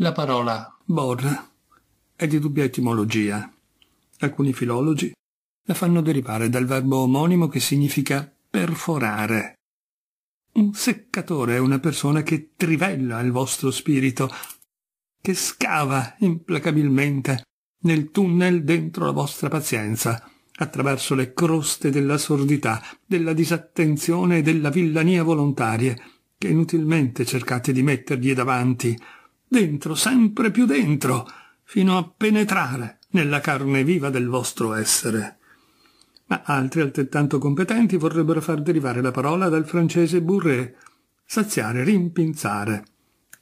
La parola bor è di dubbia etimologia. Alcuni filologi la fanno derivare dal verbo omonimo che significa perforare. Un seccatore è una persona che trivella il vostro spirito, che scava implacabilmente nel tunnel dentro la vostra pazienza, attraverso le croste della sordità, della disattenzione e della villania volontarie, che inutilmente cercate di mettergli davanti dentro, sempre più dentro, fino a penetrare nella carne viva del vostro essere. Ma altri altrettanto competenti vorrebbero far derivare la parola dal francese bourré, saziare, rimpinzare.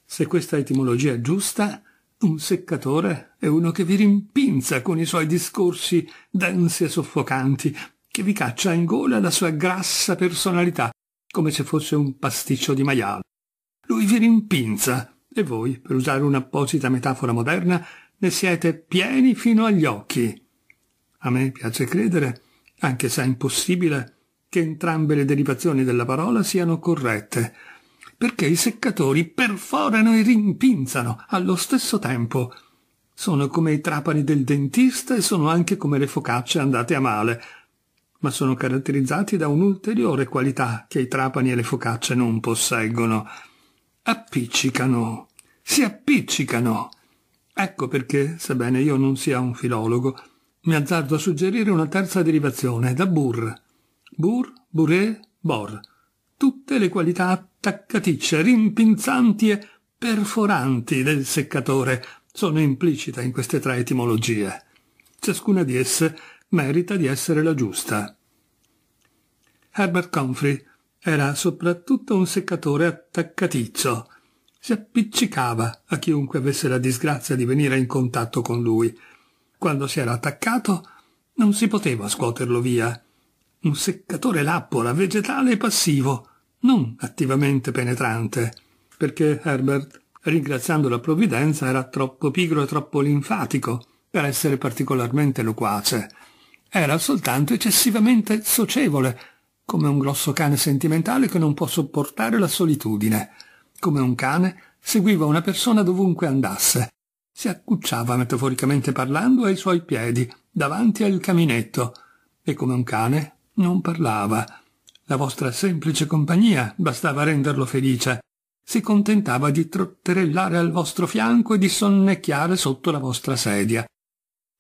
Se questa etimologia è giusta, un seccatore è uno che vi rimpinza con i suoi discorsi densi e soffocanti, che vi caccia in gola la sua grassa personalità, come se fosse un pasticcio di maiale. Lui vi rimpinza, e voi, per usare un'apposita metafora moderna, ne siete pieni fino agli occhi. A me piace credere, anche se è impossibile, che entrambe le derivazioni della parola siano corrette, perché i seccatori perforano e rimpinzano allo stesso tempo. Sono come i trapani del dentista e sono anche come le focacce andate a male, ma sono caratterizzati da un'ulteriore qualità che i trapani e le focacce non posseggono – appiccicano, si appiccicano. Ecco perché, sebbene io non sia un filologo, mi azzardo a suggerire una terza derivazione da Burr. Burr, Buré, Bor. Tutte le qualità attaccaticce, rimpinzanti e perforanti del seccatore sono implicite in queste tre etimologie. Ciascuna di esse merita di essere la giusta. Herbert Humphrey era soprattutto un seccatore attaccaticcio. Si appiccicava a chiunque avesse la disgrazia di venire in contatto con lui. Quando si era attaccato non si poteva scuoterlo via. Un seccatore lappola, vegetale e passivo, non attivamente penetrante, perché Herbert, ringraziando la provvidenza, era troppo pigro e troppo linfatico per essere particolarmente loquace. Era soltanto eccessivamente socievole, come un grosso cane sentimentale che non può sopportare la solitudine. Come un cane, seguiva una persona dovunque andasse. Si accucciava, metaforicamente parlando, ai suoi piedi, davanti al caminetto, e come un cane non parlava. La vostra semplice compagnia bastava renderlo felice. Si contentava di trotterellare al vostro fianco e di sonnecchiare sotto la vostra sedia.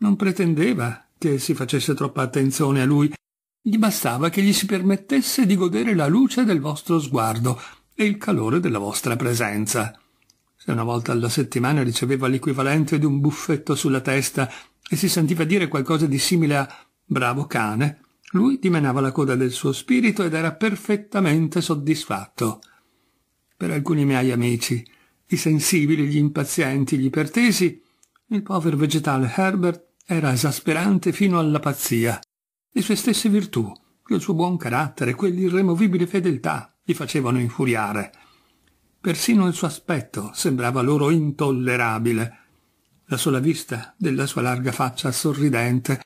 Non pretendeva che si facesse troppa attenzione a lui gli bastava che gli si permettesse di godere la luce del vostro sguardo e il calore della vostra presenza. Se una volta alla settimana riceveva l'equivalente di un buffetto sulla testa e si sentiva dire qualcosa di simile a bravo cane, lui dimenava la coda del suo spirito ed era perfettamente soddisfatto. Per alcuni miei amici, i sensibili, gli impazienti, gli ipertesi, il povero vegetale Herbert era esasperante fino alla pazzia. Le sue stesse virtù, il suo buon carattere, quell'irremovibile fedeltà, li facevano infuriare. Persino il suo aspetto sembrava loro intollerabile. La sola vista della sua larga faccia sorridente,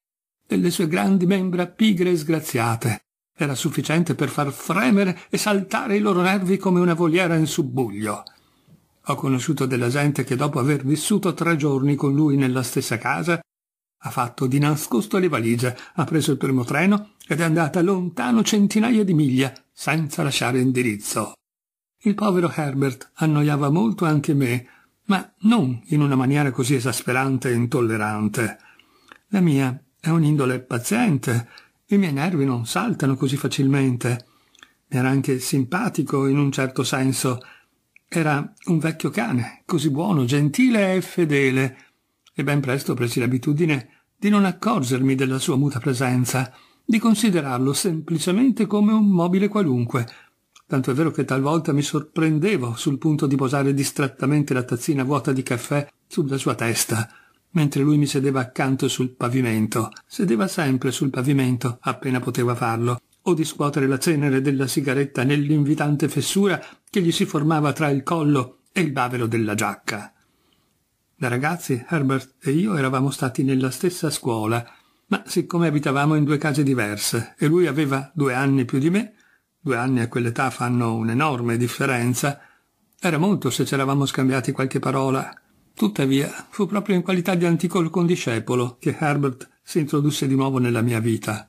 delle sue grandi membra pigre e sgraziate, era sufficiente per far fremere e saltare i loro nervi come una voliera in subbuglio. Ho conosciuto della gente che dopo aver vissuto tre giorni con lui nella stessa casa ha fatto di nascosto le valigie, ha preso il primo treno ed è andata lontano centinaia di miglia, senza lasciare indirizzo. Il povero Herbert annoiava molto anche me, ma non in una maniera così esasperante e intollerante. La mia è un'indole paziente, i miei nervi non saltano così facilmente. Mi era anche simpatico in un certo senso. Era un vecchio cane, così buono, gentile e fedele, e ben presto presi l'abitudine di non accorgermi della sua muta presenza, di considerarlo semplicemente come un mobile qualunque, tanto è vero che talvolta mi sorprendevo sul punto di posare distrattamente la tazzina vuota di caffè sulla sua testa, mentre lui mi sedeva accanto sul pavimento. Sedeva sempre sul pavimento, appena poteva farlo, o di scuotere la cenere della sigaretta nell'invitante fessura che gli si formava tra il collo e il bavero della giacca. Da ragazzi Herbert e io eravamo stati nella stessa scuola, ma siccome abitavamo in due case diverse e lui aveva due anni più di me, due anni a quell'età fanno un'enorme differenza, era molto se c'eravamo scambiati qualche parola. Tuttavia, fu proprio in qualità di antico condiscepolo che Herbert si introdusse di nuovo nella mia vita.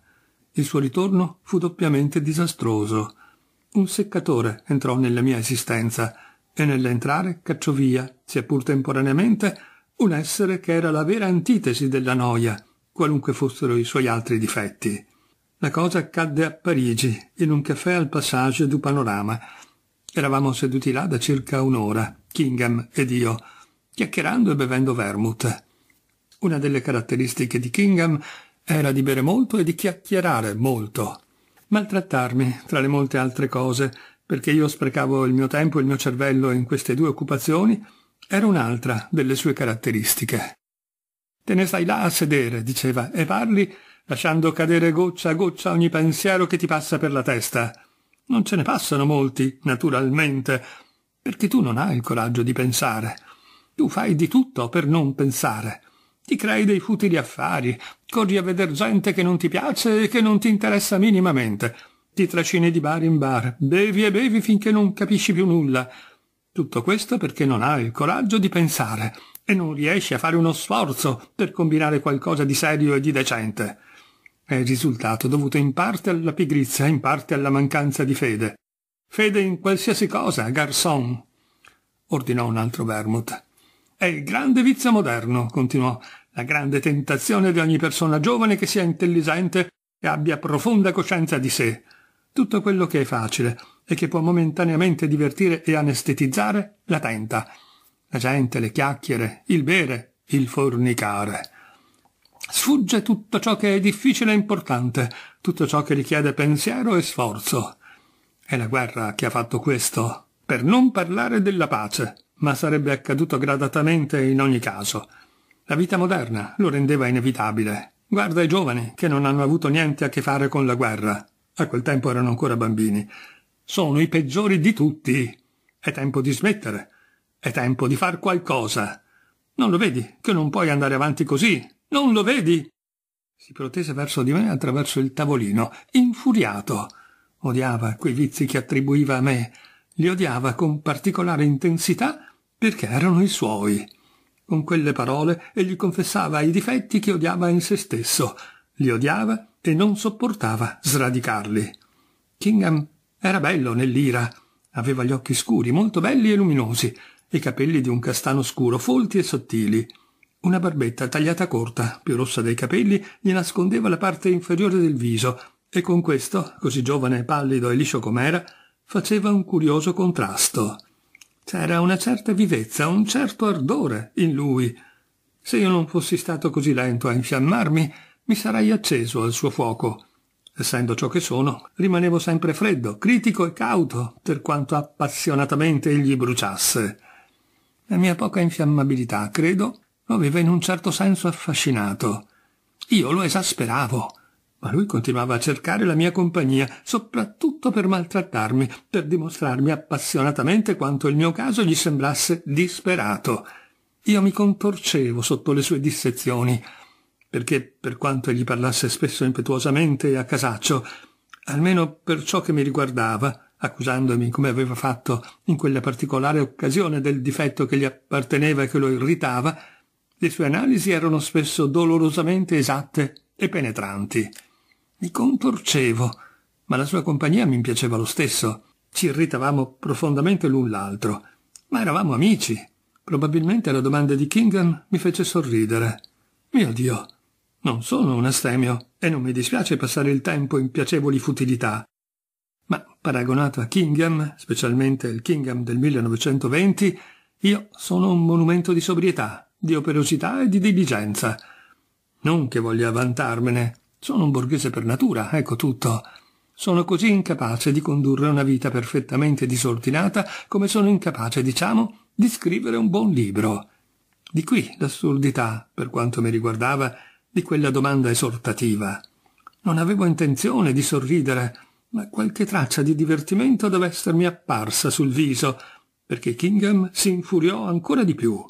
Il suo ritorno fu doppiamente disastroso. Un seccatore entrò nella mia esistenza e nell'entrare cacciò via seppur temporaneamente, un essere che era la vera antitesi della noia, qualunque fossero i suoi altri difetti. La cosa accadde a Parigi, in un caffè al Passage du Panorama. Eravamo seduti là da circa un'ora, Kingham ed io, chiacchierando e bevendo vermouth. Una delle caratteristiche di Kingham era di bere molto e di chiacchierare molto. Maltrattarmi, tra le molte altre cose, perché io sprecavo il mio tempo e il mio cervello in queste due occupazioni, era un'altra delle sue caratteristiche. Te ne stai là a sedere, diceva, e parli lasciando cadere goccia a goccia ogni pensiero che ti passa per la testa. Non ce ne passano molti, naturalmente, perché tu non hai il coraggio di pensare. Tu fai di tutto per non pensare. Ti crei dei futili affari, corri a veder gente che non ti piace e che non ti interessa minimamente. Ti trascini di bar in bar, bevi e bevi finché non capisci più nulla. Tutto questo perché non ha il coraggio di pensare e non riesce a fare uno sforzo per combinare qualcosa di serio e di decente. È il risultato dovuto in parte alla pigrizia, in parte alla mancanza di fede. Fede in qualsiasi cosa, garçon, ordinò un altro Vermouth. È il grande vizio moderno, continuò, la grande tentazione di ogni persona giovane che sia intelligente e abbia profonda coscienza di sé. Tutto quello che è facile, e che può momentaneamente divertire e anestetizzare, la tenta. La gente, le chiacchiere, il bere, il fornicare. Sfugge tutto ciò che è difficile e importante, tutto ciò che richiede pensiero e sforzo. È la guerra che ha fatto questo, per non parlare della pace, ma sarebbe accaduto gradatamente in ogni caso. La vita moderna lo rendeva inevitabile. Guarda i giovani che non hanno avuto niente a che fare con la guerra. A quel tempo erano ancora bambini. Sono i peggiori di tutti. È tempo di smettere. È tempo di far qualcosa. Non lo vedi che non puoi andare avanti così? Non lo vedi? Si protese verso di me attraverso il tavolino, infuriato. Odiava quei vizi che attribuiva a me. Li odiava con particolare intensità perché erano i suoi. Con quelle parole egli confessava i difetti che odiava in se stesso. Li odiava e non sopportava sradicarli. Kingham era bello nell'ira. Aveva gli occhi scuri, molto belli e luminosi, i capelli di un castano scuro, folti e sottili. Una barbetta tagliata corta, più rossa dei capelli, gli nascondeva la parte inferiore del viso, e con questo, così giovane, pallido e liscio com'era, faceva un curioso contrasto. C'era una certa vivezza, un certo ardore in lui. Se io non fossi stato così lento a infiammarmi, mi sarei acceso al suo fuoco essendo ciò che sono, rimanevo sempre freddo, critico e cauto, per quanto appassionatamente egli bruciasse. La mia poca infiammabilità, credo, lo aveva in un certo senso affascinato. Io lo esasperavo, ma lui continuava a cercare la mia compagnia, soprattutto per maltrattarmi, per dimostrarmi appassionatamente quanto il mio caso gli sembrasse disperato. Io mi contorcevo sotto le sue dissezioni, perché per quanto egli parlasse spesso impetuosamente e a casaccio, almeno per ciò che mi riguardava, accusandomi come aveva fatto in quella particolare occasione del difetto che gli apparteneva e che lo irritava, le sue analisi erano spesso dolorosamente esatte e penetranti. Mi contorcevo, ma la sua compagnia mi piaceva lo stesso. Ci irritavamo profondamente l'un l'altro, ma eravamo amici. Probabilmente la domanda di Kingan mi fece sorridere. Mio Dio, non sono un astemio e non mi dispiace passare il tempo in piacevoli futilità. Ma paragonato a Kingham, specialmente il Kingham del 1920, io sono un monumento di sobrietà, di operosità e di diligenza. Non che voglia vantarmene, sono un borghese per natura, ecco tutto. Sono così incapace di condurre una vita perfettamente disordinata come sono incapace, diciamo, di scrivere un buon libro. Di qui l'assurdità, per quanto mi riguardava, di quella domanda esortativa. Non avevo intenzione di sorridere, ma qualche traccia di divertimento deve essermi apparsa sul viso, perché Kingham si infuriò ancora di più.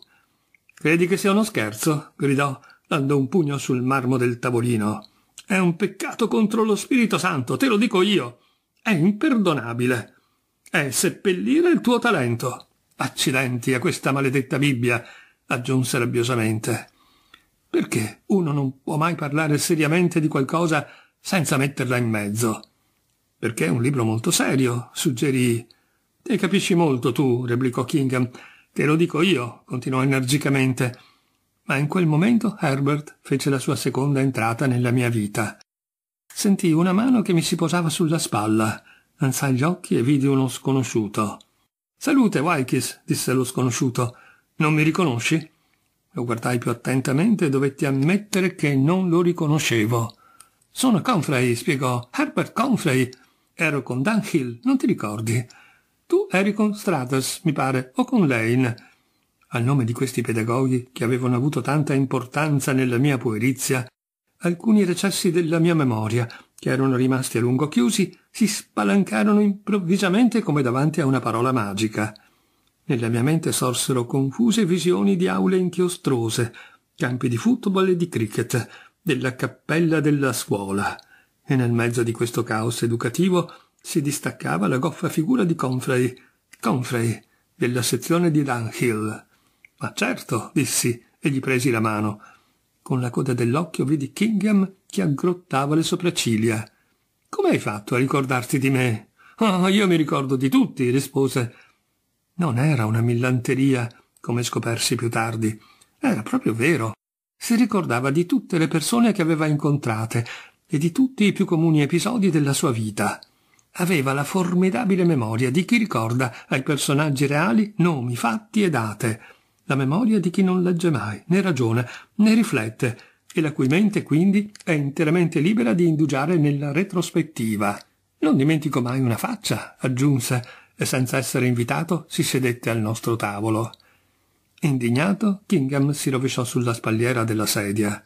Credi che sia uno scherzo? gridò, dando un pugno sul marmo del tavolino. È un peccato contro lo Spirito Santo, te lo dico io. È imperdonabile. È seppellire il tuo talento. Accidenti a questa maledetta Bibbia, aggiunse rabbiosamente. Perché uno non può mai parlare seriamente di qualcosa senza metterla in mezzo? Perché è un libro molto serio, suggerì. Te capisci molto tu, replicò Kingham. Te lo dico io, continuò energicamente. Ma in quel momento Herbert fece la sua seconda entrata nella mia vita. Sentì una mano che mi si posava sulla spalla, alzai gli occhi e vidi uno sconosciuto. Salute, Wilkes, disse lo sconosciuto. Non mi riconosci? Lo guardai più attentamente e dovetti ammettere che non lo riconoscevo. Sono Confrey, spiegò. Herbert Confrey. Ero con Dunhill, non ti ricordi? Tu eri con Stratus, mi pare, o con Lane. Al nome di questi pedagoghi, che avevano avuto tanta importanza nella mia puerizia, alcuni recessi della mia memoria, che erano rimasti a lungo chiusi, si spalancarono improvvisamente come davanti a una parola magica. Nella mia mente sorsero confuse visioni di aule inchiostrose, campi di football e di cricket, della cappella della scuola. E nel mezzo di questo caos educativo si distaccava la goffa figura di Confrey, Confrey, della sezione di Dunhill. Ma certo, dissi, e gli presi la mano. Con la coda dell'occhio vidi Kingham che aggrottava le sopracciglia. Come hai fatto a ricordarti di me? Oh, io mi ricordo di tutti, rispose. Non era una millanteria, come scopersi più tardi. Era proprio vero. Si ricordava di tutte le persone che aveva incontrate e di tutti i più comuni episodi della sua vita. Aveva la formidabile memoria di chi ricorda ai personaggi reali nomi, fatti e date, la memoria di chi non legge mai, né ragiona, né riflette, e la cui mente quindi è interamente libera di indugiare nella retrospettiva. Non dimentico mai una faccia, aggiunse, e senza essere invitato si sedette al nostro tavolo. Indignato, Kingham si rovesciò sulla spalliera della sedia.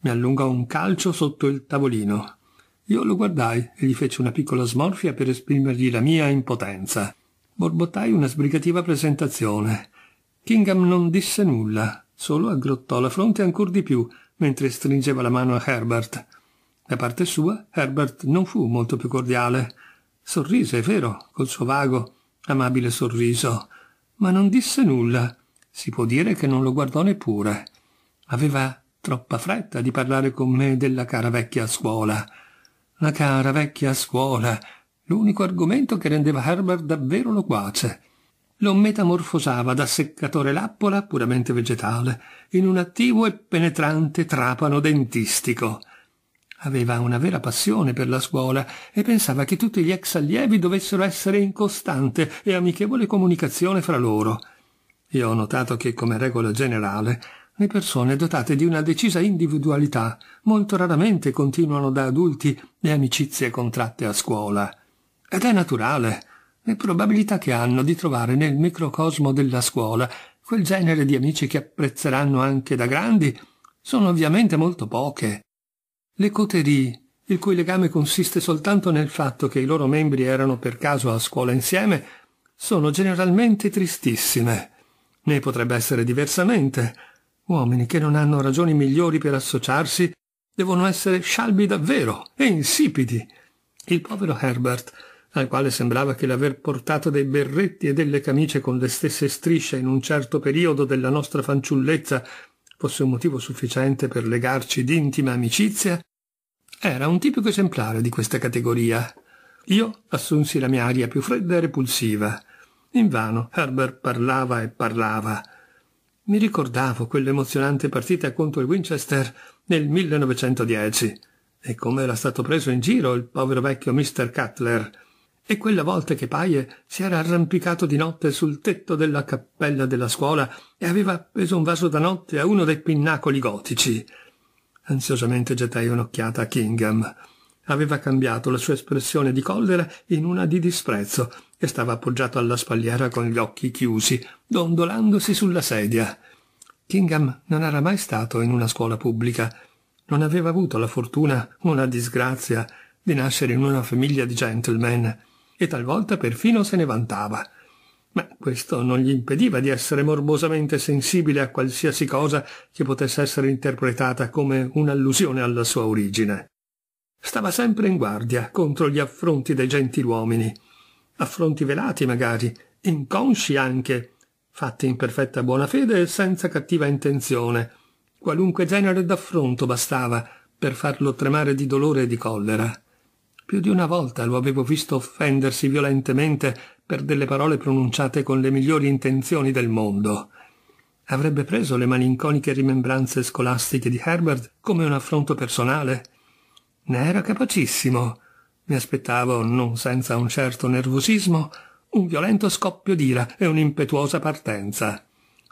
Mi allungò un calcio sotto il tavolino. Io lo guardai e gli feci una piccola smorfia per esprimergli la mia impotenza. Borbottai una sbrigativa presentazione. Kingham non disse nulla, solo aggrottò la fronte ancor di più mentre stringeva la mano a Herbert. Da parte sua, Herbert non fu molto più cordiale. Sorrise, è vero, col suo vago amabile sorriso, ma non disse nulla. Si può dire che non lo guardò neppure. Aveva troppa fretta di parlare con me della cara vecchia scuola. La cara vecchia scuola, l'unico argomento che rendeva Herbert davvero loquace. Lo metamorfosava da seccatore lappola, puramente vegetale, in un attivo e penetrante trapano dentistico. Aveva una vera passione per la scuola e pensava che tutti gli ex allievi dovessero essere in costante e amichevole comunicazione fra loro. Io ho notato che, come regola generale, le persone dotate di una decisa individualità molto raramente continuano da adulti le amicizie contratte a scuola. Ed è naturale. Le probabilità che hanno di trovare nel microcosmo della scuola quel genere di amici che apprezzeranno anche da grandi sono ovviamente molto poche. Le coterie, il cui legame consiste soltanto nel fatto che i loro membri erano per caso a scuola insieme, sono generalmente tristissime. Ne potrebbe essere diversamente. Uomini che non hanno ragioni migliori per associarsi devono essere scialbi davvero e insipidi. Il povero Herbert, al quale sembrava che l'aver portato dei berretti e delle camicie con le stesse strisce in un certo periodo della nostra fanciullezza fosse un motivo sufficiente per legarci d'intima amicizia, era un tipico esemplare di questa categoria. Io assunsi la mia aria più fredda e repulsiva. Invano Herbert parlava e parlava. Mi ricordavo quell'emozionante partita contro il Winchester nel 1910 e come era stato preso in giro il povero vecchio Mr. Cutler e quella volta che Paie si era arrampicato di notte sul tetto della cappella della scuola e aveva appeso un vaso da notte a uno dei pinnacoli gotici. Ansiosamente gettai un'occhiata a Kingham. Aveva cambiato la sua espressione di collera in una di disprezzo e stava appoggiato alla spalliera con gli occhi chiusi, dondolandosi sulla sedia. Kingham non era mai stato in una scuola pubblica. Non aveva avuto la fortuna, una disgrazia, di nascere in una famiglia di gentleman e talvolta perfino se ne vantava. Ma questo non gli impediva di essere morbosamente sensibile a qualsiasi cosa che potesse essere interpretata come un'allusione alla sua origine. Stava sempre in guardia contro gli affronti dei gentiluomini, affronti velati magari, inconsci anche, fatti in perfetta buona fede e senza cattiva intenzione. Qualunque genere d'affronto bastava per farlo tremare di dolore e di collera. Più di una volta lo avevo visto offendersi violentemente per delle parole pronunciate con le migliori intenzioni del mondo. Avrebbe preso le malinconiche rimembranze scolastiche di Herbert come un affronto personale? Ne era capacissimo. Mi aspettavo, non senza un certo nervosismo, un violento scoppio d'ira e un'impetuosa partenza.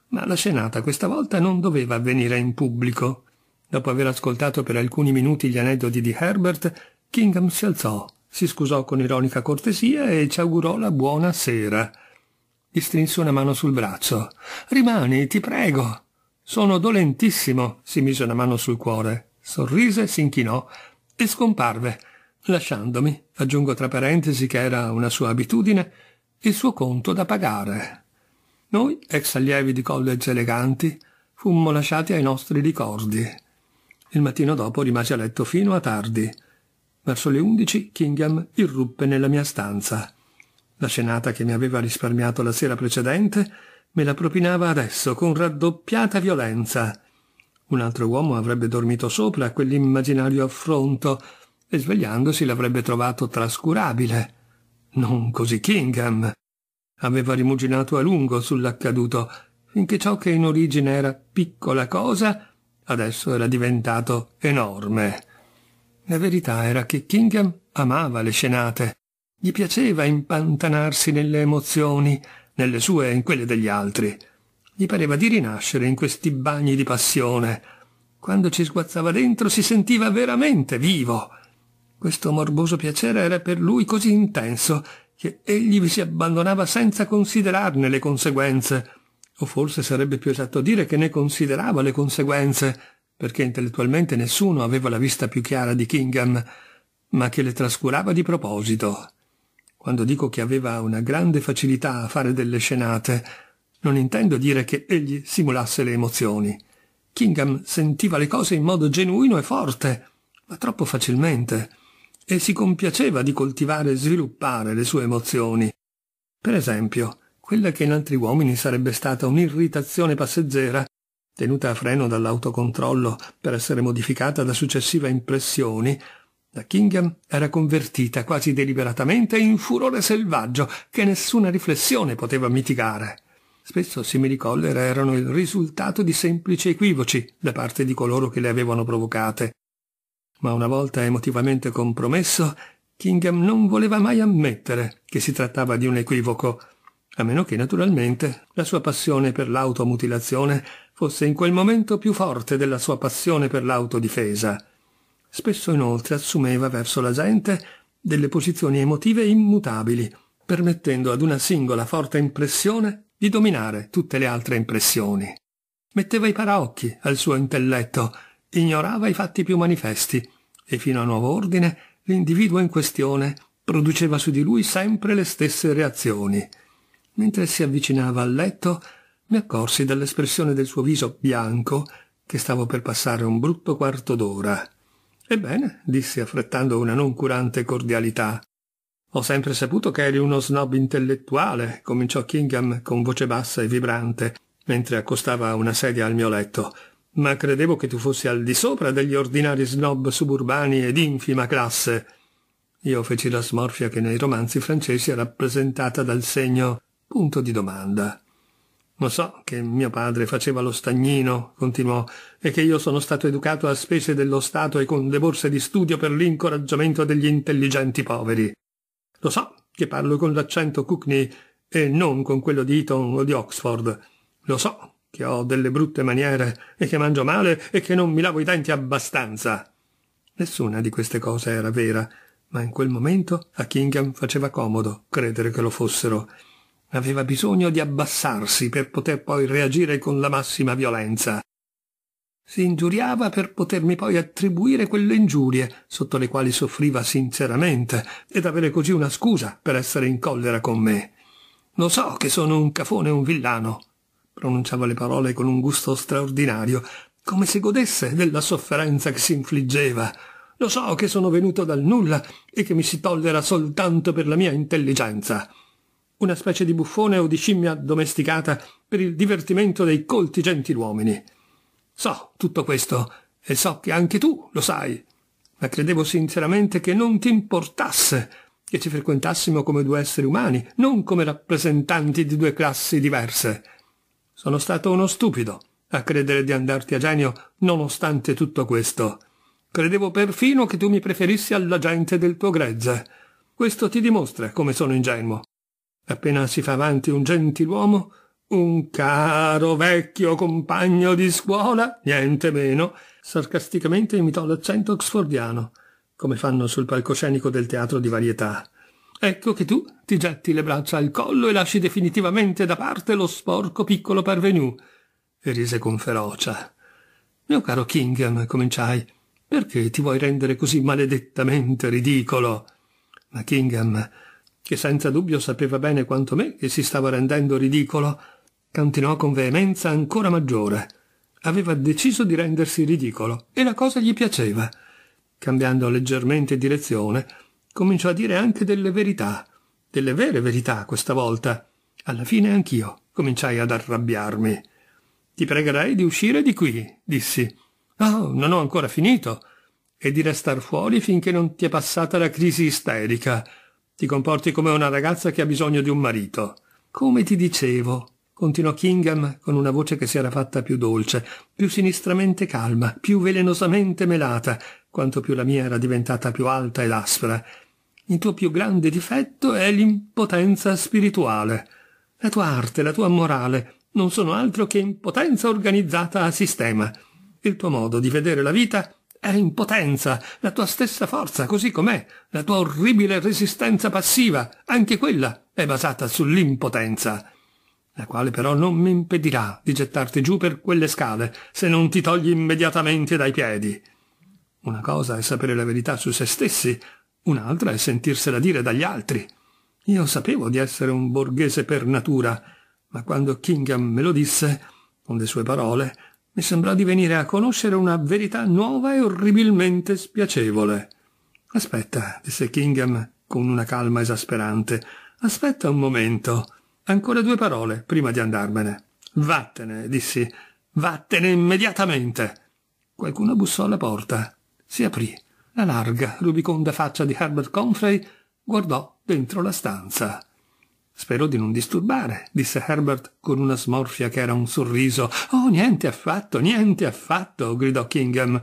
Ma la scenata questa volta non doveva avvenire in pubblico. Dopo aver ascoltato per alcuni minuti gli aneddoti di Herbert, Kingham si alzò, si scusò con ironica cortesia e ci augurò la buona sera. Gli strinse una mano sul braccio. Rimani, ti prego. Sono dolentissimo. Si mise una mano sul cuore. Sorrise, s'inchinò e scomparve, lasciandomi, aggiungo tra parentesi che era una sua abitudine, il suo conto da pagare. Noi, ex allievi di college eleganti, fummo lasciati ai nostri ricordi. Il mattino dopo rimasi a letto fino a tardi. Verso le undici Kingham irruppe nella mia stanza. La scenata che mi aveva risparmiato la sera precedente me la propinava adesso con raddoppiata violenza. Un altro uomo avrebbe dormito sopra quell'immaginario affronto e svegliandosi l'avrebbe trovato trascurabile. Non così Kingham. Aveva rimuginato a lungo sull'accaduto, finché ciò che in origine era piccola cosa adesso era diventato enorme. La verità era che Kingham amava le scenate. Gli piaceva impantanarsi nelle emozioni, nelle sue e in quelle degli altri. Gli pareva di rinascere in questi bagni di passione. Quando ci sguazzava dentro si sentiva veramente vivo. Questo morboso piacere era per lui così intenso che egli vi si abbandonava senza considerarne le conseguenze, o forse sarebbe più esatto dire che ne considerava le conseguenze, perché intellettualmente nessuno aveva la vista più chiara di Kingham, ma che le trascurava di proposito. Quando dico che aveva una grande facilità a fare delle scenate, non intendo dire che egli simulasse le emozioni. Kingham sentiva le cose in modo genuino e forte, ma troppo facilmente, e si compiaceva di coltivare e sviluppare le sue emozioni. Per esempio, quella che in altri uomini sarebbe stata un'irritazione passeggera, tenuta a freno dall'autocontrollo per essere modificata da successive impressioni, la Kingham era convertita quasi deliberatamente in furore selvaggio che nessuna riflessione poteva mitigare. Spesso simili collere erano il risultato di semplici equivoci da parte di coloro che le avevano provocate. Ma una volta emotivamente compromesso, Kingham non voleva mai ammettere che si trattava di un equivoco, a meno che naturalmente la sua passione per l'automutilazione fosse in quel momento più forte della sua passione per l'autodifesa. Spesso inoltre assumeva verso la gente delle posizioni emotive immutabili, permettendo ad una singola forte impressione di dominare tutte le altre impressioni. Metteva i paraocchi al suo intelletto, ignorava i fatti più manifesti e fino a nuovo ordine l'individuo in questione produceva su di lui sempre le stesse reazioni. Mentre si avvicinava al letto, mi accorsi dall'espressione del suo viso bianco che stavo per passare un brutto quarto d'ora. Ebbene, disse affrettando una noncurante cordialità. Ho sempre saputo che eri uno snob intellettuale, cominciò Kingham con voce bassa e vibrante, mentre accostava una sedia al mio letto, ma credevo che tu fossi al di sopra degli ordinari snob suburbani ed infima classe. Io feci la smorfia che nei romanzi francesi è rappresentata dal segno punto di domanda. Lo so che mio padre faceva lo stagnino, continuò, e che io sono stato educato a spese dello Stato e con le borse di studio per l'incoraggiamento degli intelligenti poveri. Lo so che parlo con l'accento Cookney e non con quello di Eton o di Oxford. Lo so che ho delle brutte maniere e che mangio male e che non mi lavo i denti abbastanza. Nessuna di queste cose era vera, ma in quel momento a Kingham faceva comodo credere che lo fossero aveva bisogno di abbassarsi per poter poi reagire con la massima violenza. Si ingiuriava per potermi poi attribuire quelle ingiurie sotto le quali soffriva sinceramente ed avere così una scusa per essere in collera con me. Lo so che sono un cafone e un villano, pronunciava le parole con un gusto straordinario, come se godesse della sofferenza che si infliggeva. Lo so che sono venuto dal nulla e che mi si tollera soltanto per la mia intelligenza una specie di buffone o di scimmia domesticata per il divertimento dei colti gentiluomini. So tutto questo e so che anche tu lo sai, ma credevo sinceramente che non ti importasse che ci frequentassimo come due esseri umani, non come rappresentanti di due classi diverse. Sono stato uno stupido a credere di andarti a genio nonostante tutto questo. Credevo perfino che tu mi preferissi alla gente del tuo gregge. Questo ti dimostra come sono ingenuo. Appena si fa avanti un gentiluomo, un caro vecchio compagno di scuola, niente meno, sarcasticamente imitò l'accento oxfordiano, come fanno sul palcoscenico del teatro di varietà. Ecco che tu ti getti le braccia al collo e lasci definitivamente da parte lo sporco piccolo parvenu. E rise con ferocia. Mio caro Kingham, cominciai, perché ti vuoi rendere così maledettamente ridicolo? Ma Kingham che senza dubbio sapeva bene quanto me che si stava rendendo ridicolo, cantinò con veemenza ancora maggiore. Aveva deciso di rendersi ridicolo e la cosa gli piaceva. Cambiando leggermente direzione, cominciò a dire anche delle verità, delle vere verità questa volta. Alla fine anch'io cominciai ad arrabbiarmi. Ti pregherei di uscire di qui, dissi. No, oh, non ho ancora finito. E di restar fuori finché non ti è passata la crisi isterica. Ti comporti come una ragazza che ha bisogno di un marito. Come ti dicevo, continuò Kingham con una voce che si era fatta più dolce, più sinistramente calma, più velenosamente melata, quanto più la mia era diventata più alta ed aspra. Il tuo più grande difetto è l'impotenza spirituale. La tua arte, la tua morale non sono altro che impotenza organizzata a sistema. Il tuo modo di vedere la vita è impotenza, la tua stessa forza, così com'è, la tua orribile resistenza passiva, anche quella è basata sull'impotenza, la quale però non mi impedirà di gettarti giù per quelle scale se non ti togli immediatamente dai piedi. Una cosa è sapere la verità su se stessi, un'altra è sentirsela dire dagli altri. Io sapevo di essere un borghese per natura, ma quando Kingham me lo disse, con le sue parole, mi sembrò di venire a conoscere una verità nuova e orribilmente spiacevole. Aspetta, disse Kingham con una calma esasperante. Aspetta un momento. Ancora due parole prima di andarmene. Vattene, dissi. Vattene immediatamente. Qualcuno bussò alla porta. Si aprì. La larga, rubiconda faccia di Herbert Confrey guardò dentro la stanza. Spero di non disturbare, disse Herbert con una smorfia che era un sorriso. Oh, niente affatto, niente affatto, gridò Kingham.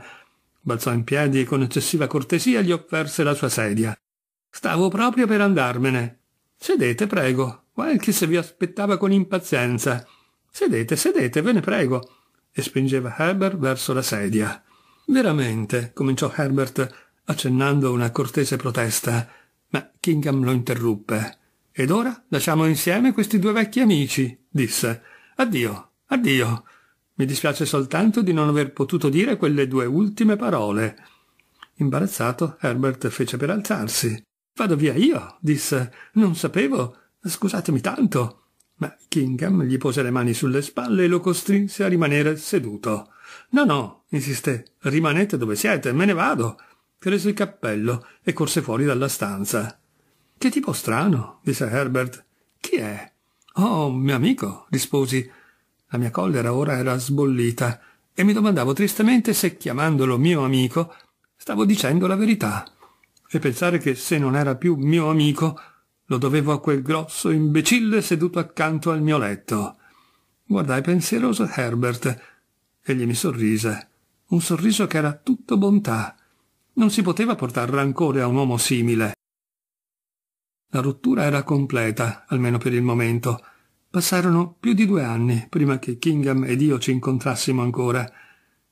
Balzò in piedi e con eccessiva cortesia gli offerse la sua sedia. Stavo proprio per andarmene. Sedete, prego. Qualche se vi aspettava con impazienza. Sedete, sedete, ve ne prego. E spingeva Herbert verso la sedia. Veramente, cominciò Herbert, accennando una cortese protesta, ma Kingham lo interruppe. Ed ora lasciamo insieme questi due vecchi amici, disse. Addio, addio. Mi dispiace soltanto di non aver potuto dire quelle due ultime parole. Imbarazzato, Herbert fece per alzarsi. Vado via io, disse. Non sapevo. Scusatemi tanto. Ma Kingham gli pose le mani sulle spalle e lo costrinse a rimanere seduto. No, no, insisté, rimanete dove siete, me ne vado. Prese il cappello e corse fuori dalla stanza. Che tipo strano, disse Herbert. Chi è? Oh, mio amico, risposi. La mia collera ora era sbollita e mi domandavo tristemente se, chiamandolo mio amico, stavo dicendo la verità. E pensare che se non era più mio amico, lo dovevo a quel grosso imbecille seduto accanto al mio letto. Guardai pensieroso Herbert. Egli mi sorrise, un sorriso che era tutto bontà. Non si poteva portare rancore a un uomo simile. La rottura era completa, almeno per il momento. Passarono più di due anni prima che Kingham ed io ci incontrassimo ancora.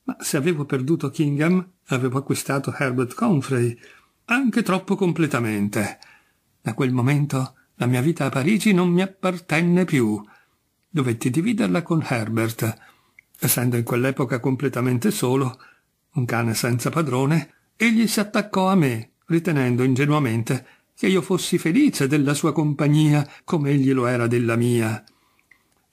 Ma se avevo perduto Kingham, avevo acquistato Herbert Confrey, anche troppo completamente. Da quel momento la mia vita a Parigi non mi appartenne più. Dovetti dividerla con Herbert. Essendo in quell'epoca completamente solo, un cane senza padrone, egli si attaccò a me, ritenendo ingenuamente che io fossi felice della sua compagnia come egli lo era della mia.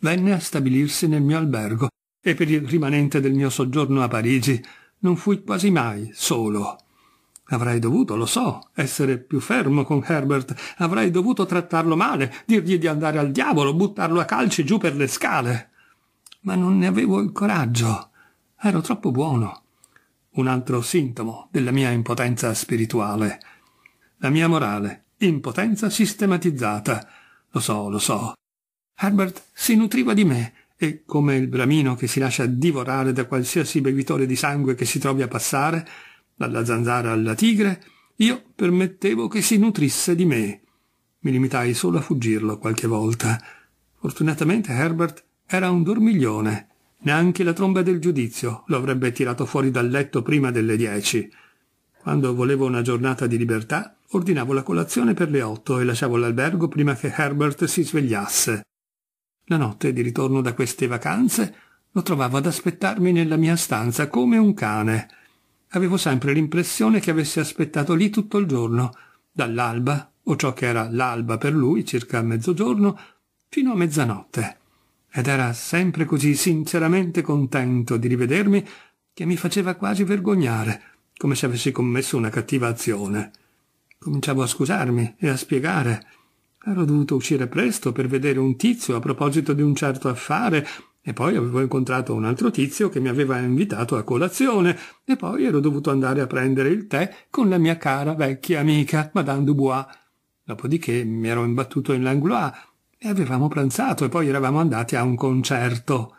Venne a stabilirsi nel mio albergo e per il rimanente del mio soggiorno a Parigi non fui quasi mai solo. Avrei dovuto, lo so, essere più fermo con Herbert, avrei dovuto trattarlo male, dirgli di andare al diavolo, buttarlo a calci giù per le scale. Ma non ne avevo il coraggio. Ero troppo buono. Un altro sintomo della mia impotenza spirituale. La mia morale. Impotenza sistematizzata. Lo so, lo so. Herbert si nutriva di me e, come il bramino che si lascia divorare da qualsiasi bevitore di sangue che si trovi a passare, dalla zanzara alla tigre, io permettevo che si nutrisse di me. Mi limitai solo a fuggirlo qualche volta. Fortunatamente Herbert era un dormiglione. Neanche la tromba del giudizio lo avrebbe tirato fuori dal letto prima delle dieci. Quando volevo una giornata di libertà, ordinavo la colazione per le otto e lasciavo l'albergo prima che Herbert si svegliasse. La notte di ritorno da queste vacanze lo trovavo ad aspettarmi nella mia stanza come un cane. Avevo sempre l'impressione che avesse aspettato lì tutto il giorno, dall'alba, o ciò che era l'alba per lui, circa a mezzogiorno, fino a mezzanotte. Ed era sempre così sinceramente contento di rivedermi che mi faceva quasi vergognare come se avessi commesso una cattiva azione. Cominciavo a scusarmi e a spiegare. Ero dovuto uscire presto per vedere un tizio a proposito di un certo affare e poi avevo incontrato un altro tizio che mi aveva invitato a colazione e poi ero dovuto andare a prendere il tè con la mia cara vecchia amica Madame Dubois. Dopodiché mi ero imbattuto in Langlois e avevamo pranzato e poi eravamo andati a un concerto.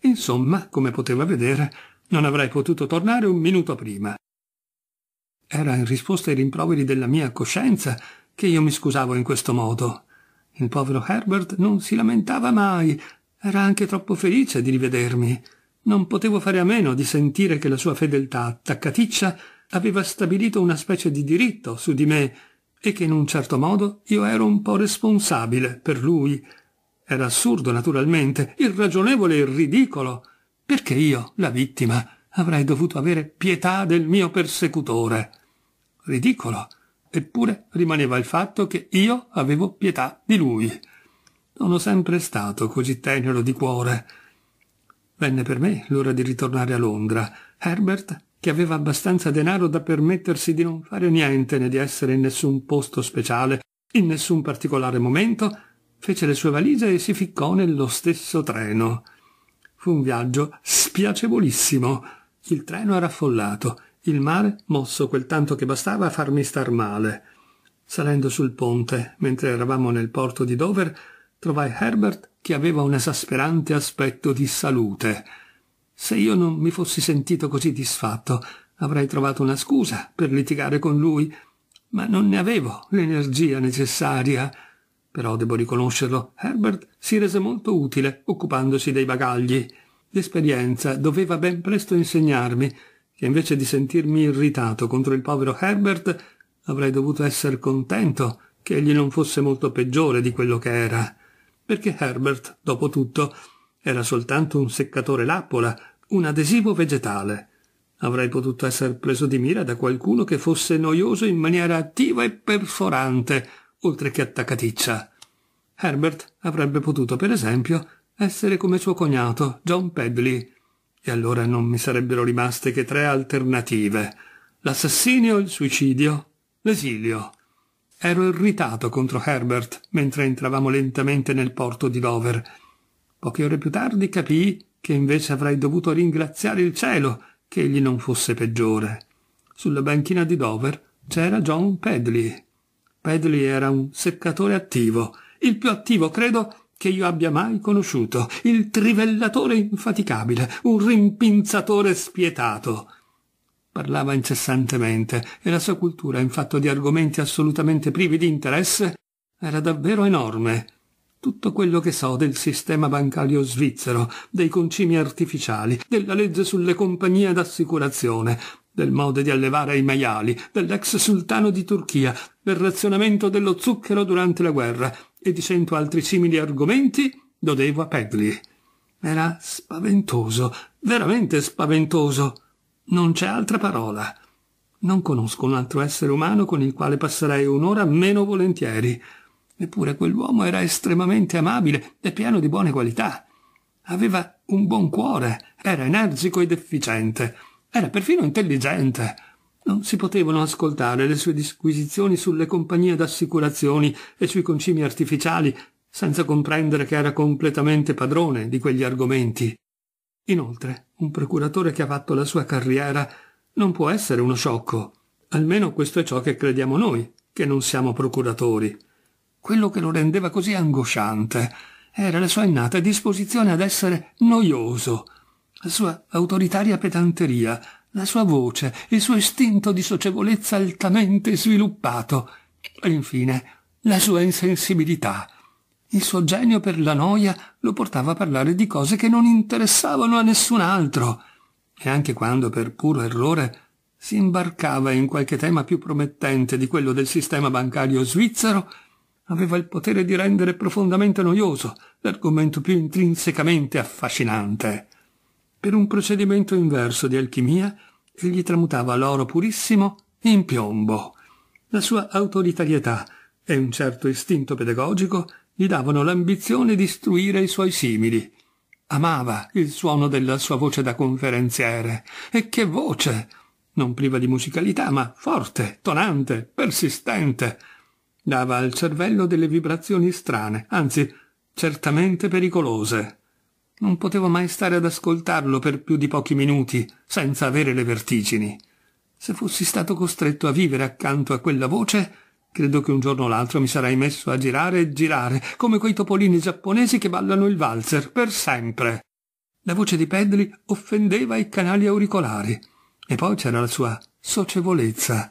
Insomma, come poteva vedere, non avrei potuto tornare un minuto prima. Era in risposta ai rimproveri della mia coscienza che io mi scusavo in questo modo. Il povero Herbert non si lamentava mai, era anche troppo felice di rivedermi. Non potevo fare a meno di sentire che la sua fedeltà attaccaticcia aveva stabilito una specie di diritto su di me e che in un certo modo io ero un po' responsabile per lui. Era assurdo, naturalmente, irragionevole e ridicolo. Perché io, la vittima, avrei dovuto avere pietà del mio persecutore ridicolo. Eppure rimaneva il fatto che io avevo pietà di lui. Sono sempre stato così tenero di cuore. Venne per me l'ora di ritornare a Londra. Herbert, che aveva abbastanza denaro da permettersi di non fare niente né di essere in nessun posto speciale, in nessun particolare momento, fece le sue valigie e si ficcò nello stesso treno. Fu un viaggio spiacevolissimo. Il treno era affollato il mare mosso quel tanto che bastava a farmi star male. Salendo sul ponte, mentre eravamo nel porto di Dover, trovai Herbert che aveva un esasperante aspetto di salute. Se io non mi fossi sentito così disfatto, avrei trovato una scusa per litigare con lui, ma non ne avevo l'energia necessaria. Però devo riconoscerlo, Herbert si rese molto utile occupandosi dei bagagli. L'esperienza doveva ben presto insegnarmi che invece di sentirmi irritato contro il povero Herbert avrei dovuto essere contento che egli non fosse molto peggiore di quello che era, perché Herbert, dopo tutto, era soltanto un seccatore lappola, un adesivo vegetale. Avrei potuto essere preso di mira da qualcuno che fosse noioso in maniera attiva e perforante, oltre che attaccaticcia. Herbert avrebbe potuto, per esempio, essere come suo cognato, John Pedley, e allora non mi sarebbero rimaste che tre alternative. L'assassinio, il suicidio, l'esilio. Ero irritato contro Herbert mentre entravamo lentamente nel porto di Dover. Poche ore più tardi capii che invece avrei dovuto ringraziare il cielo che egli non fosse peggiore. Sulla banchina di Dover c'era John Pedley. Pedley era un seccatore attivo, il più attivo, credo, che io abbia mai conosciuto, il trivellatore infaticabile, un rimpinzatore spietato. Parlava incessantemente, e la sua cultura in fatto di argomenti assolutamente privi di interesse era davvero enorme. Tutto quello che so del sistema bancario svizzero, dei concimi artificiali, della legge sulle compagnie d'assicurazione, del modo di allevare i maiali, dell'ex sultano di Turchia, del razionamento dello zucchero durante la guerra, e di cento altri simili argomenti, a Pegli. Era spaventoso, veramente spaventoso. Non c'è altra parola. Non conosco un altro essere umano con il quale passerei un'ora meno volentieri. Eppure quell'uomo era estremamente amabile e pieno di buone qualità. Aveva un buon cuore, era energico ed efficiente, era perfino intelligente. Non si potevano ascoltare le sue disquisizioni sulle compagnie d'assicurazioni e sui concimi artificiali senza comprendere che era completamente padrone di quegli argomenti. Inoltre, un procuratore che ha fatto la sua carriera non può essere uno sciocco. Almeno questo è ciò che crediamo noi, che non siamo procuratori. Quello che lo rendeva così angosciante era la sua innata disposizione ad essere noioso, la sua autoritaria pedanteria, la sua voce, il suo istinto di socievolezza altamente sviluppato, e infine la sua insensibilità. Il suo genio per la noia lo portava a parlare di cose che non interessavano a nessun altro, e anche quando per puro errore si imbarcava in qualche tema più promettente di quello del sistema bancario svizzero, aveva il potere di rendere profondamente noioso l'argomento più intrinsecamente affascinante. Per un procedimento inverso di alchimia, egli tramutava l'oro purissimo in piombo. La sua autoritarietà e un certo istinto pedagogico gli davano l'ambizione di istruire i suoi simili. Amava il suono della sua voce da conferenziere. E che voce! Non priva di musicalità, ma forte, tonante, persistente. Dava al cervello delle vibrazioni strane, anzi certamente pericolose. Non potevo mai stare ad ascoltarlo per più di pochi minuti, senza avere le vertigini. Se fossi stato costretto a vivere accanto a quella voce, credo che un giorno o l'altro mi sarei messo a girare e girare, come quei topolini giapponesi che ballano il valzer, per sempre. La voce di Pedri offendeva i canali auricolari. E poi c'era la sua socievolezza.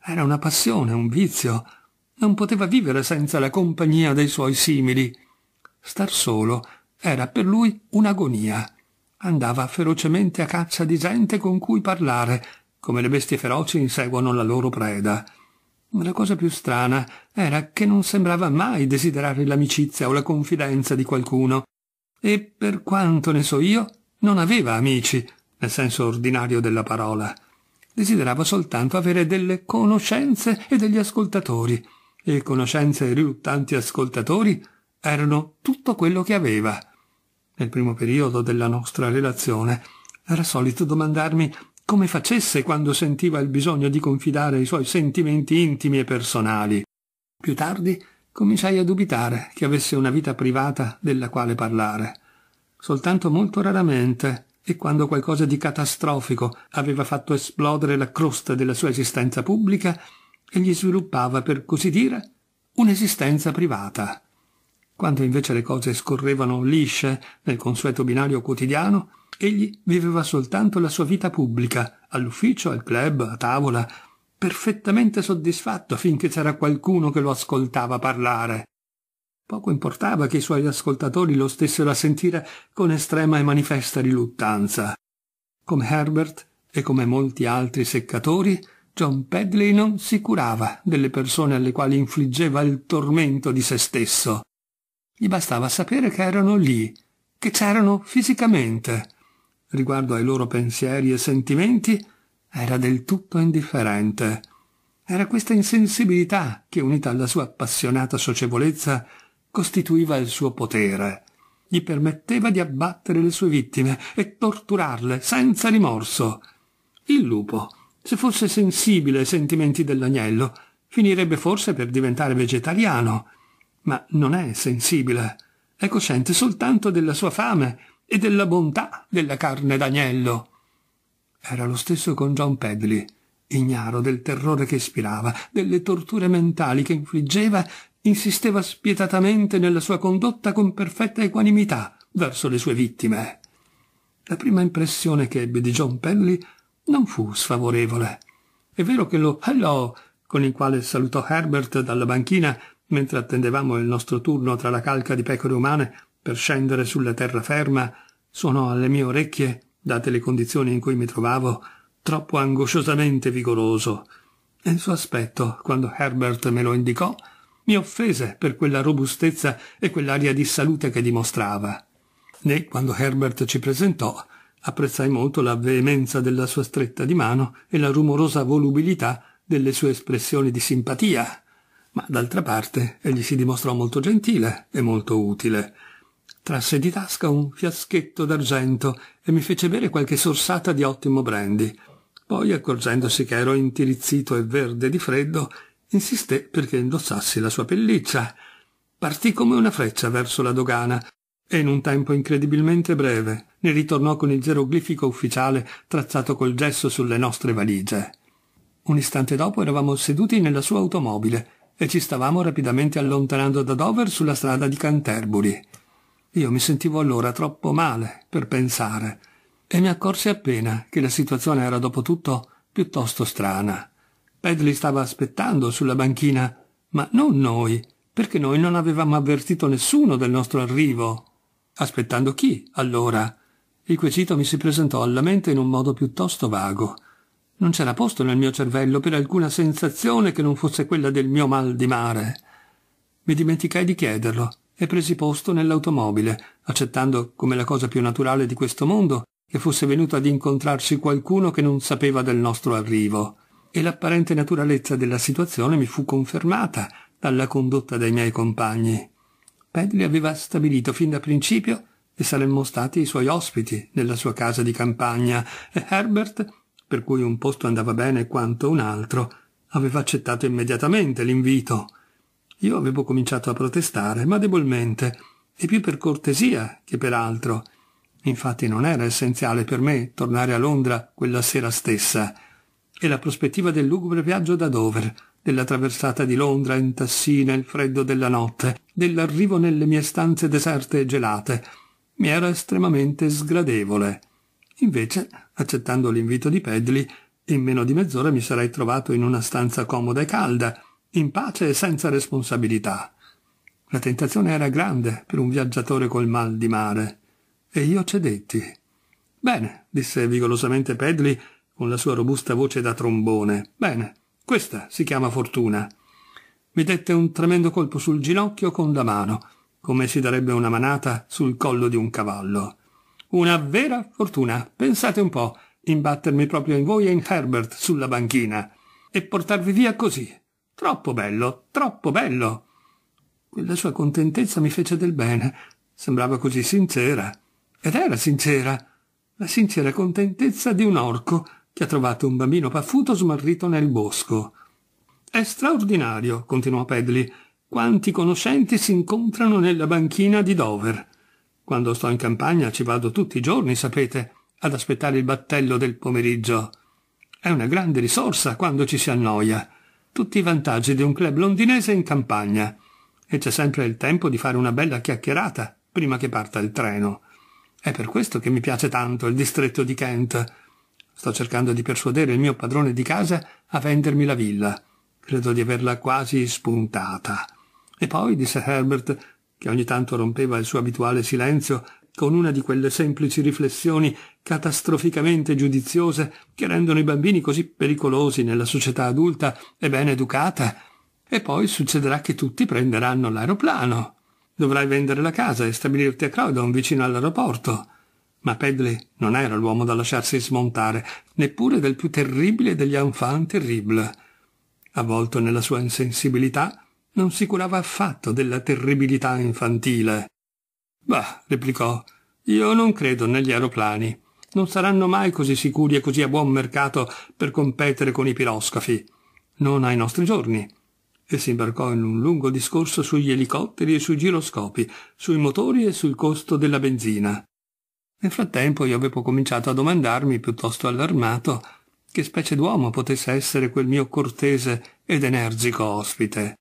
Era una passione, un vizio. Non poteva vivere senza la compagnia dei suoi simili. Star solo era per lui un'agonia. Andava ferocemente a caccia di gente con cui parlare, come le bestie feroci inseguono la loro preda. La cosa più strana era che non sembrava mai desiderare l'amicizia o la confidenza di qualcuno. E per quanto ne so io, non aveva amici, nel senso ordinario della parola. Desiderava soltanto avere delle conoscenze e degli ascoltatori, e conoscenze e riluttanti ascoltatori erano tutto quello che aveva nel primo periodo della nostra relazione, era solito domandarmi come facesse quando sentiva il bisogno di confidare i suoi sentimenti intimi e personali. Più tardi cominciai a dubitare che avesse una vita privata della quale parlare. Soltanto molto raramente, e quando qualcosa di catastrofico aveva fatto esplodere la crosta della sua esistenza pubblica, egli sviluppava, per così dire, un'esistenza privata. Quando invece le cose scorrevano lisce nel consueto binario quotidiano, egli viveva soltanto la sua vita pubblica, all'ufficio, al club, a tavola, perfettamente soddisfatto finché c'era qualcuno che lo ascoltava parlare. Poco importava che i suoi ascoltatori lo stessero a sentire con estrema e manifesta riluttanza. Come Herbert e come molti altri seccatori, John Pedley non si curava delle persone alle quali infliggeva il tormento di se stesso. Gli bastava sapere che erano lì, che c'erano fisicamente. Riguardo ai loro pensieri e sentimenti, era del tutto indifferente. Era questa insensibilità che, unita alla sua appassionata socievolezza, costituiva il suo potere. Gli permetteva di abbattere le sue vittime e torturarle senza rimorso. Il lupo, se fosse sensibile ai sentimenti dell'agnello, finirebbe forse per diventare vegetariano ma non è sensibile, è cosciente soltanto della sua fame e della bontà della carne d'agnello. Era lo stesso con John Pedley, ignaro del terrore che ispirava, delle torture mentali che infliggeva, insisteva spietatamente nella sua condotta con perfetta equanimità verso le sue vittime. La prima impressione che ebbe di John Pedley non fu sfavorevole. È vero che lo hello con il quale salutò Herbert dalla banchina mentre attendevamo il nostro turno tra la calca di pecore umane per scendere sulla terraferma, suonò alle mie orecchie, date le condizioni in cui mi trovavo, troppo angosciosamente vigoroso, e il suo aspetto, quando Herbert me lo indicò, mi offese per quella robustezza e quell'aria di salute che dimostrava. Né quando Herbert ci presentò, apprezzai molto la veemenza della sua stretta di mano e la rumorosa volubilità delle sue espressioni di simpatia ma d'altra parte egli si dimostrò molto gentile e molto utile. Trasse di tasca un fiaschetto d'argento e mi fece bere qualche sorsata di ottimo brandy. Poi, accorgendosi che ero intirizzito e verde di freddo, insisté perché indossassi la sua pelliccia. Partì come una freccia verso la dogana e in un tempo incredibilmente breve ne ritornò con il geroglifico ufficiale tracciato col gesso sulle nostre valigie. Un istante dopo eravamo seduti nella sua automobile e ci stavamo rapidamente allontanando da Dover sulla strada di Canterbury. Io mi sentivo allora troppo male per pensare e mi accorsi appena che la situazione era dopo tutto piuttosto strana. Pedley stava aspettando sulla banchina, ma non noi, perché noi non avevamo avvertito nessuno del nostro arrivo. Aspettando chi, allora? Il quesito mi si presentò alla mente in un modo piuttosto vago. Non c'era posto nel mio cervello per alcuna sensazione che non fosse quella del mio mal di mare. Mi dimenticai di chiederlo e presi posto nell'automobile, accettando come la cosa più naturale di questo mondo che fosse venuto ad incontrarci qualcuno che non sapeva del nostro arrivo. E l'apparente naturalezza della situazione mi fu confermata dalla condotta dei miei compagni. Pedley aveva stabilito fin da principio che saremmo stati i suoi ospiti nella sua casa di campagna e Herbert per cui un posto andava bene quanto un altro, aveva accettato immediatamente l'invito. Io avevo cominciato a protestare, ma debolmente, e più per cortesia che per altro. Infatti non era essenziale per me tornare a Londra quella sera stessa, e la prospettiva del lugubre viaggio da Dover, della traversata di Londra in tassi nel freddo della notte, dell'arrivo nelle mie stanze deserte e gelate, mi era estremamente sgradevole. Invece Accettando l'invito di Pedli, in meno di mezz'ora mi sarei trovato in una stanza comoda e calda, in pace e senza responsabilità. La tentazione era grande per un viaggiatore col mal di mare. E io cedetti. Bene, disse vigorosamente Pedli con la sua robusta voce da trombone. Bene, questa si chiama fortuna. Mi dette un tremendo colpo sul ginocchio con la mano, come si darebbe una manata sul collo di un cavallo. Una vera fortuna, pensate un po', imbattermi proprio in voi e in Herbert sulla banchina e portarvi via così. Troppo bello, troppo bello. Quella sua contentezza mi fece del bene. Sembrava così sincera. Ed era sincera. La sincera contentezza di un orco che ha trovato un bambino paffuto smarrito nel bosco. È straordinario, continuò Pedley, quanti conoscenti si incontrano nella banchina di Dover. Quando sto in campagna ci vado tutti i giorni, sapete, ad aspettare il battello del pomeriggio. È una grande risorsa quando ci si annoia. Tutti i vantaggi di un club londinese in campagna. E c'è sempre il tempo di fare una bella chiacchierata prima che parta il treno. È per questo che mi piace tanto il distretto di Kent. Sto cercando di persuadere il mio padrone di casa a vendermi la villa. Credo di averla quasi spuntata. E poi, disse Herbert, che ogni tanto rompeva il suo abituale silenzio con una di quelle semplici riflessioni catastroficamente giudiziose che rendono i bambini così pericolosi nella società adulta e ben educata. E poi succederà che tutti prenderanno l'aeroplano. Dovrai vendere la casa e stabilirti a Croydon vicino all'aeroporto. Ma Pedley non era l'uomo da lasciarsi smontare, neppure del più terribile degli enfants terribles. Avvolto nella sua insensibilità, non si curava affatto della terribilità infantile. Bah, replicò, io non credo negli aeroplani. Non saranno mai così sicuri e così a buon mercato per competere con i piroscafi. Non ai nostri giorni. E si imbarcò in un lungo discorso sugli elicotteri e sui giroscopi, sui motori e sul costo della benzina. Nel frattempo io avevo cominciato a domandarmi, piuttosto allarmato, che specie d'uomo potesse essere quel mio cortese ed energico ospite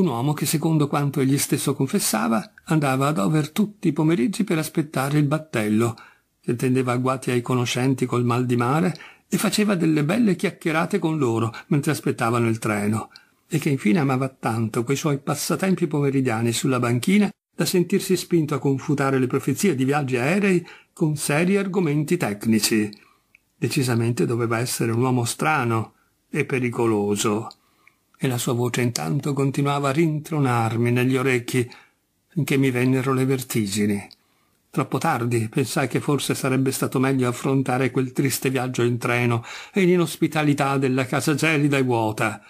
un uomo che secondo quanto egli stesso confessava andava ad over tutti i pomeriggi per aspettare il battello, che tendeva agguati ai conoscenti col mal di mare e faceva delle belle chiacchierate con loro mentre aspettavano il treno, e che infine amava tanto quei suoi passatempi pomeridiani sulla banchina da sentirsi spinto a confutare le profezie di viaggi aerei con seri argomenti tecnici. Decisamente doveva essere un uomo strano e pericoloso e la sua voce intanto continuava a rintronarmi negli orecchi finché mi vennero le vertigini. Troppo tardi pensai che forse sarebbe stato meglio affrontare quel triste viaggio in treno e l'inospitalità della casa gelida e vuota.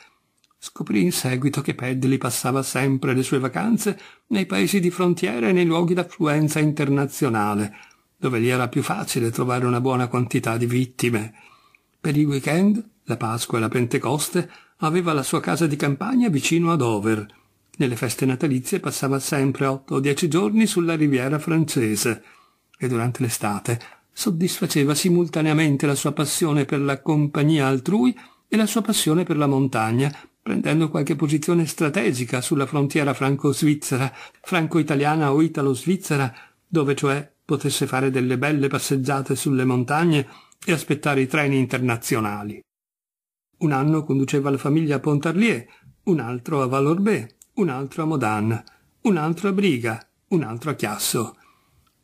Scoprì in seguito che Pedli passava sempre le sue vacanze nei paesi di frontiera e nei luoghi d'affluenza internazionale, dove gli era più facile trovare una buona quantità di vittime. Per i weekend, la Pasqua e la Pentecoste, aveva la sua casa di campagna vicino a Dover. Nelle feste natalizie passava sempre otto o dieci giorni sulla riviera francese e durante l'estate soddisfaceva simultaneamente la sua passione per la compagnia altrui e la sua passione per la montagna, prendendo qualche posizione strategica sulla frontiera franco-svizzera, franco-italiana o italo-svizzera, dove cioè potesse fare delle belle passeggiate sulle montagne e aspettare i treni internazionali. Un anno conduceva la famiglia a Pontarlier, un altro a Valorbé, un altro a Modane, un altro a Briga, un altro a Chiasso.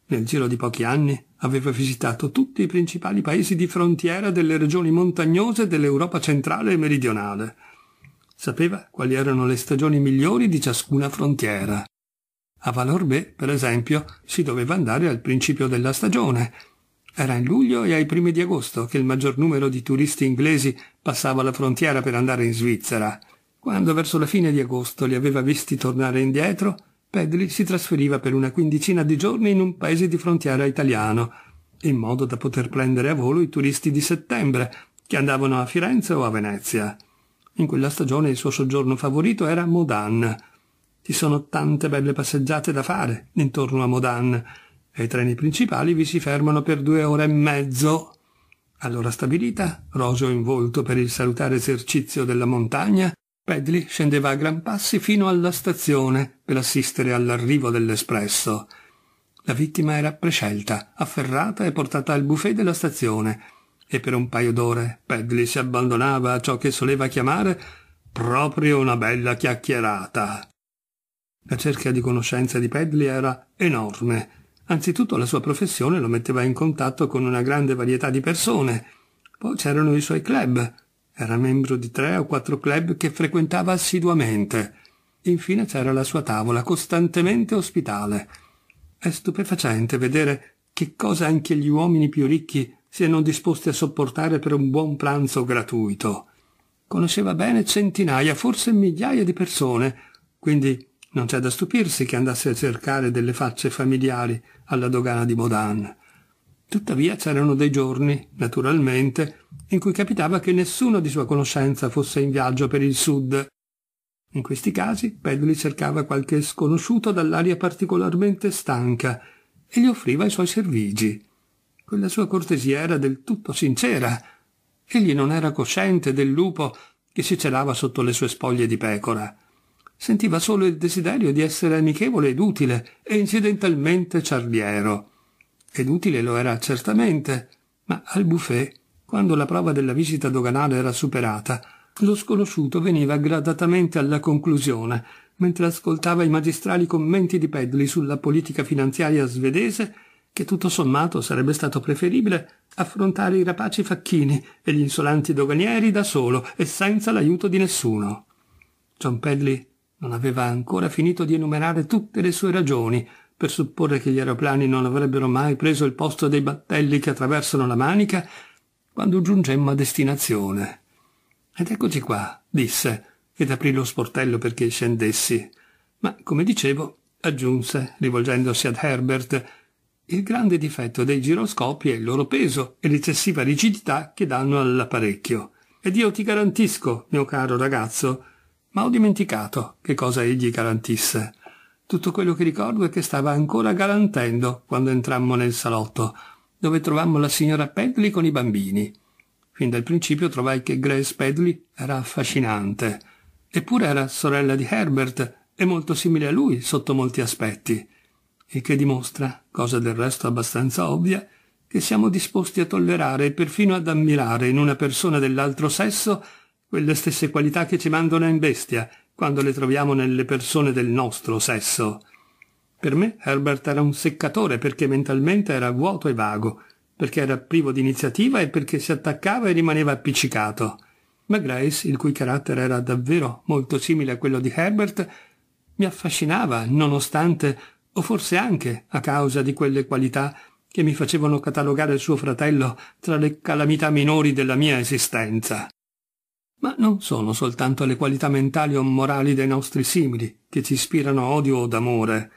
Nel giro di pochi anni aveva visitato tutti i principali paesi di frontiera delle regioni montagnose dell'Europa centrale e meridionale. Sapeva quali erano le stagioni migliori di ciascuna frontiera. A Valorbé, per esempio, si doveva andare al principio della stagione, era in luglio e ai primi di agosto che il maggior numero di turisti inglesi passava la frontiera per andare in Svizzera. Quando verso la fine di agosto li aveva visti tornare indietro, Pedri si trasferiva per una quindicina di giorni in un paese di frontiera italiano, in modo da poter prendere a volo i turisti di settembre che andavano a Firenze o a Venezia. In quella stagione il suo soggiorno favorito era Modan. Ci sono tante belle passeggiate da fare intorno a Modan, e i treni principali vi si fermano per due ore e mezzo. All'ora stabilita, Roso in volto per il salutare esercizio della montagna, Pedli scendeva a gran passi fino alla stazione per assistere all'arrivo dell'espresso. La vittima era prescelta, afferrata e portata al buffet della stazione, e per un paio d'ore Pedli si abbandonava a ciò che soleva chiamare proprio una bella chiacchierata. La cerchia di conoscenza di Pedli era enorme, Anzitutto la sua professione lo metteva in contatto con una grande varietà di persone. Poi c'erano i suoi club. Era membro di tre o quattro club che frequentava assiduamente. Infine c'era la sua tavola, costantemente ospitale. È stupefacente vedere che cosa anche gli uomini più ricchi siano disposti a sopportare per un buon pranzo gratuito. Conosceva bene centinaia, forse migliaia di persone, quindi non c'è da stupirsi che andasse a cercare delle facce familiari alla dogana di Modan. Tuttavia c'erano dei giorni, naturalmente, in cui capitava che nessuno di sua conoscenza fosse in viaggio per il sud. In questi casi Peduli cercava qualche sconosciuto dall'aria particolarmente stanca e gli offriva i suoi servigi. Quella sua cortesia era del tutto sincera. Egli non era cosciente del lupo che si celava sotto le sue spoglie di pecora sentiva solo il desiderio di essere amichevole ed utile, e incidentalmente ciarliero. Ed utile lo era certamente, ma al buffet, quando la prova della visita doganale era superata, lo sconosciuto veniva gradatamente alla conclusione, mentre ascoltava i magistrali commenti di Pedli sulla politica finanziaria svedese, che tutto sommato sarebbe stato preferibile affrontare i rapaci facchini e gli insolenti doganieri da solo e senza l'aiuto di nessuno. John Pedley non aveva ancora finito di enumerare tutte le sue ragioni per supporre che gli aeroplani non avrebbero mai preso il posto dei battelli che attraversano la manica quando giungemmo a destinazione. Ed eccoci qua, disse, ed aprì lo sportello perché scendessi. Ma, come dicevo, aggiunse, rivolgendosi ad Herbert, il grande difetto dei giroscopi è il loro peso e l'eccessiva rigidità che danno all'apparecchio. Ed io ti garantisco, mio caro ragazzo, ma ho dimenticato che cosa egli garantisse. Tutto quello che ricordo è che stava ancora garantendo quando entrammo nel salotto, dove trovammo la signora Pedley con i bambini. Fin dal principio trovai che Grace Pedley era affascinante. Eppure era sorella di Herbert e molto simile a lui sotto molti aspetti. Il che dimostra, cosa del resto abbastanza ovvia, che siamo disposti a tollerare e perfino ad ammirare in una persona dell'altro sesso quelle stesse qualità che ci mandano in bestia, quando le troviamo nelle persone del nostro sesso. Per me Herbert era un seccatore perché mentalmente era vuoto e vago, perché era privo di iniziativa e perché si attaccava e rimaneva appiccicato. Ma Grace, il cui carattere era davvero molto simile a quello di Herbert, mi affascinava, nonostante, o forse anche a causa di quelle qualità che mi facevano catalogare il suo fratello tra le calamità minori della mia esistenza ma non sono soltanto le qualità mentali o morali dei nostri simili che ci ispirano odio o d'amore.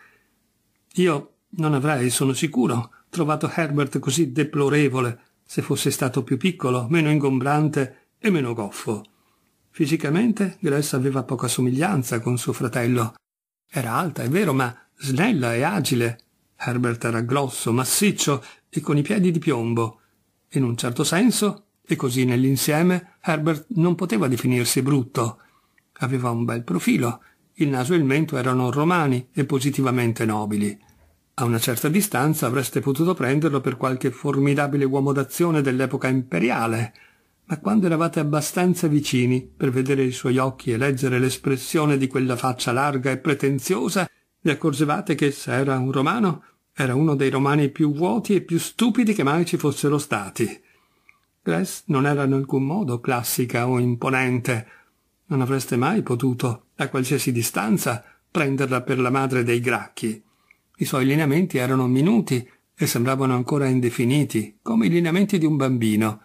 Io non avrei, sono sicuro, trovato Herbert così deplorevole se fosse stato più piccolo, meno ingombrante e meno goffo. Fisicamente Gress aveva poca somiglianza con suo fratello. Era alta, è vero, ma snella e agile. Herbert era grosso, massiccio e con i piedi di piombo. In un certo senso e così nell'insieme Herbert non poteva definirsi brutto. Aveva un bel profilo, il naso e il mento erano romani e positivamente nobili. A una certa distanza avreste potuto prenderlo per qualche formidabile uomo d'azione dell'epoca imperiale, ma quando eravate abbastanza vicini per vedere i suoi occhi e leggere l'espressione di quella faccia larga e pretenziosa, vi accorgevate che se era un romano, era uno dei romani più vuoti e più stupidi che mai ci fossero stati. Grace non era in alcun modo classica o imponente. Non avreste mai potuto, a qualsiasi distanza, prenderla per la madre dei gracchi. I suoi lineamenti erano minuti e sembravano ancora indefiniti, come i lineamenti di un bambino.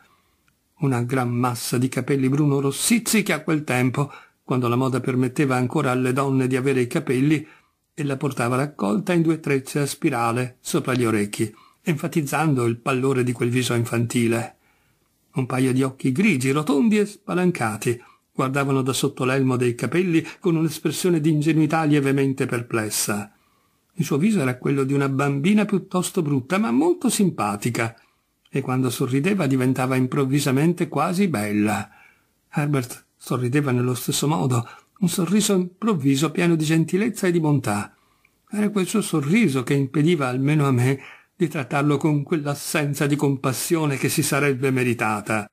Una gran massa di capelli bruno rossizzi che a quel tempo, quando la moda permetteva ancora alle donne di avere i capelli, e la portava raccolta in due trecce a spirale sopra gli orecchi, enfatizzando il pallore di quel viso infantile. Un paio di occhi grigi, rotondi e spalancati, guardavano da sotto l'elmo dei capelli con un'espressione di ingenuità lievemente perplessa. Il suo viso era quello di una bambina piuttosto brutta, ma molto simpatica, e quando sorrideva diventava improvvisamente quasi bella. Herbert sorrideva nello stesso modo, un sorriso improvviso pieno di gentilezza e di bontà. Era quel suo sorriso che impediva almeno a me di trattarlo con quell'assenza di compassione che si sarebbe meritata.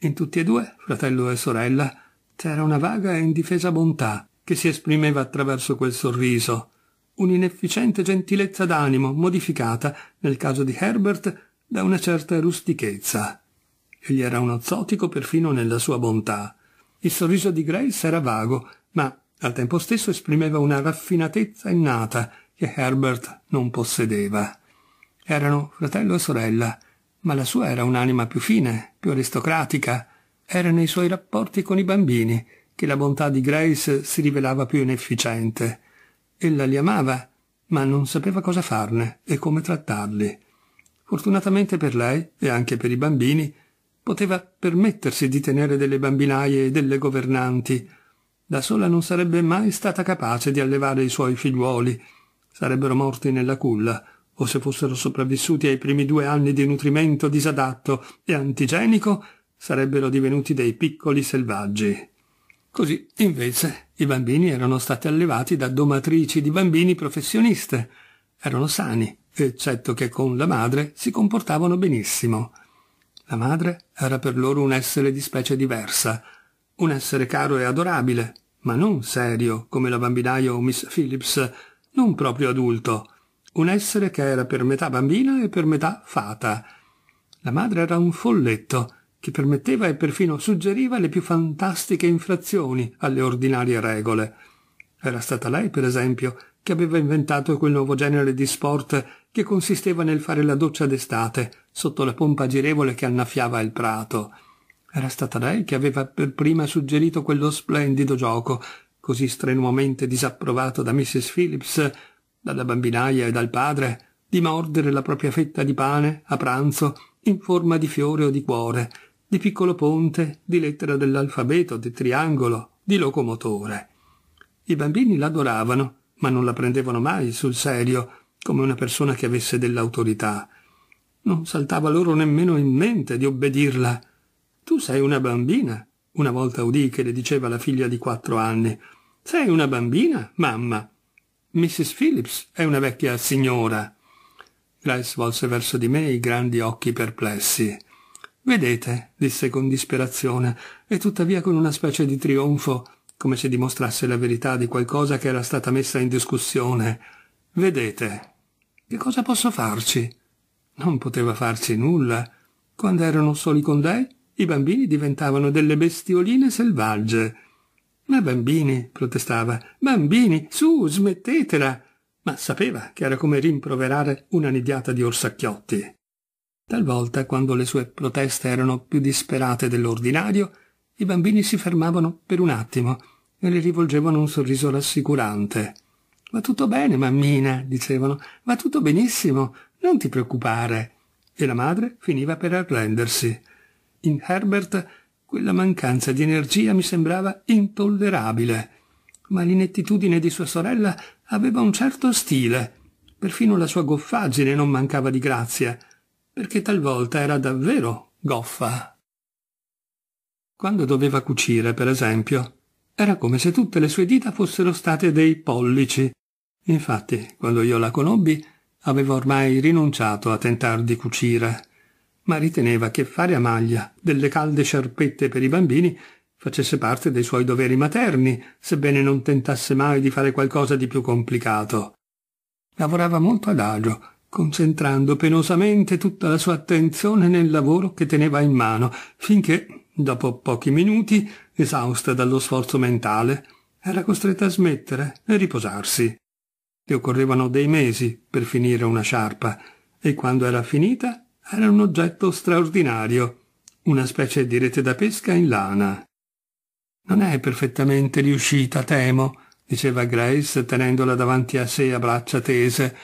In tutti e due, fratello e sorella, c'era una vaga e indifesa bontà che si esprimeva attraverso quel sorriso, un'inefficiente gentilezza d'animo modificata, nel caso di Herbert, da una certa rustichezza. Egli era uno zotico perfino nella sua bontà. Il sorriso di Grace era vago, ma al tempo stesso esprimeva una raffinatezza innata che Herbert non possedeva. Erano fratello e sorella, ma la sua era un'anima più fine, più aristocratica. Erano i suoi rapporti con i bambini che la bontà di Grace si rivelava più inefficiente. Ella li amava, ma non sapeva cosa farne e come trattarli. Fortunatamente per lei, e anche per i bambini, poteva permettersi di tenere delle bambinaie e delle governanti. Da sola non sarebbe mai stata capace di allevare i suoi figliuoli. Sarebbero morti nella culla o se fossero sopravvissuti ai primi due anni di nutrimento disadatto e antigenico, sarebbero divenuti dei piccoli selvaggi. Così, invece, i bambini erano stati allevati da domatrici di bambini professioniste. Erano sani, eccetto che con la madre si comportavano benissimo. La madre era per loro un essere di specie diversa, un essere caro e adorabile, ma non serio come la bambinaio Miss Phillips, non proprio adulto, un essere che era per metà bambina e per metà fata. La madre era un folletto, che permetteva e perfino suggeriva le più fantastiche infrazioni alle ordinarie regole. Era stata lei, per esempio, che aveva inventato quel nuovo genere di sport che consisteva nel fare la doccia d'estate sotto la pompa girevole che annaffiava il prato. Era stata lei che aveva per prima suggerito quello splendido gioco, così strenuamente disapprovato da Mrs. Phillips, dalla bambinaia e dal padre, di mordere la propria fetta di pane a pranzo in forma di fiore o di cuore, di piccolo ponte, di lettera dell'alfabeto, di triangolo, di locomotore. I bambini l'adoravano, ma non la prendevano mai sul serio come una persona che avesse dell'autorità. Non saltava loro nemmeno in mente di obbedirla. Tu sei una bambina, una volta udì che le diceva la figlia di quattro anni. Sei una bambina, mamma. Mrs. Phillips è una vecchia signora. Grace volse verso di me i grandi occhi perplessi. Vedete, disse con disperazione, e tuttavia con una specie di trionfo, come se dimostrasse la verità di qualcosa che era stata messa in discussione. Vedete, che cosa posso farci? Non poteva farci nulla. Quando erano soli con lei, i bambini diventavano delle bestioline selvagge. Ma bambini, protestava, bambini, su, smettetela! Ma sapeva che era come rimproverare una nidiata di orsacchiotti. Talvolta, quando le sue proteste erano più disperate dell'ordinario, i bambini si fermavano per un attimo e le rivolgevano un sorriso rassicurante. Va tutto bene, mammina, dicevano, va tutto benissimo, non ti preoccupare. E la madre finiva per arrendersi. In Herbert quella mancanza di energia mi sembrava intollerabile, ma l'inettitudine di sua sorella aveva un certo stile. Perfino la sua goffaggine non mancava di grazia, perché talvolta era davvero goffa. Quando doveva cucire, per esempio, era come se tutte le sue dita fossero state dei pollici. Infatti, quando io la conobbi, aveva ormai rinunciato a tentar di cucire ma riteneva che fare a maglia delle calde sciarpette per i bambini facesse parte dei suoi doveri materni, sebbene non tentasse mai di fare qualcosa di più complicato. Lavorava molto ad agio, concentrando penosamente tutta la sua attenzione nel lavoro che teneva in mano, finché, dopo pochi minuti, esausta dallo sforzo mentale, era costretta a smettere e riposarsi. Le occorrevano dei mesi per finire una sciarpa, e quando era finita era un oggetto straordinario, una specie di rete da pesca in lana. Non è perfettamente riuscita, temo, diceva Grace, tenendola davanti a sé a braccia tese.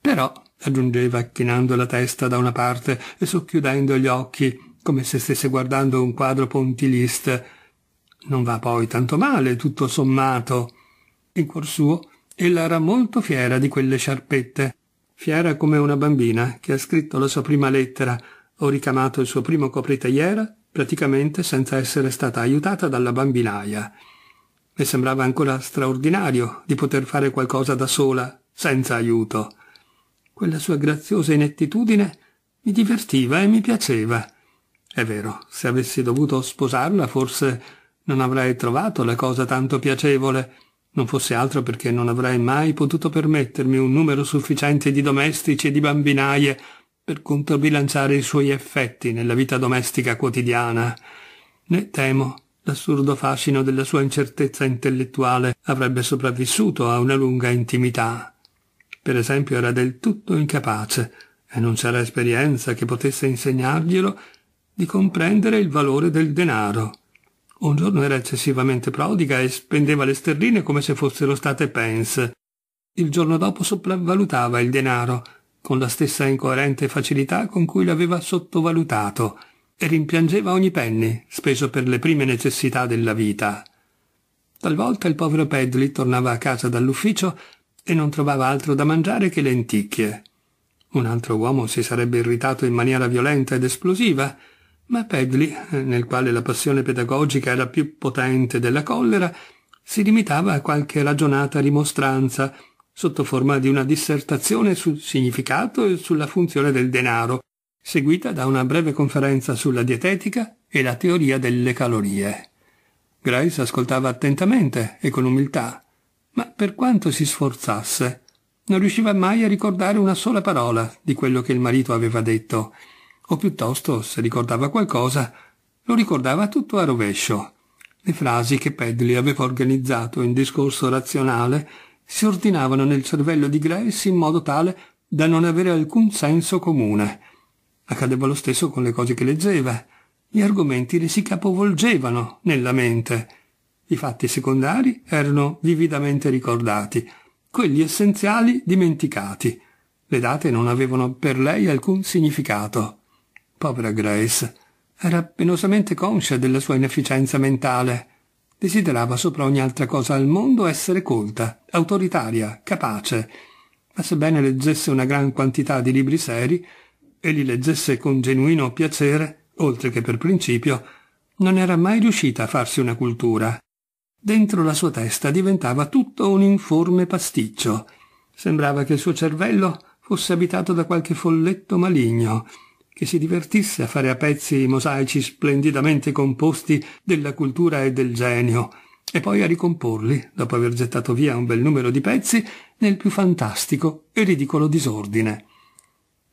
Però, aggiungeva chinando la testa da una parte e socchiudendo gli occhi, come se stesse guardando un quadro pontilista, non va poi tanto male, tutto sommato. In cuor suo, ella era molto fiera di quelle sciarpette, fiera come una bambina che ha scritto la sua prima lettera o ricamato il suo primo copritagliera praticamente senza essere stata aiutata dalla bambinaia. Le sembrava ancora straordinario di poter fare qualcosa da sola, senza aiuto. Quella sua graziosa inettitudine mi divertiva e mi piaceva. È vero, se avessi dovuto sposarla forse non avrei trovato la cosa tanto piacevole, non fosse altro perché non avrei mai potuto permettermi un numero sufficiente di domestici e di bambinaie per controbilanciare i suoi effetti nella vita domestica quotidiana, Ne temo l'assurdo fascino della sua incertezza intellettuale avrebbe sopravvissuto a una lunga intimità. Per esempio era del tutto incapace, e non c'era esperienza che potesse insegnarglielo, di comprendere il valore del denaro. Un giorno era eccessivamente prodiga e spendeva le sterline come se fossero state pence. Il giorno dopo sopravvalutava il denaro, con la stessa incoerente facilità con cui l'aveva sottovalutato, e rimpiangeva ogni penny speso per le prime necessità della vita. Talvolta il povero Pedley tornava a casa dall'ufficio e non trovava altro da mangiare che lenticchie. Un altro uomo si sarebbe irritato in maniera violenta ed esplosiva, ma Pedli, nel quale la passione pedagogica era più potente della collera, si limitava a qualche ragionata rimostranza, sotto forma di una dissertazione sul significato e sulla funzione del denaro, seguita da una breve conferenza sulla dietetica e la teoria delle calorie. Grace ascoltava attentamente e con umiltà, ma per quanto si sforzasse, non riusciva mai a ricordare una sola parola di quello che il marito aveva detto, o piuttosto, se ricordava qualcosa, lo ricordava tutto a rovescio. Le frasi che Pedley aveva organizzato in discorso razionale si ordinavano nel cervello di Grace in modo tale da non avere alcun senso comune. Accadeva lo stesso con le cose che leggeva. Gli argomenti le si capovolgevano nella mente. I fatti secondari erano vividamente ricordati, quelli essenziali dimenticati. Le date non avevano per lei alcun significato. Povera Grace. Era penosamente conscia della sua inefficienza mentale. Desiderava sopra ogni altra cosa al mondo essere colta, autoritaria, capace. Ma sebbene leggesse una gran quantità di libri seri, e li leggesse con genuino piacere, oltre che per principio, non era mai riuscita a farsi una cultura. Dentro la sua testa diventava tutto un informe pasticcio. Sembrava che il suo cervello fosse abitato da qualche folletto maligno, che si divertisse a fare a pezzi i mosaici splendidamente composti della cultura e del genio, e poi a ricomporli, dopo aver gettato via un bel numero di pezzi, nel più fantastico e ridicolo disordine.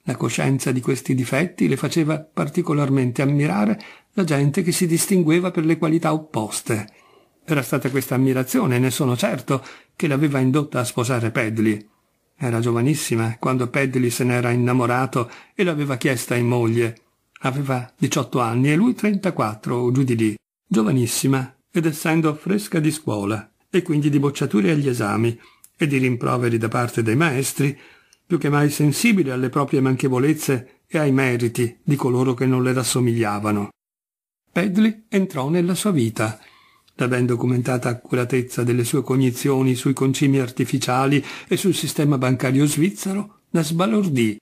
La coscienza di questi difetti le faceva particolarmente ammirare la gente che si distingueva per le qualità opposte. Era stata questa ammirazione, ne sono certo, che l'aveva indotta a sposare Pedli. Era giovanissima eh, quando Pedley se n'era innamorato e l'aveva chiesta in moglie. Aveva 18 anni e lui 34 o giù di lì. Giovanissima ed essendo fresca di scuola e quindi di bocciature agli esami e di rimproveri da parte dei maestri, più che mai sensibile alle proprie manchevolezze e ai meriti di coloro che non le rassomigliavano. Pedley entrò nella sua vita da ben documentata accuratezza delle sue cognizioni sui concimi artificiali e sul sistema bancario svizzero, la sbalordì.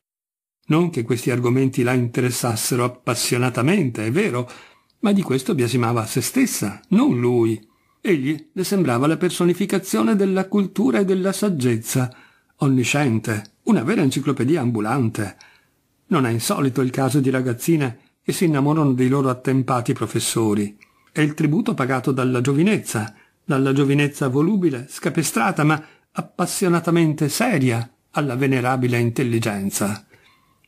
Non che questi argomenti la interessassero appassionatamente, è vero, ma di questo biasimava a se stessa, non lui. Egli le sembrava la personificazione della cultura e della saggezza, onnisciente, una vera enciclopedia ambulante. Non è insolito il caso di ragazzine che si innamorano dei loro attempati professori. È il tributo pagato dalla giovinezza, dalla giovinezza volubile, scapestrata, ma appassionatamente seria alla venerabile intelligenza.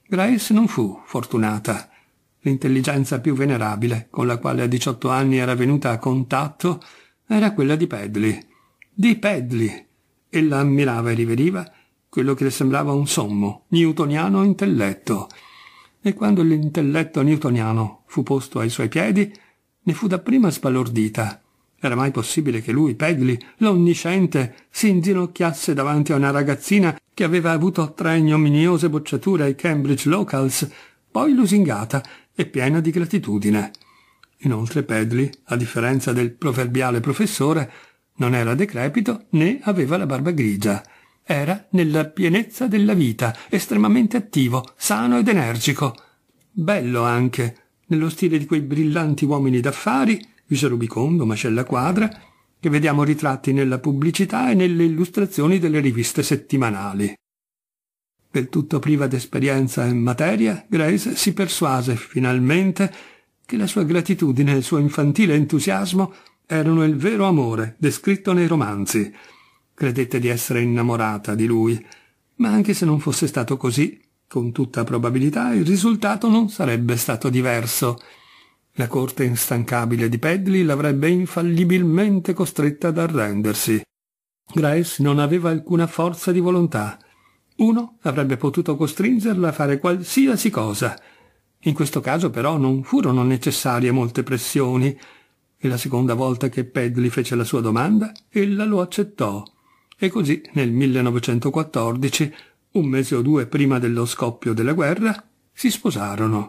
Grace non fu fortunata. L'intelligenza più venerabile con la quale a 18 anni era venuta a contatto era quella di Pedley. Di Pedley! Ella ammirava e rivediva quello che le sembrava un sommo, newtoniano intelletto. E quando l'intelletto newtoniano fu posto ai suoi piedi, ne fu dapprima sbalordita. Era mai possibile che lui, Pegli, l'onnisciente, si inginocchiasse davanti a una ragazzina che aveva avuto tre ignominiose bocciature ai Cambridge Locals, poi lusingata e piena di gratitudine. Inoltre Pedley, a differenza del proverbiale professore, non era decrepito né aveva la barba grigia. Era nella pienezza della vita, estremamente attivo, sano ed energico. Bello anche, nello stile di quei brillanti uomini d'affari, Viso Rubicondo, Macella Quadra, che vediamo ritratti nella pubblicità e nelle illustrazioni delle riviste settimanali. Del tutto priva d'esperienza in materia, Grace si persuase finalmente che la sua gratitudine e il suo infantile entusiasmo erano il vero amore descritto nei romanzi. Credette di essere innamorata di lui, ma anche se non fosse stato così, con tutta probabilità il risultato non sarebbe stato diverso. La corte instancabile di Pedley l'avrebbe infallibilmente costretta ad arrendersi. Grace non aveva alcuna forza di volontà. Uno avrebbe potuto costringerla a fare qualsiasi cosa. In questo caso però non furono necessarie molte pressioni, e la seconda volta che Pedley fece la sua domanda, ella lo accettò. E così nel 1914 un mese o due prima dello scoppio della guerra, si sposarono.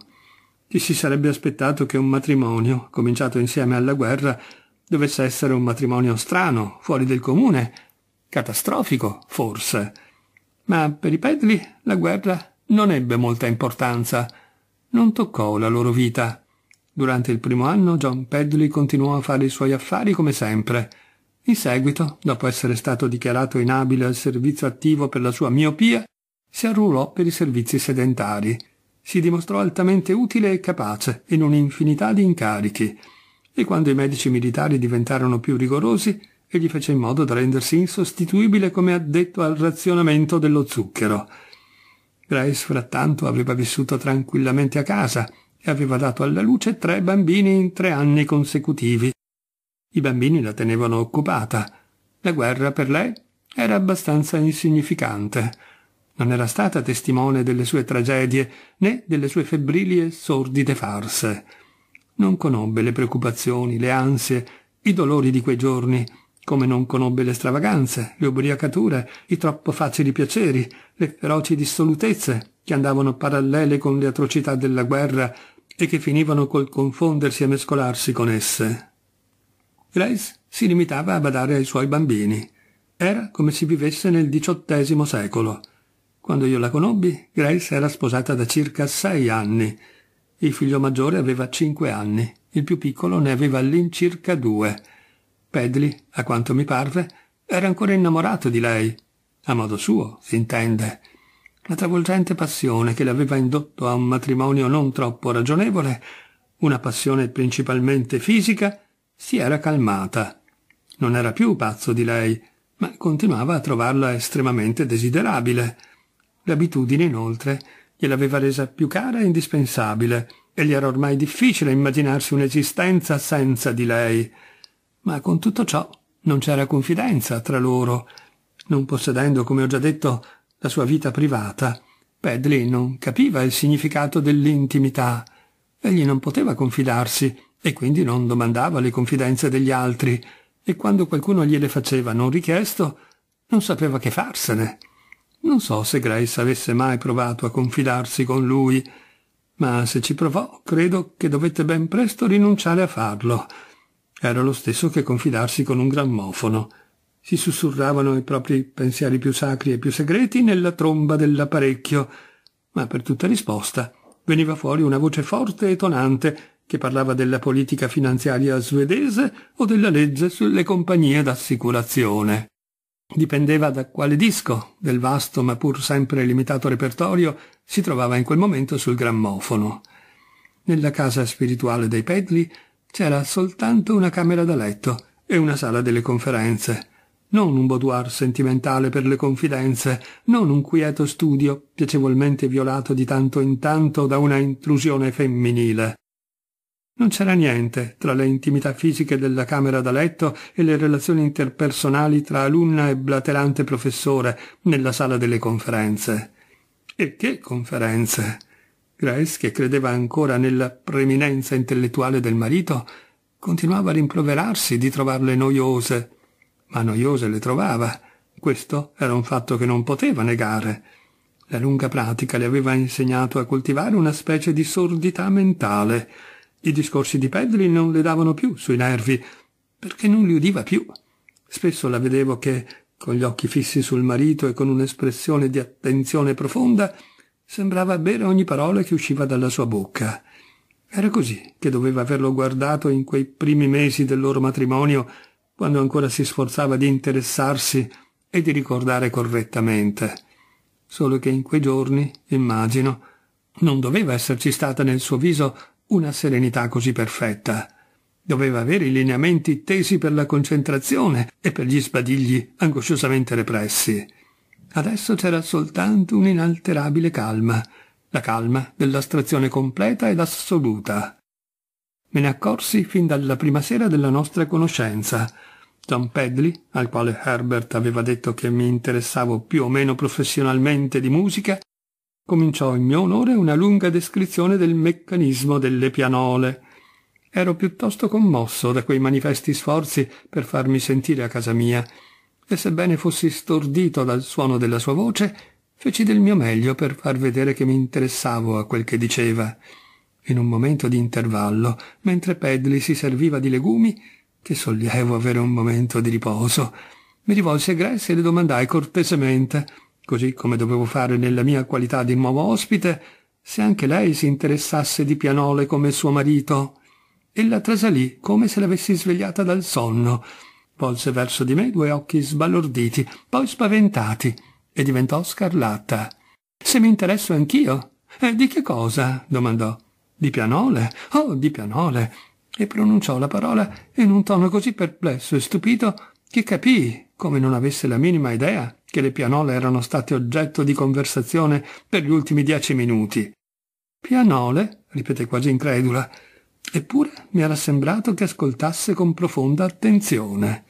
Ci si sarebbe aspettato che un matrimonio, cominciato insieme alla guerra, dovesse essere un matrimonio strano, fuori del comune, catastrofico, forse. Ma per i Pedli la guerra non ebbe molta importanza, non toccò la loro vita. Durante il primo anno John Pedley continuò a fare i suoi affari come sempre. In seguito, dopo essere stato dichiarato inabile al servizio attivo per la sua miopia, si arruolò per i servizi sedentari. Si dimostrò altamente utile e capace in un'infinità di incarichi. E quando i medici militari diventarono più rigorosi, egli fece in modo da rendersi insostituibile come addetto al razionamento dello zucchero. Grace frattanto aveva vissuto tranquillamente a casa e aveva dato alla luce tre bambini in tre anni consecutivi. I bambini la tenevano occupata. La guerra per lei era abbastanza insignificante non era stata testimone delle sue tragedie né delle sue febbrili e sordide farse. Non conobbe le preoccupazioni, le ansie, i dolori di quei giorni, come non conobbe le stravaganze, le ubriacature, i troppo facili piaceri, le feroci dissolutezze che andavano parallele con le atrocità della guerra e che finivano col confondersi e mescolarsi con esse. Grace si limitava a badare ai suoi bambini. Era come se vivesse nel diciottesimo secolo quando io la conobbi, Grace era sposata da circa sei anni. Il figlio maggiore aveva cinque anni, il più piccolo ne aveva all'incirca due. Pedley, a quanto mi parve, era ancora innamorato di lei. A modo suo, si intende. La travolgente passione che l'aveva indotto a un matrimonio non troppo ragionevole, una passione principalmente fisica, si era calmata. Non era più pazzo di lei, ma continuava a trovarla estremamente desiderabile. L'abitudine, inoltre, gliel'aveva resa più cara e indispensabile, e gli era ormai difficile immaginarsi un'esistenza senza di lei. Ma con tutto ciò non c'era confidenza tra loro. Non possedendo, come ho già detto, la sua vita privata, Pedley non capiva il significato dell'intimità. Egli non poteva confidarsi e quindi non domandava le confidenze degli altri, e quando qualcuno gliele faceva non richiesto, non sapeva che farsene. Non so se Grace avesse mai provato a confidarsi con lui, ma se ci provò credo che dovette ben presto rinunciare a farlo. Era lo stesso che confidarsi con un grammofono. Si sussurravano i propri pensieri più sacri e più segreti nella tromba dell'apparecchio, ma per tutta risposta veniva fuori una voce forte e tonante che parlava della politica finanziaria svedese o della legge sulle compagnie d'assicurazione. Dipendeva da quale disco del vasto ma pur sempre limitato repertorio si trovava in quel momento sul grammofono. Nella casa spirituale dei Pedli c'era soltanto una camera da letto e una sala delle conferenze, non un boudoir sentimentale per le confidenze, non un quieto studio piacevolmente violato di tanto in tanto da una intrusione femminile. Non c'era niente tra le intimità fisiche della camera da letto e le relazioni interpersonali tra alunna e blaterante professore nella sala delle conferenze. E che conferenze! Grace, che credeva ancora nella preminenza intellettuale del marito, continuava a rimproverarsi di trovarle noiose. Ma noiose le trovava. Questo era un fatto che non poteva negare. La lunga pratica le aveva insegnato a coltivare una specie di sordità mentale i discorsi di Pedri non le davano più sui nervi, perché non li udiva più. Spesso la vedevo che, con gli occhi fissi sul marito e con un'espressione di attenzione profonda, sembrava bere ogni parola che usciva dalla sua bocca. Era così che doveva averlo guardato in quei primi mesi del loro matrimonio, quando ancora si sforzava di interessarsi e di ricordare correttamente. Solo che in quei giorni, immagino, non doveva esserci stata nel suo viso una serenità così perfetta. Doveva avere i lineamenti tesi per la concentrazione e per gli sbadigli angosciosamente repressi. Adesso c'era soltanto un'inalterabile calma, la calma dell'astrazione completa ed assoluta. Me ne accorsi fin dalla prima sera della nostra conoscenza. John Pedley, al quale Herbert aveva detto che mi interessavo più o meno professionalmente di musica, cominciò in mio onore una lunga descrizione del meccanismo delle pianole. Ero piuttosto commosso da quei manifesti sforzi per farmi sentire a casa mia, e sebbene fossi stordito dal suono della sua voce, feci del mio meglio per far vedere che mi interessavo a quel che diceva. In un momento di intervallo, mentre Pedli si serviva di legumi, che sollievo avere un momento di riposo, mi rivolsi a Gress e le domandai cortesemente così come dovevo fare nella mia qualità di nuovo ospite, se anche lei si interessasse di pianole come suo marito. Ella trasalì come se l'avessi svegliata dal sonno, volse verso di me due occhi sbalorditi, poi spaventati, e diventò scarlatta. Se mi interesso anch'io? Eh, di che cosa? domandò. Di pianole? Oh, di pianole! E pronunciò la parola in un tono così perplesso e stupito che capii, come non avesse la minima idea, che le pianole erano state oggetto di conversazione per gli ultimi dieci minuti. Pianole? ripeté quasi incredula, eppure mi era sembrato che ascoltasse con profonda attenzione.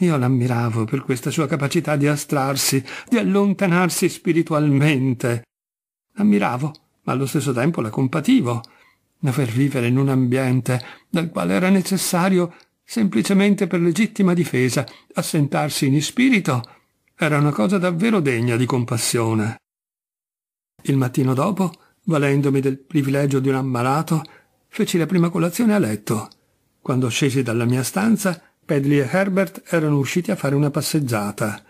Io l'ammiravo per questa sua capacità di astrarsi, di allontanarsi spiritualmente. L'ammiravo, ma allo stesso tempo la compativo, Dover vivere in un ambiente dal quale era necessario, semplicemente per legittima difesa, assentarsi in spirito era una cosa davvero degna di compassione. Il mattino dopo, valendomi del privilegio di un ammalato, feci la prima colazione a letto. Quando scesi dalla mia stanza, Pedley e Herbert erano usciti a fare una passeggiata.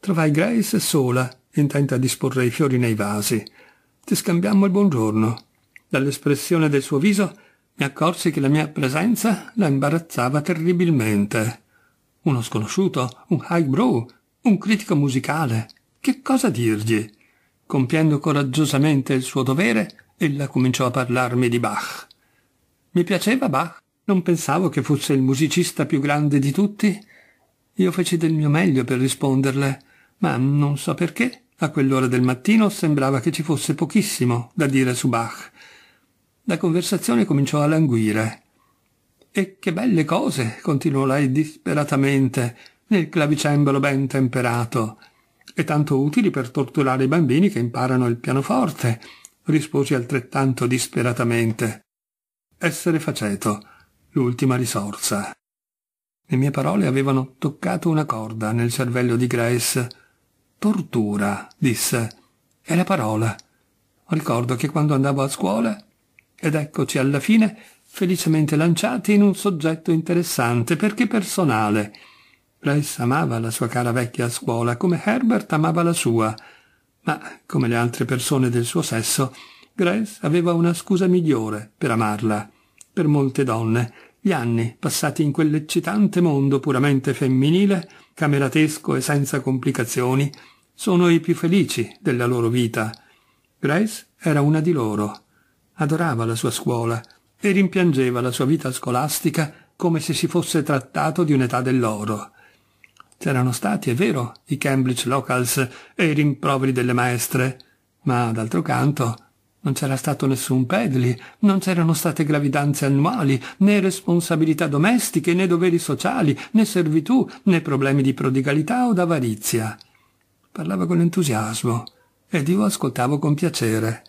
Trovai Grace sola, intenta a disporre i fiori nei vasi. Ci scambiammo il buongiorno. Dall'espressione del suo viso mi accorsi che la mia presenza la imbarazzava terribilmente. Uno sconosciuto, un high highbrow, un critico musicale, che cosa dirgli? Compiendo coraggiosamente il suo dovere, ella cominciò a parlarmi di Bach. Mi piaceva Bach, non pensavo che fosse il musicista più grande di tutti. Io feci del mio meglio per risponderle, ma non so perché, a quell'ora del mattino sembrava che ci fosse pochissimo da dire su Bach. La conversazione cominciò a languire. E che belle cose, continuò lei disperatamente, nel clavicembalo ben temperato, e tanto utili per torturare i bambini che imparano il pianoforte, risposi altrettanto disperatamente. Essere faceto, l'ultima risorsa. Le mie parole avevano toccato una corda nel cervello di Grace. Tortura, disse. È la parola. Ricordo che quando andavo a scuola, ed eccoci alla fine, felicemente lanciati in un soggetto interessante perché personale, Price amava la sua cara vecchia scuola come Herbert amava la sua, ma, come le altre persone del suo sesso, Grace aveva una scusa migliore per amarla. Per molte donne, gli anni passati in quell'eccitante mondo puramente femminile, cameratesco e senza complicazioni, sono i più felici della loro vita. Grace era una di loro. Adorava la sua scuola e rimpiangeva la sua vita scolastica come se si fosse trattato di un'età dell'oro. C'erano stati, è vero, i Cambridge Locals e i rimproveri delle maestre, ma d'altro canto non c'era stato nessun pedli, non c'erano state gravidanze annuali, né responsabilità domestiche, né doveri sociali, né servitù, né problemi di prodigalità o d'avarizia. Parlava con entusiasmo ed io ascoltavo con piacere.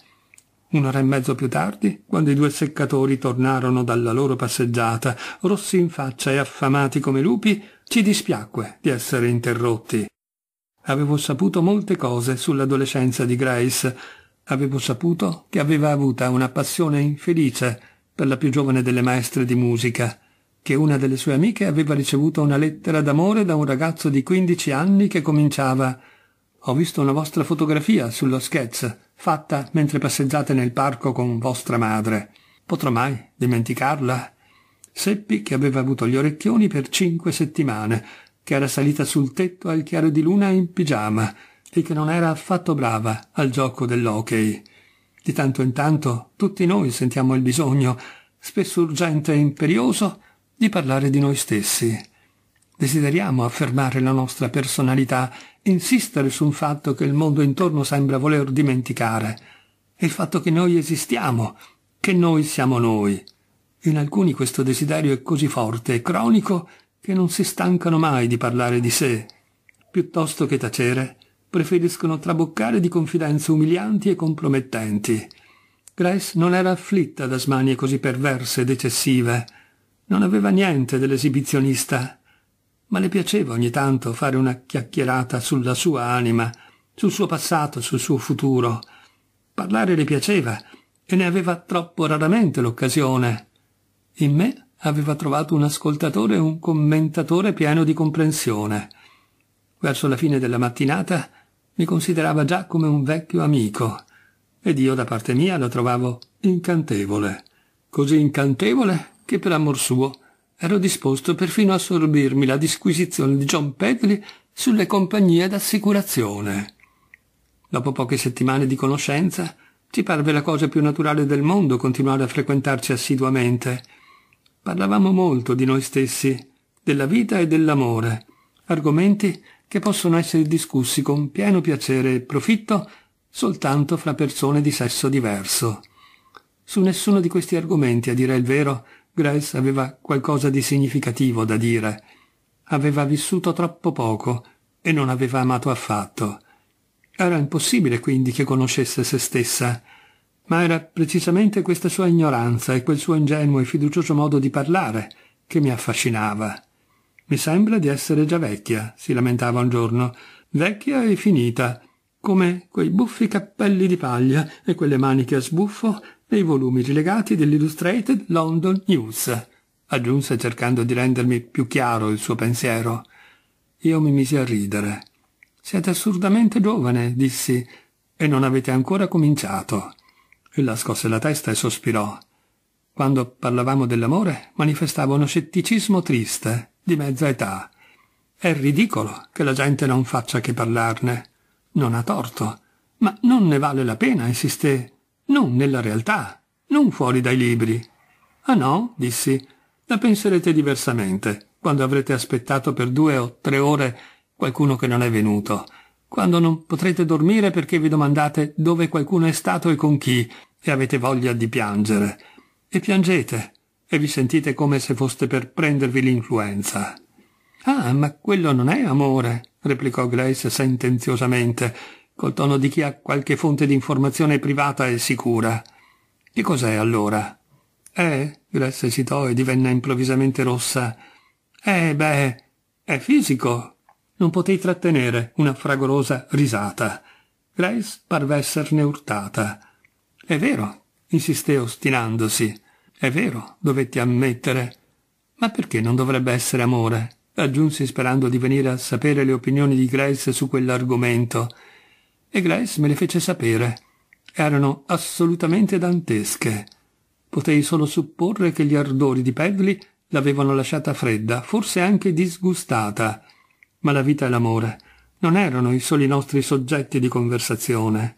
Un'ora e mezzo più tardi, quando i due seccatori tornarono dalla loro passeggiata, rossi in faccia e affamati come lupi, ci dispiacque di essere interrotti. Avevo saputo molte cose sull'adolescenza di Grace. Avevo saputo che aveva avuta una passione infelice per la più giovane delle maestre di musica, che una delle sue amiche aveva ricevuto una lettera d'amore da un ragazzo di 15 anni che cominciava «Ho visto una vostra fotografia sullo sketch, fatta mentre passeggiate nel parco con vostra madre. Potrò mai dimenticarla?» Seppi che aveva avuto gli orecchioni per cinque settimane, che era salita sul tetto al chiaro di luna in pigiama e che non era affatto brava al gioco dell'hockey. Di tanto in tanto tutti noi sentiamo il bisogno, spesso urgente e imperioso, di parlare di noi stessi. Desideriamo affermare la nostra personalità, insistere su un fatto che il mondo intorno sembra voler dimenticare, il fatto che noi esistiamo, che noi siamo noi, in alcuni questo desiderio è così forte e cronico che non si stancano mai di parlare di sé. Piuttosto che tacere, preferiscono traboccare di confidenze umilianti e compromettenti. Grace non era afflitta da smanie così perverse ed eccessive. Non aveva niente dell'esibizionista, ma le piaceva ogni tanto fare una chiacchierata sulla sua anima, sul suo passato, sul suo futuro. Parlare le piaceva e ne aveva troppo raramente l'occasione. In me aveva trovato un ascoltatore e un commentatore pieno di comprensione. Verso la fine della mattinata mi considerava già come un vecchio amico, ed io da parte mia lo trovavo incantevole, così incantevole che per amor suo ero disposto perfino a sorbirmi la disquisizione di John Pedley sulle compagnie d'assicurazione. Dopo poche settimane di conoscenza, ci parve la cosa più naturale del mondo continuare a frequentarci assiduamente, Parlavamo molto di noi stessi, della vita e dell'amore, argomenti che possono essere discussi con pieno piacere e profitto soltanto fra persone di sesso diverso. Su nessuno di questi argomenti, a dire il vero, Grace aveva qualcosa di significativo da dire. Aveva vissuto troppo poco e non aveva amato affatto. Era impossibile quindi che conoscesse se stessa, ma era precisamente questa sua ignoranza e quel suo ingenuo e fiducioso modo di parlare che mi affascinava. Mi sembra di essere già vecchia, si lamentava un giorno, vecchia e finita, come quei buffi cappelli di paglia e quelle maniche a sbuffo nei volumi rilegati dell'Illustrated London News, aggiunse cercando di rendermi più chiaro il suo pensiero. Io mi misi a ridere. Siete assurdamente giovane, dissi, e non avete ancora cominciato. Ella scosse la testa e sospirò. Quando parlavamo dell'amore, manifestava uno scetticismo triste, di mezza età. È ridicolo che la gente non faccia che parlarne. Non ha torto. Ma non ne vale la pena, insisté. Non nella realtà, non fuori dai libri. Ah no, dissi, la penserete diversamente, quando avrete aspettato per due o tre ore qualcuno che non è venuto quando non potrete dormire perché vi domandate dove qualcuno è stato e con chi, e avete voglia di piangere. E piangete, e vi sentite come se foste per prendervi l'influenza. Ah, ma quello non è amore, replicò Grace sentenziosamente, col tono di chi ha qualche fonte di informazione privata e sicura. Che cos'è allora? Eh, Grace esitò e divenne improvvisamente rossa. Eh, beh, è fisico, non potei trattenere una fragorosa risata. Grace parve esserne urtata. È vero, insisté ostinandosi. È vero, dovetti ammettere. Ma perché non dovrebbe essere amore? aggiunsi sperando di venire a sapere le opinioni di Grace su quell'argomento. E Grace me le fece sapere. Erano assolutamente dantesche. Potei solo supporre che gli ardori di Pedley l'avevano lasciata fredda, forse anche disgustata ma la vita e l'amore non erano i soli nostri soggetti di conversazione.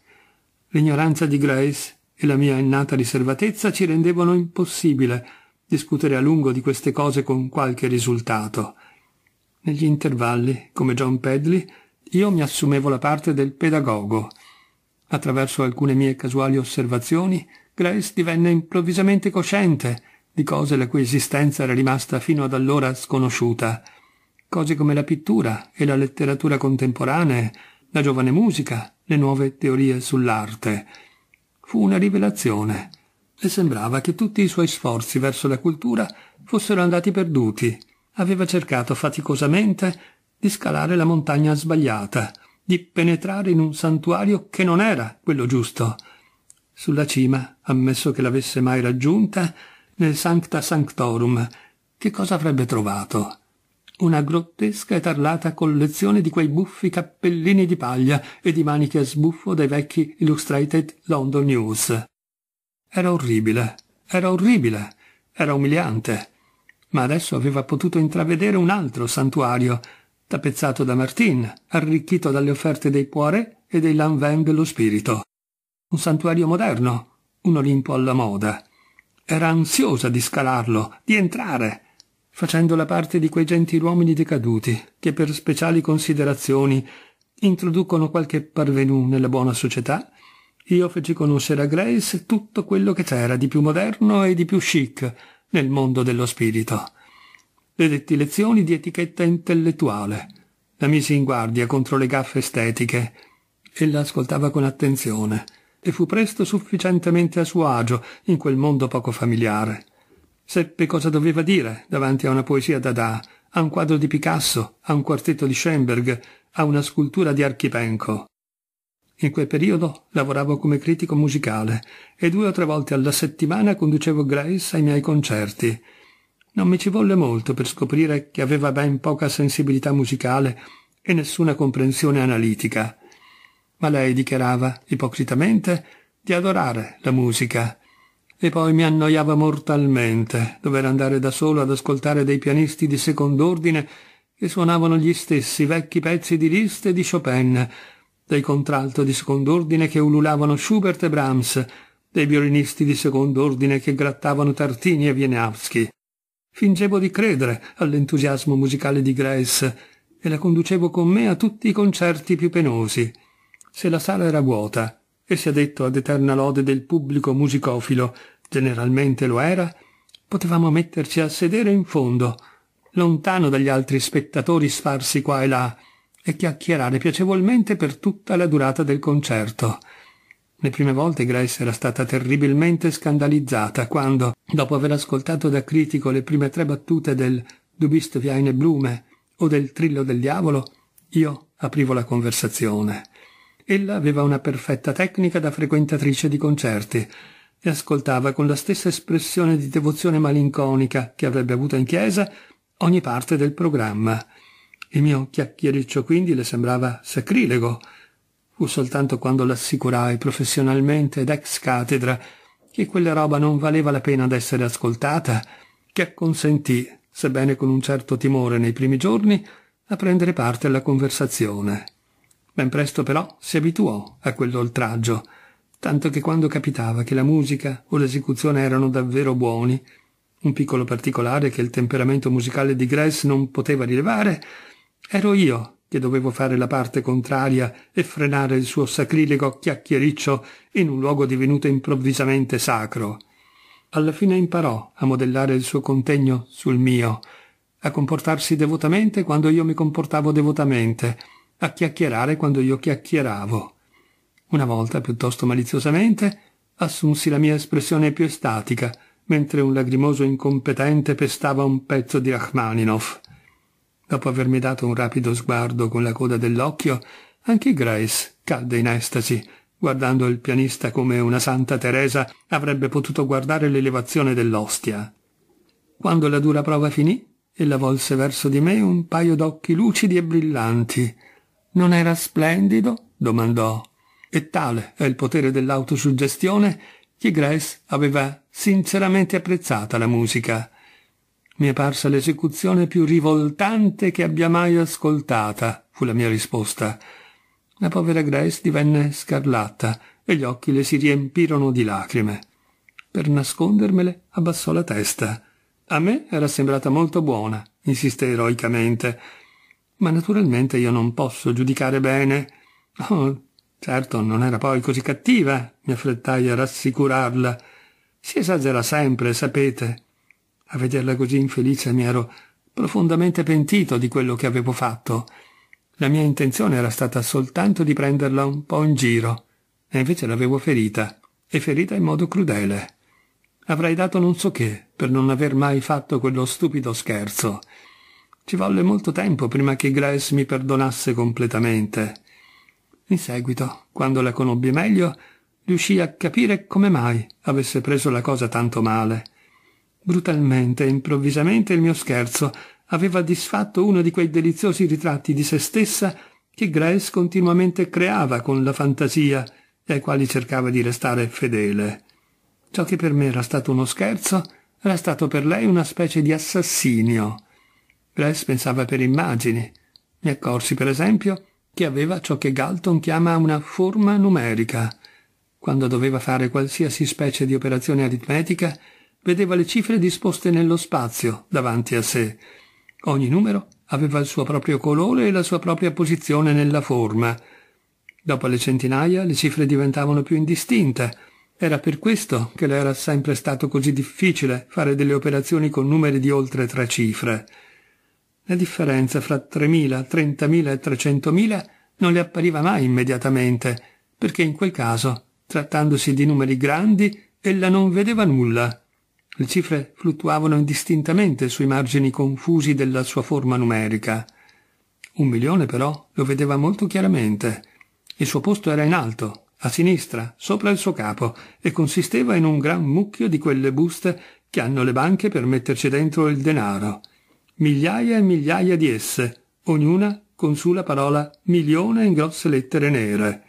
L'ignoranza di Grace e la mia innata riservatezza ci rendevano impossibile discutere a lungo di queste cose con qualche risultato. Negli intervalli, come John Pedley, io mi assumevo la parte del pedagogo. Attraverso alcune mie casuali osservazioni, Grace divenne improvvisamente cosciente di cose la cui esistenza era rimasta fino ad allora sconosciuta cose come la pittura e la letteratura contemporanee, la giovane musica, le nuove teorie sull'arte. Fu una rivelazione. Le sembrava che tutti i suoi sforzi verso la cultura fossero andati perduti. Aveva cercato faticosamente di scalare la montagna sbagliata, di penetrare in un santuario che non era quello giusto. Sulla cima, ammesso che l'avesse mai raggiunta, nel Sancta Sanctorum, che cosa avrebbe trovato? una grottesca e tarlata collezione di quei buffi cappellini di paglia e di maniche a sbuffo dei vecchi Illustrated London News. Era orribile, era orribile, era umiliante. Ma adesso aveva potuto intravedere un altro santuario, tappezzato da Martin, arricchito dalle offerte dei cuore e dei Lanvin dello spirito. Un santuario moderno, un Olimpo alla moda. Era ansiosa di scalarlo, di entrare, facendo la parte di quei gentiluomini decaduti, che per speciali considerazioni introducono qualche parvenu nella buona società, io feci conoscere a Grace tutto quello che c'era di più moderno e di più chic nel mondo dello spirito. Le detti lezioni di etichetta intellettuale, la misi in guardia contro le gaffe estetiche, ella ascoltava con attenzione, e fu presto sufficientemente a suo agio in quel mondo poco familiare. Seppe cosa doveva dire davanti a una poesia Dada, a un quadro di Picasso, a un quartetto di Schoenberg, a una scultura di Archipenco. In quel periodo lavoravo come critico musicale e due o tre volte alla settimana conducevo Grace ai miei concerti. Non mi ci volle molto per scoprire che aveva ben poca sensibilità musicale e nessuna comprensione analitica. Ma lei dichiarava, ipocritamente, di adorare la musica e poi mi annoiava mortalmente dover andare da solo ad ascoltare dei pianisti di secondordine che suonavano gli stessi vecchi pezzi di Liszt e di Chopin, dei contralto di secondordine che ululavano Schubert e Brahms, dei violinisti di secondordine che grattavano Tartini e Wieniawski. Fingevo di credere all'entusiasmo musicale di Grace e la conducevo con me a tutti i concerti più penosi. Se la sala era vuota, e sia detto ad eterna lode del pubblico musicofilo, generalmente lo era, potevamo metterci a sedere in fondo, lontano dagli altri spettatori sparsi qua e là, e chiacchierare piacevolmente per tutta la durata del concerto. Le prime volte Grace era stata terribilmente scandalizzata quando, dopo aver ascoltato da critico le prime tre battute del Du bist wie eine Blume o del Trillo del Diavolo, io aprivo la conversazione. Ella aveva una perfetta tecnica da frequentatrice di concerti e ascoltava con la stessa espressione di devozione malinconica che avrebbe avuta in chiesa ogni parte del programma. Il mio chiacchiericcio quindi le sembrava sacrilego. Fu soltanto quando l'assicurai professionalmente ed ex cathedra che quella roba non valeva la pena d'essere ascoltata, che acconsentì, sebbene con un certo timore nei primi giorni, a prendere parte alla conversazione. Ben presto però si abituò a quell'oltraggio, tanto che quando capitava che la musica o l'esecuzione erano davvero buoni, un piccolo particolare che il temperamento musicale di Gress non poteva rilevare, ero io che dovevo fare la parte contraria e frenare il suo sacrilego chiacchiericcio in un luogo divenuto improvvisamente sacro. Alla fine imparò a modellare il suo contegno sul mio, a comportarsi devotamente quando io mi comportavo devotamente, a chiacchierare quando io chiacchieravo. Una volta, piuttosto maliziosamente, assunsi la mia espressione più estatica, mentre un lagrimoso incompetente pestava un pezzo di Rachmaninoff. Dopo avermi dato un rapido sguardo con la coda dell'occhio, anche Grace cadde in estasi, guardando il pianista come una santa Teresa avrebbe potuto guardare l'elevazione dell'ostia. Quando la dura prova finì, ella volse verso di me un paio d'occhi lucidi e brillanti, non era splendido? domandò. E tale è il potere dell'autosuggestione che Grace aveva sinceramente apprezzata la musica. Mi è parsa l'esecuzione più rivoltante che abbia mai ascoltata, fu la mia risposta. La povera Grace divenne scarlatta e gli occhi le si riempirono di lacrime. Per nascondermele abbassò la testa. A me era sembrata molto buona, insisté eroicamente ma naturalmente io non posso giudicare bene. Oh, certo, non era poi così cattiva, mi affrettai a rassicurarla. Si esagera sempre, sapete. A vederla così infelice mi ero profondamente pentito di quello che avevo fatto. La mia intenzione era stata soltanto di prenderla un po' in giro, e invece l'avevo ferita, e ferita in modo crudele. Avrei dato non so che per non aver mai fatto quello stupido scherzo. Ci volle molto tempo prima che Grace mi perdonasse completamente. In seguito, quando la conobbi meglio, riuscii a capire come mai avesse preso la cosa tanto male. Brutalmente improvvisamente il mio scherzo aveva disfatto uno di quei deliziosi ritratti di se stessa che Grace continuamente creava con la fantasia e ai quali cercava di restare fedele. Ciò che per me era stato uno scherzo era stato per lei una specie di assassinio. Grace pensava per immagini. Mi accorsi, per esempio, che aveva ciò che Galton chiama una forma numerica. Quando doveva fare qualsiasi specie di operazione aritmetica, vedeva le cifre disposte nello spazio davanti a sé. Ogni numero aveva il suo proprio colore e la sua propria posizione nella forma. Dopo le centinaia le cifre diventavano più indistinte. Era per questo che le era sempre stato così difficile fare delle operazioni con numeri di oltre tre cifre. La differenza fra 3.000, 30.000 e 300.000 non le appariva mai immediatamente, perché in quel caso, trattandosi di numeri grandi, ella non vedeva nulla. Le cifre fluttuavano indistintamente sui margini confusi della sua forma numerica. Un milione però lo vedeva molto chiaramente. Il suo posto era in alto, a sinistra, sopra il suo capo, e consisteva in un gran mucchio di quelle buste che hanno le banche per metterci dentro il denaro migliaia e migliaia di esse, ognuna con sulla parola milione in grosse lettere nere.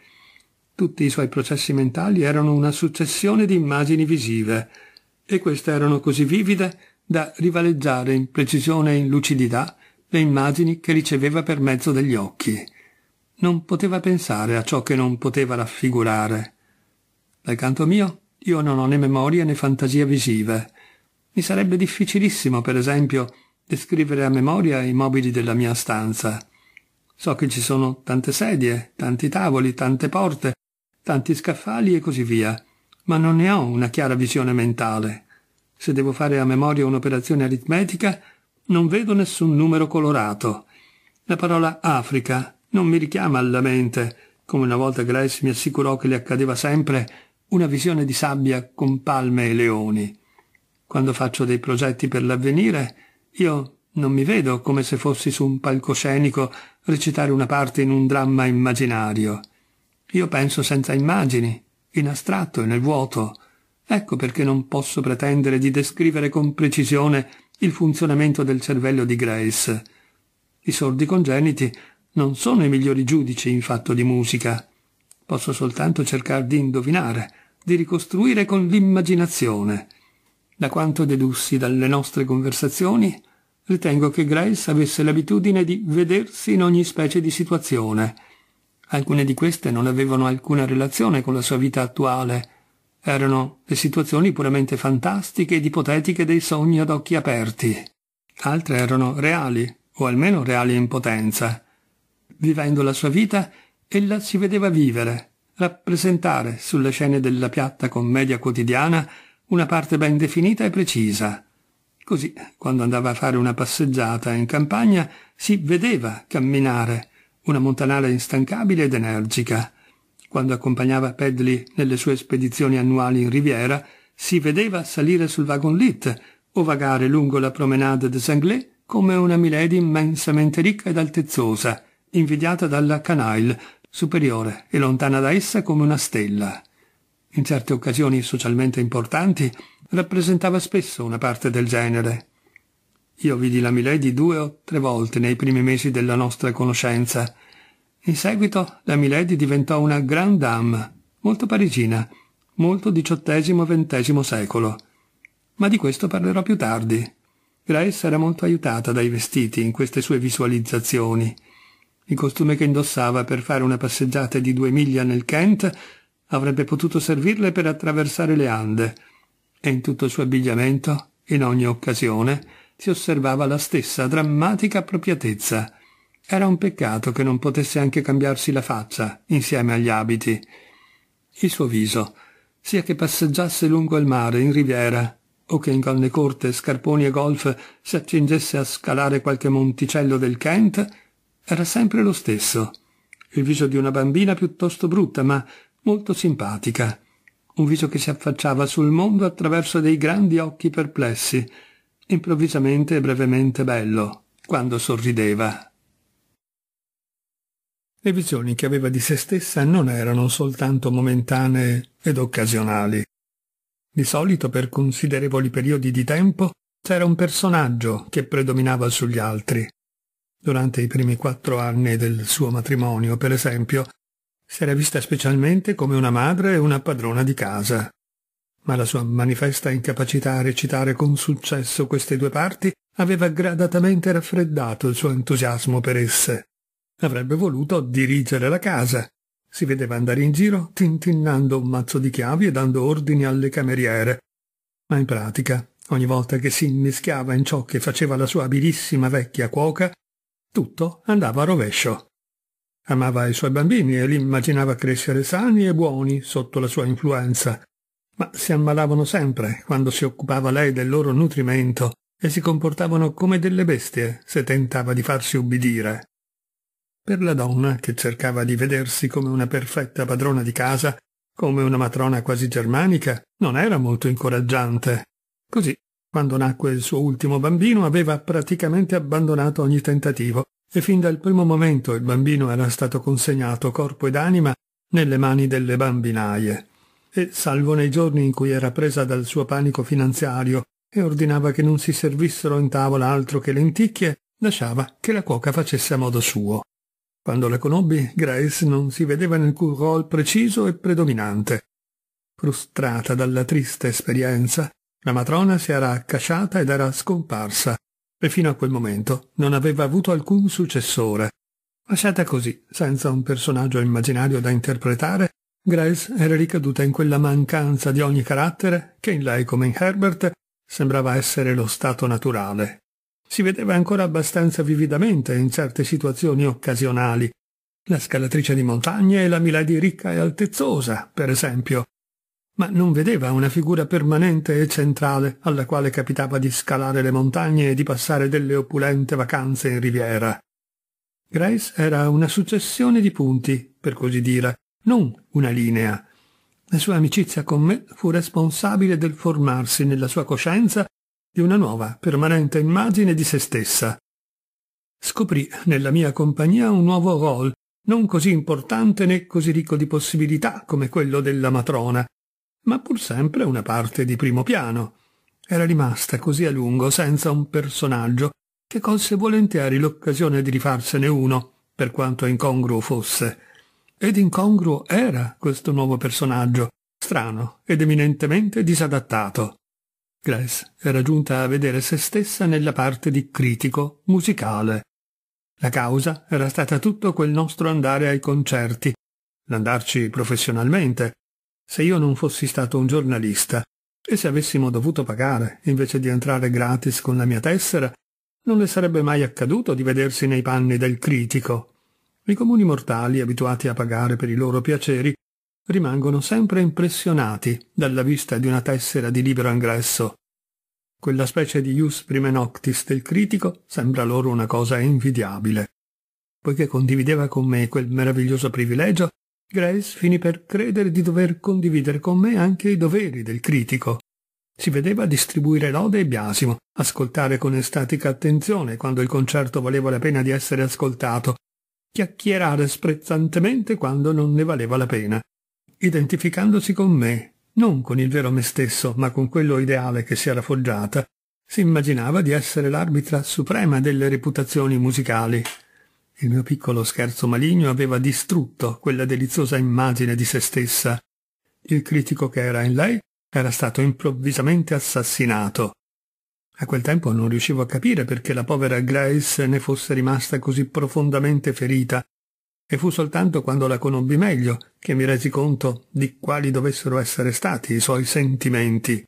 Tutti i suoi processi mentali erano una successione di immagini visive, e queste erano così vivide da rivaleggiare in precisione e in lucidità le immagini che riceveva per mezzo degli occhi. Non poteva pensare a ciò che non poteva raffigurare. Dal canto mio, io non ho né memoria né fantasia visive. Mi sarebbe difficilissimo, per esempio, descrivere a memoria i mobili della mia stanza. So che ci sono tante sedie, tanti tavoli, tante porte, tanti scaffali e così via, ma non ne ho una chiara visione mentale. Se devo fare a memoria un'operazione aritmetica, non vedo nessun numero colorato. La parola Africa non mi richiama alla mente, come una volta Grace mi assicurò che le accadeva sempre, una visione di sabbia con palme e leoni. Quando faccio dei progetti per l'avvenire, io non mi vedo come se fossi su un palcoscenico recitare una parte in un dramma immaginario. Io penso senza immagini, in astratto e nel vuoto. Ecco perché non posso pretendere di descrivere con precisione il funzionamento del cervello di Grace. I sordi congeniti non sono i migliori giudici in fatto di musica. Posso soltanto cercare di indovinare, di ricostruire con l'immaginazione. Da quanto dedussi dalle nostre conversazioni, ritengo che Grace avesse l'abitudine di vedersi in ogni specie di situazione. Alcune di queste non avevano alcuna relazione con la sua vita attuale. Erano le situazioni puramente fantastiche ed ipotetiche dei sogni ad occhi aperti. Altre erano reali, o almeno reali in potenza. Vivendo la sua vita, ella si vedeva vivere, rappresentare sulle scene della piatta commedia quotidiana una parte ben definita e precisa. Così, quando andava a fare una passeggiata in campagna, si vedeva camminare, una montanara instancabile ed energica. Quando accompagnava Pedley nelle sue spedizioni annuali in riviera, si vedeva salire sul wagon lit o vagare lungo la promenade de Sanglais come una milady immensamente ricca ed altezzosa, invidiata dalla Canaille, superiore e lontana da essa come una stella in certe occasioni socialmente importanti, rappresentava spesso una parte del genere. Io vidi la Milady due o tre volte nei primi mesi della nostra conoscenza. In seguito la Milady diventò una grande dame, molto parigina, molto XVIII-XX secolo. Ma di questo parlerò più tardi. Grace era molto aiutata dai vestiti in queste sue visualizzazioni. Il costume che indossava per fare una passeggiata di due miglia nel Kent avrebbe potuto servirle per attraversare le Ande, e in tutto il suo abbigliamento, in ogni occasione, si osservava la stessa drammatica appropriatezza. Era un peccato che non potesse anche cambiarsi la faccia, insieme agli abiti. Il suo viso, sia che passeggiasse lungo il mare, in riviera, o che in canne corte, scarponi e golf si accingesse a scalare qualche monticello del Kent, era sempre lo stesso. Il viso di una bambina piuttosto brutta, ma molto simpatica, un viso che si affacciava sul mondo attraverso dei grandi occhi perplessi, improvvisamente e brevemente bello, quando sorrideva. Le visioni che aveva di se stessa non erano soltanto momentanee ed occasionali. Di solito, per considerevoli periodi di tempo, c'era un personaggio che predominava sugli altri. Durante i primi quattro anni del suo matrimonio, per esempio, si era vista specialmente come una madre e una padrona di casa. Ma la sua manifesta incapacità a recitare con successo queste due parti aveva gradatamente raffreddato il suo entusiasmo per esse. Avrebbe voluto dirigere la casa. Si vedeva andare in giro tintinnando un mazzo di chiavi e dando ordini alle cameriere. Ma in pratica, ogni volta che si immischiava in ciò che faceva la sua abilissima vecchia cuoca, tutto andava a rovescio. Amava i suoi bambini e li immaginava crescere sani e buoni sotto la sua influenza, ma si ammalavano sempre quando si occupava lei del loro nutrimento e si comportavano come delle bestie se tentava di farsi ubbidire. Per la donna, che cercava di vedersi come una perfetta padrona di casa, come una matrona quasi germanica, non era molto incoraggiante. Così, quando nacque il suo ultimo bambino, aveva praticamente abbandonato ogni tentativo e fin dal primo momento il bambino era stato consegnato corpo ed anima nelle mani delle bambinaie e, salvo nei giorni in cui era presa dal suo panico finanziario e ordinava che non si servissero in tavola altro che lenticchie, lasciava che la cuoca facesse a modo suo. Quando la conobbi, Grace non si vedeva nel cui rol preciso e predominante. Frustrata dalla triste esperienza, la matrona si era accasciata ed era scomparsa, e fino a quel momento non aveva avuto alcun successore. Lasciata così, senza un personaggio immaginario da interpretare, Grace era ricaduta in quella mancanza di ogni carattere che in lei come in Herbert sembrava essere lo stato naturale. Si vedeva ancora abbastanza vividamente in certe situazioni occasionali. La scalatrice di montagne e la milady ricca e altezzosa, per esempio, ma non vedeva una figura permanente e centrale alla quale capitava di scalare le montagne e di passare delle opulente vacanze in riviera. Grace era una successione di punti, per così dire, non una linea. La sua amicizia con me fu responsabile del formarsi nella sua coscienza di una nuova, permanente immagine di se stessa. Scoprì nella mia compagnia un nuovo rol, non così importante né così ricco di possibilità come quello della matrona, ma pur sempre una parte di primo piano. Era rimasta così a lungo senza un personaggio che colse volentieri l'occasione di rifarsene uno, per quanto incongruo fosse. Ed incongruo era questo nuovo personaggio, strano ed eminentemente disadattato. Grace era giunta a vedere se stessa nella parte di critico musicale. La causa era stata tutto quel nostro andare ai concerti, l'andarci professionalmente, se io non fossi stato un giornalista e se avessimo dovuto pagare invece di entrare gratis con la mia tessera, non le sarebbe mai accaduto di vedersi nei panni del critico. I comuni mortali, abituati a pagare per i loro piaceri, rimangono sempre impressionati dalla vista di una tessera di libero ingresso. Quella specie di ius prime noctis del critico sembra loro una cosa invidiabile. Poiché condivideva con me quel meraviglioso privilegio, Grace finì per credere di dover condividere con me anche i doveri del critico. Si vedeva distribuire lode e biasimo, ascoltare con estatica attenzione quando il concerto valeva la pena di essere ascoltato, chiacchierare sprezzantemente quando non ne valeva la pena, identificandosi con me, non con il vero me stesso, ma con quello ideale che si era foggiata, si immaginava di essere l'arbitra suprema delle reputazioni musicali, il mio piccolo scherzo maligno aveva distrutto quella deliziosa immagine di se stessa. Il critico che era in lei era stato improvvisamente assassinato. A quel tempo non riuscivo a capire perché la povera Grace ne fosse rimasta così profondamente ferita, e fu soltanto quando la conobbi meglio che mi resi conto di quali dovessero essere stati i suoi sentimenti.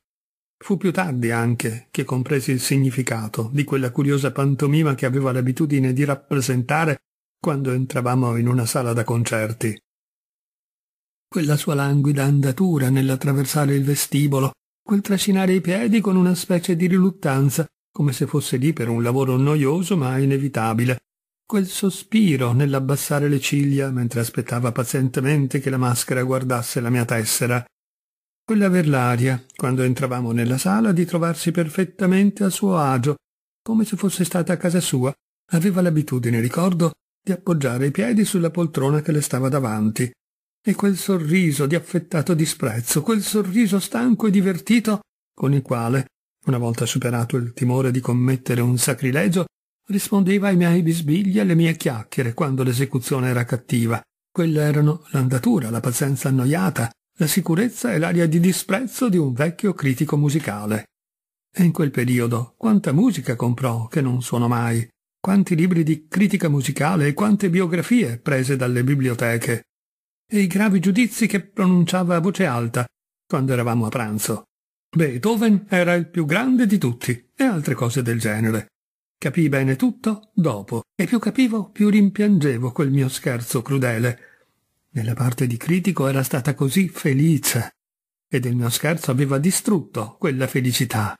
Fu più tardi anche che compresi il significato di quella curiosa pantomima che aveva l'abitudine di rappresentare quando entravamo in una sala da concerti. Quella sua languida andatura nell'attraversare il vestibolo, quel trascinare i piedi con una specie di riluttanza, come se fosse lì per un lavoro noioso ma inevitabile, quel sospiro nell'abbassare le ciglia mentre aspettava pazientemente che la maschera guardasse la mia tessera, quella aver l'aria, quando entravamo nella sala, di trovarsi perfettamente a suo agio, come se fosse stata a casa sua, aveva l'abitudine, ricordo, di appoggiare i piedi sulla poltrona che le stava davanti. E quel sorriso di affettato disprezzo, quel sorriso stanco e divertito con il quale, una volta superato il timore di commettere un sacrilegio, rispondeva ai miei bisbigli e alle mie chiacchiere quando l'esecuzione era cattiva. Quelle erano l'andatura, la pazienza annoiata, la sicurezza è l'aria di disprezzo di un vecchio critico musicale. E in quel periodo quanta musica comprò che non suonò mai, quanti libri di critica musicale e quante biografie prese dalle biblioteche, e i gravi giudizi che pronunciava a voce alta quando eravamo a pranzo. Beethoven era il più grande di tutti e altre cose del genere. Capii bene tutto dopo, e più capivo, più rimpiangevo quel mio scherzo crudele, nella parte di critico era stata così felice ed il mio scherzo aveva distrutto quella felicità.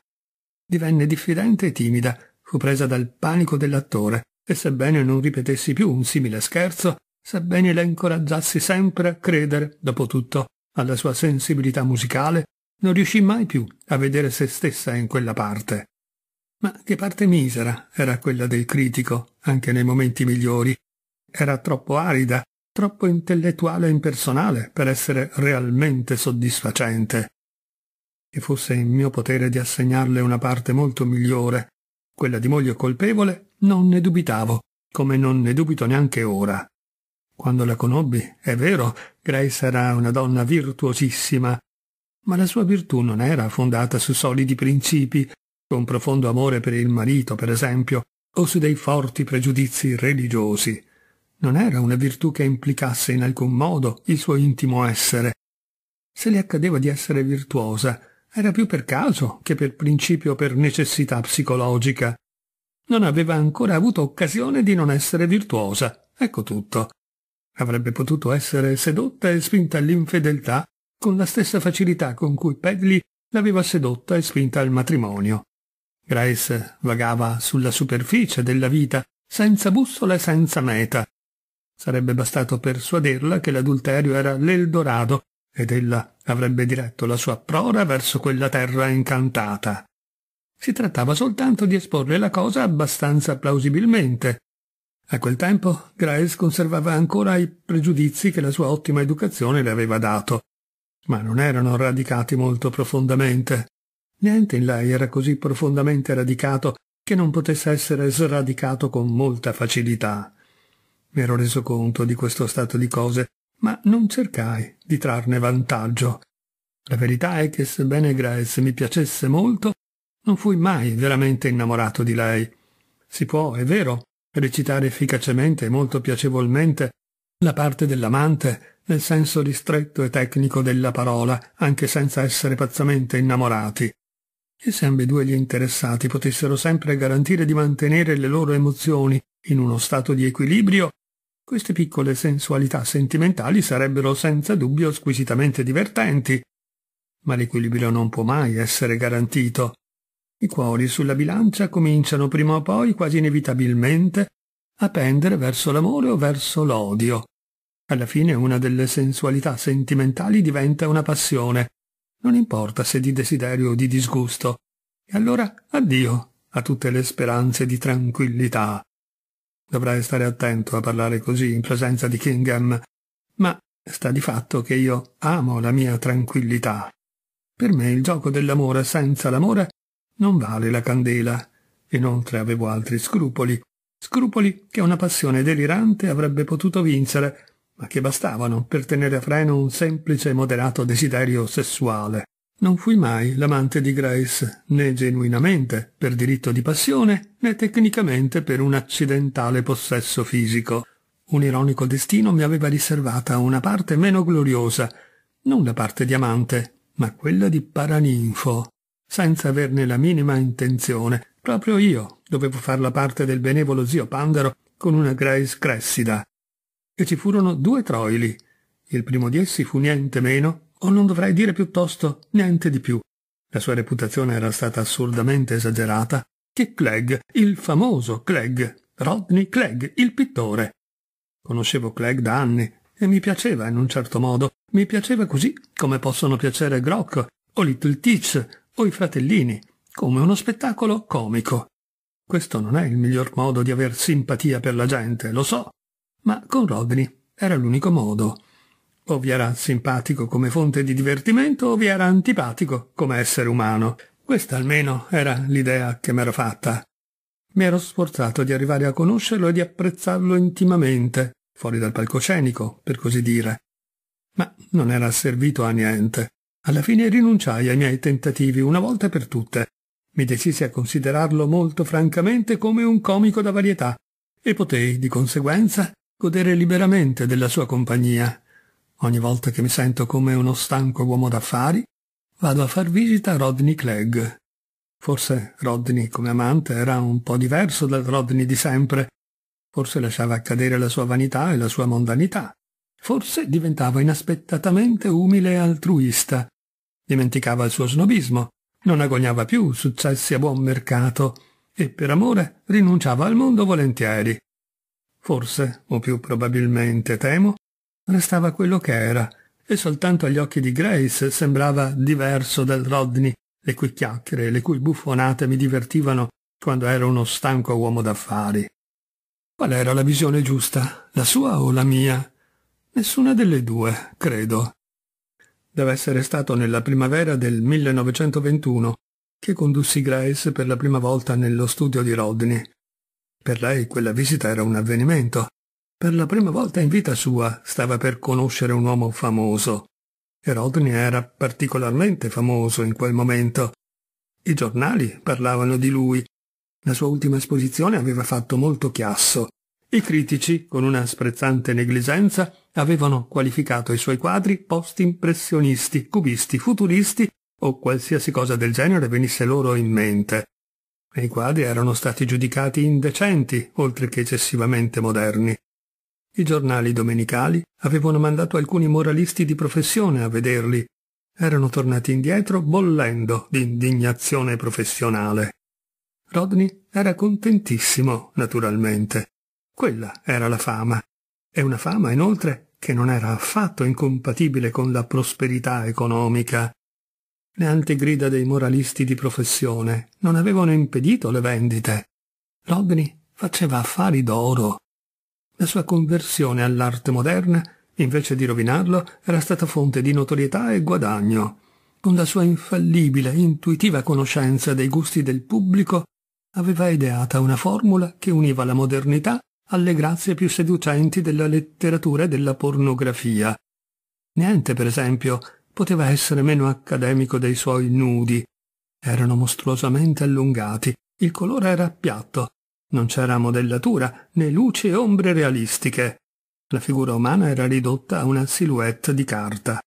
Divenne diffidente e timida, fu presa dal panico dell'attore e sebbene non ripetessi più un simile scherzo, sebbene la incoraggiassi sempre a credere, dopo tutto, alla sua sensibilità musicale, non riuscì mai più a vedere se stessa in quella parte. Ma che parte misera era quella del critico, anche nei momenti migliori. Era troppo arida, troppo intellettuale e impersonale per essere realmente soddisfacente. Che fosse in mio potere di assegnarle una parte molto migliore, quella di moglie colpevole, non ne dubitavo, come non ne dubito neanche ora. Quando la conobbi, è vero, Grace era una donna virtuosissima, ma la sua virtù non era fondata su solidi principi, con profondo amore per il marito, per esempio, o su dei forti pregiudizi religiosi. Non era una virtù che implicasse in alcun modo il suo intimo essere. Se le accadeva di essere virtuosa, era più per caso che per principio o per necessità psicologica. Non aveva ancora avuto occasione di non essere virtuosa, ecco tutto. Avrebbe potuto essere sedotta e spinta all'infedeltà con la stessa facilità con cui Pedley l'aveva sedotta e spinta al matrimonio. Grace vagava sulla superficie della vita, senza bussola e senza meta, Sarebbe bastato persuaderla che l'adulterio era l'Eldorado ed ella avrebbe diretto la sua prora verso quella terra incantata. Si trattava soltanto di esporre la cosa abbastanza plausibilmente. A quel tempo Grace conservava ancora i pregiudizi che la sua ottima educazione le aveva dato, ma non erano radicati molto profondamente. Niente in lei era così profondamente radicato che non potesse essere sradicato con molta facilità mi ero reso conto di questo stato di cose, ma non cercai di trarne vantaggio. La verità è che sebbene Grace mi piacesse molto, non fui mai veramente innamorato di lei. Si può, è vero, recitare efficacemente e molto piacevolmente la parte dell'amante nel senso ristretto e tecnico della parola, anche senza essere pazzamente innamorati. E se ambedue gli interessati potessero sempre garantire di mantenere le loro emozioni in uno stato di equilibrio, queste piccole sensualità sentimentali sarebbero senza dubbio squisitamente divertenti, ma l'equilibrio non può mai essere garantito. I cuori sulla bilancia cominciano prima o poi, quasi inevitabilmente, a pendere verso l'amore o verso l'odio. Alla fine una delle sensualità sentimentali diventa una passione, non importa se di desiderio o di disgusto. E allora addio a tutte le speranze di tranquillità. Dovrai stare attento a parlare così in presenza di Kingham, ma sta di fatto che io amo la mia tranquillità. Per me il gioco dell'amore senza l'amore non vale la candela. Inoltre avevo altri scrupoli, scrupoli che una passione delirante avrebbe potuto vincere, ma che bastavano per tenere a freno un semplice e moderato desiderio sessuale. Non fui mai l'amante di Grace, né genuinamente per diritto di passione, né tecnicamente per un accidentale possesso fisico. Un ironico destino mi aveva riservata una parte meno gloriosa, non la parte di amante, ma quella di paraninfo, senza averne la minima intenzione. Proprio io dovevo far la parte del benevolo zio Pandaro con una Grace cressida. E ci furono due troili. Il primo di essi fu niente meno o non dovrei dire piuttosto niente di più. La sua reputazione era stata assurdamente esagerata, che Clegg, il famoso Clegg, Rodney Clegg, il pittore. Conoscevo Clegg da anni e mi piaceva in un certo modo, mi piaceva così come possono piacere Grok o Little Teach o i fratellini, come uno spettacolo comico. Questo non è il miglior modo di aver simpatia per la gente, lo so, ma con Rodney era l'unico modo. O vi era simpatico come fonte di divertimento o vi era antipatico come essere umano. Questa almeno era l'idea che m'ero fatta. Mi ero sforzato di arrivare a conoscerlo e di apprezzarlo intimamente, fuori dal palcoscenico, per così dire. Ma non era servito a niente. Alla fine rinunciai ai miei tentativi una volta per tutte. Mi decisi a considerarlo molto francamente come un comico da varietà e potei, di conseguenza, godere liberamente della sua compagnia. Ogni volta che mi sento come uno stanco uomo d'affari, vado a far visita a Rodney Clegg. Forse Rodney come amante era un po' diverso dal Rodney di sempre. Forse lasciava accadere la sua vanità e la sua mondanità. Forse diventava inaspettatamente umile e altruista. Dimenticava il suo snobismo, non agognava più successi a buon mercato e per amore rinunciava al mondo volentieri. Forse, o più probabilmente temo, restava quello che era, e soltanto agli occhi di Grace sembrava diverso dal Rodney, le cui chiacchiere, e le cui buffonate mi divertivano quando ero uno stanco uomo d'affari. Qual era la visione giusta, la sua o la mia? Nessuna delle due, credo. Deve essere stato nella primavera del 1921 che condussi Grace per la prima volta nello studio di Rodney. Per lei quella visita era un avvenimento, per la prima volta in vita sua stava per conoscere un uomo famoso. E Rodney era particolarmente famoso in quel momento. I giornali parlavano di lui. La sua ultima esposizione aveva fatto molto chiasso. I critici, con una sprezzante negligenza, avevano qualificato i suoi quadri post-impressionisti, cubisti, futuristi o qualsiasi cosa del genere venisse loro in mente. E i quadri erano stati giudicati indecenti, oltre che eccessivamente moderni. I giornali domenicali avevano mandato alcuni moralisti di professione a vederli. Erano tornati indietro bollendo di indignazione professionale. Rodney era contentissimo, naturalmente. Quella era la fama. E una fama, inoltre, che non era affatto incompatibile con la prosperità economica. Le antegrida dei moralisti di professione non avevano impedito le vendite. Rodney faceva affari d'oro. La sua conversione all'arte moderna, invece di rovinarlo, era stata fonte di notorietà e guadagno. Con la sua infallibile, intuitiva conoscenza dei gusti del pubblico, aveva ideata una formula che univa la modernità alle grazie più seducenti della letteratura e della pornografia. Niente, per esempio, poteva essere meno accademico dei suoi nudi. Erano mostruosamente allungati, il colore era piatto, non c'era modellatura, né luci e ombre realistiche. La figura umana era ridotta a una silhouette di carta.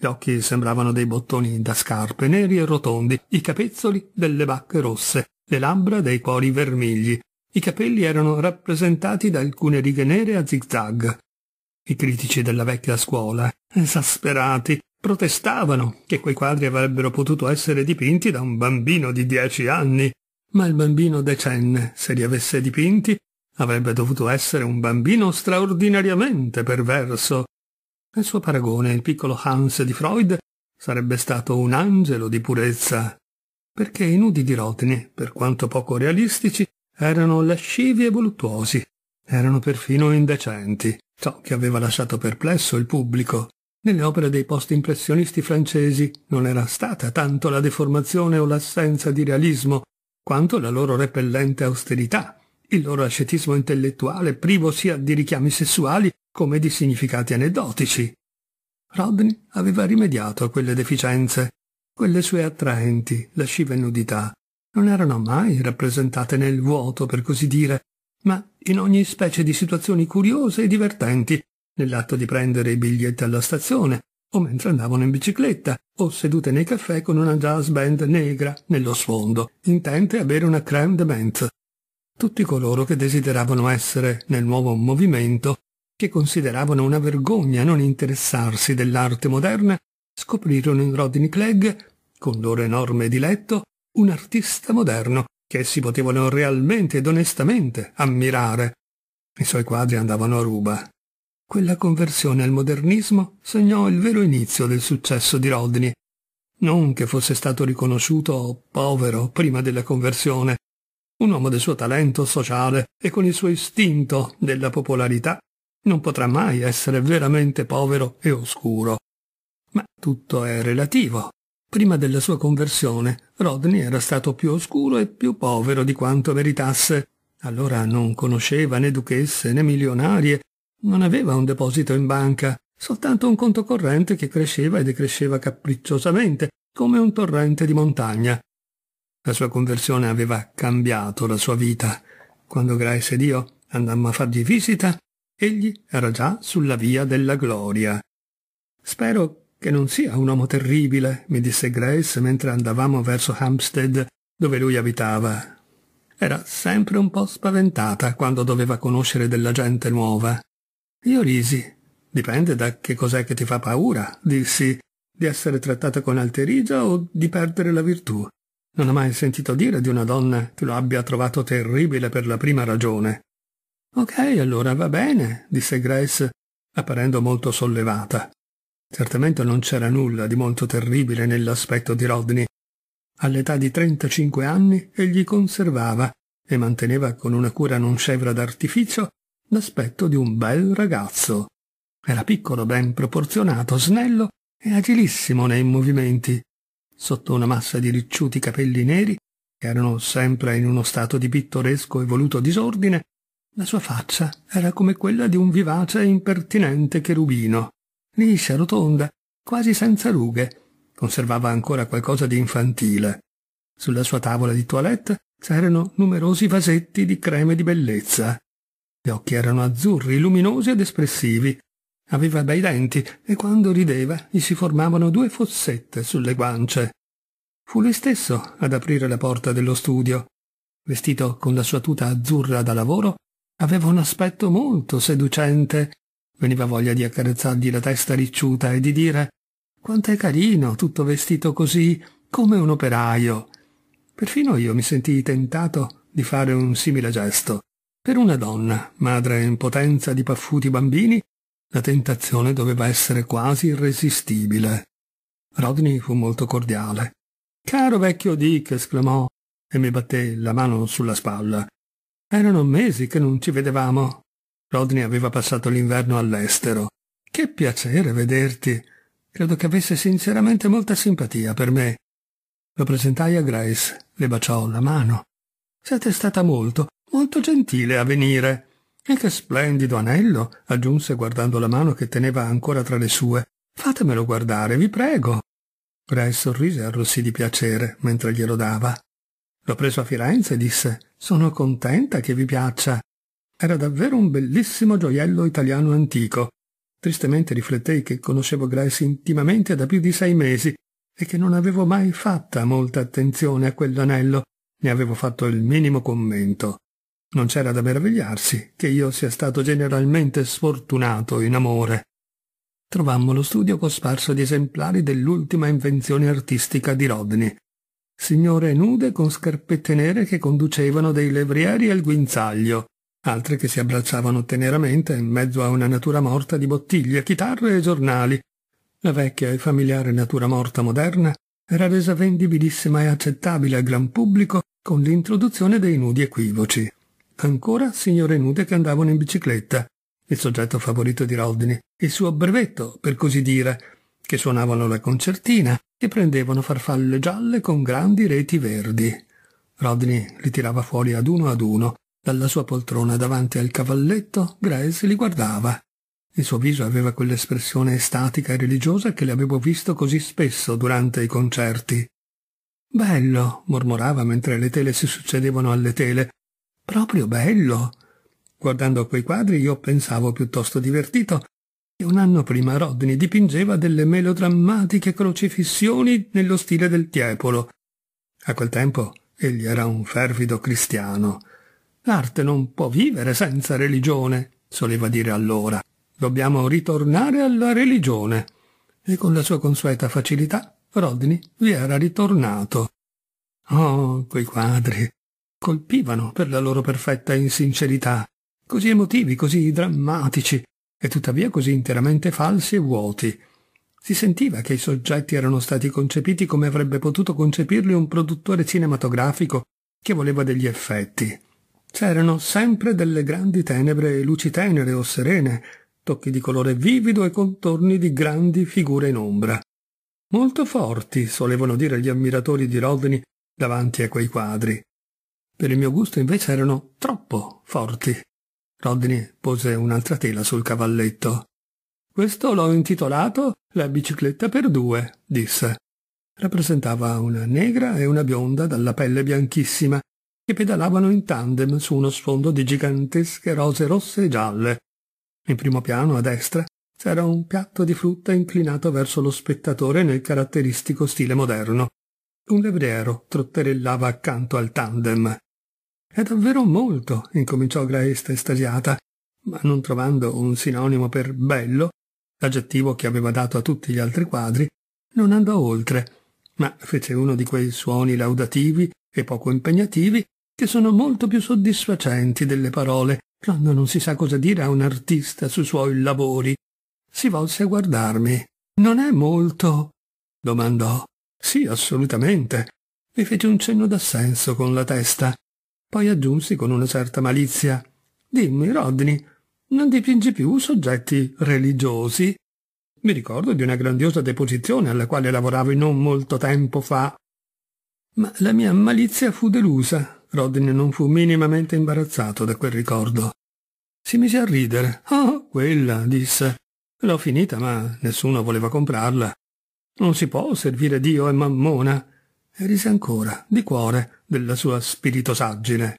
Gli occhi sembravano dei bottoni da scarpe neri e rotondi, i capezzoli delle bacche rosse, le labbra dei cuori vermigli. I capelli erano rappresentati da alcune righe nere a zigzag. I critici della vecchia scuola, esasperati, protestavano che quei quadri avrebbero potuto essere dipinti da un bambino di dieci anni ma il bambino decenne, se li avesse dipinti, avrebbe dovuto essere un bambino straordinariamente perverso. Nel suo paragone il piccolo Hans di Freud sarebbe stato un angelo di purezza, perché i nudi di Rodney, per quanto poco realistici, erano lascivi e voluttuosi, erano perfino indecenti, ciò che aveva lasciato perplesso il pubblico. Nelle opere dei post-impressionisti francesi non era stata tanto la deformazione o l'assenza di realismo, quanto la loro repellente austerità, il loro ascetismo intellettuale privo sia di richiami sessuali come di significati aneddotici. Rodney aveva rimediato a quelle deficienze. Quelle sue attraenti, lascive nudità, non erano mai rappresentate nel vuoto, per così dire, ma in ogni specie di situazioni curiose e divertenti, nell'atto di prendere i biglietti alla stazione, o mentre andavano in bicicletta, o sedute nei caffè con una jazz band negra nello sfondo, intente a bere una creme de menthe. Tutti coloro che desideravano essere nel nuovo movimento, che consideravano una vergogna non interessarsi dell'arte moderna, scoprirono in Rodney Clegg, con loro enorme diletto, un artista moderno che essi potevano realmente ed onestamente ammirare. I suoi quadri andavano a ruba. Quella conversione al modernismo segnò il vero inizio del successo di Rodney. Non che fosse stato riconosciuto povero prima della conversione. Un uomo del suo talento sociale e con il suo istinto della popolarità non potrà mai essere veramente povero e oscuro. Ma tutto è relativo. Prima della sua conversione, Rodney era stato più oscuro e più povero di quanto meritasse. Allora non conosceva né duchesse né milionarie non aveva un deposito in banca, soltanto un conto corrente che cresceva e decresceva capricciosamente, come un torrente di montagna. La sua conversione aveva cambiato la sua vita. Quando Grace ed io andammo a fargli visita, egli era già sulla via della gloria. Spero che non sia un uomo terribile, mi disse Grace mentre andavamo verso Hampstead, dove lui abitava. Era sempre un po' spaventata quando doveva conoscere della gente nuova. Io risi. Dipende da che cos'è che ti fa paura, dissi, di essere trattata con alterigia o di perdere la virtù. Non ho mai sentito dire di una donna che lo abbia trovato terribile per la prima ragione. Ok, allora va bene, disse Grace, apparendo molto sollevata. Certamente non c'era nulla di molto terribile nell'aspetto di Rodney. All'età di 35 anni egli conservava e manteneva con una cura non scevra d'artificio l'aspetto di un bel ragazzo. Era piccolo, ben proporzionato, snello e agilissimo nei movimenti. Sotto una massa di ricciuti capelli neri, che erano sempre in uno stato di pittoresco e voluto disordine, la sua faccia era come quella di un vivace e impertinente cherubino, liscia, rotonda, quasi senza rughe, conservava ancora qualcosa di infantile. Sulla sua tavola di toilette c'erano numerosi vasetti di creme di bellezza. Gli occhi erano azzurri, luminosi ed espressivi. Aveva bei denti e quando rideva gli si formavano due fossette sulle guance. Fu lui stesso ad aprire la porta dello studio. Vestito con la sua tuta azzurra da lavoro, aveva un aspetto molto seducente. Veniva voglia di accarezzargli la testa ricciuta e di dire «Quanto è carino, tutto vestito così, come un operaio!» Perfino io mi sentii tentato di fare un simile gesto. Per una donna, madre in potenza di paffuti bambini, la tentazione doveva essere quasi irresistibile. Rodney fu molto cordiale. Caro vecchio Dick, esclamò, e mi batté la mano sulla spalla. Erano mesi che non ci vedevamo. Rodney aveva passato l'inverno all'estero. Che piacere vederti. Credo che avesse sinceramente molta simpatia per me. Lo presentai a Grace, le baciò la mano. Siete stata molto, molto gentile a venire. E che splendido anello, aggiunse guardando la mano che teneva ancora tra le sue. Fatemelo guardare, vi prego. Bray sorrise e arrossì di piacere mentre glielo dava. L'ho preso a Firenze e disse Sono contenta che vi piaccia. Era davvero un bellissimo gioiello italiano antico. Tristemente riflettei che conoscevo Grace intimamente da più di sei mesi e che non avevo mai fatta molta attenzione a quell'anello, ne avevo fatto il minimo commento. Non c'era da meravigliarsi che io sia stato generalmente sfortunato in amore. Trovammo lo studio cosparso di esemplari dell'ultima invenzione artistica di Rodney. Signore nude con scarpette nere che conducevano dei levrieri al guinzaglio, altre che si abbracciavano teneramente in mezzo a una natura morta di bottiglie, chitarre e giornali. La vecchia e familiare natura morta moderna era resa vendibilissima e accettabile al gran pubblico con l'introduzione dei nudi equivoci ancora signore nude che andavano in bicicletta, il soggetto favorito di Rodney, il suo brevetto, per così dire, che suonavano la concertina e prendevano farfalle gialle con grandi reti verdi. Rodney li tirava fuori ad uno ad uno. Dalla sua poltrona davanti al cavalletto, Grace li guardava. Il suo viso aveva quell'espressione estatica e religiosa che le avevo visto così spesso durante i concerti. Bello, mormorava mentre le tele si succedevano alle tele, Proprio bello. Guardando quei quadri io pensavo piuttosto divertito che un anno prima Rodney dipingeva delle melodrammatiche crocifissioni nello stile del Tiepolo. A quel tempo egli era un fervido cristiano. L'arte non può vivere senza religione, soleva dire allora. Dobbiamo ritornare alla religione. E con la sua consueta facilità Rodney vi era ritornato. Oh, quei quadri! colpivano per la loro perfetta insincerità, così emotivi, così drammatici, e tuttavia così interamente falsi e vuoti. Si sentiva che i soggetti erano stati concepiti come avrebbe potuto concepirli un produttore cinematografico che voleva degli effetti. C'erano sempre delle grandi tenebre e luci tenere o serene, tocchi di colore vivido e contorni di grandi figure in ombra. Molto forti, solevano dire gli ammiratori di Rodney davanti a quei quadri. Per il mio gusto invece erano troppo forti. Rodney pose un'altra tela sul cavalletto. Questo l'ho intitolato La bicicletta per due, disse. Rappresentava una negra e una bionda dalla pelle bianchissima che pedalavano in tandem su uno sfondo di gigantesche rose rosse e gialle. In primo piano, a destra, c'era un piatto di frutta inclinato verso lo spettatore nel caratteristico stile moderno. Un levriero trotterellava accanto al tandem. È davvero molto, incominciò Graesta estasiata, ma non trovando un sinonimo per bello, l'aggettivo che aveva dato a tutti gli altri quadri, non andò oltre, ma fece uno di quei suoni laudativi e poco impegnativi che sono molto più soddisfacenti delle parole quando non si sa cosa dire a un artista sui suoi lavori. Si volse a guardarmi. Non è molto? domandò. Sì, assolutamente. Mi fece un cenno d'assenso con la testa poi aggiunsi con una certa malizia Dimmi, Rodney, non dipingi più soggetti religiosi? Mi ricordo di una grandiosa deposizione alla quale lavoravo non molto tempo fa. Ma la mia malizia fu delusa. Rodney non fu minimamente imbarazzato da quel ricordo. Si mise a ridere. Oh, quella, disse. L'ho finita, ma nessuno voleva comprarla. Non si può servire Dio e Mammona. E rise ancora, di cuore, della sua spiritosaggine.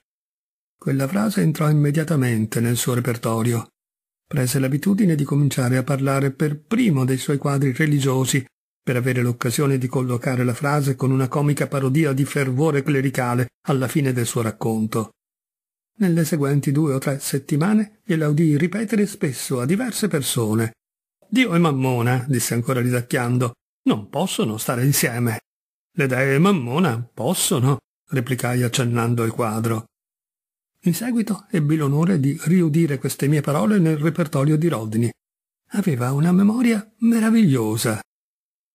Quella frase entrò immediatamente nel suo repertorio. Prese l'abitudine di cominciare a parlare per primo dei suoi quadri religiosi, per avere l'occasione di collocare la frase con una comica parodia di fervore clericale alla fine del suo racconto. Nelle seguenti due o tre settimane gliela udì ripetere spesso a diverse persone. Dio e Mammona, disse ancora risacchiando, non possono stare insieme. Le dee e Mammona possono, replicai accennando il quadro. In seguito ebbi l'onore di riudire queste mie parole nel repertorio di Rodney. Aveva una memoria meravigliosa.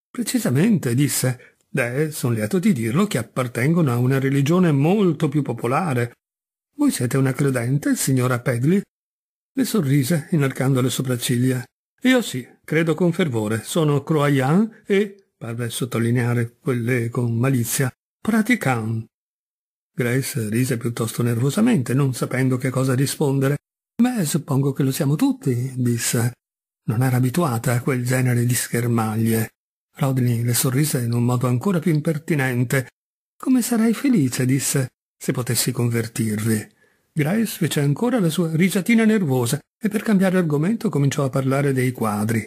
Precisamente, disse, beh, son lieto di dirlo che appartengono a una religione molto più popolare. Voi siete una credente, signora Pedley? Le sorrise, inarcando le sopracciglia. Io sì, credo con fervore. Sono croyant e, parve sottolineare quelle con malizia, praticant. Grace rise piuttosto nervosamente, non sapendo che cosa rispondere. Beh, suppongo che lo siamo tutti, disse. Non era abituata a quel genere di schermaglie. Rodney le sorrise in un modo ancora più impertinente. Come sarei felice, disse, se potessi convertirvi. Grace fece ancora la sua risatina nervosa e per cambiare argomento cominciò a parlare dei quadri.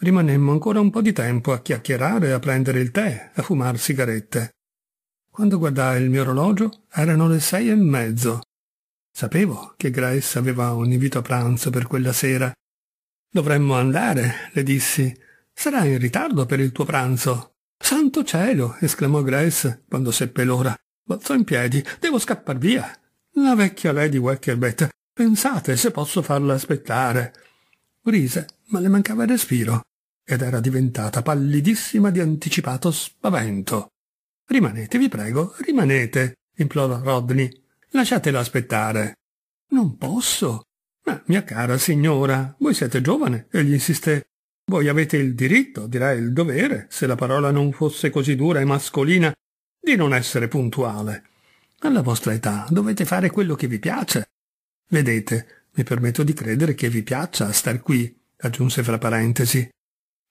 Rimanemmo ancora un po' di tempo a chiacchierare, a prendere il tè, a fumar sigarette. Quando guardai il mio orologio erano le sei e mezzo. Sapevo che Grace aveva un invito a pranzo per quella sera. Dovremmo andare, le dissi. Sarai in ritardo per il tuo pranzo. Santo cielo! esclamò Grace quando seppe l'ora. Balzò in piedi. Devo scappar via. La vecchia Lady Wackerbet. Pensate se posso farla aspettare. Rise, ma le mancava il respiro ed era diventata pallidissima di anticipato spavento. Rimanete, vi prego, rimanete, implorò Rodney. Lasciatela aspettare. Non posso. Ma mia cara signora, voi siete giovane, egli insisté. Voi avete il diritto, direi il dovere, se la parola non fosse così dura e mascolina, di non essere puntuale. Alla vostra età dovete fare quello che vi piace. Vedete, mi permetto di credere che vi piaccia star qui, aggiunse fra parentesi.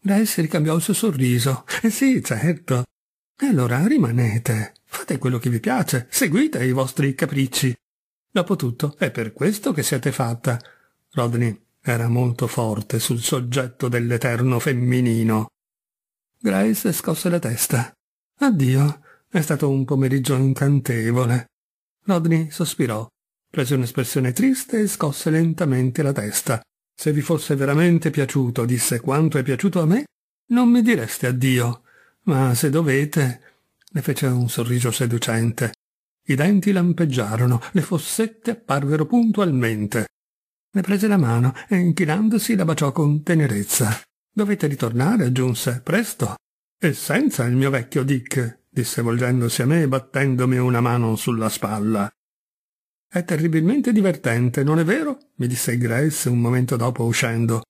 Lei si ricambiò il suo sorriso. Eh sì, certo. E allora rimanete, fate quello che vi piace, seguite i vostri capricci. Dopotutto è per questo che siete fatta. Rodney era molto forte sul soggetto dell'eterno femminino. Grace scosse la testa. Addio, è stato un pomeriggio incantevole. Rodney sospirò, prese un'espressione triste e scosse lentamente la testa. Se vi fosse veramente piaciuto, disse quanto è piaciuto a me, non mi direste addio. Ma se dovete... ne fece un sorriso seducente. I denti lampeggiarono, le fossette apparvero puntualmente. Ne prese la mano e inchinandosi la baciò con tenerezza. Dovete ritornare, aggiunse, presto. E senza il mio vecchio Dick, disse volgendosi a me e battendomi una mano sulla spalla. È terribilmente divertente, non è vero? mi disse Grace un momento dopo uscendo.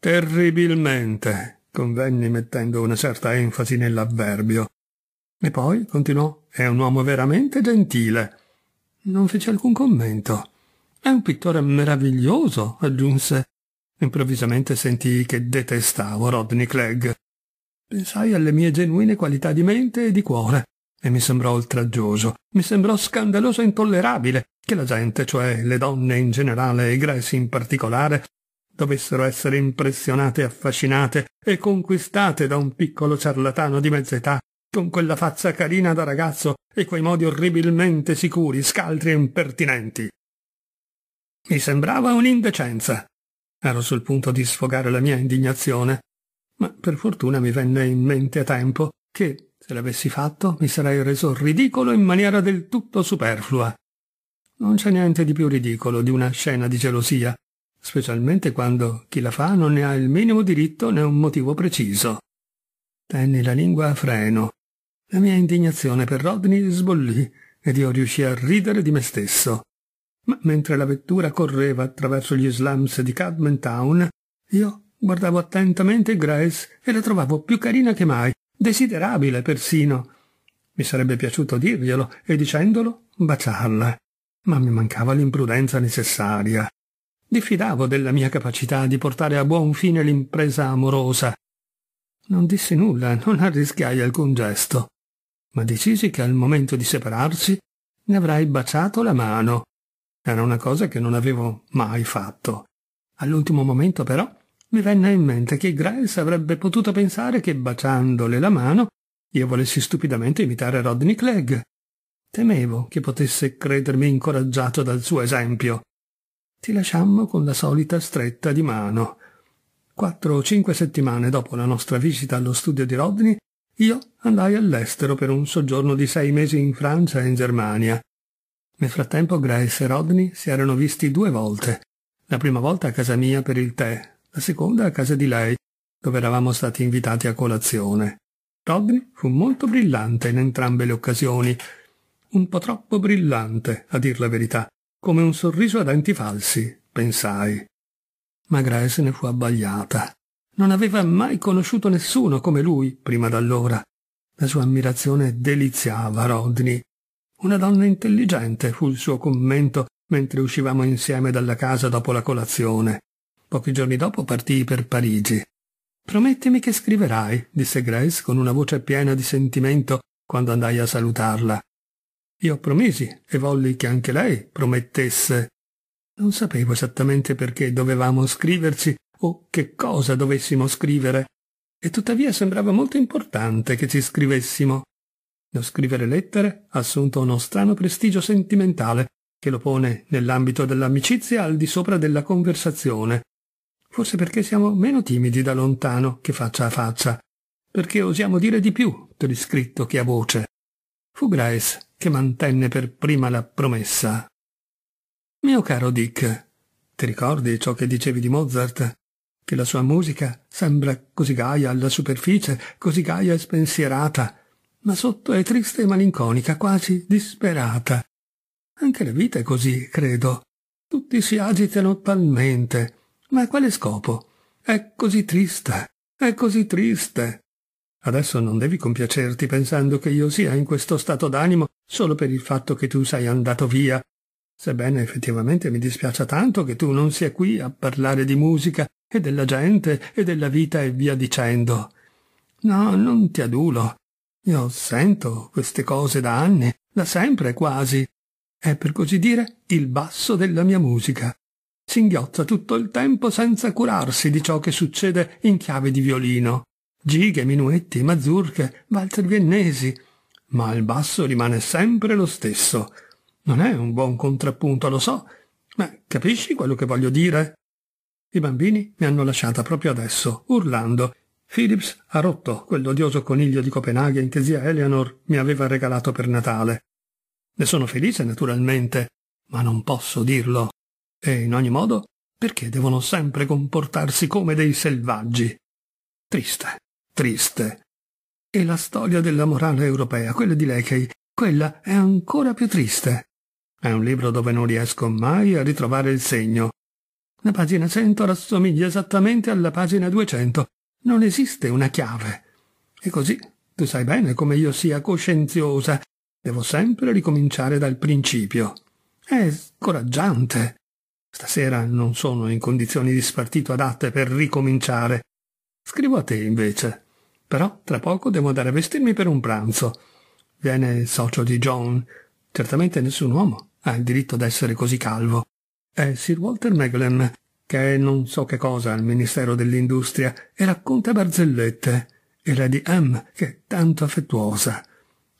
Terribilmente, convenni mettendo una certa enfasi nell'avverbio. E poi, continuò, è un uomo veramente gentile. Non fece alcun commento. È un pittore meraviglioso, aggiunse. Improvvisamente sentii che detestavo Rodney Clegg. Pensai alle mie genuine qualità di mente e di cuore, e mi sembrò oltraggioso, mi sembrò scandaloso e intollerabile che la gente, cioè le donne in generale e i Grace in particolare, dovessero essere impressionate affascinate e conquistate da un piccolo ciarlatano di mezza età con quella faccia carina da ragazzo e quei modi orribilmente sicuri, scaltri e impertinenti. Mi sembrava un'indecenza. Ero sul punto di sfogare la mia indignazione, ma per fortuna mi venne in mente a tempo che, se l'avessi fatto, mi sarei reso ridicolo in maniera del tutto superflua. Non c'è niente di più ridicolo di una scena di gelosia, specialmente quando chi la fa non ne ha il minimo diritto né un motivo preciso. Tenni la lingua a freno. La mia indignazione per Rodney sbollì ed io riuscii a ridere di me stesso. Ma mentre la vettura correva attraverso gli slums di Cadman Town, io guardavo attentamente Grace e la trovavo più carina che mai, desiderabile persino. Mi sarebbe piaciuto dirglielo e dicendolo baciarla, ma mi mancava l'imprudenza necessaria. Diffidavo della mia capacità di portare a buon fine l'impresa amorosa. Non dissi nulla, non arrischiai alcun gesto, ma decisi che al momento di separarsi ne avrei baciato la mano. Era una cosa che non avevo mai fatto. All'ultimo momento, però, mi venne in mente che Grace avrebbe potuto pensare che baciandole la mano io volessi stupidamente imitare Rodney Clegg. Temevo che potesse credermi incoraggiato dal suo esempio ti lasciammo con la solita stretta di mano. Quattro o cinque settimane dopo la nostra visita allo studio di Rodney, io andai all'estero per un soggiorno di sei mesi in Francia e in Germania. Nel frattempo Grace e Rodney si erano visti due volte, la prima volta a casa mia per il tè, la seconda a casa di lei, dove eravamo stati invitati a colazione. Rodney fu molto brillante in entrambe le occasioni, un po' troppo brillante, a dir la verità, come un sorriso a denti falsi, pensai. Ma Grace ne fu abbagliata. Non aveva mai conosciuto nessuno come lui prima d'allora. La sua ammirazione deliziava Rodney. Una donna intelligente fu il suo commento mentre uscivamo insieme dalla casa dopo la colazione. Pochi giorni dopo partii per Parigi. Promettimi che scriverai, disse Grace con una voce piena di sentimento quando andai a salutarla. Io promisi e volli che anche lei promettesse. Non sapevo esattamente perché dovevamo scriverci o che cosa dovessimo scrivere, e tuttavia sembrava molto importante che ci scrivessimo. Lo scrivere lettere ha assunto uno strano prestigio sentimentale che lo pone nell'ambito dell'amicizia al di sopra della conversazione. Forse perché siamo meno timidi da lontano che faccia a faccia, perché osiamo dire di più per iscritto che a voce. Fu Grace che mantenne per prima la promessa. Mio caro Dick, ti ricordi ciò che dicevi di Mozart? Che la sua musica sembra così gaia alla superficie, così gaia e spensierata, ma sotto è triste e malinconica, quasi disperata. Anche la vita è così, credo. Tutti si agitano talmente. Ma a quale scopo? È così triste, è così triste. Adesso non devi compiacerti pensando che io sia in questo stato d'animo solo per il fatto che tu sei andato via, sebbene effettivamente mi dispiace tanto che tu non sia qui a parlare di musica e della gente e della vita e via dicendo. No, non ti adulo. Io sento queste cose da anni, da sempre quasi. È per così dire il basso della mia musica. Singhiozza tutto il tempo senza curarsi di ciò che succede in chiave di violino. Gighe, minuetti, mazurche, valzer viennesi, ma il basso rimane sempre lo stesso. Non è un buon contrappunto, lo so, ma capisci quello che voglio dire? I bambini mi hanno lasciata proprio adesso, urlando. Philips ha rotto quell'odioso coniglio di Copenaghen che zia Eleanor mi aveva regalato per Natale. Ne sono felice, naturalmente, ma non posso dirlo. E in ogni modo, perché devono sempre comportarsi come dei selvaggi? Triste triste. E la storia della morale europea, quella di Leckey, quella è ancora più triste. È un libro dove non riesco mai a ritrovare il segno. La pagina 100 rassomiglia esattamente alla pagina 200. Non esiste una chiave. E così, tu sai bene come io sia coscienziosa. Devo sempre ricominciare dal principio. È scoraggiante. Stasera non sono in condizioni di spartito adatte per ricominciare. Scrivo a te invece. Però tra poco devo andare a vestirmi per un pranzo. Viene il socio di John. Certamente nessun uomo ha il diritto d'essere così calvo. È Sir Walter Meglen, che è non so che cosa al Ministero dell'Industria, e racconta barzellette. E Lady M, che è tanto affettuosa.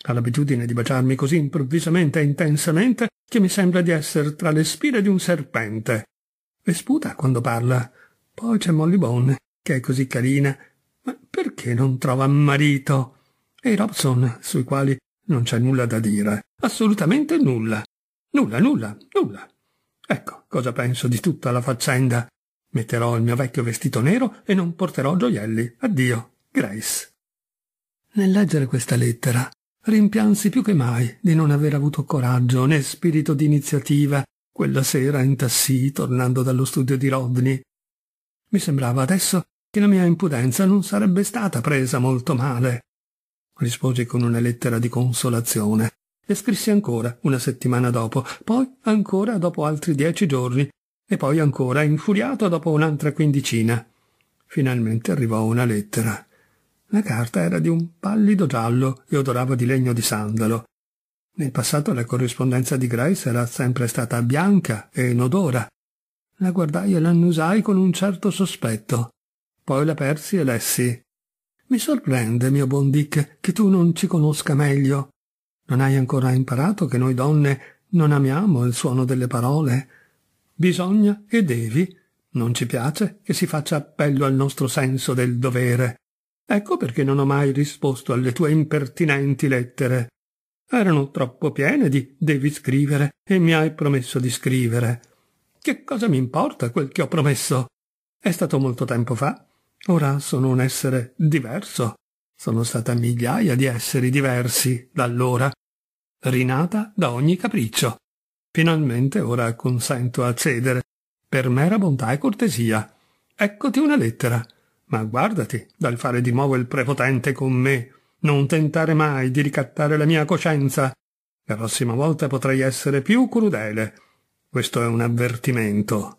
Ha l'abitudine di baciarmi così improvvisamente e intensamente che mi sembra di essere tra le spine di un serpente. E sputa quando parla. Poi c'è Molly Bone, che è così carina perché non trova marito? E i Robson, sui quali non c'è nulla da dire. Assolutamente nulla. Nulla, nulla, nulla. Ecco cosa penso di tutta la faccenda. Metterò il mio vecchio vestito nero e non porterò gioielli. Addio, Grace. Nel leggere questa lettera rimpiansi più che mai di non aver avuto coraggio né spirito di iniziativa quella sera in tassì tornando dallo studio di Rodney. Mi sembrava adesso che la mia impudenza non sarebbe stata presa molto male. Risposi con una lettera di consolazione e scrissi ancora una settimana dopo, poi ancora dopo altri dieci giorni e poi ancora infuriato dopo un'altra quindicina. Finalmente arrivò una lettera. La carta era di un pallido giallo e odorava di legno di sandalo. Nel passato la corrispondenza di Grace era sempre stata bianca e inodora. La guardai e l'annusai con un certo sospetto. Poi la persi e lessi. Mi sorprende, mio buon Dick, che tu non ci conosca meglio. Non hai ancora imparato che noi donne non amiamo il suono delle parole? Bisogna e devi. Non ci piace che si faccia appello al nostro senso del dovere. Ecco perché non ho mai risposto alle tue impertinenti lettere. Erano troppo piene di devi scrivere e mi hai promesso di scrivere. Che cosa mi importa quel che ho promesso? È stato molto tempo fa Ora sono un essere diverso. Sono stata migliaia di esseri diversi da allora, rinata da ogni capriccio. Finalmente ora consento a cedere, per mera bontà e cortesia. Eccoti una lettera, ma guardati dal fare di nuovo il prepotente con me. Non tentare mai di ricattare la mia coscienza. La prossima volta potrei essere più crudele. Questo è un avvertimento.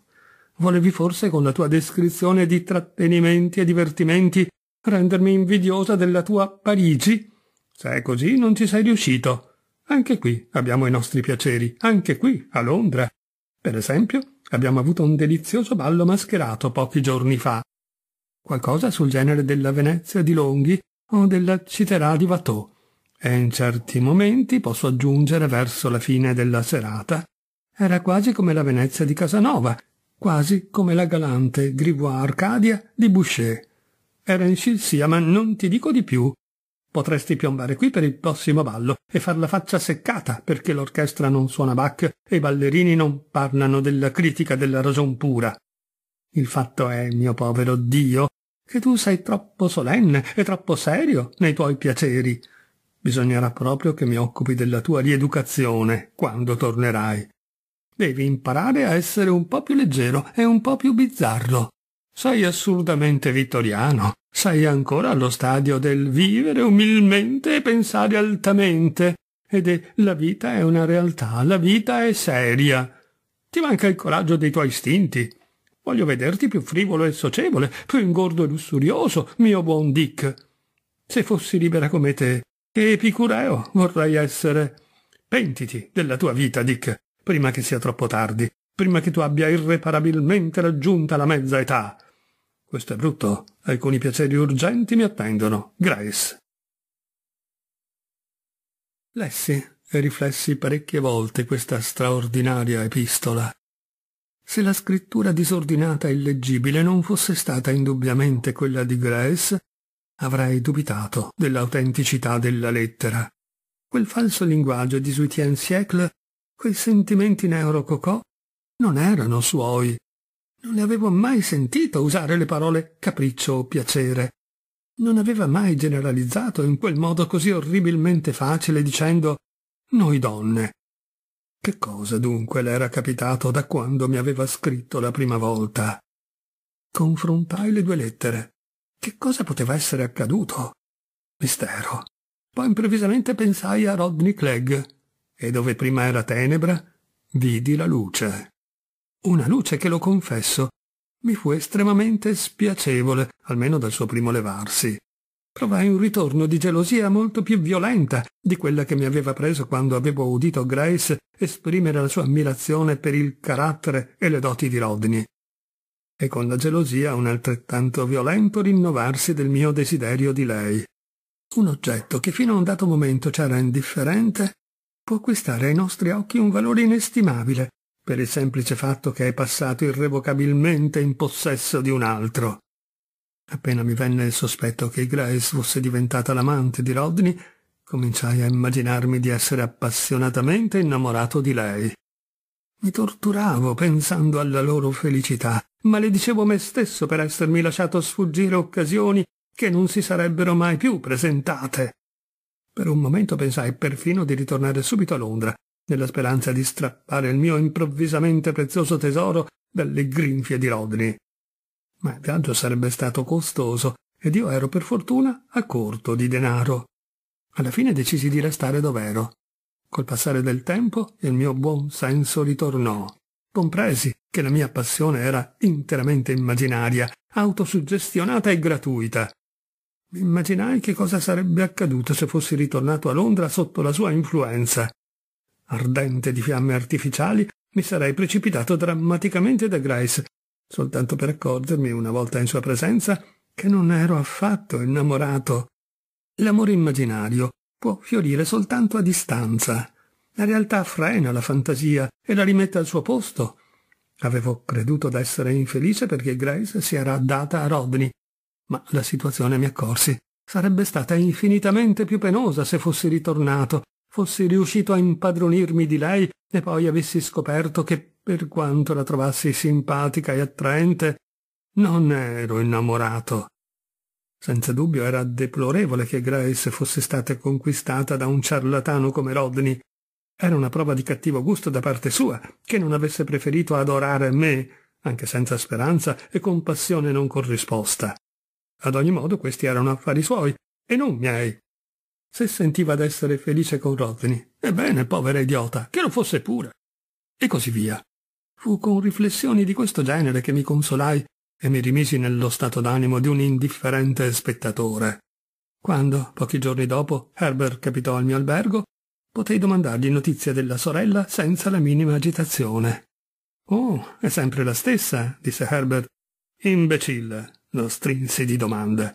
Volevi forse con la tua descrizione di trattenimenti e divertimenti rendermi invidiosa della tua Parigi? Se è così non ci sei riuscito. Anche qui abbiamo i nostri piaceri, anche qui a Londra. Per esempio, abbiamo avuto un delizioso ballo mascherato pochi giorni fa. Qualcosa sul genere della Venezia di Longhi o della Citerà di Watteau. E in certi momenti, posso aggiungere verso la fine della serata, era quasi come la Venezia di Casanova, quasi come la galante Grivois Arcadia di Boucher. Era in scilzia, ma non ti dico di più. Potresti piombare qui per il prossimo ballo e far la faccia seccata perché l'orchestra non suona Bach e i ballerini non parlano della critica della ragion pura. Il fatto è, mio povero Dio, che tu sei troppo solenne e troppo serio nei tuoi piaceri. Bisognerà proprio che mi occupi della tua rieducazione quando tornerai. Devi imparare a essere un po' più leggero e un po' più bizzarro. Sei assurdamente vittoriano. Sei ancora allo stadio del vivere umilmente e pensare altamente. Ed è la vita è una realtà, la vita è seria. Ti manca il coraggio dei tuoi istinti. Voglio vederti più frivolo e socievole, più ingordo e lussurioso, mio buon Dick. Se fossi libera come te, che epicureo vorrei essere. Pentiti della tua vita, Dick prima che sia troppo tardi, prima che tu abbia irreparabilmente raggiunta la mezza età. Questo è brutto. Alcuni piaceri urgenti mi attendono. Grace. Lessi e riflessi parecchie volte questa straordinaria epistola. Se la scrittura disordinata e illeggibile non fosse stata indubbiamente quella di Grace, avrei dubitato dell'autenticità della lettera. Quel falso linguaggio di Suitien Siecle Quei sentimenti neurococò non erano suoi. Non ne avevo mai sentito usare le parole capriccio o piacere. Non aveva mai generalizzato in quel modo così orribilmente facile dicendo noi donne. Che cosa dunque le era capitato da quando mi aveva scritto la prima volta? Confrontai le due lettere. Che cosa poteva essere accaduto? Mistero. Poi improvvisamente pensai a Rodney Clegg, e dove prima era tenebra, vidi la luce. Una luce che, lo confesso, mi fu estremamente spiacevole, almeno dal suo primo levarsi. Provai un ritorno di gelosia molto più violenta di quella che mi aveva preso quando avevo udito Grace esprimere la sua ammirazione per il carattere e le doti di Rodney. E con la gelosia un altrettanto violento rinnovarsi del mio desiderio di lei. Un oggetto che fino a un dato momento c'era indifferente può acquistare ai nostri occhi un valore inestimabile per il semplice fatto che è passato irrevocabilmente in possesso di un altro. Appena mi venne il sospetto che Grace fosse diventata l'amante di Rodney, cominciai a immaginarmi di essere appassionatamente innamorato di lei. Mi torturavo pensando alla loro felicità, maledicevo me stesso per essermi lasciato sfuggire occasioni che non si sarebbero mai più presentate. Per un momento pensai perfino di ritornare subito a Londra, nella speranza di strappare il mio improvvisamente prezioso tesoro dalle grinfie di Rodney. Ma il viaggio sarebbe stato costoso ed io ero per fortuna a corto di denaro. Alla fine decisi di restare dov'ero. Col passare del tempo il mio buon senso ritornò. Compresi che la mia passione era interamente immaginaria, autosuggestionata e gratuita, immaginai che cosa sarebbe accaduto se fossi ritornato a Londra sotto la sua influenza. Ardente di fiamme artificiali, mi sarei precipitato drammaticamente da Grace, soltanto per accorgermi, una volta in sua presenza, che non ero affatto innamorato. L'amore immaginario può fiorire soltanto a distanza. La realtà frena la fantasia e la rimette al suo posto. Avevo creduto d'essere infelice perché Grace si era data a Rodney ma la situazione mi accorsi. Sarebbe stata infinitamente più penosa se fossi ritornato, fossi riuscito a impadronirmi di lei e poi avessi scoperto che, per quanto la trovassi simpatica e attraente, non ero innamorato. Senza dubbio era deplorevole che Grace fosse stata conquistata da un ciarlatano come Rodney. Era una prova di cattivo gusto da parte sua, che non avesse preferito adorare me, anche senza speranza e con passione non corrisposta. Ad ogni modo questi erano affari suoi e non miei. Se sentiva d'essere felice con Rodney, ebbene, povera idiota, che lo fosse pure. E così via. Fu con riflessioni di questo genere che mi consolai e mi rimisi nello stato d'animo di un indifferente spettatore. Quando, pochi giorni dopo, Herbert capitò al mio albergo, potei domandargli notizia della sorella senza la minima agitazione. Oh, è sempre la stessa, disse Herbert. Imbecille, lo strinsi di domande.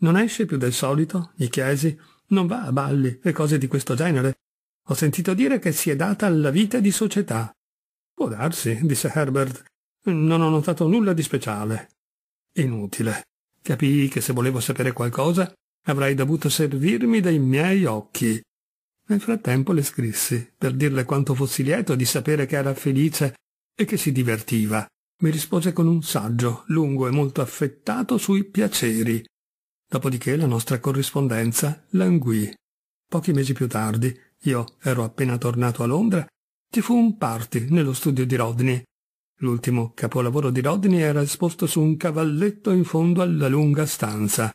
Non esce più del solito? gli chiesi. Non va a balli e cose di questo genere. Ho sentito dire che si è data alla vita di società. Può darsi, disse Herbert. Non ho notato nulla di speciale. Inutile. Capii che se volevo sapere qualcosa avrei dovuto servirmi dei miei occhi. Nel frattempo le scrissi, per dirle quanto fossi lieto di sapere che era felice e che si divertiva, mi rispose con un saggio lungo e molto affettato sui piaceri. Dopodiché la nostra corrispondenza languì. Pochi mesi più tardi, io ero appena tornato a Londra, ci fu un party nello studio di Rodney. L'ultimo capolavoro di Rodney era esposto su un cavalletto in fondo alla lunga stanza.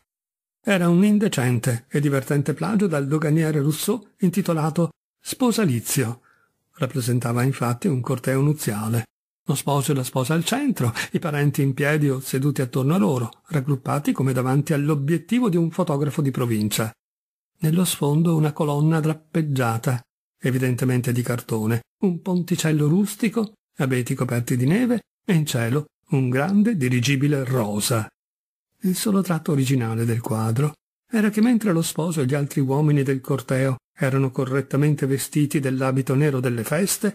Era un indecente e divertente plagio dal doganiere Rousseau intitolato Sposalizio. Rappresentava infatti un corteo nuziale lo sposo e la sposa al centro, i parenti in piedi o seduti attorno a loro, raggruppati come davanti all'obiettivo di un fotografo di provincia. Nello sfondo una colonna drappeggiata, evidentemente di cartone, un ponticello rustico, abeti coperti di neve e in cielo un grande dirigibile rosa. Il solo tratto originale del quadro era che mentre lo sposo e gli altri uomini del corteo erano correttamente vestiti dell'abito nero delle feste,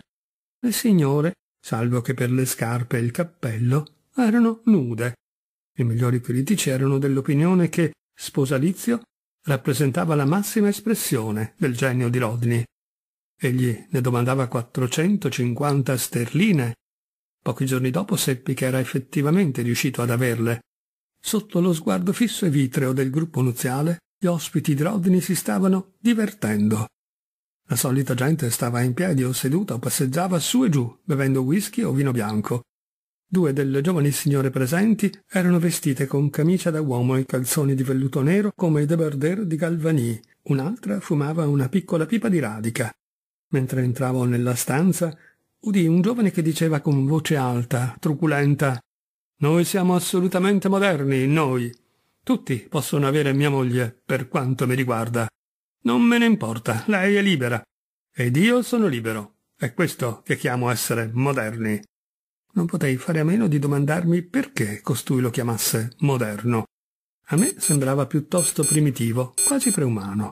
le signore salvo che per le scarpe e il cappello erano nude. I migliori critici erano dell'opinione che Sposalizio rappresentava la massima espressione del genio di Rodney. Egli ne domandava 450 sterline. Pochi giorni dopo seppi che era effettivamente riuscito ad averle. Sotto lo sguardo fisso e vitreo del gruppo nuziale, gli ospiti di Rodney si stavano divertendo. La solita gente stava in piedi o seduta o passeggiava su e giù, bevendo whisky o vino bianco. Due delle giovani signore presenti erano vestite con camicia da uomo e calzoni di velluto nero come i debardeur di Galvani. Un'altra fumava una piccola pipa di radica. Mentre entravo nella stanza, udì un giovane che diceva con voce alta, truculenta Noi siamo assolutamente moderni, noi. Tutti possono avere mia moglie, per quanto mi riguarda. Non me ne importa, lei è libera. Ed io sono libero. È questo che chiamo essere moderni. Non potei fare a meno di domandarmi perché costui lo chiamasse moderno. A me sembrava piuttosto primitivo, quasi preumano.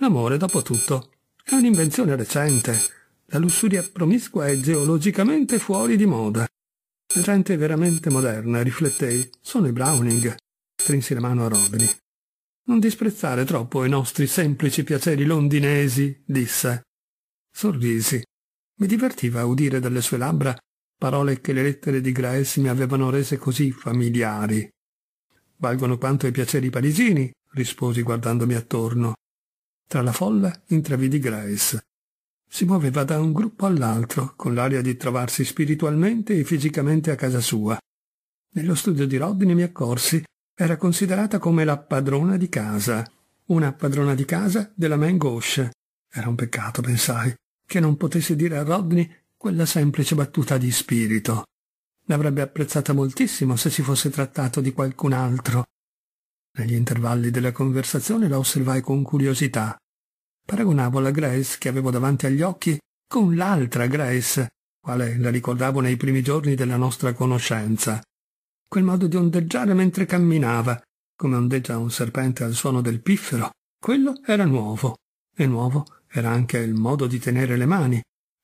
L'amore, dopo tutto, è un'invenzione recente. La lussuria promiscua è geologicamente fuori di moda. La gente veramente moderna, riflettei, sono i Browning. Strinsi la mano a Rodney. Non disprezzare troppo i nostri semplici piaceri londinesi, disse. Sorrisi. Mi divertiva udire dalle sue labbra parole che le lettere di Grace mi avevano rese così familiari. Valgono quanto i piaceri parigini, risposi guardandomi attorno. Tra la folla intravidi Grace. Si muoveva da un gruppo all'altro, con l'aria di trovarsi spiritualmente e fisicamente a casa sua. Nello studio di Rodney mi accorsi era considerata come la padrona di casa, una padrona di casa della main gauche. Era un peccato, pensai, che non potesse dire a Rodney quella semplice battuta di spirito. L'avrebbe apprezzata moltissimo se si fosse trattato di qualcun altro. Negli intervalli della conversazione la osservai con curiosità. Paragonavo la Grace che avevo davanti agli occhi con l'altra Grace, quale la ricordavo nei primi giorni della nostra conoscenza quel modo di ondeggiare mentre camminava, come ondeggia un serpente al suono del piffero, quello era nuovo. E nuovo era anche il modo di tenere le mani,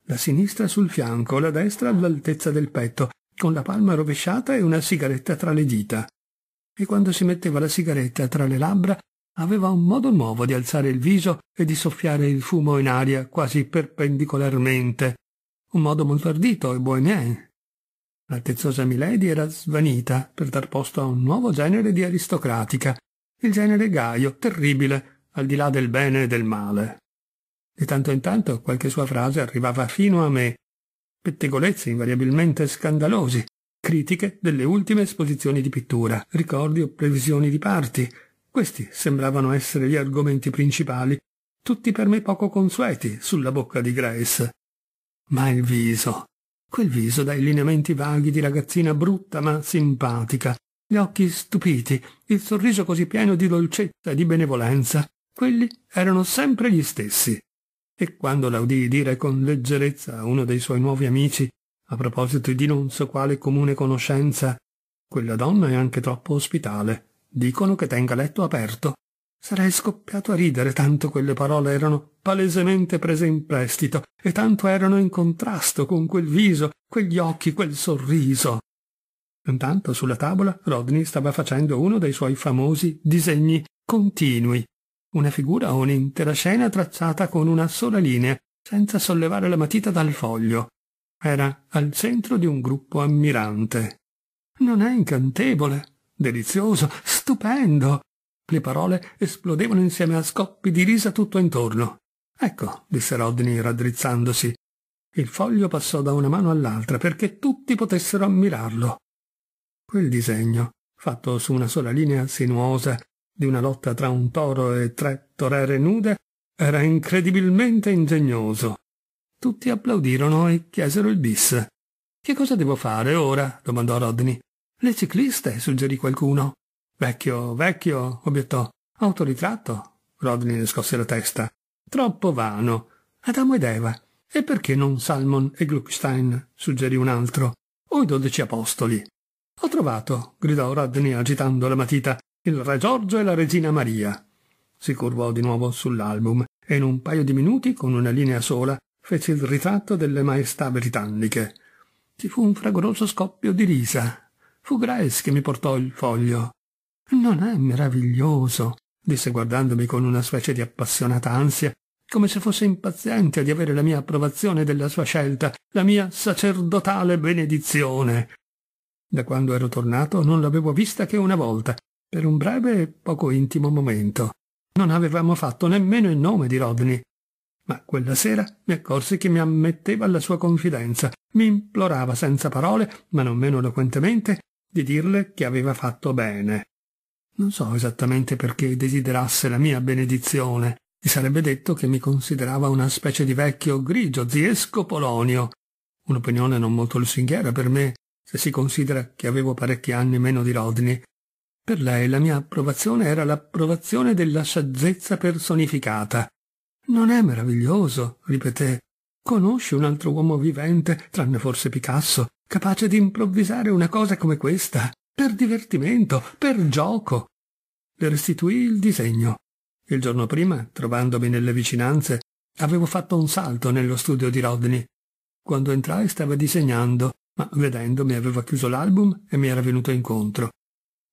la sinistra sul fianco, la destra all'altezza del petto, con la palma rovesciata e una sigaretta tra le dita. E quando si metteva la sigaretta tra le labbra, aveva un modo nuovo di alzare il viso e di soffiare il fumo in aria quasi perpendicolarmente. Un modo molto ardito e bohemien, L'altezzosa Milady era svanita per dar posto a un nuovo genere di aristocratica, il genere gaio, terribile, al di là del bene e del male. Di tanto in tanto qualche sua frase arrivava fino a me, pettegolezzi invariabilmente scandalosi, critiche delle ultime esposizioni di pittura, ricordi o previsioni di parti. Questi sembravano essere gli argomenti principali, tutti per me poco consueti sulla bocca di Grace. Ma il viso, Quel viso dai lineamenti vaghi di ragazzina brutta ma simpatica, gli occhi stupiti, il sorriso così pieno di dolcezza e di benevolenza, quelli erano sempre gli stessi. E quando la udii dire con leggerezza a uno dei suoi nuovi amici, a proposito di non so quale comune conoscenza, quella donna è anche troppo ospitale, dicono che tenga letto aperto, Sarei scoppiato a ridere, tanto quelle parole erano palesemente prese in prestito e tanto erano in contrasto con quel viso, quegli occhi, quel sorriso. Intanto sulla tavola Rodney stava facendo uno dei suoi famosi disegni continui, una figura o un'intera scena tracciata con una sola linea, senza sollevare la matita dal foglio. Era al centro di un gruppo ammirante. Non è incantevole, delizioso, stupendo, le parole esplodevano insieme a scoppi di risa tutto intorno. Ecco, disse Rodney raddrizzandosi. Il foglio passò da una mano all'altra perché tutti potessero ammirarlo. Quel disegno, fatto su una sola linea sinuosa di una lotta tra un toro e tre torere nude, era incredibilmente ingegnoso. Tutti applaudirono e chiesero il bis. Che cosa devo fare ora? domandò Rodney. Le cicliste, suggerì qualcuno. Vecchio, vecchio, obiettò. Autoritratto. Rodney scosse la testa. Troppo vano. Adamo ed Eva. E perché non Salmon e Gluckstein? suggerì un altro. O i dodici apostoli. Ho trovato, gridò Rodney agitando la matita, il re Giorgio e la regina Maria. Si curvò di nuovo sull'album e in un paio di minuti, con una linea sola, fece il ritratto delle maestà britanniche. Ci fu un fragoroso scoppio di risa. Fu Grace che mi portò il foglio. Non è meraviglioso? disse guardandomi con una specie di appassionata ansia, come se fosse impaziente di avere la mia approvazione della sua scelta, la mia sacerdotale benedizione. Da quando ero tornato non l'avevo vista che una volta, per un breve e poco intimo momento. Non avevamo fatto nemmeno il nome di Rodney. Ma quella sera mi accorsi che mi ammetteva alla sua confidenza, mi implorava senza parole, ma non meno eloquentemente, di dirle che aveva fatto bene. Non so esattamente perché desiderasse la mia benedizione. Gli sarebbe detto che mi considerava una specie di vecchio grigio ziesco polonio. Un'opinione non molto lusinghiera per me, se si considera che avevo parecchi anni meno di Rodney. Per lei la mia approvazione era l'approvazione della saggezza personificata. Non è meraviglioso, ripeté. Conosci un altro uomo vivente, tranne forse Picasso, capace di improvvisare una cosa come questa? per divertimento, per gioco. Le restituì il disegno. Il giorno prima, trovandomi nelle vicinanze, avevo fatto un salto nello studio di Rodney. Quando entrai stava disegnando, ma vedendomi aveva chiuso l'album e mi era venuto incontro.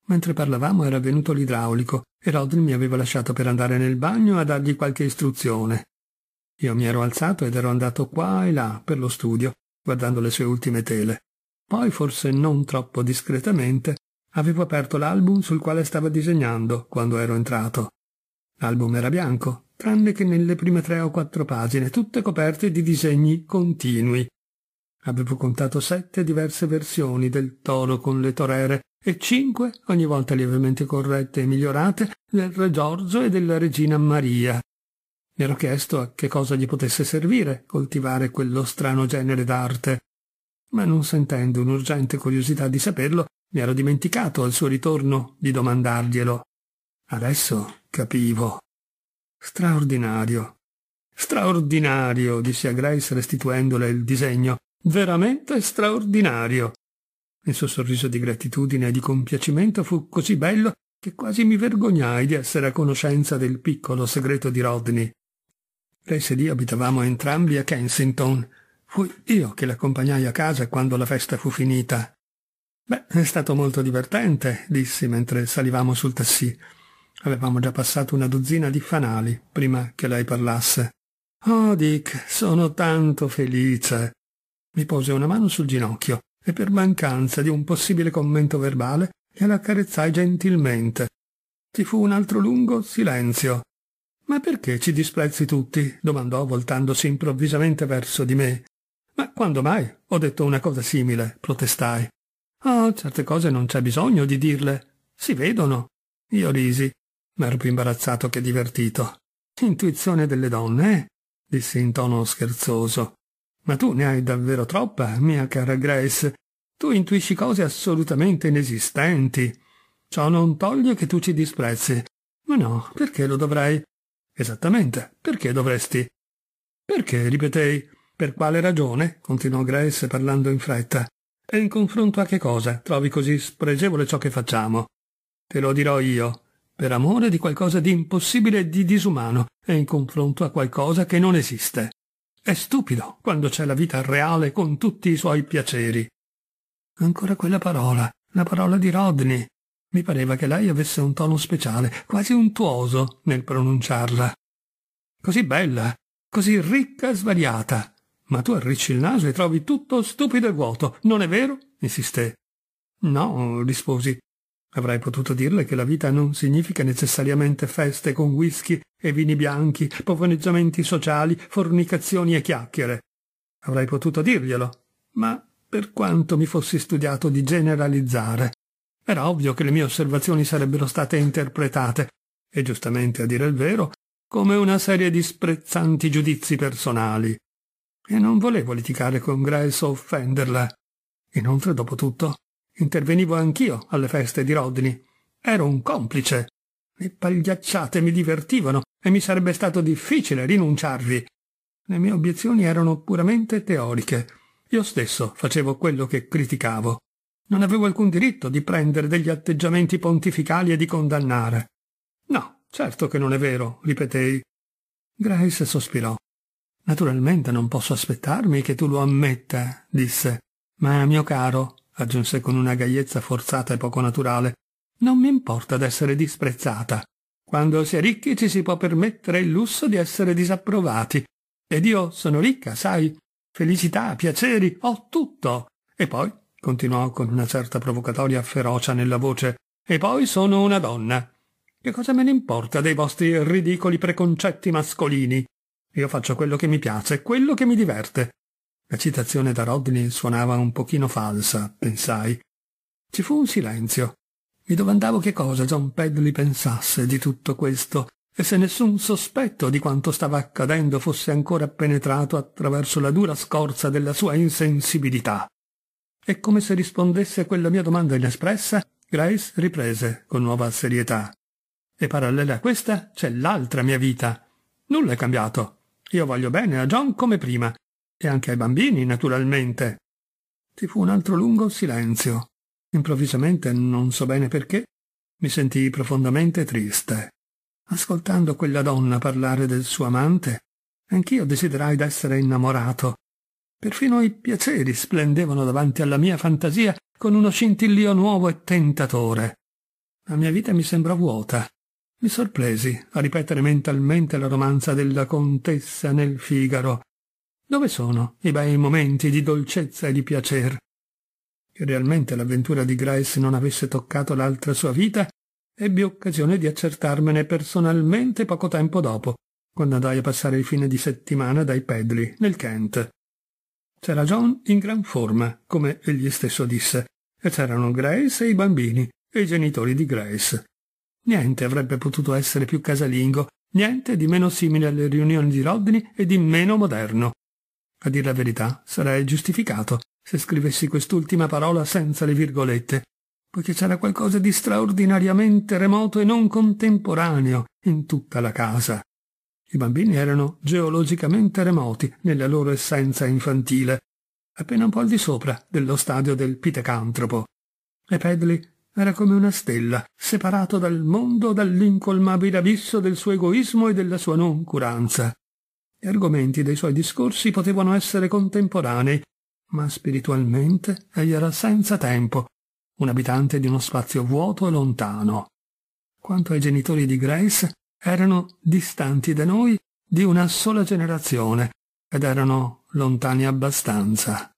Mentre parlavamo era venuto l'idraulico e Rodney mi aveva lasciato per andare nel bagno a dargli qualche istruzione. Io mi ero alzato ed ero andato qua e là per lo studio, guardando le sue ultime tele. Poi, forse non troppo discretamente, avevo aperto l'album sul quale stava disegnando quando ero entrato. L'album era bianco, tranne che nelle prime tre o quattro pagine, tutte coperte di disegni continui. Avevo contato sette diverse versioni del toro con le torere e cinque, ogni volta lievemente corrette e migliorate, del re Giorgio e della regina Maria. Mi ero chiesto a che cosa gli potesse servire coltivare quello strano genere d'arte, ma non sentendo un'urgente curiosità di saperlo, mi ero dimenticato al suo ritorno di domandarglielo. Adesso capivo. Straordinario. Straordinario, disse a Grace restituendole il disegno. Veramente straordinario. Il suo sorriso di gratitudine e di compiacimento fu così bello che quasi mi vergognai di essere a conoscenza del piccolo segreto di Rodney. Grace e io abitavamo entrambi a Kensington Fui io che l'accompagnai a casa quando la festa fu finita. Beh, è stato molto divertente, dissi mentre salivamo sul tassì. Avevamo già passato una dozzina di fanali prima che lei parlasse. Oh, Dick, sono tanto felice. Mi pose una mano sul ginocchio e per mancanza di un possibile commento verbale gliela accarezzai gentilmente. Ci fu un altro lungo silenzio. Ma perché ci disprezzi tutti? domandò voltandosi improvvisamente verso di me. Ma quando mai ho detto una cosa simile? protestai. Oh, certe cose non c'è bisogno di dirle. Si vedono. Io risi, ma ero più imbarazzato che divertito. Intuizione delle donne, eh? dissi in tono scherzoso. Ma tu ne hai davvero troppa, mia cara Grace. Tu intuisci cose assolutamente inesistenti. Ciò non toglie che tu ci disprezzi. Ma no, perché lo dovrei? Esattamente, perché dovresti? Perché, ripetei, per quale ragione, continuò Grace parlando in fretta, e in confronto a che cosa trovi così spregevole ciò che facciamo? Te lo dirò io, per amore di qualcosa di impossibile e di disumano, e in confronto a qualcosa che non esiste. È stupido quando c'è la vita reale con tutti i suoi piaceri. Ancora quella parola, la parola di Rodney. Mi pareva che lei avesse un tono speciale, quasi untuoso nel pronunciarla. Così bella, così ricca e svariata, ma tu arricci il naso e trovi tutto stupido e vuoto, non è vero? insisté. No, risposi. Avrei potuto dirle che la vita non significa necessariamente feste con whisky e vini bianchi, pavoneggiamenti sociali, fornicazioni e chiacchiere. Avrei potuto dirglielo, ma per quanto mi fossi studiato di generalizzare. Era ovvio che le mie osservazioni sarebbero state interpretate, e giustamente a dire il vero, come una serie di sprezzanti giudizi personali e non volevo litigare con Grace o offenderla. Inoltre, dopo tutto, intervenivo anch'io alle feste di Rodney. Ero un complice. Le pagliacciate mi divertivano e mi sarebbe stato difficile rinunciarvi. Le mie obiezioni erano puramente teoriche. Io stesso facevo quello che criticavo. Non avevo alcun diritto di prendere degli atteggiamenti pontificali e di condannare. No, certo che non è vero, ripetei. Grace sospirò. Naturalmente non posso aspettarmi che tu lo ammetta, disse. Ma, mio caro, aggiunse con una gaiezza forzata e poco naturale, non mi importa d'essere disprezzata. Quando si è ricchi ci si può permettere il lusso di essere disapprovati. Ed io sono ricca, sai. Felicità, piaceri, ho tutto. E poi, continuò con una certa provocatoria ferocia nella voce, e poi sono una donna. Che cosa me ne importa dei vostri ridicoli preconcetti mascolini? Io faccio quello che mi piace, quello che mi diverte. La citazione da Rodney suonava un pochino falsa, pensai. Ci fu un silenzio. Mi domandavo che cosa John Pedley pensasse di tutto questo e se nessun sospetto di quanto stava accadendo fosse ancora penetrato attraverso la dura scorza della sua insensibilità. E come se rispondesse a quella mia domanda inespressa, Grace riprese con nuova serietà. E parallela a questa c'è l'altra mia vita. Nulla è cambiato. Io voglio bene a John come prima, e anche ai bambini, naturalmente. Ci fu un altro lungo silenzio. Improvvisamente, non so bene perché, mi sentii profondamente triste. Ascoltando quella donna parlare del suo amante, anch'io desiderai d'essere innamorato. Perfino i piaceri splendevano davanti alla mia fantasia con uno scintillio nuovo e tentatore. La mia vita mi sembrò vuota, mi sorpresi a ripetere mentalmente la romanza della contessa nel Figaro. Dove sono i bei momenti di dolcezza e di piacere? Che realmente l'avventura di Grace non avesse toccato l'altra sua vita, ebbi occasione di accertarmene personalmente poco tempo dopo, quando andai a passare il fine di settimana dai Pedli, nel Kent. C'era John in gran forma, come egli stesso disse, e c'erano Grace e i bambini, e i genitori di Grace. Niente avrebbe potuto essere più casalingo, niente di meno simile alle riunioni di Rodney e di meno moderno. A dir la verità, sarei giustificato se scrivessi quest'ultima parola senza le virgolette, poiché c'era qualcosa di straordinariamente remoto e non contemporaneo in tutta la casa. I bambini erano geologicamente remoti nella loro essenza infantile, appena un po' al di sopra dello stadio del pitecantropo. E Pedley era come una stella, separato dal mondo dall'incolmabile abisso del suo egoismo e della sua noncuranza. Gli argomenti dei suoi discorsi potevano essere contemporanei, ma spiritualmente egli era senza tempo, un abitante di uno spazio vuoto e lontano. Quanto ai genitori di Grace, erano distanti da noi di una sola generazione ed erano lontani abbastanza.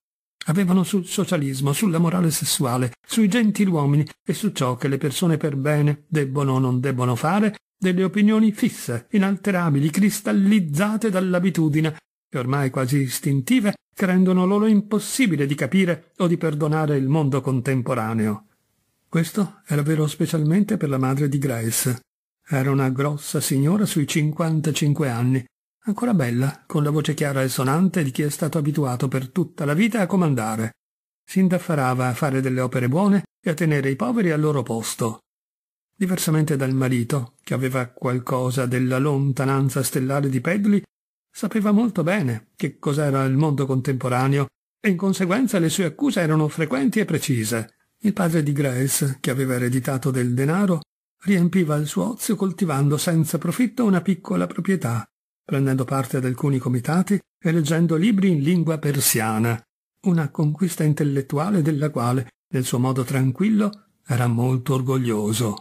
Avevano sul socialismo, sulla morale sessuale, sui gentiluomini e su ciò che le persone per bene debbono o non debbono fare, delle opinioni fisse, inalterabili, cristallizzate dall'abitudine, e ormai quasi istintive, che rendono loro impossibile di capire o di perdonare il mondo contemporaneo. Questo era vero specialmente per la madre di Grace. Era una grossa signora sui 55 anni, ancora bella, con la voce chiara e sonante di chi è stato abituato per tutta la vita a comandare. Si indaffarava a fare delle opere buone e a tenere i poveri al loro posto. Diversamente dal marito, che aveva qualcosa della lontananza stellare di Pedli, sapeva molto bene che cos'era il mondo contemporaneo e in conseguenza le sue accuse erano frequenti e precise. Il padre di Grace, che aveva ereditato del denaro, riempiva il suo ozio coltivando senza profitto una piccola proprietà prendendo parte ad alcuni comitati e leggendo libri in lingua persiana, una conquista intellettuale della quale, nel suo modo tranquillo, era molto orgoglioso.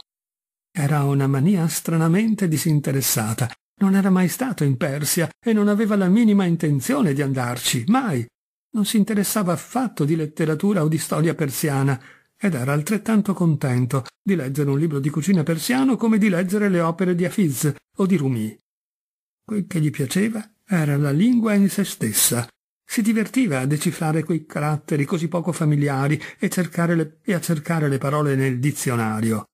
Era una mania stranamente disinteressata. Non era mai stato in Persia e non aveva la minima intenzione di andarci, mai. Non si interessava affatto di letteratura o di storia persiana ed era altrettanto contento di leggere un libro di cucina persiano come di leggere le opere di Hafiz o di Rumi. Quel che gli piaceva era la lingua in se stessa. Si divertiva a decifrare quei caratteri così poco familiari e, le, e a cercare le parole nel dizionario.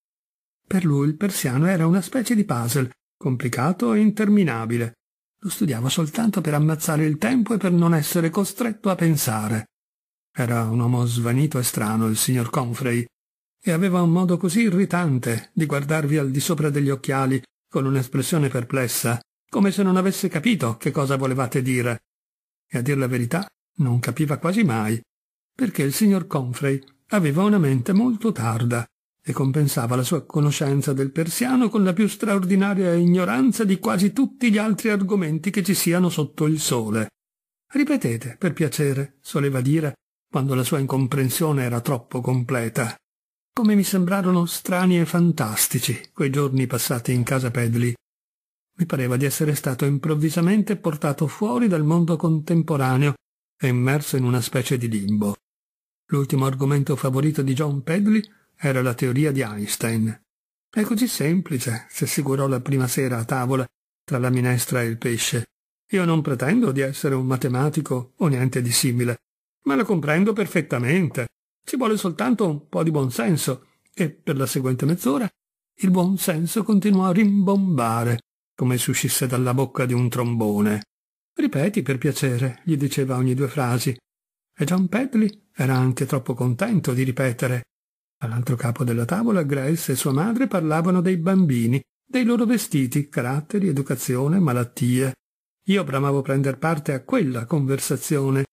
Per lui il persiano era una specie di puzzle, complicato e interminabile. Lo studiava soltanto per ammazzare il tempo e per non essere costretto a pensare. Era un uomo svanito e strano, il signor Confrey, e aveva un modo così irritante di guardarvi al di sopra degli occhiali con un'espressione perplessa come se non avesse capito che cosa volevate dire. E a dir la verità, non capiva quasi mai, perché il signor Confrey aveva una mente molto tarda e compensava la sua conoscenza del persiano con la più straordinaria ignoranza di quasi tutti gli altri argomenti che ci siano sotto il sole. Ripetete, per piacere, soleva dire, quando la sua incomprensione era troppo completa. Come mi sembrarono strani e fantastici quei giorni passati in casa Pedley, mi pareva di essere stato improvvisamente portato fuori dal mondo contemporaneo e immerso in una specie di limbo. L'ultimo argomento favorito di John Pedley era la teoria di Einstein. È così semplice, si assicurò la prima sera a tavola, tra la minestra e il pesce. Io non pretendo di essere un matematico o niente di simile, ma la comprendo perfettamente. Ci vuole soltanto un po' di buonsenso, e per la seguente mezz'ora il buon senso continuò a rimbombare come se uscisse dalla bocca di un trombone. Ripeti per piacere, gli diceva ogni due frasi. E John Pedley era anche troppo contento di ripetere. All'altro capo della tavola Grace e sua madre parlavano dei bambini, dei loro vestiti, caratteri, educazione, malattie. Io bramavo prender parte a quella conversazione.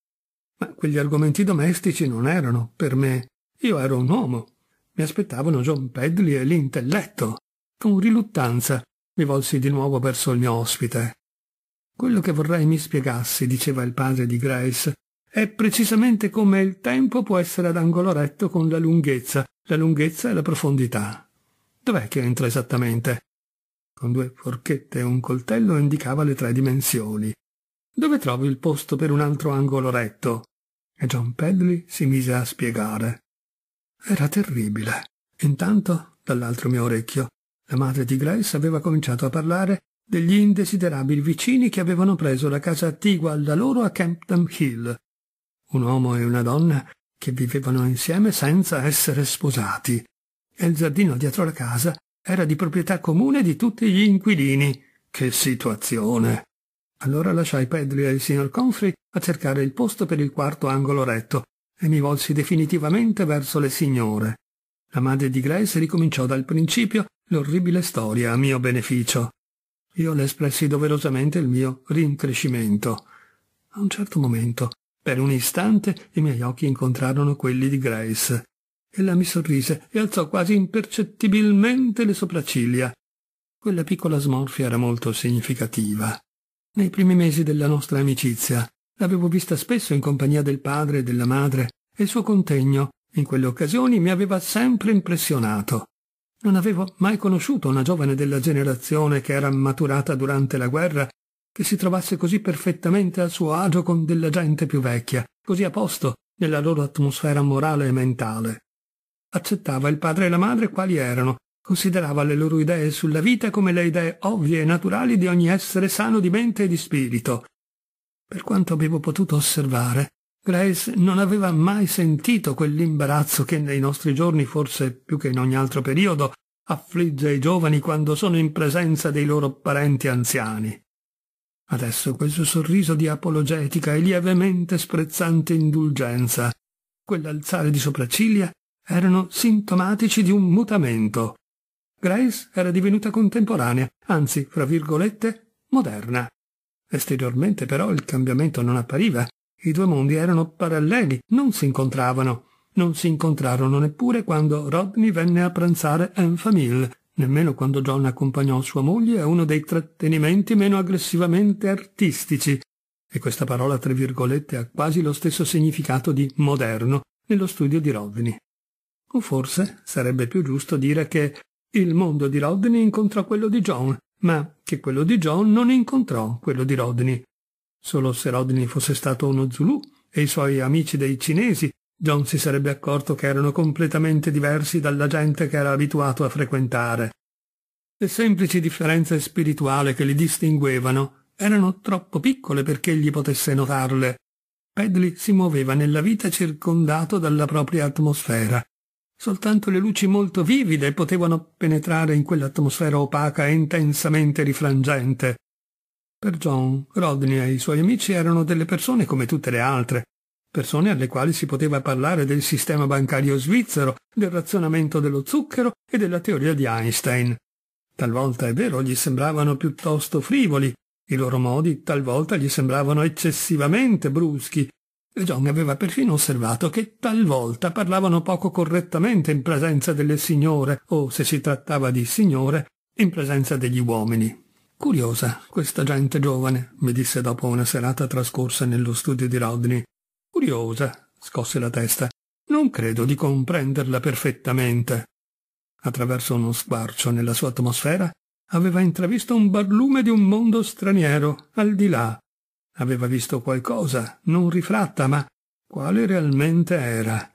Ma quegli argomenti domestici non erano per me. Io ero un uomo. Mi aspettavano John Pedley e l'intelletto. Con riluttanza mi volsi di nuovo verso il mio ospite. Quello che vorrei mi spiegassi, diceva il padre di Grace, è precisamente come il tempo può essere ad angolo retto con la lunghezza, la lunghezza e la profondità. Dov'è che entra esattamente? Con due forchette e un coltello indicava le tre dimensioni. Dove trovi il posto per un altro angolo retto? E John Pedley si mise a spiegare. Era terribile. Intanto, dall'altro mio orecchio, la madre di Grace aveva cominciato a parlare degli indesiderabili vicini che avevano preso la casa attigua da loro a Campton Hill. Un uomo e una donna che vivevano insieme senza essere sposati. E il giardino dietro la casa era di proprietà comune di tutti gli inquilini. Che situazione! Allora lasciai Pedri e il signor Confrey a cercare il posto per il quarto angolo retto e mi volsi definitivamente verso le signore. La madre di Grace ricominciò dal principio l'orribile storia a mio beneficio. Io le espressi doverosamente il mio rincrescimento. A un certo momento, per un istante, i miei occhi incontrarono quelli di Grace. Ella mi sorrise e alzò quasi impercettibilmente le sopracciglia. Quella piccola smorfia era molto significativa. Nei primi mesi della nostra amicizia l'avevo vista spesso in compagnia del padre e della madre e il suo contegno, in quelle occasioni, mi aveva sempre impressionato. Non avevo mai conosciuto una giovane della generazione che era maturata durante la guerra che si trovasse così perfettamente al suo agio con della gente più vecchia, così a posto nella loro atmosfera morale e mentale. Accettava il padre e la madre quali erano, considerava le loro idee sulla vita come le idee ovvie e naturali di ogni essere sano di mente e di spirito. Per quanto avevo potuto osservare, Grace non aveva mai sentito quell'imbarazzo che nei nostri giorni, forse più che in ogni altro periodo, affligge i giovani quando sono in presenza dei loro parenti anziani. Adesso quel suo sorriso di apologetica e lievemente sprezzante indulgenza, quell'alzare di sopracciglia, erano sintomatici di un mutamento. Grace era divenuta contemporanea, anzi, fra virgolette, moderna. Esteriormente però il cambiamento non appariva, i due mondi erano paralleli, non si incontravano. Non si incontrarono neppure quando Rodney venne a pranzare en famille, nemmeno quando John accompagnò sua moglie a uno dei trattenimenti meno aggressivamente artistici. E questa parola, tra virgolette, ha quasi lo stesso significato di moderno nello studio di Rodney. O forse sarebbe più giusto dire che il mondo di Rodney incontrò quello di John, ma che quello di John non incontrò quello di Rodney, Solo se Rodney fosse stato uno Zulu e i suoi amici dei cinesi, John si sarebbe accorto che erano completamente diversi dalla gente che era abituato a frequentare. Le semplici differenze spirituali che li distinguevano erano troppo piccole perché egli potesse notarle. Pedley si muoveva nella vita circondato dalla propria atmosfera. Soltanto le luci molto vivide potevano penetrare in quell'atmosfera opaca e intensamente rifrangente. Per John, Rodney e i suoi amici erano delle persone come tutte le altre, persone alle quali si poteva parlare del sistema bancario svizzero, del razionamento dello zucchero e della teoria di Einstein. Talvolta è vero gli sembravano piuttosto frivoli, i loro modi talvolta gli sembravano eccessivamente bruschi, e John aveva perfino osservato che talvolta parlavano poco correttamente in presenza delle signore o, se si trattava di signore, in presenza degli uomini. Curiosa, questa gente giovane, mi disse dopo una serata trascorsa nello studio di Rodney. Curiosa, scosse la testa. Non credo di comprenderla perfettamente. Attraverso uno squarcio nella sua atmosfera aveva intravisto un barlume di un mondo straniero, al di là. Aveva visto qualcosa, non rifratta, ma quale realmente era?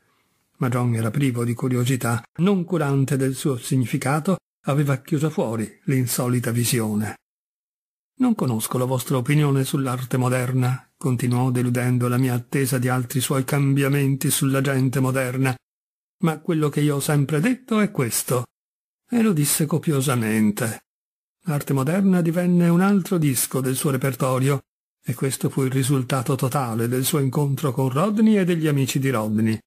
Ma John era privo di curiosità, non curante del suo significato, aveva chiuso fuori l'insolita visione. Non conosco la vostra opinione sull'arte moderna, continuò deludendo la mia attesa di altri suoi cambiamenti sulla gente moderna, ma quello che io ho sempre detto è questo. E lo disse copiosamente. L'arte moderna divenne un altro disco del suo repertorio, e questo fu il risultato totale del suo incontro con Rodney e degli amici di Rodney.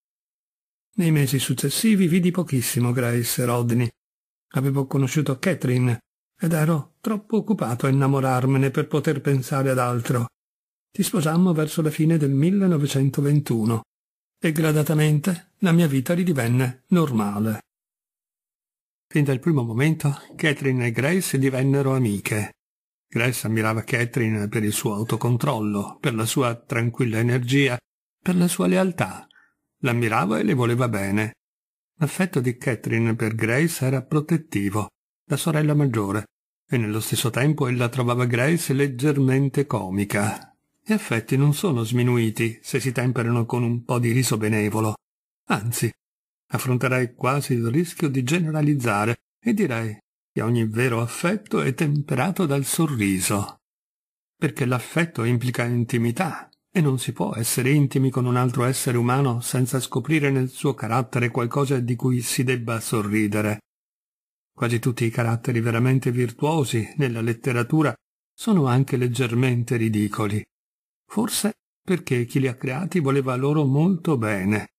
Nei mesi successivi vidi pochissimo Grace e Rodney. Avevo conosciuto Catherine ed ero troppo occupato a innamorarmene per poter pensare ad altro. Ti sposammo verso la fine del 1921 e gradatamente la mia vita ridivenne normale. Fin dal primo momento Catherine e Grace divennero amiche. Grace ammirava Catherine per il suo autocontrollo, per la sua tranquilla energia, per la sua lealtà. L'ammirava e le voleva bene. L'affetto di Catherine per Grace era protettivo, la sorella maggiore, e nello stesso tempo ella trovava Grace leggermente comica. Gli affetti non sono sminuiti se si temperano con un po' di riso benevolo. Anzi, affronterei quasi il rischio di generalizzare e direi che ogni vero affetto è temperato dal sorriso. Perché l'affetto implica intimità e non si può essere intimi con un altro essere umano senza scoprire nel suo carattere qualcosa di cui si debba sorridere. Quasi tutti i caratteri veramente virtuosi nella letteratura sono anche leggermente ridicoli. Forse perché chi li ha creati voleva loro molto bene.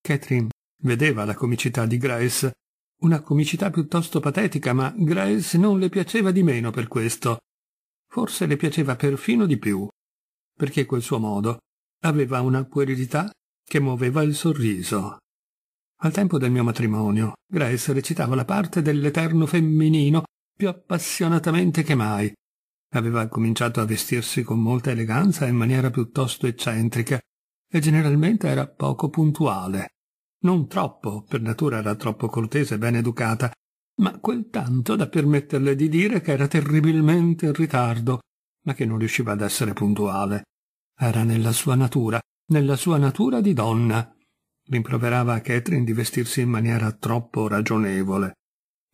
Catherine vedeva la comicità di Grace, una comicità piuttosto patetica, ma Grace non le piaceva di meno per questo. Forse le piaceva perfino di più, perché quel suo modo aveva una puerilità che muoveva il sorriso. Al tempo del mio matrimonio, Grace recitava la parte dell'eterno femminino più appassionatamente che mai. Aveva cominciato a vestirsi con molta eleganza e in maniera piuttosto eccentrica, e generalmente era poco puntuale. Non troppo, per natura era troppo cortese e ben educata, ma quel tanto da permetterle di dire che era terribilmente in ritardo, ma che non riusciva ad essere puntuale. Era nella sua natura, nella sua natura di donna, rimproverava a Catherine di vestirsi in maniera troppo ragionevole.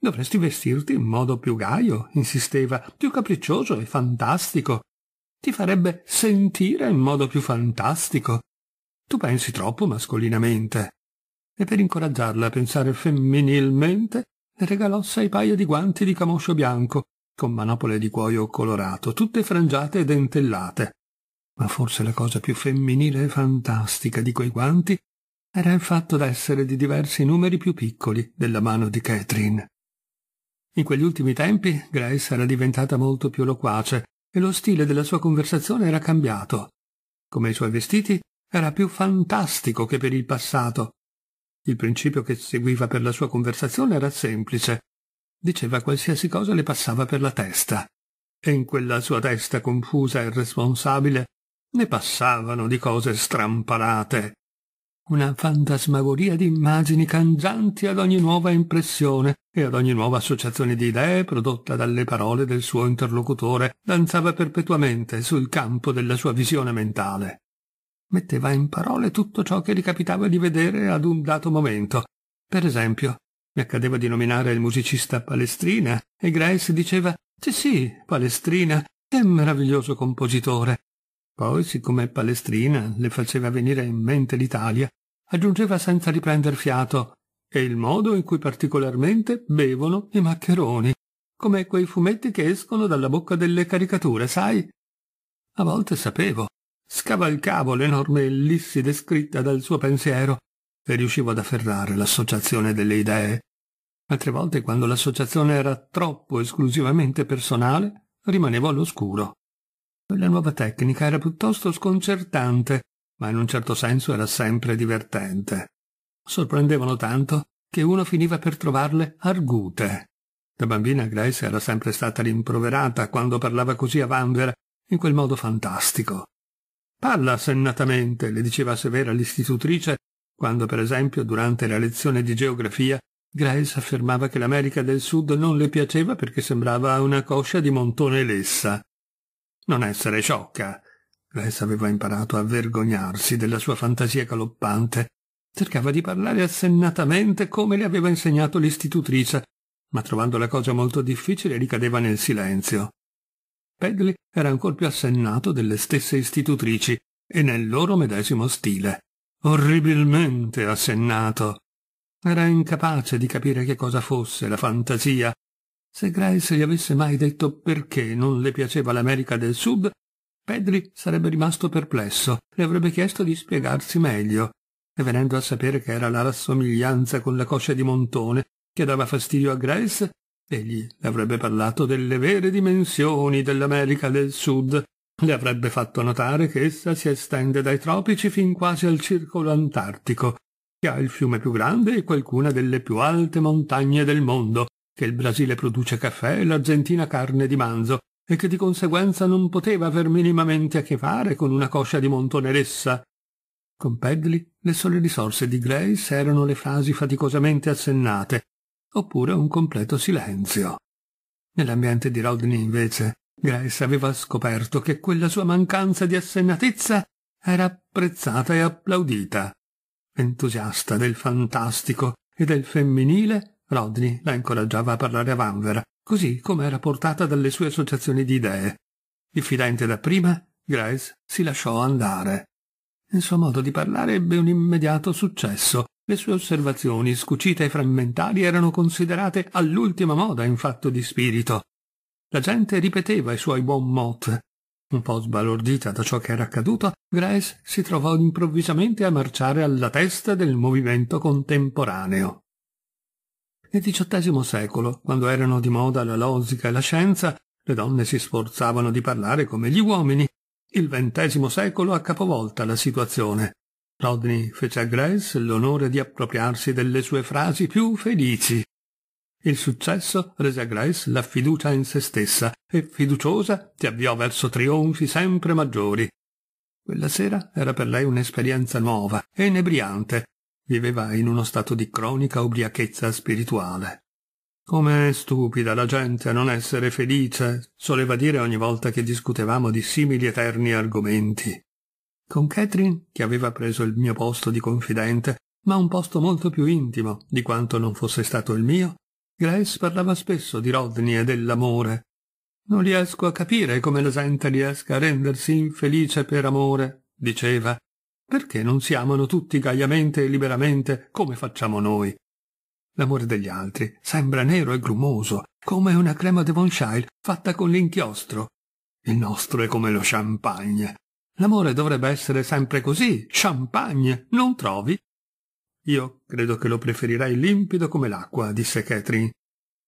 Dovresti vestirti in modo più gaio, insisteva, più capriccioso e fantastico. Ti farebbe sentire in modo più fantastico. Tu pensi troppo mascolinamente. E per incoraggiarla a pensare femminilmente, le regalò sei paia di guanti di camoscio bianco, con manopole di cuoio colorato, tutte frangiate e dentellate. Ma forse la cosa più femminile e fantastica di quei guanti era il fatto d'essere di diversi numeri più piccoli della mano di Catherine. In quegli ultimi tempi Grace era diventata molto più loquace e lo stile della sua conversazione era cambiato. Come i suoi vestiti, era più fantastico che per il passato. Il principio che seguiva per la sua conversazione era semplice. Diceva qualsiasi cosa le passava per la testa. E in quella sua testa confusa e responsabile ne passavano di cose strampalate una fantasmagoria di immagini cangianti ad ogni nuova impressione e ad ogni nuova associazione di idee prodotta dalle parole del suo interlocutore danzava perpetuamente sul campo della sua visione mentale. Metteva in parole tutto ciò che gli capitava di vedere ad un dato momento. Per esempio, mi accadeva di nominare il musicista Palestrina e Grace diceva «Sì, sì, Palestrina, che meraviglioso compositore, poi, siccome Palestrina le faceva venire in mente l'Italia, aggiungeva senza riprender fiato, e il modo in cui particolarmente bevono i maccheroni, come quei fumetti che escono dalla bocca delle caricature, sai? A volte sapevo, scavalcavo l'enorme ellissi descritta dal suo pensiero e riuscivo ad afferrare l'associazione delle idee. Altre volte, quando l'associazione era troppo esclusivamente personale, rimanevo all'oscuro. Quella nuova tecnica era piuttosto sconcertante ma in un certo senso era sempre divertente. Sorprendevano tanto che uno finiva per trovarle argute. Da bambina Grace era sempre stata rimproverata quando parlava così a Vanvera, in quel modo fantastico. Parla sennatamente, le diceva severa l'istitutrice, quando per esempio durante la lezione di geografia Grace affermava che l'America del Sud non le piaceva perché sembrava una coscia di montone lessa. Non essere sciocca, Grace aveva imparato a vergognarsi della sua fantasia galoppante. Cercava di parlare assennatamente come le aveva insegnato l'istitutrice, ma trovando la cosa molto difficile ricadeva nel silenzio. Pedley era ancor più assennato delle stesse istitutrici e nel loro medesimo stile. Orribilmente assennato. Era incapace di capire che cosa fosse la fantasia. Se Grace gli avesse mai detto perché non le piaceva l'America del Sud, Pedri sarebbe rimasto perplesso, le avrebbe chiesto di spiegarsi meglio, e venendo a sapere che era la rassomiglianza con la coscia di montone che dava fastidio a Grace, egli le avrebbe parlato delle vere dimensioni dell'America del Sud, le avrebbe fatto notare che essa si estende dai tropici fin quasi al circolo antartico, che ha il fiume più grande e qualcuna delle più alte montagne del mondo, che il Brasile produce caffè e l'Argentina carne di manzo, e che di conseguenza non poteva aver minimamente a che fare con una coscia di montoneressa. Con Pedley le sole risorse di Grace erano le frasi faticosamente assennate, oppure un completo silenzio. Nell'ambiente di Rodney, invece, Grace aveva scoperto che quella sua mancanza di assennatezza era apprezzata e applaudita. Entusiasta del fantastico e del femminile, Rodney la incoraggiava a parlare a Vanvera così come era portata dalle sue associazioni di idee. Diffidente dapprima, Grace si lasciò andare. Il suo modo di parlare ebbe un immediato successo. Le sue osservazioni, scucite e frammentarie, erano considerate all'ultima moda in fatto di spirito. La gente ripeteva i suoi buon mot. Un po' sbalordita da ciò che era accaduto, Grace si trovò improvvisamente a marciare alla testa del movimento contemporaneo. Nel XVIII secolo, quando erano di moda la logica e la scienza, le donne si sforzavano di parlare come gli uomini. Il XX secolo ha capovolta la situazione. Rodney fece a Grace l'onore di appropriarsi delle sue frasi più felici. Il successo rese a Grace la fiducia in se stessa e, fiduciosa, si avviò verso trionfi sempre maggiori. Quella sera era per lei un'esperienza nuova e inebriante, Viveva in uno stato di cronica ubriachezza spirituale. Com'è stupida la gente a non essere felice, soleva dire ogni volta che discutevamo di simili eterni argomenti. Con Catherine, che aveva preso il mio posto di confidente, ma un posto molto più intimo di quanto non fosse stato il mio, Grace parlava spesso di Rodney e dell'amore. Non riesco a capire come la gente riesca a rendersi infelice per amore, diceva, perché non si amano tutti gaiamente e liberamente come facciamo noi? L'amore degli altri sembra nero e grumoso, come una crema de Devonshire fatta con l'inchiostro. Il nostro è come lo champagne. L'amore dovrebbe essere sempre così, champagne, non trovi? Io credo che lo preferirei limpido come l'acqua, disse Catherine.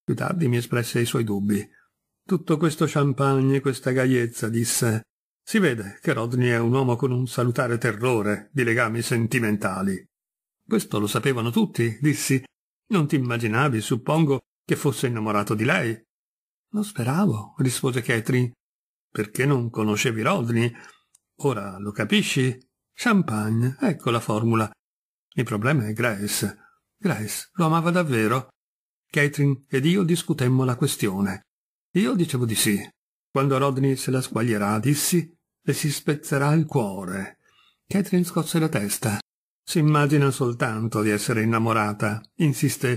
Più tardi mi espresse i suoi dubbi. Tutto questo champagne, e questa gaiezza, disse, si vede che Rodney è un uomo con un salutare terrore di legami sentimentali. Questo lo sapevano tutti, dissi. Non ti immaginavi, suppongo, che fosse innamorato di lei? Lo speravo, rispose Catherine. Perché non conoscevi Rodney? Ora lo capisci? Champagne, ecco la formula. Il problema è Grace. Grace lo amava davvero. Catherine ed io discutemmo la questione. Io dicevo di sì, quando Rodney se la squaglierà, dissi, le si spezzerà il cuore. Catherine scosse la testa. Si immagina soltanto di essere innamorata, insiste.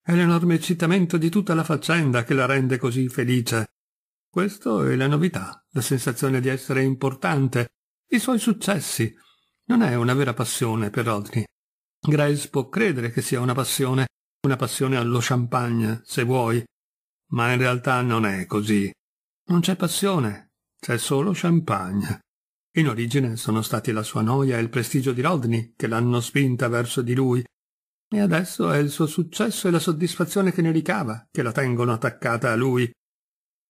È l'enorme eccitamento di tutta la faccenda che la rende così felice. Questo è la novità, la sensazione di essere importante, i suoi successi. Non è una vera passione per Rodney. Grace può credere che sia una passione, una passione allo champagne, se vuoi, ma in realtà non è così. Non c'è passione, c'è solo champagne. In origine sono stati la sua noia e il prestigio di Rodney che l'hanno spinta verso di lui, e adesso è il suo successo e la soddisfazione che ne ricava che la tengono attaccata a lui.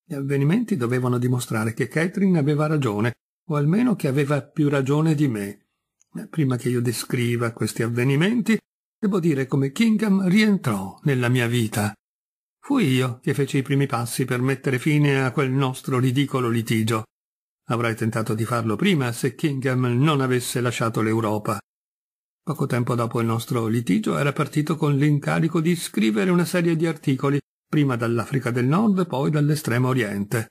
Gli avvenimenti dovevano dimostrare che Catherine aveva ragione, o almeno che aveva più ragione di me. Ma prima che io descriva questi avvenimenti, devo dire come Kingham rientrò nella mia vita. Fui io che feci i primi passi per mettere fine a quel nostro ridicolo litigio. Avrei tentato di farlo prima se Kingham non avesse lasciato l'Europa. Poco tempo dopo il nostro litigio era partito con l'incarico di scrivere una serie di articoli, prima dall'Africa del Nord, e poi dall'Estremo Oriente.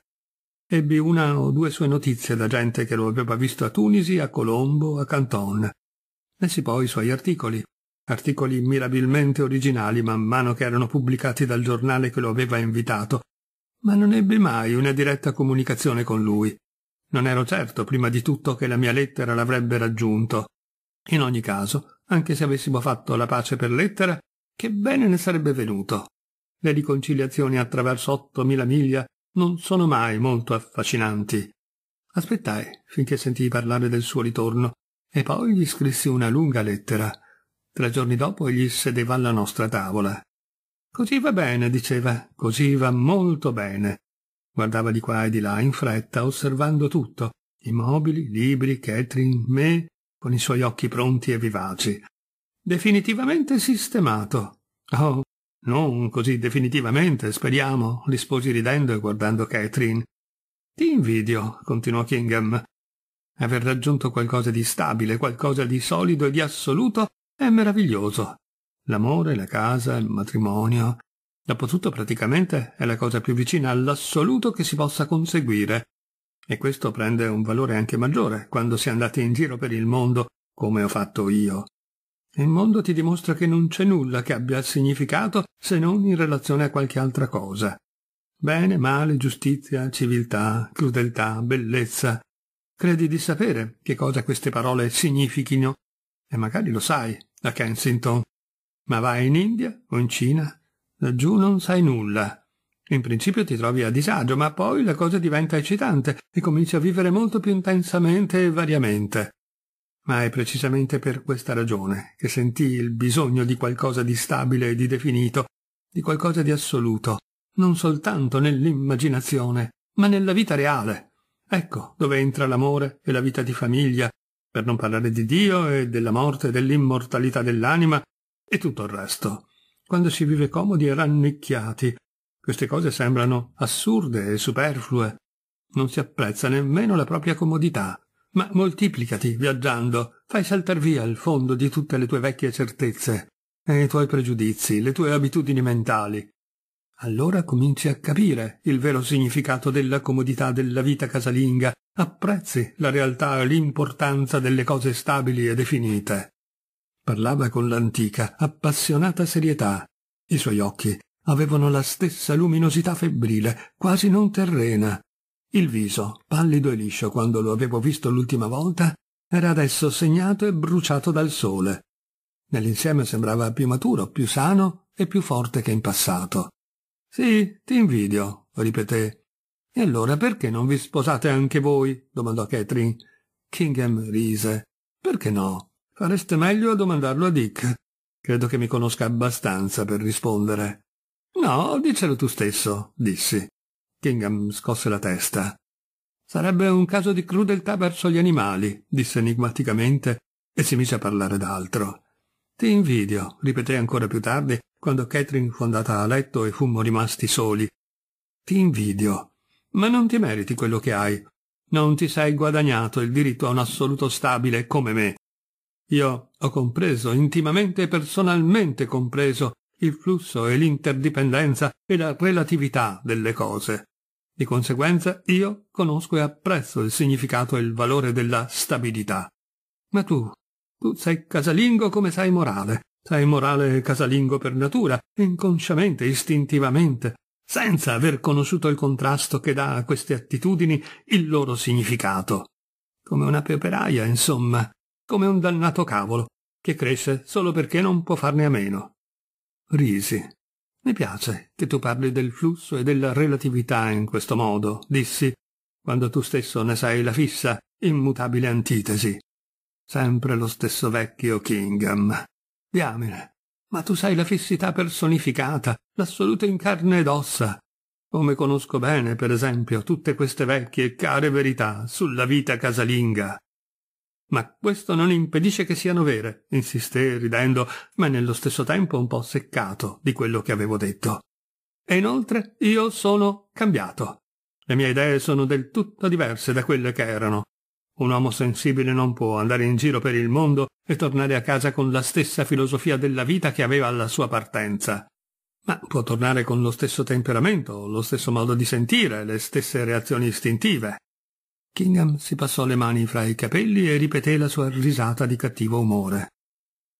Ebbi una o due sue notizie da gente che lo aveva visto a Tunisi, a Colombo, a Canton. Lessi poi i suoi articoli, articoli mirabilmente originali man mano che erano pubblicati dal giornale che lo aveva invitato, ma non ebbi mai una diretta comunicazione con lui. Non ero certo, prima di tutto, che la mia lettera l'avrebbe raggiunto. In ogni caso, anche se avessimo fatto la pace per lettera, che bene ne sarebbe venuto. Le riconciliazioni attraverso ottomila miglia non sono mai molto affascinanti. Aspettai finché sentii parlare del suo ritorno e poi gli scrissi una lunga lettera. Tre giorni dopo egli sedeva alla nostra tavola. Così va bene, diceva, così va molto bene. Guardava di qua e di là in fretta, osservando tutto, i mobili, i libri, Catherine, me, con i suoi occhi pronti e vivaci. Definitivamente sistemato. Oh, non così definitivamente, speriamo, risposi ridendo e guardando Catherine. Ti invidio, continuò Kingham. Aver raggiunto qualcosa di stabile, qualcosa di solido e di assoluto è meraviglioso. L'amore, la casa, il matrimonio. Dopotutto praticamente è la cosa più vicina all'assoluto che si possa conseguire. E questo prende un valore anche maggiore quando si è andati in giro per il mondo, come ho fatto io. Il mondo ti dimostra che non c'è nulla che abbia significato se non in relazione a qualche altra cosa. Bene, male, giustizia, civiltà, crudeltà, bellezza. Credi di sapere che cosa queste parole significhino e magari lo sai, da Kensington. Ma vai in India o in Cina, laggiù non sai nulla. In principio ti trovi a disagio, ma poi la cosa diventa eccitante e cominci a vivere molto più intensamente e variamente. Ma è precisamente per questa ragione che sentì il bisogno di qualcosa di stabile e di definito, di qualcosa di assoluto, non soltanto nell'immaginazione, ma nella vita reale. Ecco dove entra l'amore e la vita di famiglia, per non parlare di Dio e della morte dell'immortalità dell'anima e tutto il resto. Quando si vive comodi e rannicchiati, queste cose sembrano assurde e superflue. Non si apprezza nemmeno la propria comodità. Ma moltiplicati viaggiando, fai saltar via il fondo di tutte le tue vecchie certezze e i tuoi pregiudizi, le tue abitudini mentali, allora cominci a capire il vero significato della comodità della vita casalinga, apprezzi la realtà e l'importanza delle cose stabili e definite. Parlava con l'antica, appassionata serietà. I suoi occhi avevano la stessa luminosità febbrile, quasi non terrena. Il viso, pallido e liscio quando lo avevo visto l'ultima volta, era adesso segnato e bruciato dal sole. Nell'insieme sembrava più maturo, più sano e più forte che in passato. Sì, ti invidio, ripeté. E allora perché non vi sposate anche voi? domandò Catherine. Kingham rise. Perché no? Fareste meglio a domandarlo a Dick. Credo che mi conosca abbastanza per rispondere. No, dicelo tu stesso, dissi. Kingham scosse la testa. Sarebbe un caso di crudeltà verso gli animali, disse enigmaticamente e si mise a parlare d'altro. Ti invidio, ripeté ancora più tardi, quando Catherine fu andata a letto e fummo rimasti soli. Ti invidio, ma non ti meriti quello che hai. Non ti sei guadagnato il diritto a un assoluto stabile come me. Io ho compreso, intimamente e personalmente compreso, il flusso e l'interdipendenza e la relatività delle cose. Di conseguenza io conosco e apprezzo il significato e il valore della stabilità. Ma tu, tu sei casalingo come sai morale, sei morale casalingo per natura, inconsciamente, istintivamente, senza aver conosciuto il contrasto che dà a queste attitudini il loro significato. Come una peperaia, insomma, come un dannato cavolo, che cresce solo perché non può farne a meno. Risi. Mi piace che tu parli del flusso e della relatività in questo modo, dissi, quando tu stesso ne sai la fissa, immutabile antitesi. Sempre lo stesso vecchio Kingham. Diamine, ma tu sai la fissità personificata, l'assoluto in carne ed ossa. Come conosco bene, per esempio, tutte queste vecchie e care verità sulla vita casalinga. Ma questo non impedisce che siano vere, insisté ridendo, ma nello stesso tempo un po' seccato di quello che avevo detto. E inoltre io sono cambiato. Le mie idee sono del tutto diverse da quelle che erano. Un uomo sensibile non può andare in giro per il mondo e tornare a casa con la stessa filosofia della vita che aveva alla sua partenza. Ma può tornare con lo stesso temperamento, lo stesso modo di sentire, le stesse reazioni istintive. Kingham si passò le mani fra i capelli e ripeté la sua risata di cattivo umore.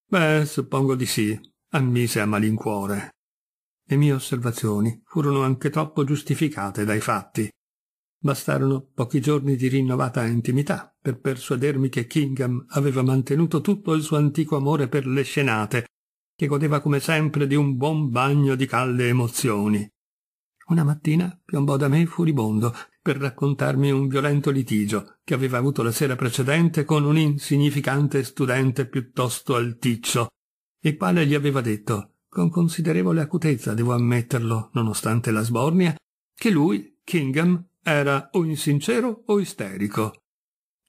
Beh, suppongo di sì, ammise a malincuore. Le mie osservazioni furono anche troppo giustificate dai fatti. Bastarono pochi giorni di rinnovata intimità per persuadermi che Kingham aveva mantenuto tutto il suo antico amore per le scenate, che godeva come sempre di un buon bagno di calde emozioni. Una mattina piombò da me furibondo per raccontarmi un violento litigio che aveva avuto la sera precedente con un insignificante studente piuttosto alticcio, il quale gli aveva detto, con considerevole acutezza devo ammetterlo, nonostante la sbornia, che lui, Kingham, era o insincero o isterico.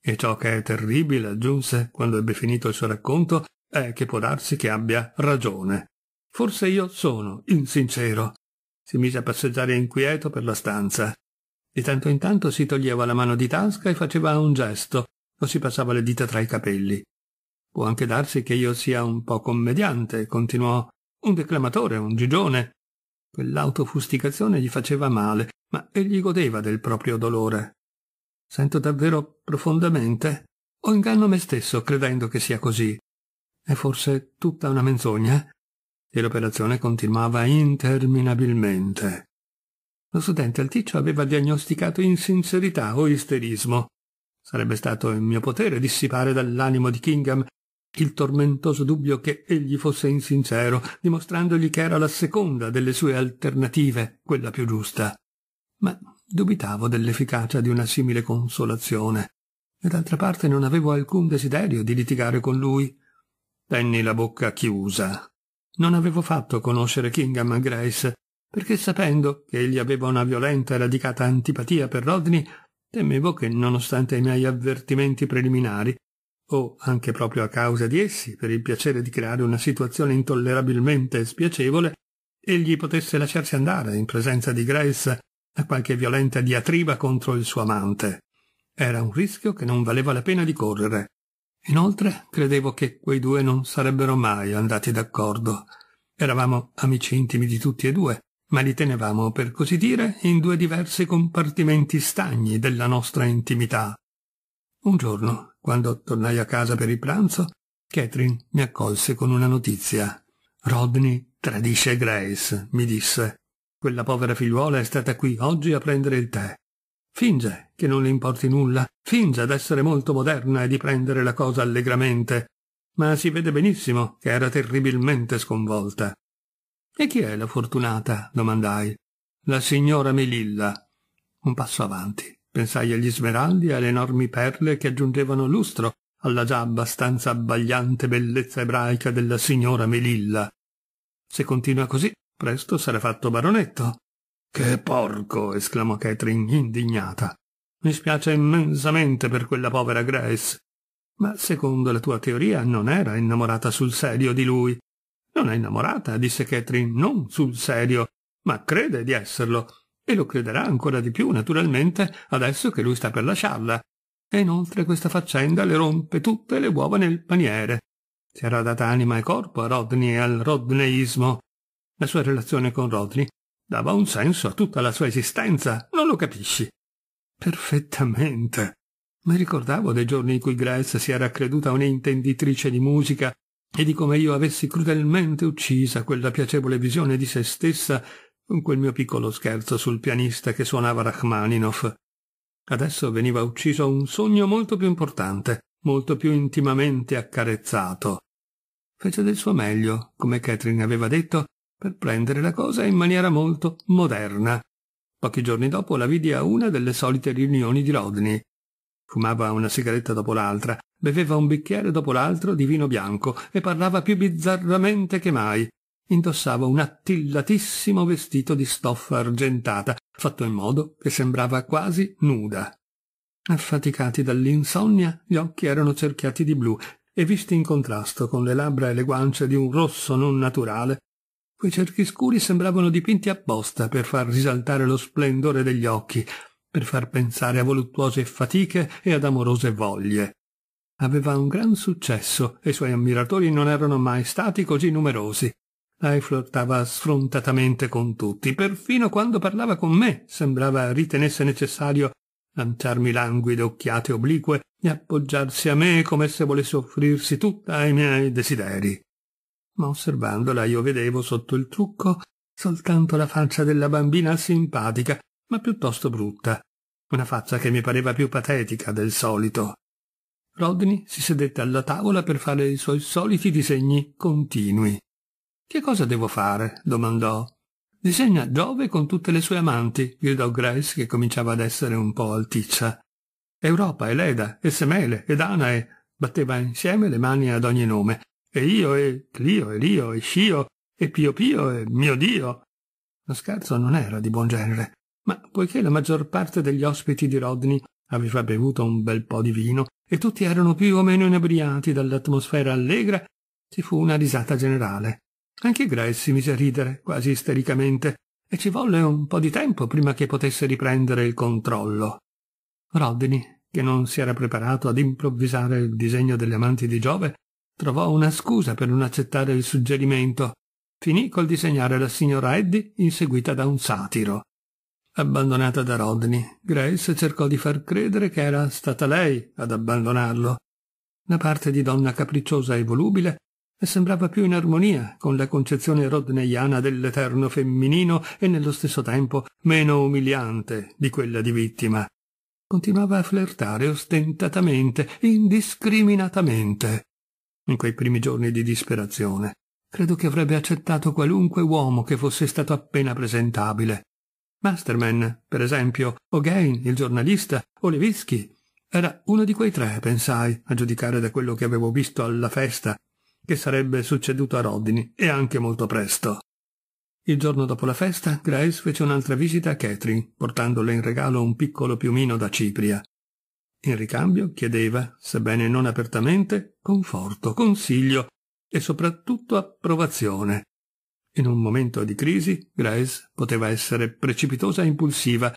E ciò che è terribile, aggiunse, quando ebbe finito il suo racconto, è che può darsi che abbia ragione. Forse io sono insincero. Si mise a passeggiare inquieto per la stanza. Di tanto in tanto si toglieva la mano di tasca e faceva un gesto, o si passava le dita tra i capelli. Può anche darsi che io sia un po' commediante, continuò, un declamatore, un gigione, Quell'autofusticazione gli faceva male, ma egli godeva del proprio dolore. Sento davvero profondamente? O inganno me stesso credendo che sia così? È forse tutta una menzogna? E l'operazione continuava interminabilmente. Lo studente Alticcio aveva diagnosticato insincerità o isterismo. Sarebbe stato in mio potere dissipare dall'animo di Kingham il tormentoso dubbio che egli fosse insincero, dimostrandogli che era la seconda delle sue alternative quella più giusta. Ma dubitavo dell'efficacia di una simile consolazione, e d'altra parte non avevo alcun desiderio di litigare con lui. Tenni la bocca chiusa. Non avevo fatto conoscere Kingham a Grace, perché sapendo che egli aveva una violenta e radicata antipatia per Rodney, temevo che, nonostante i miei avvertimenti preliminari, o anche proprio a causa di essi, per il piacere di creare una situazione intollerabilmente spiacevole, egli potesse lasciarsi andare in presenza di Grace a qualche violenta diatriba contro il suo amante. Era un rischio che non valeva la pena di correre. Inoltre credevo che quei due non sarebbero mai andati d'accordo. Eravamo amici intimi di tutti e due, ma li tenevamo, per così dire, in due diversi compartimenti stagni della nostra intimità. Un giorno quando tornai a casa per il pranzo, Catherine mi accolse con una notizia. Rodney tradisce Grace, mi disse. Quella povera figliuola è stata qui oggi a prendere il tè. Finge che non le importi nulla, finge d'essere molto moderna e di prendere la cosa allegramente, ma si vede benissimo che era terribilmente sconvolta. E chi è la fortunata? domandai. La signora Melilla. Un passo avanti. Pensai agli smeraldi e alle enormi perle che aggiungevano lustro alla già abbastanza abbagliante bellezza ebraica della signora Melilla. Se continua così, presto sarà fatto baronetto. Che porco! esclamò Catherine indignata. Mi spiace immensamente per quella povera Grace. Ma secondo la tua teoria non era innamorata sul serio di lui. Non è innamorata, disse Catherine, non sul serio, ma crede di esserlo e lo crederà ancora di più, naturalmente, adesso che lui sta per lasciarla. E inoltre questa faccenda le rompe tutte le uova nel paniere. Si era data anima e corpo a Rodney e al rodneyismo. La sua relazione con Rodney dava un senso a tutta la sua esistenza, non lo capisci? Perfettamente. Mi ricordavo dei giorni in cui Grace si era creduta un'intenditrice di musica e di come io avessi crudelmente uccisa quella piacevole visione di se stessa con quel mio piccolo scherzo sul pianista che suonava Rachmaninoff. Adesso veniva ucciso un sogno molto più importante, molto più intimamente accarezzato. Fece del suo meglio, come Catherine aveva detto, per prendere la cosa in maniera molto moderna. Pochi giorni dopo la vidi a una delle solite riunioni di Rodney. Fumava una sigaretta dopo l'altra, beveva un bicchiere dopo l'altro di vino bianco e parlava più bizzarramente che mai, indossava un attillatissimo vestito di stoffa argentata, fatto in modo che sembrava quasi nuda. Affaticati dall'insonnia, gli occhi erano cerchiati di blu e visti in contrasto con le labbra e le guance di un rosso non naturale, quei cerchi scuri sembravano dipinti apposta per far risaltare lo splendore degli occhi, per far pensare a voluttuose fatiche e ad amorose voglie. Aveva un gran successo e i suoi ammiratori non erano mai stati così numerosi. Lei flirtava sfrontatamente con tutti, perfino quando parlava con me sembrava ritenesse necessario lanciarmi languide occhiate oblique e appoggiarsi a me come se volesse offrirsi tutta ai miei desideri. Ma osservandola io vedevo sotto il trucco soltanto la faccia della bambina simpatica, ma piuttosto brutta, una faccia che mi pareva più patetica del solito. Rodney si sedette alla tavola per fare i suoi soliti disegni continui. Che cosa devo fare? domandò. Disegna Giove con tutte le sue amanti, gridò Grace che cominciava ad essere un po' alticcia. Europa e Leda e Semele ed Anae batteva insieme le mani ad ogni nome. E io e Clio e Lio e Scio e Pio Pio e mio Dio. Lo scherzo non era di buon genere, ma poiché la maggior parte degli ospiti di Rodney aveva bevuto un bel po di vino e tutti erano più o meno inebriati dall'atmosfera allegra, ci fu una risata generale. Anche Grace si mise a ridere, quasi istericamente, e ci volle un po' di tempo prima che potesse riprendere il controllo. Rodney, che non si era preparato ad improvvisare il disegno delle amanti di Giove, trovò una scusa per non accettare il suggerimento. Finì col disegnare la signora Eddy inseguita da un satiro. Abbandonata da Rodney, Grace cercò di far credere che era stata lei ad abbandonarlo. La parte di donna capricciosa e volubile sembrava più in armonia con la concezione rodneiana dell'eterno femminino e nello stesso tempo meno umiliante di quella di vittima. Continuava a flirtare ostentatamente, indiscriminatamente. In quei primi giorni di disperazione, credo che avrebbe accettato qualunque uomo che fosse stato appena presentabile. Masterman, per esempio, o Gain, il giornalista, o Levischi. Era uno di quei tre, pensai, a giudicare da quello che avevo visto alla festa che sarebbe succeduto a Rodini e anche molto presto. Il giorno dopo la festa, Grace fece un'altra visita a Catherine, portandole in regalo un piccolo piumino da Cipria. In ricambio chiedeva, sebbene non apertamente, conforto, consiglio e soprattutto approvazione. In un momento di crisi, Grace poteva essere precipitosa e impulsiva,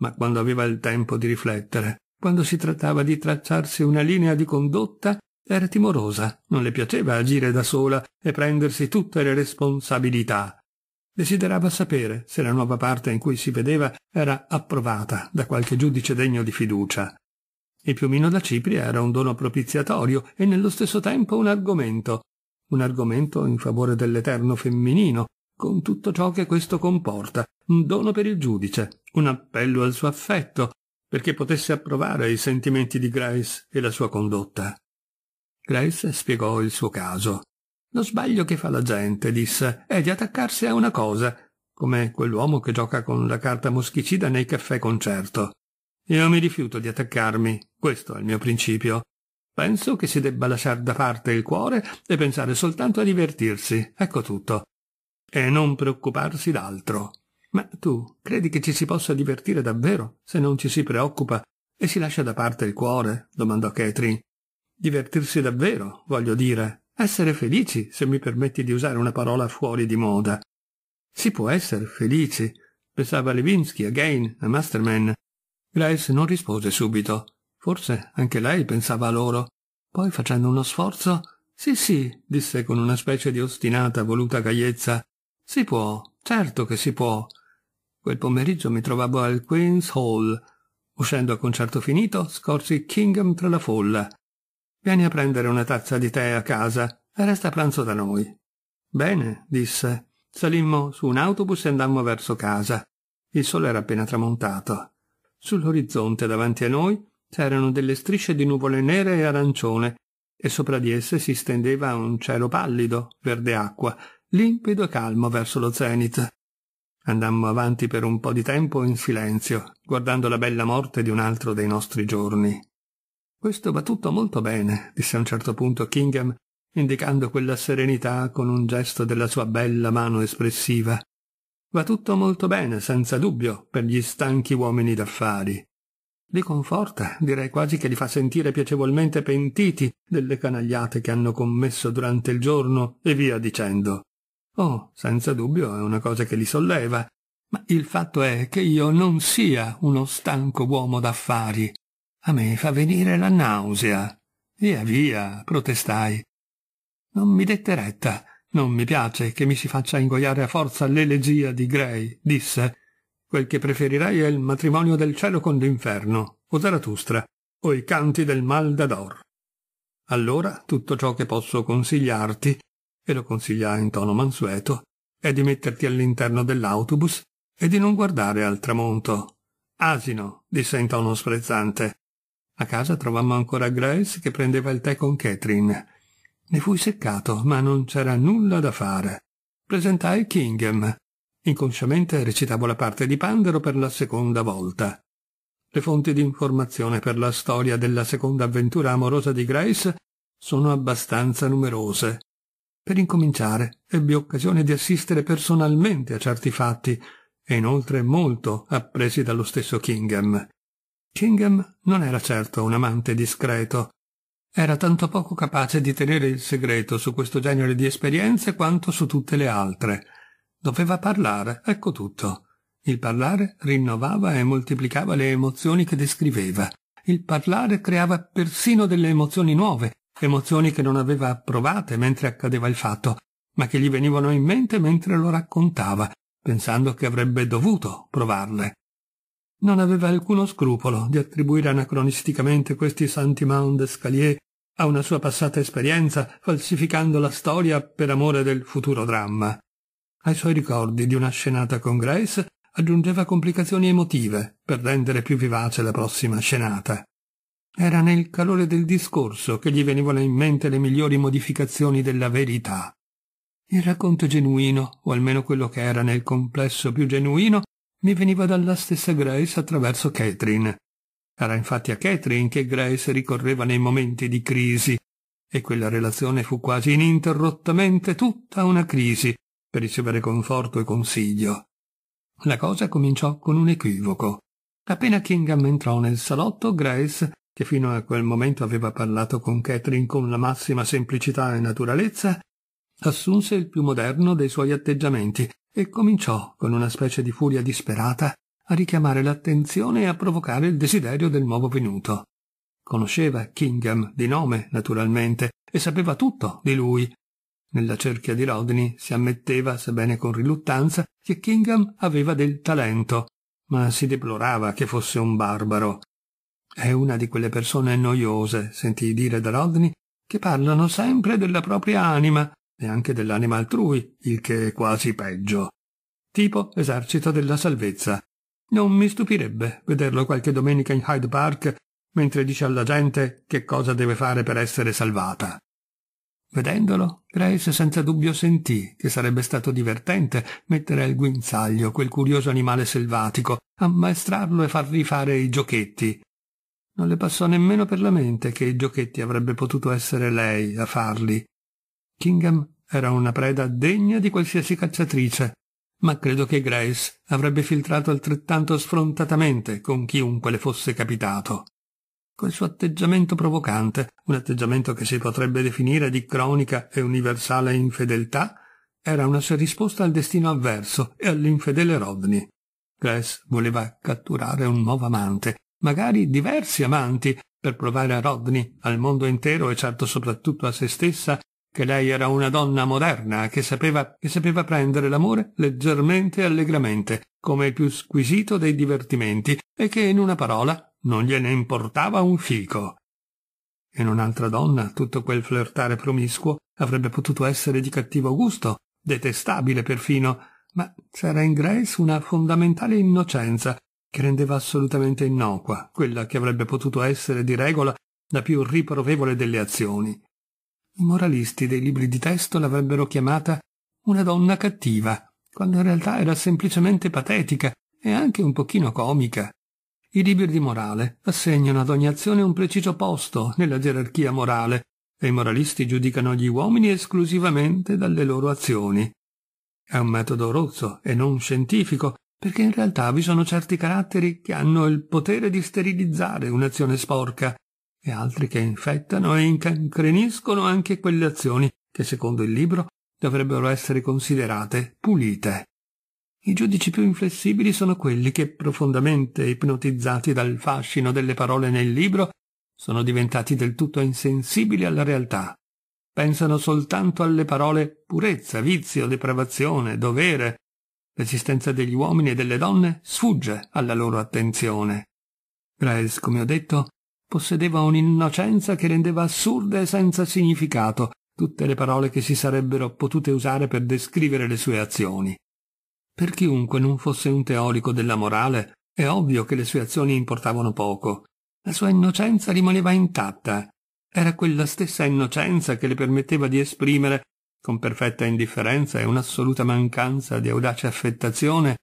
ma quando aveva il tempo di riflettere, quando si trattava di tracciarsi una linea di condotta, era timorosa, non le piaceva agire da sola e prendersi tutte le responsabilità. Desiderava sapere se la nuova parte in cui si vedeva era approvata da qualche giudice degno di fiducia. Il piumino da Cipria era un dono propiziatorio e nello stesso tempo un argomento, un argomento in favore dell'eterno femminino, con tutto ciò che questo comporta, un dono per il giudice, un appello al suo affetto, perché potesse approvare i sentimenti di Grace e la sua condotta. Grace spiegò il suo caso. Lo sbaglio che fa la gente, disse, è di attaccarsi a una cosa, come quell'uomo che gioca con la carta moschicida nei caffè concerto. Io mi rifiuto di attaccarmi, questo è il mio principio. Penso che si debba lasciar da parte il cuore e pensare soltanto a divertirsi, ecco tutto. E non preoccuparsi d'altro. Ma tu credi che ci si possa divertire davvero se non ci si preoccupa e si lascia da parte il cuore? domandò Catherine divertirsi davvero, voglio dire, essere felici, se mi permetti di usare una parola fuori di moda. Si può essere felici, pensava Levinsky, a Gain, a Masterman. Grace non rispose subito. Forse anche lei pensava a loro. Poi, facendo uno sforzo, sì, sì, disse con una specie di ostinata voluta gaiezza. Si può, certo che si può. Quel pomeriggio mi trovavo al Queen's Hall. Uscendo a concerto finito, scorsi Kingham tra la folla. Vieni a prendere una tazza di tè a casa e resta a pranzo da noi. Bene, disse. Salimmo su un autobus e andammo verso casa. Il sole era appena tramontato. Sull'orizzonte davanti a noi c'erano delle strisce di nuvole nere e arancione e sopra di esse si stendeva un cielo pallido, verde acqua, limpido e calmo verso lo zenith. Andammo avanti per un po' di tempo in silenzio, guardando la bella morte di un altro dei nostri giorni. Questo va tutto molto bene, disse a un certo punto Kingham, indicando quella serenità con un gesto della sua bella mano espressiva. Va tutto molto bene, senza dubbio, per gli stanchi uomini d'affari. Li conforta, direi quasi che li fa sentire piacevolmente pentiti delle canagliate che hanno commesso durante il giorno e via dicendo. Oh, senza dubbio è una cosa che li solleva, ma il fatto è che io non sia uno stanco uomo d'affari. A me fa venire la nausea. Via, via, protestai. Non mi dette retta. Non mi piace che mi si faccia ingoiare a forza l'elegia di Gray, disse. Quel che preferirei è il matrimonio del cielo con l'inferno, o Zaratustra, o i canti del Maldador. Allora tutto ciò che posso consigliarti, e lo consigliai in tono mansueto, è di metterti all'interno dell'autobus e di non guardare al tramonto. Asino, disse in tono sprezzante, a casa trovammo ancora Grace che prendeva il tè con Catherine. Ne fui seccato, ma non c'era nulla da fare. Presentai Kingham. Inconsciamente recitavo la parte di Pandero per la seconda volta. Le fonti di informazione per la storia della seconda avventura amorosa di Grace sono abbastanza numerose. Per incominciare, ebbi occasione di assistere personalmente a certi fatti e inoltre molto appresi dallo stesso Kingham. Kingham non era certo un amante discreto. Era tanto poco capace di tenere il segreto su questo genere di esperienze quanto su tutte le altre. Doveva parlare, ecco tutto. Il parlare rinnovava e moltiplicava le emozioni che descriveva. Il parlare creava persino delle emozioni nuove, emozioni che non aveva provate mentre accadeva il fatto, ma che gli venivano in mente mentre lo raccontava, pensando che avrebbe dovuto provarle non aveva alcuno scrupolo di attribuire anacronisticamente questi sentiments d'escalier a una sua passata esperienza, falsificando la storia per amore del futuro dramma. Ai suoi ricordi di una scenata con Grace aggiungeva complicazioni emotive per rendere più vivace la prossima scenata. Era nel calore del discorso che gli venivano in mente le migliori modificazioni della verità. Il racconto genuino, o almeno quello che era nel complesso più genuino, mi veniva dalla stessa Grace attraverso Catherine. Era infatti a Catherine che Grace ricorreva nei momenti di crisi, e quella relazione fu quasi ininterrottamente tutta una crisi, per ricevere conforto e consiglio. La cosa cominciò con un equivoco. Appena Kingham entrò nel salotto, Grace, che fino a quel momento aveva parlato con Catherine con la massima semplicità e naturalezza, assunse il più moderno dei suoi atteggiamenti e cominciò con una specie di furia disperata a richiamare l'attenzione e a provocare il desiderio del nuovo venuto. Conosceva Kingham di nome, naturalmente, e sapeva tutto di lui. Nella cerchia di Rodney si ammetteva, sebbene con riluttanza, che Kingham aveva del talento, ma si deplorava che fosse un barbaro. È una di quelle persone noiose, sentì dire da Rodney, che parlano sempre della propria anima e anche dell'anima altrui, il che è quasi peggio. Tipo esercito della salvezza. Non mi stupirebbe vederlo qualche domenica in Hyde Park mentre dice alla gente che cosa deve fare per essere salvata. Vedendolo, Grace senza dubbio sentì che sarebbe stato divertente mettere al guinzaglio quel curioso animale selvatico, ammaestrarlo e fargli fare i giochetti. Non le passò nemmeno per la mente che i giochetti avrebbe potuto essere lei a farli, Kingham era una preda degna di qualsiasi cacciatrice, ma credo che Grace avrebbe filtrato altrettanto sfrontatamente con chiunque le fosse capitato. Quel suo atteggiamento provocante, un atteggiamento che si potrebbe definire di cronica e universale infedeltà, era una sua risposta al destino avverso e all'infedele Rodney. Grace voleva catturare un nuovo amante, magari diversi amanti, per provare a Rodney, al mondo intero e certo soprattutto a se stessa, che lei era una donna moderna che sapeva, che sapeva prendere l'amore leggermente e allegramente, come il più squisito dei divertimenti, e che in una parola non gliene importava un fico. In un'altra donna tutto quel flirtare promiscuo avrebbe potuto essere di cattivo gusto, detestabile perfino, ma c'era in Grace una fondamentale innocenza che rendeva assolutamente innocua quella che avrebbe potuto essere di regola la più riprovevole delle azioni. I moralisti dei libri di testo l'avrebbero chiamata una donna cattiva, quando in realtà era semplicemente patetica e anche un pochino comica. I libri di morale assegnano ad ogni azione un preciso posto nella gerarchia morale e i moralisti giudicano gli uomini esclusivamente dalle loro azioni. È un metodo rozzo e non scientifico, perché in realtà vi sono certi caratteri che hanno il potere di sterilizzare un'azione sporca e altri che infettano e incancreniscono anche quelle azioni che secondo il libro dovrebbero essere considerate pulite. I giudici più inflessibili sono quelli che, profondamente ipnotizzati dal fascino delle parole nel libro, sono diventati del tutto insensibili alla realtà. Pensano soltanto alle parole purezza, vizio, depravazione, dovere. L'esistenza degli uomini e delle donne sfugge alla loro attenzione. Graes, come ho detto, possedeva un'innocenza che rendeva assurde e senza significato tutte le parole che si sarebbero potute usare per descrivere le sue azioni. Per chiunque non fosse un teorico della morale, è ovvio che le sue azioni importavano poco. La sua innocenza rimaneva intatta. Era quella stessa innocenza che le permetteva di esprimere, con perfetta indifferenza e un'assoluta mancanza di audace affettazione,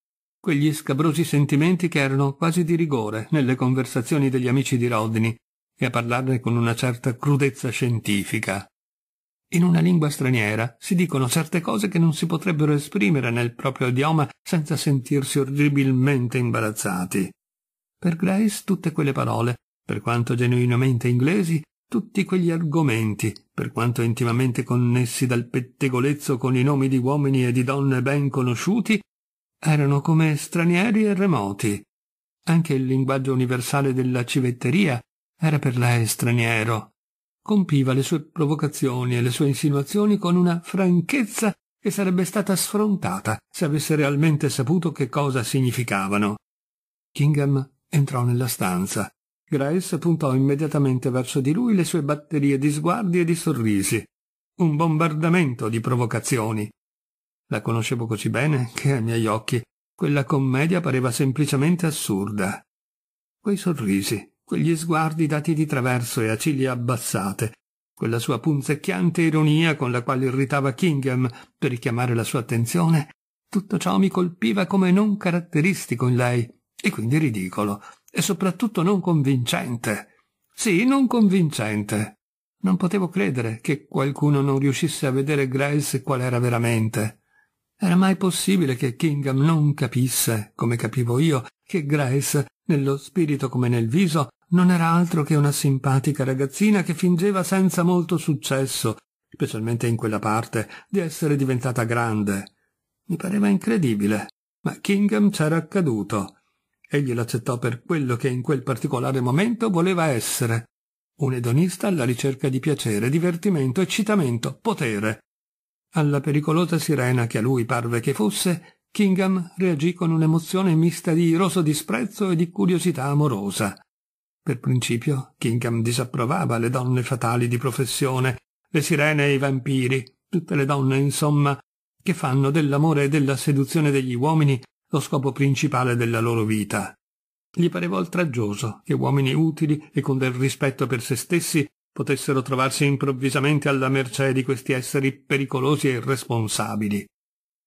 quegli scabrosi sentimenti che erano quasi di rigore nelle conversazioni degli amici di Rodney e a parlarne con una certa crudezza scientifica. In una lingua straniera si dicono certe cose che non si potrebbero esprimere nel proprio idioma senza sentirsi orribilmente imbarazzati. Per Grace tutte quelle parole, per quanto genuinamente inglesi, tutti quegli argomenti, per quanto intimamente connessi dal pettegolezzo con i nomi di uomini e di donne ben conosciuti, erano come stranieri e remoti. Anche il linguaggio universale della civetteria era per lei straniero. Compiva le sue provocazioni e le sue insinuazioni con una franchezza che sarebbe stata sfrontata se avesse realmente saputo che cosa significavano. Kingham entrò nella stanza. Grace puntò immediatamente verso di lui le sue batterie di sguardi e di sorrisi. Un bombardamento di provocazioni. La conoscevo così bene che ai miei occhi quella commedia pareva semplicemente assurda. Quei sorrisi, quegli sguardi dati di traverso e a ciglia abbassate, quella sua punzecchiante ironia con la quale irritava Kingham per richiamare la sua attenzione, tutto ciò mi colpiva come non caratteristico in lei, e quindi ridicolo, e soprattutto non convincente. Sì, non convincente. Non potevo credere che qualcuno non riuscisse a vedere Grace qual era veramente. Era mai possibile che Kingham non capisse, come capivo io, che Grace, nello spirito come nel viso, non era altro che una simpatica ragazzina che fingeva senza molto successo, specialmente in quella parte, di essere diventata grande. Mi pareva incredibile, ma Kingham c'era accaduto. Egli l'accettò per quello che in quel particolare momento voleva essere. Un edonista alla ricerca di piacere, divertimento, eccitamento, potere, alla pericolosa sirena che a lui parve che fosse, Kingham reagì con un'emozione mista di iroso disprezzo e di curiosità amorosa. Per principio, Kingham disapprovava le donne fatali di professione, le sirene e i vampiri, tutte le donne, insomma, che fanno dell'amore e della seduzione degli uomini lo scopo principale della loro vita. Gli pareva oltraggioso che uomini utili e con del rispetto per se stessi potessero trovarsi improvvisamente alla mercé di questi esseri pericolosi e irresponsabili.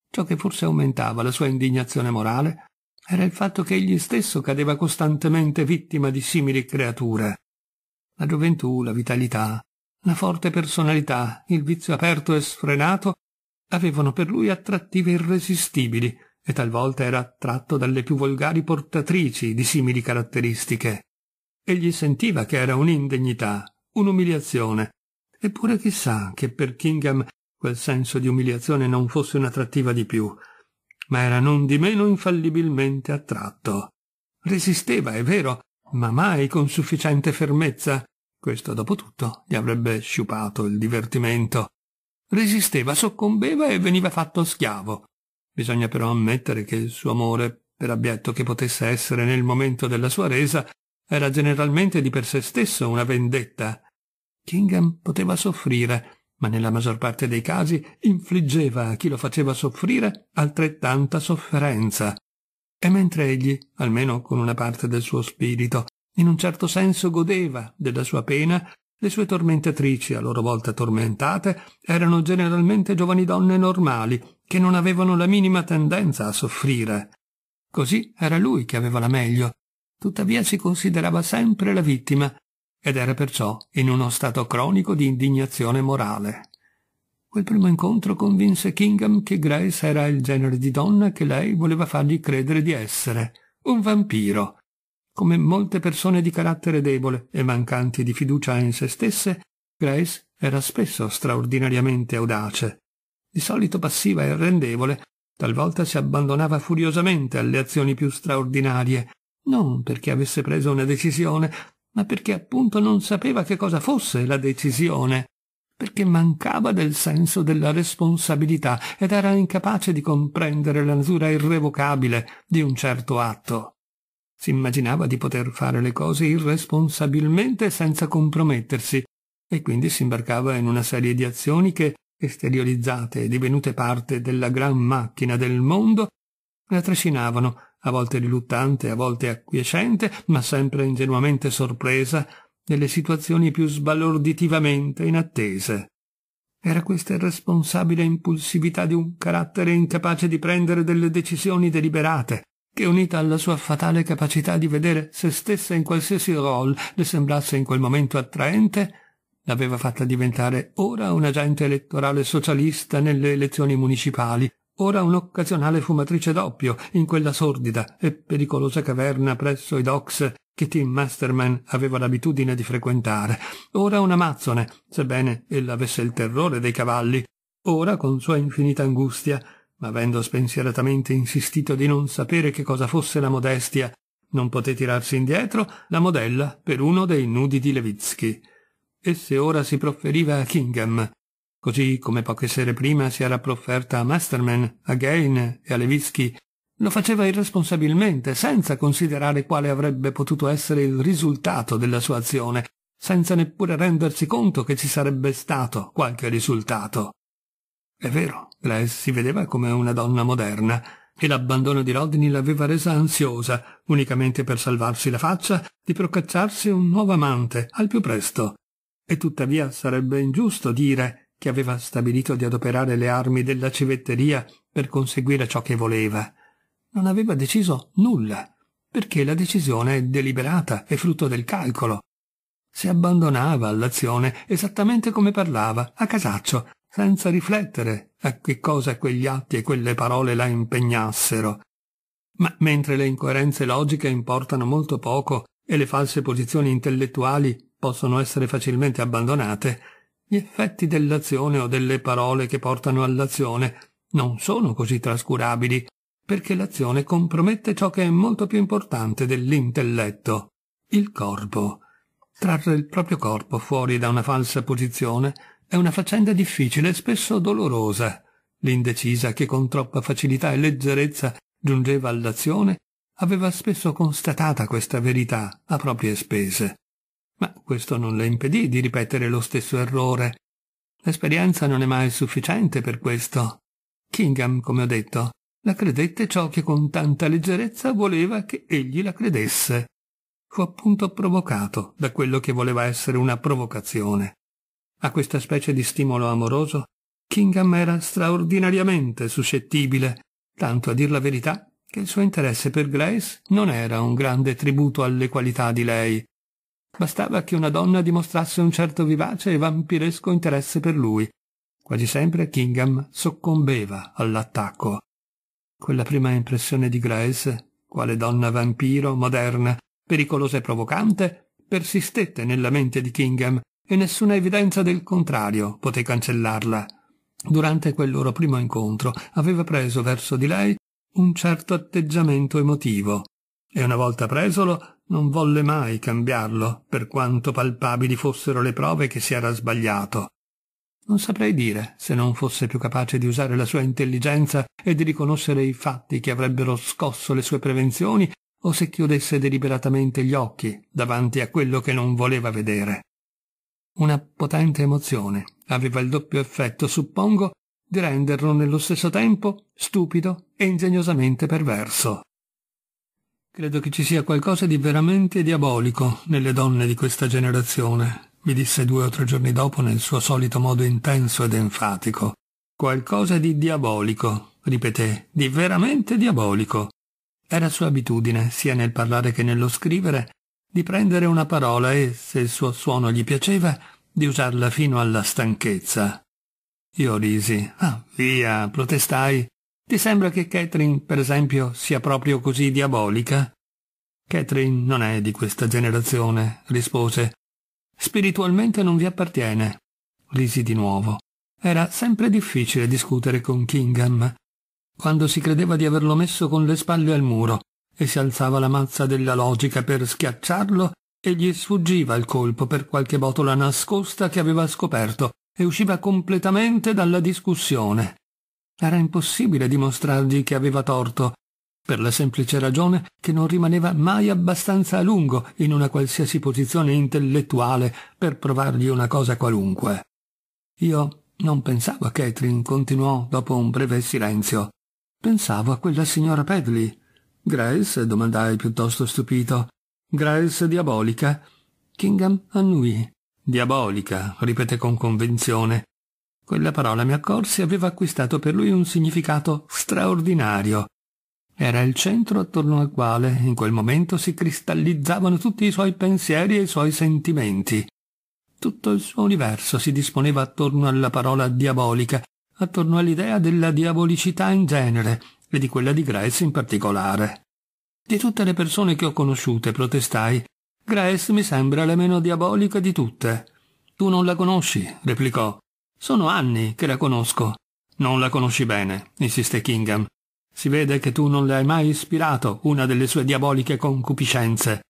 Ciò che forse aumentava la sua indignazione morale era il fatto che egli stesso cadeva costantemente vittima di simili creature. La gioventù, la vitalità, la forte personalità, il vizio aperto e sfrenato avevano per lui attrattive irresistibili e talvolta era attratto dalle più volgari portatrici di simili caratteristiche. Egli sentiva che era un'indegnità, un'umiliazione. Eppure chissà che per Kingham quel senso di umiliazione non fosse un'attrattiva di più, ma era non di meno infallibilmente attratto. Resisteva, è vero, ma mai con sufficiente fermezza. Questo, dopo tutto, gli avrebbe sciupato il divertimento. Resisteva, soccombeva e veniva fatto schiavo. Bisogna però ammettere che il suo amore, per abietto che potesse essere nel momento della sua resa, era generalmente di per sé stesso una vendetta, Kingham poteva soffrire, ma nella maggior parte dei casi infliggeva a chi lo faceva soffrire altrettanta sofferenza. E mentre egli, almeno con una parte del suo spirito, in un certo senso godeva della sua pena, le sue tormentatrici, a loro volta tormentate, erano generalmente giovani donne normali, che non avevano la minima tendenza a soffrire. Così era lui che aveva la meglio. Tuttavia si considerava sempre la vittima ed era perciò in uno stato cronico di indignazione morale. Quel primo incontro convinse Kingham che Grace era il genere di donna che lei voleva fargli credere di essere, un vampiro. Come molte persone di carattere debole e mancanti di fiducia in se stesse, Grace era spesso straordinariamente audace. Di solito passiva e rendevole, talvolta si abbandonava furiosamente alle azioni più straordinarie, non perché avesse preso una decisione, ma perché appunto non sapeva che cosa fosse la decisione, perché mancava del senso della responsabilità ed era incapace di comprendere la natura irrevocabile di un certo atto. Si immaginava di poter fare le cose irresponsabilmente senza compromettersi, e quindi si imbarcava in una serie di azioni che, esteriorizzate e divenute parte della gran macchina del mondo, la trascinavano a volte riluttante, a volte acquiescente, ma sempre ingenuamente sorpresa, nelle situazioni più sbalorditivamente inattese. Era questa irresponsabile impulsività di un carattere incapace di prendere delle decisioni deliberate, che unita alla sua fatale capacità di vedere se stessa in qualsiasi role le sembrasse in quel momento attraente, l'aveva fatta diventare ora un agente elettorale socialista nelle elezioni municipali ora un'occasionale fumatrice d'oppio in quella sordida e pericolosa caverna presso i docks che Tim Masterman aveva l'abitudine di frequentare, ora un'amazzone, sebbene ella avesse il terrore dei cavalli, ora con sua infinita angustia, ma avendo spensieratamente insistito di non sapere che cosa fosse la modestia, non poté tirarsi indietro la modella per uno dei nudi di Levitsky. se ora si profferiva a Kingham, Così come poche sere prima si era profferta a Masterman, a Gain e a Levitsky, lo faceva irresponsabilmente, senza considerare quale avrebbe potuto essere il risultato della sua azione, senza neppure rendersi conto che ci sarebbe stato qualche risultato. È vero, Grace si vedeva come una donna moderna, e l'abbandono di Rodney l'aveva resa ansiosa, unicamente per salvarsi la faccia, di procacciarsi un nuovo amante, al più presto. E tuttavia sarebbe ingiusto dire che aveva stabilito di adoperare le armi della civetteria per conseguire ciò che voleva. Non aveva deciso nulla, perché la decisione è deliberata, è frutto del calcolo. Si abbandonava all'azione esattamente come parlava, a casaccio, senza riflettere a che cosa quegli atti e quelle parole la impegnassero. Ma mentre le incoerenze logiche importano molto poco e le false posizioni intellettuali possono essere facilmente abbandonate, gli effetti dell'azione o delle parole che portano all'azione non sono così trascurabili, perché l'azione compromette ciò che è molto più importante dell'intelletto, il corpo. Trarre il proprio corpo fuori da una falsa posizione è una faccenda difficile e spesso dolorosa. L'indecisa che con troppa facilità e leggerezza giungeva all'azione aveva spesso constatata questa verità a proprie spese ma questo non le impedì di ripetere lo stesso errore. L'esperienza non è mai sufficiente per questo. Kingham, come ho detto, la credette ciò che con tanta leggerezza voleva che egli la credesse. Fu appunto provocato da quello che voleva essere una provocazione. A questa specie di stimolo amoroso, Kingham era straordinariamente suscettibile, tanto a dir la verità che il suo interesse per Grace non era un grande tributo alle qualità di lei, Bastava che una donna dimostrasse un certo vivace e vampiresco interesse per lui. Quasi sempre Kingham soccombeva all'attacco. Quella prima impressione di Grace, quale donna vampiro, moderna, pericolosa e provocante, persistette nella mente di Kingham e nessuna evidenza del contrario poté cancellarla. Durante quel loro primo incontro aveva preso verso di lei un certo atteggiamento emotivo e una volta presolo non volle mai cambiarlo, per quanto palpabili fossero le prove che si era sbagliato. Non saprei dire se non fosse più capace di usare la sua intelligenza e di riconoscere i fatti che avrebbero scosso le sue prevenzioni o se chiudesse deliberatamente gli occhi davanti a quello che non voleva vedere. Una potente emozione aveva il doppio effetto, suppongo, di renderlo nello stesso tempo stupido e ingegnosamente perverso. Credo che ci sia qualcosa di veramente diabolico nelle donne di questa generazione, mi disse due o tre giorni dopo nel suo solito modo intenso ed enfatico. Qualcosa di diabolico, ripeté, di veramente diabolico. Era sua abitudine, sia nel parlare che nello scrivere, di prendere una parola e, se il suo suono gli piaceva, di usarla fino alla stanchezza. Io risi. Ah, via, protestai. Ti sembra che Catherine, per esempio, sia proprio così diabolica? Catherine non è di questa generazione, rispose. Spiritualmente non vi appartiene. Risi di nuovo. Era sempre difficile discutere con Kingham, quando si credeva di averlo messo con le spalle al muro e si alzava la mazza della logica per schiacciarlo e gli sfuggiva il colpo per qualche botola nascosta che aveva scoperto e usciva completamente dalla discussione. Era impossibile dimostrargli che aveva torto, per la semplice ragione che non rimaneva mai abbastanza a lungo in una qualsiasi posizione intellettuale per provargli una cosa qualunque. Io non pensavo a Catherine, continuò dopo un breve silenzio. Pensavo a quella signora Pedley. Grace? domandai piuttosto stupito. Grace diabolica? Kingham annuì. Diabolica, ripeté con convinzione. Quella parola mi accorsi aveva acquistato per lui un significato straordinario. Era il centro attorno al quale, in quel momento, si cristallizzavano tutti i suoi pensieri e i suoi sentimenti. Tutto il suo universo si disponeva attorno alla parola diabolica, attorno all'idea della diabolicità in genere e di quella di Grace in particolare. Di tutte le persone che ho conosciute, protestai, Grace mi sembra la meno diabolica di tutte. Tu non la conosci, replicò. Sono anni che la conosco. Non la conosci bene, insiste Kingham. Si vede che tu non le hai mai ispirato una delle sue diaboliche concupiscenze.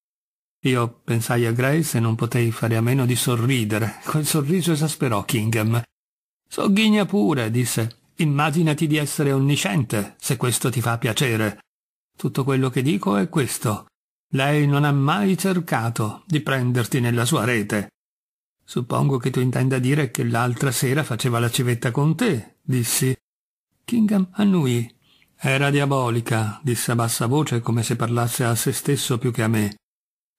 Io pensai a Grace e non potei fare a meno di sorridere. Quel sorriso esasperò Kingham. Sogghigna pure, disse. Immaginati di essere onnisciente, se questo ti fa piacere. Tutto quello che dico è questo. Lei non ha mai cercato di prenderti nella sua rete. Suppongo che tu intenda dire che l'altra sera faceva la civetta con te, dissi. Kingham annui. Era diabolica, disse a bassa voce come se parlasse a se stesso più che a me.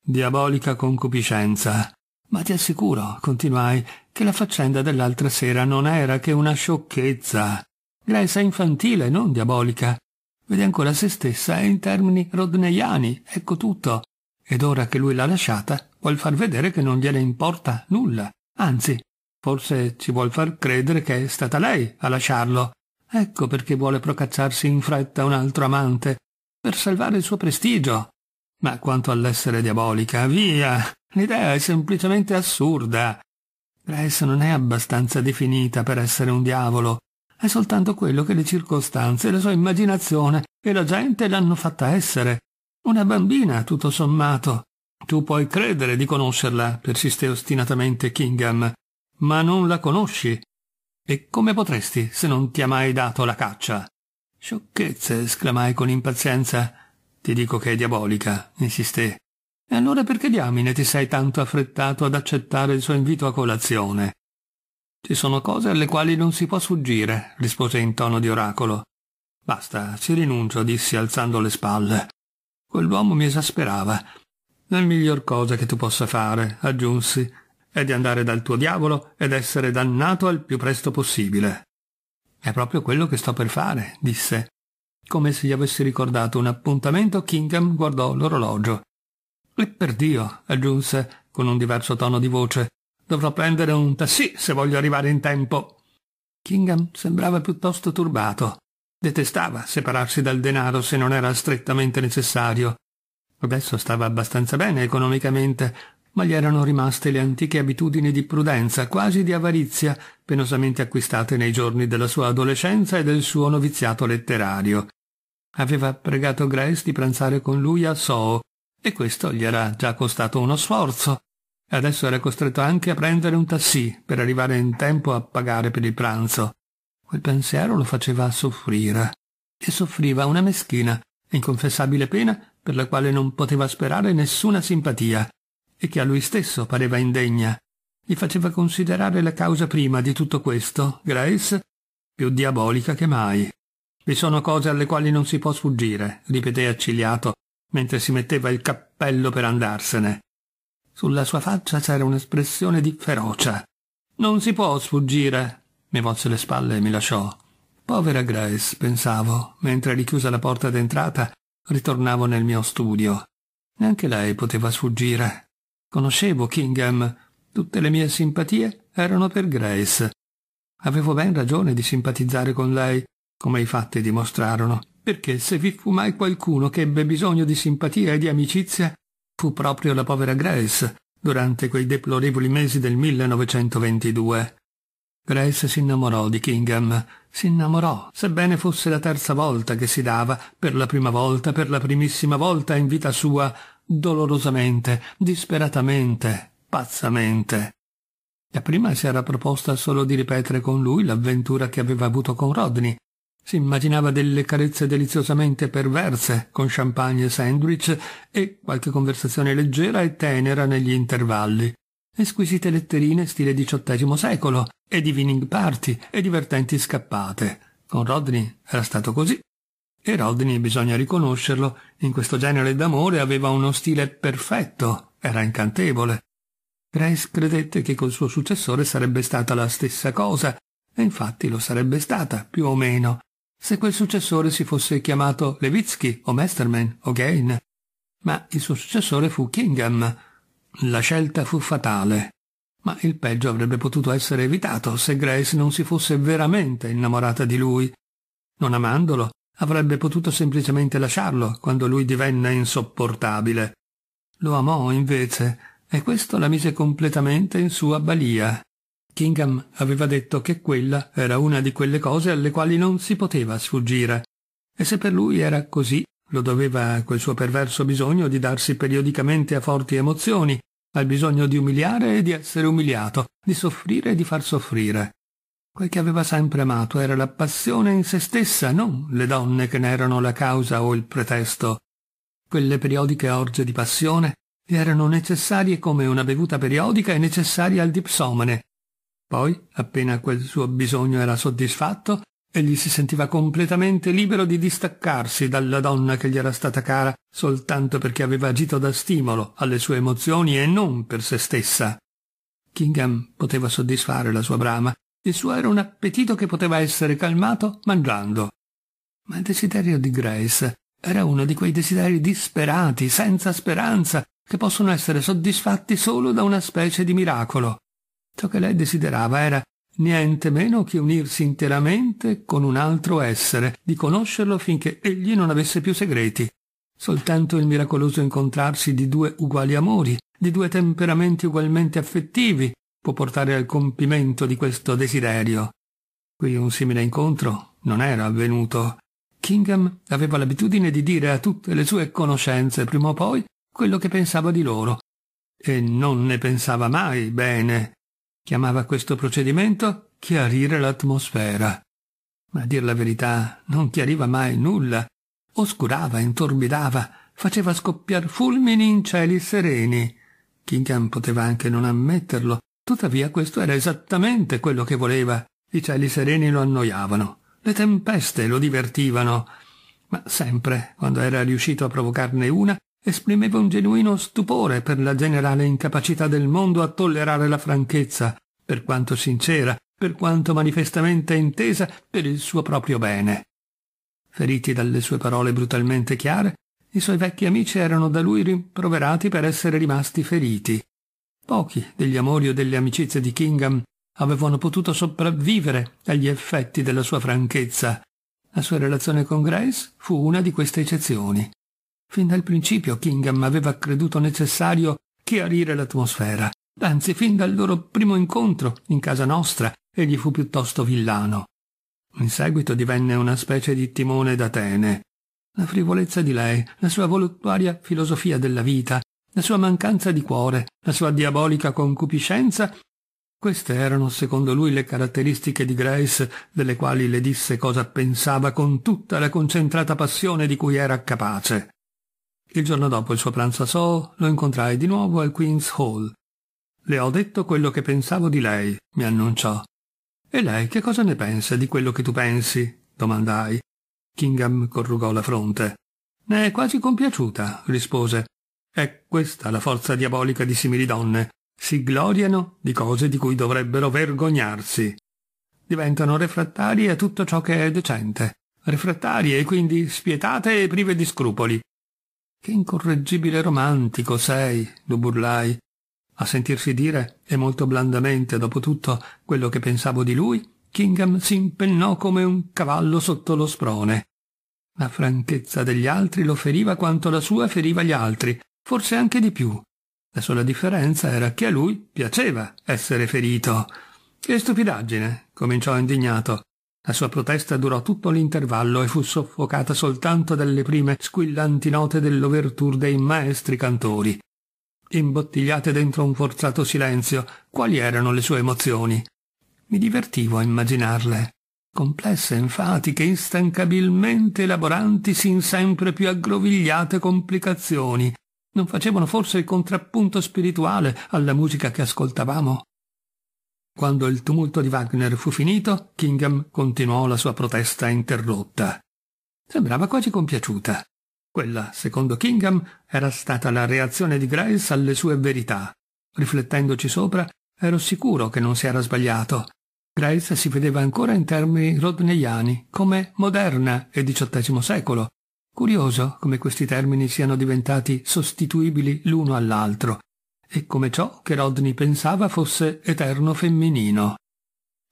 Diabolica concupiscenza. Ma ti assicuro, continuai, che la faccenda dell'altra sera non era che una sciocchezza. Gressa infantile, non diabolica. Vede ancora se stessa in termini rodneiani, ecco tutto. Ed ora che lui l'ha lasciata, vuol far vedere che non gliene importa nulla, anzi, forse ci vuol far credere che è stata lei a lasciarlo. Ecco perché vuole procacciarsi in fretta un altro amante, per salvare il suo prestigio. Ma quanto all'essere diabolica, via! L'idea è semplicemente assurda. Grace non è abbastanza definita per essere un diavolo. È soltanto quello che le circostanze, la sua immaginazione e la gente l'hanno fatta essere. Una bambina, tutto sommato. Tu puoi credere di conoscerla, persisté ostinatamente Kingham, ma non la conosci. E come potresti se non ti ha mai dato la caccia? Sciocchezze, esclamai con impazienza. Ti dico che è diabolica, insisté. E allora perché diamine ti sei tanto affrettato ad accettare il suo invito a colazione? Ci sono cose alle quali non si può sfuggire, rispose in tono di oracolo. Basta, ci rinuncio, dissi alzando le spalle. Quell'uomo mi esasperava la miglior cosa che tu possa fare, aggiunsi, è di andare dal tuo diavolo ed essere dannato al più presto possibile. È proprio quello che sto per fare, disse. Come se gli avessi ricordato un appuntamento, Kingham guardò l'orologio. E per Dio, aggiunse, con un diverso tono di voce, dovrò prendere un tassì se voglio arrivare in tempo. Kingham sembrava piuttosto turbato. Detestava separarsi dal denaro se non era strettamente necessario Adesso stava abbastanza bene economicamente, ma gli erano rimaste le antiche abitudini di prudenza, quasi di avarizia, penosamente acquistate nei giorni della sua adolescenza e del suo noviziato letterario. Aveva pregato Grace di pranzare con lui a Soho, e questo gli era già costato uno sforzo. Adesso era costretto anche a prendere un tassì per arrivare in tempo a pagare per il pranzo. Quel pensiero lo faceva soffrire, e soffriva una meschina, inconfessabile pena per la quale non poteva sperare nessuna simpatia e che a lui stesso pareva indegna, gli faceva considerare la causa prima di tutto questo, Grace, più diabolica che mai. Vi sono cose alle quali non si può sfuggire, ripeté accigliato, mentre si metteva il cappello per andarsene. Sulla sua faccia c'era un'espressione di ferocia. Non si può sfuggire. Mi volse le spalle e mi lasciò. Povera Grace, pensavo, mentre richiusa la porta d'entrata ritornavo nel mio studio. Neanche lei poteva sfuggire. Conoscevo Kingham. Tutte le mie simpatie erano per Grace. Avevo ben ragione di simpatizzare con lei, come i fatti dimostrarono, perché se vi fu mai qualcuno che ebbe bisogno di simpatia e di amicizia, fu proprio la povera Grace, durante quei deplorevoli mesi del 1922. Grace si innamorò di Kingham, si innamorò, sebbene fosse la terza volta che si dava, per la prima volta, per la primissima volta in vita sua, dolorosamente, disperatamente, pazzamente. La prima si era proposta solo di ripetere con lui l'avventura che aveva avuto con Rodney. Si immaginava delle carezze deliziosamente perverse, con champagne e sandwich, e qualche conversazione leggera e tenera negli intervalli esquisite letterine stile XVIII secolo, e divining party, e divertenti scappate. Con Rodney era stato così. E Rodney, bisogna riconoscerlo, in questo genere d'amore aveva uno stile perfetto, era incantevole. Grace credette che col suo successore sarebbe stata la stessa cosa, e infatti lo sarebbe stata, più o meno, se quel successore si fosse chiamato Levitsky o Mesterman o Gain. Ma il suo successore fu Kingham, la scelta fu fatale, ma il peggio avrebbe potuto essere evitato se Grace non si fosse veramente innamorata di lui. Non amandolo, avrebbe potuto semplicemente lasciarlo quando lui divenne insopportabile. Lo amò invece e questo la mise completamente in sua balia. Kingham aveva detto che quella era una di quelle cose alle quali non si poteva sfuggire e se per lui era così lo doveva a quel suo perverso bisogno di darsi periodicamente a forti emozioni, al bisogno di umiliare e di essere umiliato, di soffrire e di far soffrire. Quel che aveva sempre amato era la passione in se stessa, non le donne che ne erano la causa o il pretesto. Quelle periodiche orge di passione gli erano necessarie come una bevuta periodica e necessaria al dipsomane. Poi, appena quel suo bisogno era soddisfatto, Egli si sentiva completamente libero di distaccarsi dalla donna che gli era stata cara soltanto perché aveva agito da stimolo alle sue emozioni e non per se stessa. Kingham poteva soddisfare la sua brama. Il suo era un appetito che poteva essere calmato mangiando. Ma il desiderio di Grace era uno di quei desideri disperati, senza speranza, che possono essere soddisfatti solo da una specie di miracolo. Ciò che lei desiderava era niente meno che unirsi interamente con un altro essere, di conoscerlo finché egli non avesse più segreti. Soltanto il miracoloso incontrarsi di due uguali amori, di due temperamenti ugualmente affettivi, può portare al compimento di questo desiderio. Qui un simile incontro non era avvenuto. Kingham aveva l'abitudine di dire a tutte le sue conoscenze, prima o poi, quello che pensava di loro, e non ne pensava mai bene, Chiamava questo procedimento chiarire l'atmosfera. Ma a dir la verità non chiariva mai nulla, oscurava, intorbidava, faceva scoppiar fulmini in cieli sereni. Kingham poteva anche non ammetterlo, tuttavia questo era esattamente quello che voleva. I cieli sereni lo annoiavano, le tempeste lo divertivano, ma sempre, quando era riuscito a provocarne una, esprimeva un genuino stupore per la generale incapacità del mondo a tollerare la franchezza, per quanto sincera, per quanto manifestamente intesa per il suo proprio bene. Feriti dalle sue parole brutalmente chiare, i suoi vecchi amici erano da lui rimproverati per essere rimasti feriti. Pochi degli amori o delle amicizie di Kingham avevano potuto sopravvivere agli effetti della sua franchezza. La sua relazione con Grace fu una di queste eccezioni. Fin dal principio Kingham aveva creduto necessario chiarire l'atmosfera. Anzi, fin dal loro primo incontro, in casa nostra, egli fu piuttosto villano. In seguito divenne una specie di timone d'Atene. La frivolezza di lei, la sua voluttuaria filosofia della vita, la sua mancanza di cuore, la sua diabolica concupiscenza, queste erano secondo lui le caratteristiche di Grace delle quali le disse cosa pensava con tutta la concentrata passione di cui era capace. Il giorno dopo il suo pranzo a Soho lo incontrai di nuovo al Queen's Hall. Le ho detto quello che pensavo di lei, mi annunciò. E lei che cosa ne pensa di quello che tu pensi? domandai. Kingham corrugò la fronte. Ne è quasi compiaciuta, rispose. È questa la forza diabolica di simili donne. Si gloriano di cose di cui dovrebbero vergognarsi. Diventano refrattarie a tutto ciò che è decente. Refrattarie, quindi spietate e prive di scrupoli. Che incorreggibile romantico sei, lo burlai, a sentirsi dire, e molto blandamente, dopo tutto quello che pensavo di lui, Kingham si impennò come un cavallo sotto lo sprone. La franchezza degli altri lo feriva quanto la sua feriva gli altri, forse anche di più. La sola differenza era che a lui piaceva essere ferito. Che stupidaggine, cominciò indignato. La sua protesta durò tutto l'intervallo e fu soffocata soltanto dalle prime squillanti note dell'ouverture dei maestri cantori. Imbottigliate dentro un forzato silenzio, quali erano le sue emozioni? Mi divertivo a immaginarle. Complesse, enfatiche, instancabilmente elaboranti sin sempre più aggrovigliate complicazioni. Non facevano forse il contrappunto spirituale alla musica che ascoltavamo? Quando il tumulto di Wagner fu finito, Kingham continuò la sua protesta interrotta. Sembrava quasi compiaciuta. Quella, secondo Kingham, era stata la reazione di Grace alle sue verità. Riflettendoci sopra, ero sicuro che non si era sbagliato. Grace si vedeva ancora in termini rodneiani, come moderna e XVIII secolo. Curioso come questi termini siano diventati sostituibili l'uno all'altro, e come ciò che Rodney pensava fosse eterno femminino.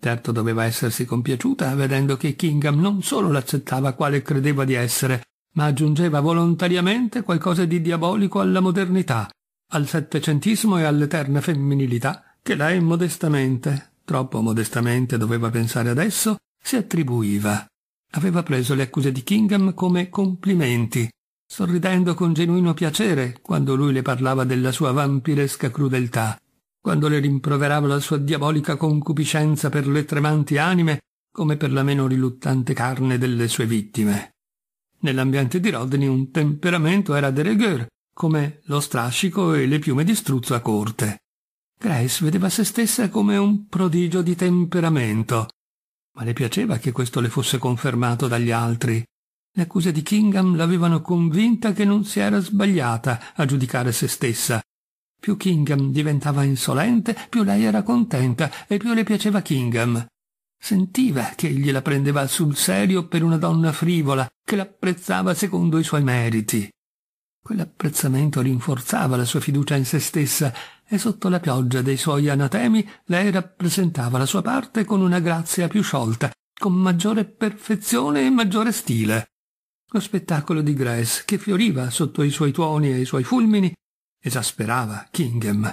Certo doveva essersi compiaciuta vedendo che Kingham non solo l'accettava quale credeva di essere, ma aggiungeva volontariamente qualcosa di diabolico alla modernità, al settecentismo e all'eterna femminilità che lei modestamente, troppo modestamente doveva pensare adesso, si attribuiva. Aveva preso le accuse di Kingham come complimenti, sorridendo con genuino piacere quando lui le parlava della sua vampiresca crudeltà, quando le rimproverava la sua diabolica concupiscenza per le tremanti anime come per la meno riluttante carne delle sue vittime. Nell'ambiente di Rodney un temperamento era de rigueur, come lo strascico e le piume di struzzo a corte. Grace vedeva se stessa come un prodigio di temperamento, ma le piaceva che questo le fosse confermato dagli altri, le accuse di Kingham l'avevano convinta che non si era sbagliata a giudicare se stessa. Più Kingham diventava insolente, più lei era contenta e più le piaceva Kingham. Sentiva che egli la prendeva sul serio per una donna frivola, che l'apprezzava secondo i suoi meriti. Quell'apprezzamento rinforzava la sua fiducia in se stessa e sotto la pioggia dei suoi anatemi lei rappresentava la sua parte con una grazia più sciolta, con maggiore perfezione e maggiore stile. Lo spettacolo di Grace, che fioriva sotto i suoi tuoni e i suoi fulmini, esasperava Kingham.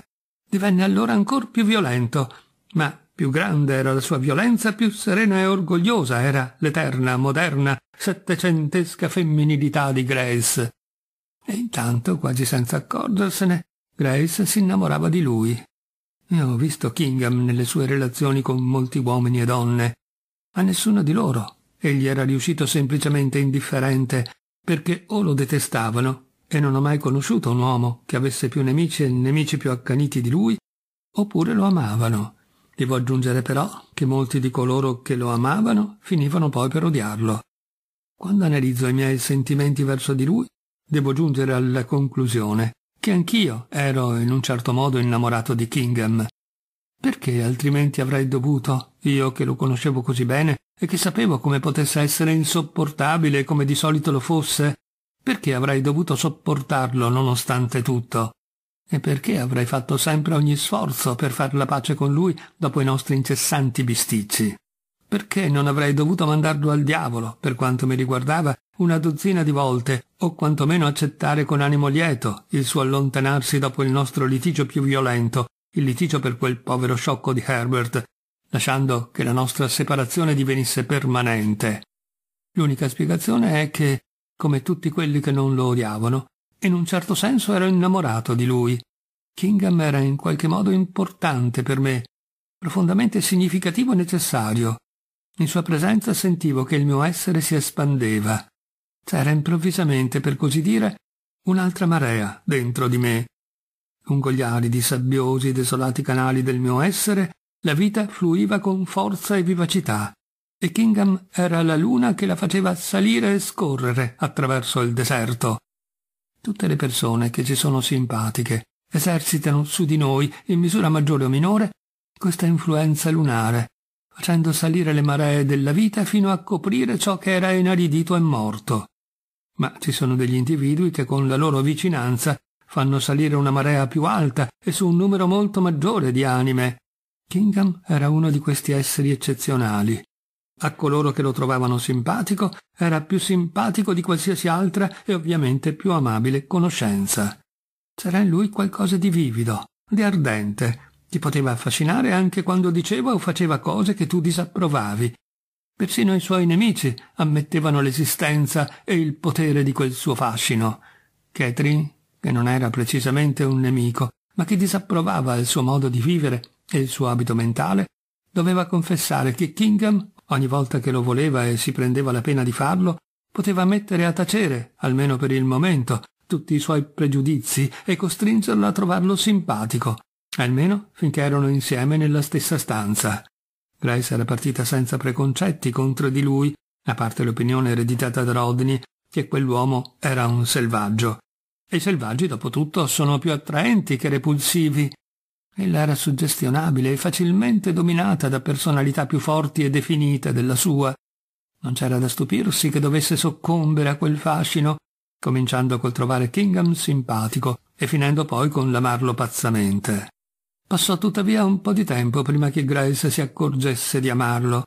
Divenne allora ancor più violento, ma più grande era la sua violenza, più serena e orgogliosa era l'eterna, moderna, settecentesca femminilità di Grace. E intanto, quasi senza accorgersene, Grace si innamorava di lui. Io ho visto Kingham nelle sue relazioni con molti uomini e donne. A nessuno di loro Egli era riuscito semplicemente indifferente, perché o lo detestavano, e non ho mai conosciuto un uomo che avesse più nemici e nemici più accaniti di lui, oppure lo amavano. Devo aggiungere però che molti di coloro che lo amavano finivano poi per odiarlo. Quando analizzo i miei sentimenti verso di lui, devo giungere alla conclusione che anch'io ero in un certo modo innamorato di Kingham, perché altrimenti avrei dovuto, io che lo conoscevo così bene e che sapevo come potesse essere insopportabile come di solito lo fosse, perché avrei dovuto sopportarlo nonostante tutto? E perché avrei fatto sempre ogni sforzo per far la pace con lui dopo i nostri incessanti bisticci? Perché non avrei dovuto mandarlo al diavolo, per quanto mi riguardava, una dozzina di volte, o quantomeno accettare con animo lieto il suo allontanarsi dopo il nostro litigio più violento, il litigio per quel povero sciocco di Herbert, lasciando che la nostra separazione divenisse permanente. L'unica spiegazione è che, come tutti quelli che non lo odiavano, in un certo senso ero innamorato di lui. Kingham era in qualche modo importante per me, profondamente significativo e necessario. In sua presenza sentivo che il mio essere si espandeva. C'era improvvisamente, per così dire, un'altra marea dentro di me, Lungo gli aridi, sabbiosi, desolati canali del mio essere, la vita fluiva con forza e vivacità, e Kingham era la luna che la faceva salire e scorrere attraverso il deserto. Tutte le persone che ci sono simpatiche esercitano su di noi, in misura maggiore o minore, questa influenza lunare, facendo salire le maree della vita fino a coprire ciò che era inaridito e morto. Ma ci sono degli individui che con la loro vicinanza fanno salire una marea più alta e su un numero molto maggiore di anime. Kingham era uno di questi esseri eccezionali. A coloro che lo trovavano simpatico era più simpatico di qualsiasi altra e ovviamente più amabile conoscenza. C'era in lui qualcosa di vivido, di ardente, ti poteva affascinare anche quando diceva o faceva cose che tu disapprovavi. Persino i suoi nemici ammettevano l'esistenza e il potere di quel suo fascino. Catherine che non era precisamente un nemico, ma che disapprovava il suo modo di vivere e il suo abito mentale, doveva confessare che Kingham, ogni volta che lo voleva e si prendeva la pena di farlo, poteva mettere a tacere, almeno per il momento, tutti i suoi pregiudizi e costringerlo a trovarlo simpatico, almeno finché erano insieme nella stessa stanza. Grace era partita senza preconcetti contro di lui, a parte l'opinione ereditata da Rodney che quell'uomo era un selvaggio, i selvaggi, dopo tutto, sono più attraenti che repulsivi. Ella era suggestionabile e facilmente dominata da personalità più forti e definite della sua. Non c'era da stupirsi che dovesse soccombere a quel fascino, cominciando col trovare Kingham simpatico e finendo poi con l'amarlo pazzamente. Passò tuttavia un po' di tempo prima che Grace si accorgesse di amarlo.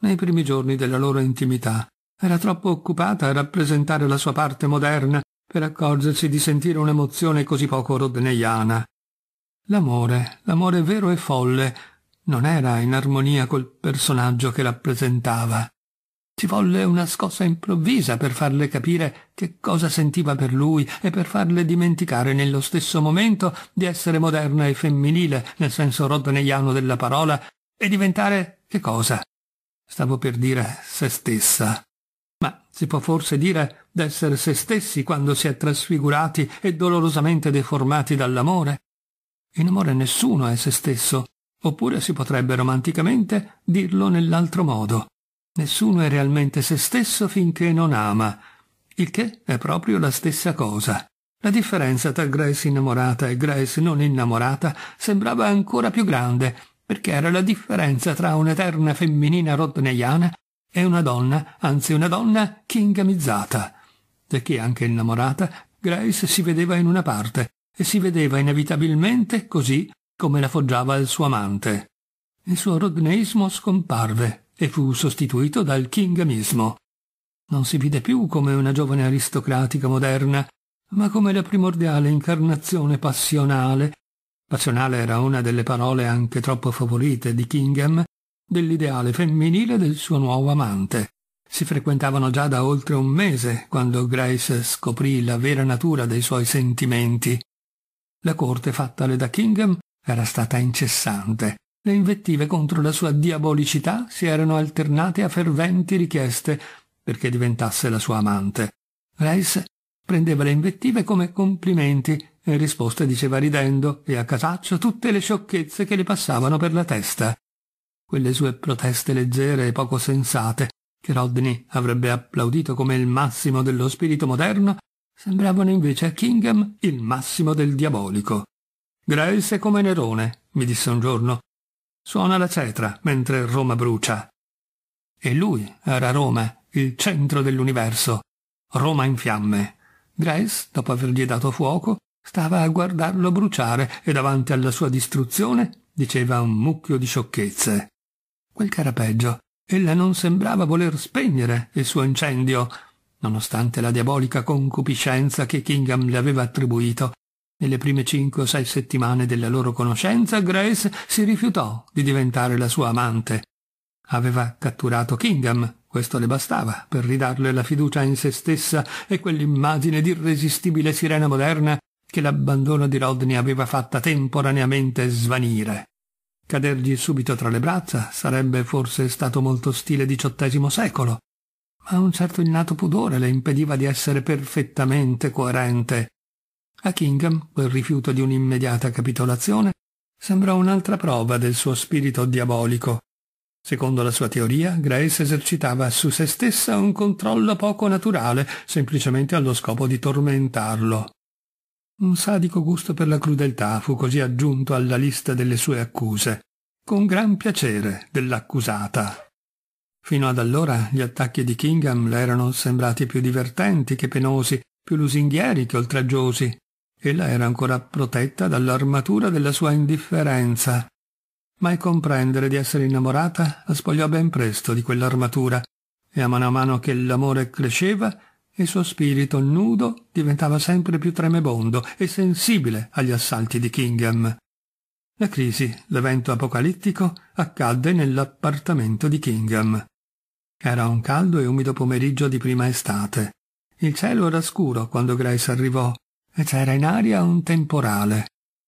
Nei primi giorni della loro intimità era troppo occupata a rappresentare la sua parte moderna per accorgersi di sentire un'emozione così poco rodneiana. L'amore, l'amore vero e folle, non era in armonia col personaggio che rappresentava. Ci volle una scossa improvvisa per farle capire che cosa sentiva per lui e per farle dimenticare nello stesso momento di essere moderna e femminile nel senso rodneiano della parola e diventare che cosa? Stavo per dire se stessa. Ma si può forse dire d'essere se stessi quando si è trasfigurati e dolorosamente deformati dall'amore? In amore nessuno è se stesso, oppure si potrebbe romanticamente dirlo nell'altro modo. Nessuno è realmente se stesso finché non ama, il che è proprio la stessa cosa. La differenza tra Grace innamorata e Grace non innamorata sembrava ancora più grande, perché era la differenza tra un'eterna femminina rodneyana è una donna, anzi una donna kingamizzata. Perché anche innamorata, Grace si vedeva in una parte e si vedeva inevitabilmente così come la foggiava il suo amante. Il suo rodneismo scomparve e fu sostituito dal kingamismo. Non si vide più come una giovane aristocratica moderna, ma come la primordiale incarnazione passionale. Passionale era una delle parole anche troppo favorite di Kingham dell'ideale femminile del suo nuovo amante. Si frequentavano già da oltre un mese quando Grace scoprì la vera natura dei suoi sentimenti. La corte fattale da Kingham era stata incessante. Le invettive contro la sua diabolicità si erano alternate a ferventi richieste perché diventasse la sua amante. Grace prendeva le invettive come complimenti e in risposta diceva ridendo e a casaccio tutte le sciocchezze che le passavano per la testa quelle sue proteste leggere e poco sensate, che Rodney avrebbe applaudito come il massimo dello spirito moderno, sembravano invece a Kingham il massimo del diabolico. Grace è come Nerone, mi disse un giorno. Suona la cetra mentre Roma brucia. E lui era Roma, il centro dell'universo. Roma in fiamme. Grace, dopo avergli dato fuoco, stava a guardarlo bruciare e davanti alla sua distruzione diceva un mucchio di sciocchezze. Quel che era peggio, ella non sembrava voler spegnere il suo incendio, nonostante la diabolica concupiscenza che Kingham le aveva attribuito. Nelle prime cinque o sei settimane della loro conoscenza, Grace si rifiutò di diventare la sua amante. Aveva catturato Kingham, questo le bastava per ridarle la fiducia in se stessa e quell'immagine d'irresistibile sirena moderna che l'abbandono di Rodney aveva fatta temporaneamente svanire. Cadergli subito tra le braccia sarebbe forse stato molto stile XVIII secolo, ma un certo innato pudore le impediva di essere perfettamente coerente. A Kingham quel rifiuto di un'immediata capitolazione sembrò un'altra prova del suo spirito diabolico. Secondo la sua teoria, Grace esercitava su se stessa un controllo poco naturale, semplicemente allo scopo di tormentarlo. Un sadico gusto per la crudeltà fu così aggiunto alla lista delle sue accuse, con gran piacere dell'accusata. Fino ad allora gli attacchi di Kingham le erano sembrati più divertenti che penosi, più lusinghieri che oltraggiosi. Ella era ancora protetta dall'armatura della sua indifferenza. Ma il comprendere di essere innamorata la spogliò ben presto di quell'armatura, e a mano a mano che l'amore cresceva, il suo spirito nudo diventava sempre più tremebondo e sensibile agli assalti di Kingham. La crisi, l'evento apocalittico, accadde nell'appartamento di Kingham. Era un caldo e umido pomeriggio di prima estate. Il cielo era scuro quando Grace arrivò e c'era in aria un temporale.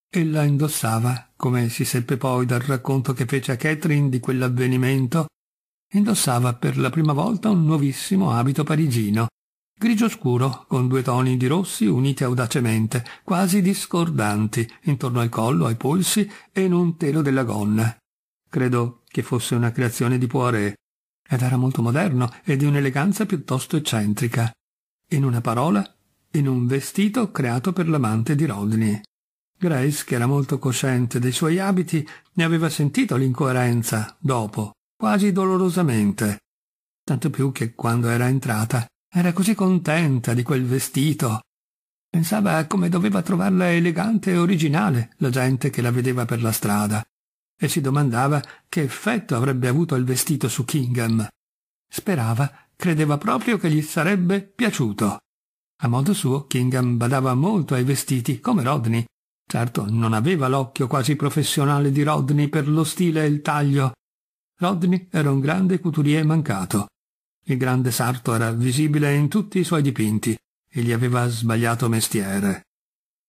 Ella indossava, come si seppe poi dal racconto che fece a Catherine di quell'avvenimento, indossava per la prima volta un nuovissimo abito parigino, grigio scuro, con due toni di rossi uniti audacemente, quasi discordanti, intorno al collo, ai polsi e in un telo della gonna. Credo che fosse una creazione di Poiré, ed era molto moderno e di un'eleganza piuttosto eccentrica. In una parola, in un vestito creato per l'amante di Rodney. Grace, che era molto cosciente dei suoi abiti, ne aveva sentito l'incoerenza, dopo, quasi dolorosamente. Tanto più che quando era entrata era così contenta di quel vestito. Pensava a come doveva trovarla elegante e originale la gente che la vedeva per la strada e si domandava che effetto avrebbe avuto il vestito su Kingham. Sperava, credeva proprio che gli sarebbe piaciuto. A modo suo, Kingham badava molto ai vestiti, come Rodney. Certo, non aveva l'occhio quasi professionale di Rodney per lo stile e il taglio. Rodney era un grande couturier mancato. Il grande sarto era visibile in tutti i suoi dipinti e gli aveva sbagliato mestiere.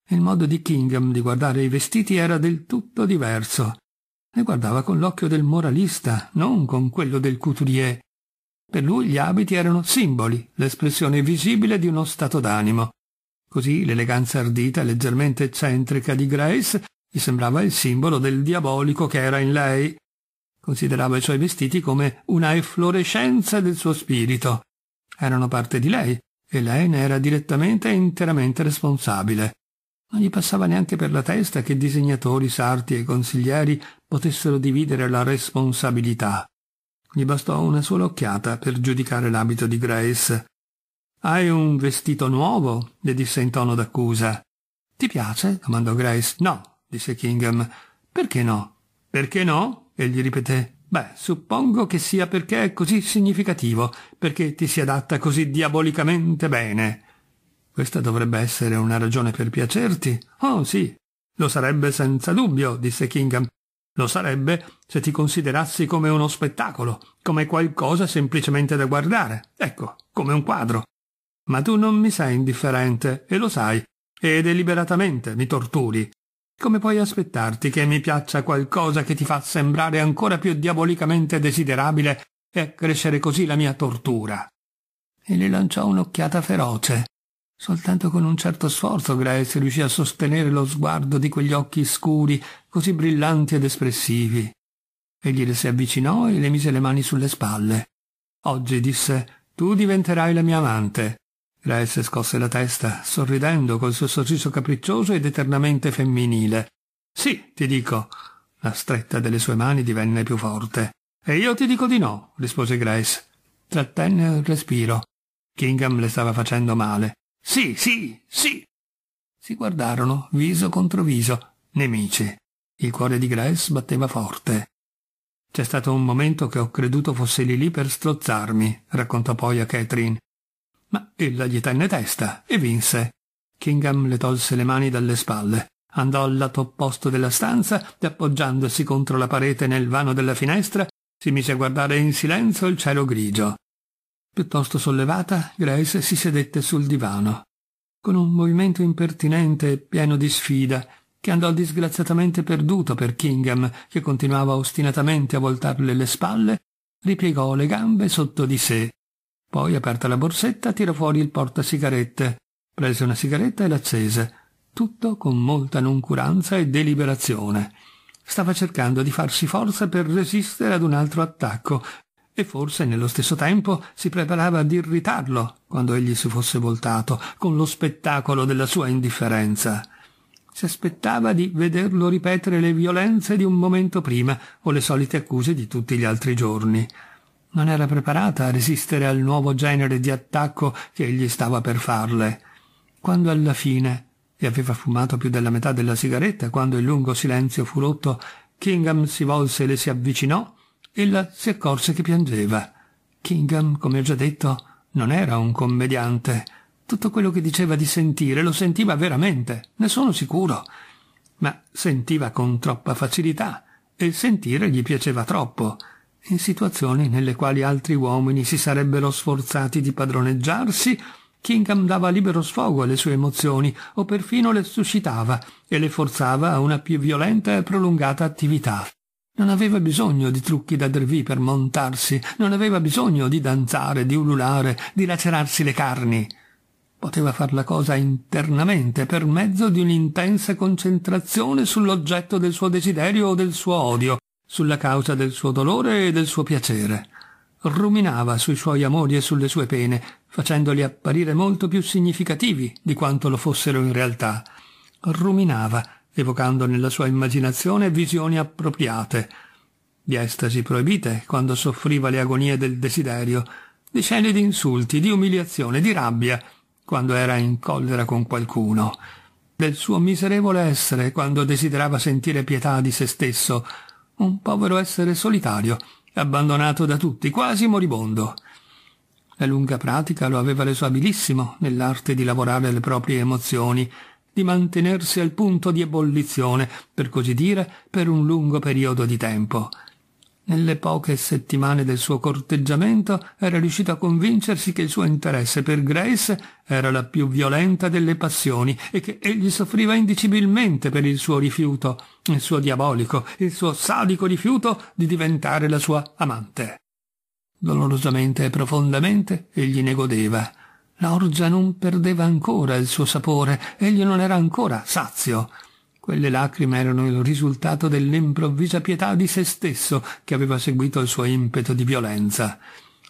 Il modo di Kingham di guardare i vestiti era del tutto diverso. Ne guardava con l'occhio del moralista, non con quello del couturier. Per lui gli abiti erano simboli, l'espressione visibile di uno stato d'animo. Così l'eleganza ardita e leggermente eccentrica di Grace gli sembrava il simbolo del diabolico che era in lei, Considerava i suoi vestiti come una efflorescenza del suo spirito. Erano parte di lei e lei ne era direttamente e interamente responsabile. Non gli passava neanche per la testa che disegnatori, sarti e consiglieri potessero dividere la responsabilità. Gli bastò una sola occhiata per giudicare l'abito di Grace. Hai un vestito nuovo? le disse in tono d'accusa. Ti piace? domandò Grace. No, disse Kingham. Perché no? Perché no? egli ripeté. Beh, suppongo che sia perché è così significativo, perché ti si adatta così diabolicamente bene. Questa dovrebbe essere una ragione per piacerti? Oh, sì. Lo sarebbe senza dubbio, disse Kingham. Lo sarebbe se ti considerassi come uno spettacolo, come qualcosa semplicemente da guardare, ecco, come un quadro. Ma tu non mi sei indifferente, e lo sai, e deliberatamente mi torturi, come puoi aspettarti che mi piaccia qualcosa che ti fa sembrare ancora più diabolicamente desiderabile e accrescere così la mia tortura? E le lanciò un'occhiata feroce. Soltanto con un certo sforzo Grace riuscì a sostenere lo sguardo di quegli occhi scuri, così brillanti ed espressivi. Egli le si avvicinò e le mise le mani sulle spalle. Oggi disse, tu diventerai la mia amante. Grace scosse la testa, sorridendo col suo sorriso capriccioso ed eternamente femminile. Sì, ti dico. La stretta delle sue mani divenne più forte. E io ti dico di no, rispose Grace. Trattenne il respiro. Kingham le stava facendo male. Sì, sì, sì. Si guardarono, viso contro viso, nemici. Il cuore di Grace batteva forte. C'è stato un momento che ho creduto fosse lì lì per strozzarmi, raccontò poi a Catherine ma ella gli tenne testa e vinse. Kingham le tolse le mani dalle spalle, andò al lato opposto della stanza e appoggiandosi contro la parete nel vano della finestra, si mise a guardare in silenzio il cielo grigio. Piuttosto sollevata, Grace si sedette sul divano. Con un movimento impertinente e pieno di sfida, che andò disgraziatamente perduto per Kingham, che continuava ostinatamente a voltarle le spalle, ripiegò le gambe sotto di sé poi, aperta la borsetta, tirò fuori il portasigarette, prese una sigaretta e l'accese, tutto con molta noncuranza e deliberazione. Stava cercando di farsi forza per resistere ad un altro attacco e forse nello stesso tempo si preparava ad irritarlo quando egli si fosse voltato con lo spettacolo della sua indifferenza. Si aspettava di vederlo ripetere le violenze di un momento prima o le solite accuse di tutti gli altri giorni non era preparata a resistere al nuovo genere di attacco che egli stava per farle. Quando alla fine, e aveva fumato più della metà della sigaretta quando il lungo silenzio fu rotto, Kingham si volse e le si avvicinò, ella si accorse che piangeva. Kingham, come ho già detto, non era un commediante. Tutto quello che diceva di sentire lo sentiva veramente, ne sono sicuro. Ma sentiva con troppa facilità e il sentire gli piaceva troppo in situazioni nelle quali altri uomini si sarebbero sforzati di padroneggiarsi, Kingham dava libero sfogo alle sue emozioni o perfino le suscitava e le forzava a una più violenta e prolungata attività. Non aveva bisogno di trucchi da dervì per montarsi, non aveva bisogno di danzare, di ululare, di lacerarsi le carni. Poteva far la cosa internamente per mezzo di un'intensa concentrazione sull'oggetto del suo desiderio o del suo odio, sulla causa del suo dolore e del suo piacere. Ruminava sui suoi amori e sulle sue pene, facendoli apparire molto più significativi di quanto lo fossero in realtà. Ruminava, evocando nella sua immaginazione visioni appropriate, di estasi proibite quando soffriva le agonie del desiderio, di scene di insulti, di umiliazione, di rabbia quando era in collera con qualcuno, del suo miserevole essere quando desiderava sentire pietà di se stesso, un povero essere solitario, abbandonato da tutti, quasi moribondo. La lunga pratica lo aveva reso abilissimo nell'arte di lavorare le proprie emozioni, di mantenersi al punto di ebollizione, per così dire, per un lungo periodo di tempo. Nelle poche settimane del suo corteggiamento era riuscito a convincersi che il suo interesse per Grace era la più violenta delle passioni e che egli soffriva indicibilmente per il suo rifiuto, il suo diabolico, il suo sadico rifiuto di diventare la sua amante. Dolorosamente e profondamente egli ne godeva. L'orgia non perdeva ancora il suo sapore, egli non era ancora sazio. Quelle lacrime erano il risultato dell'improvvisa pietà di se stesso che aveva seguito il suo impeto di violenza.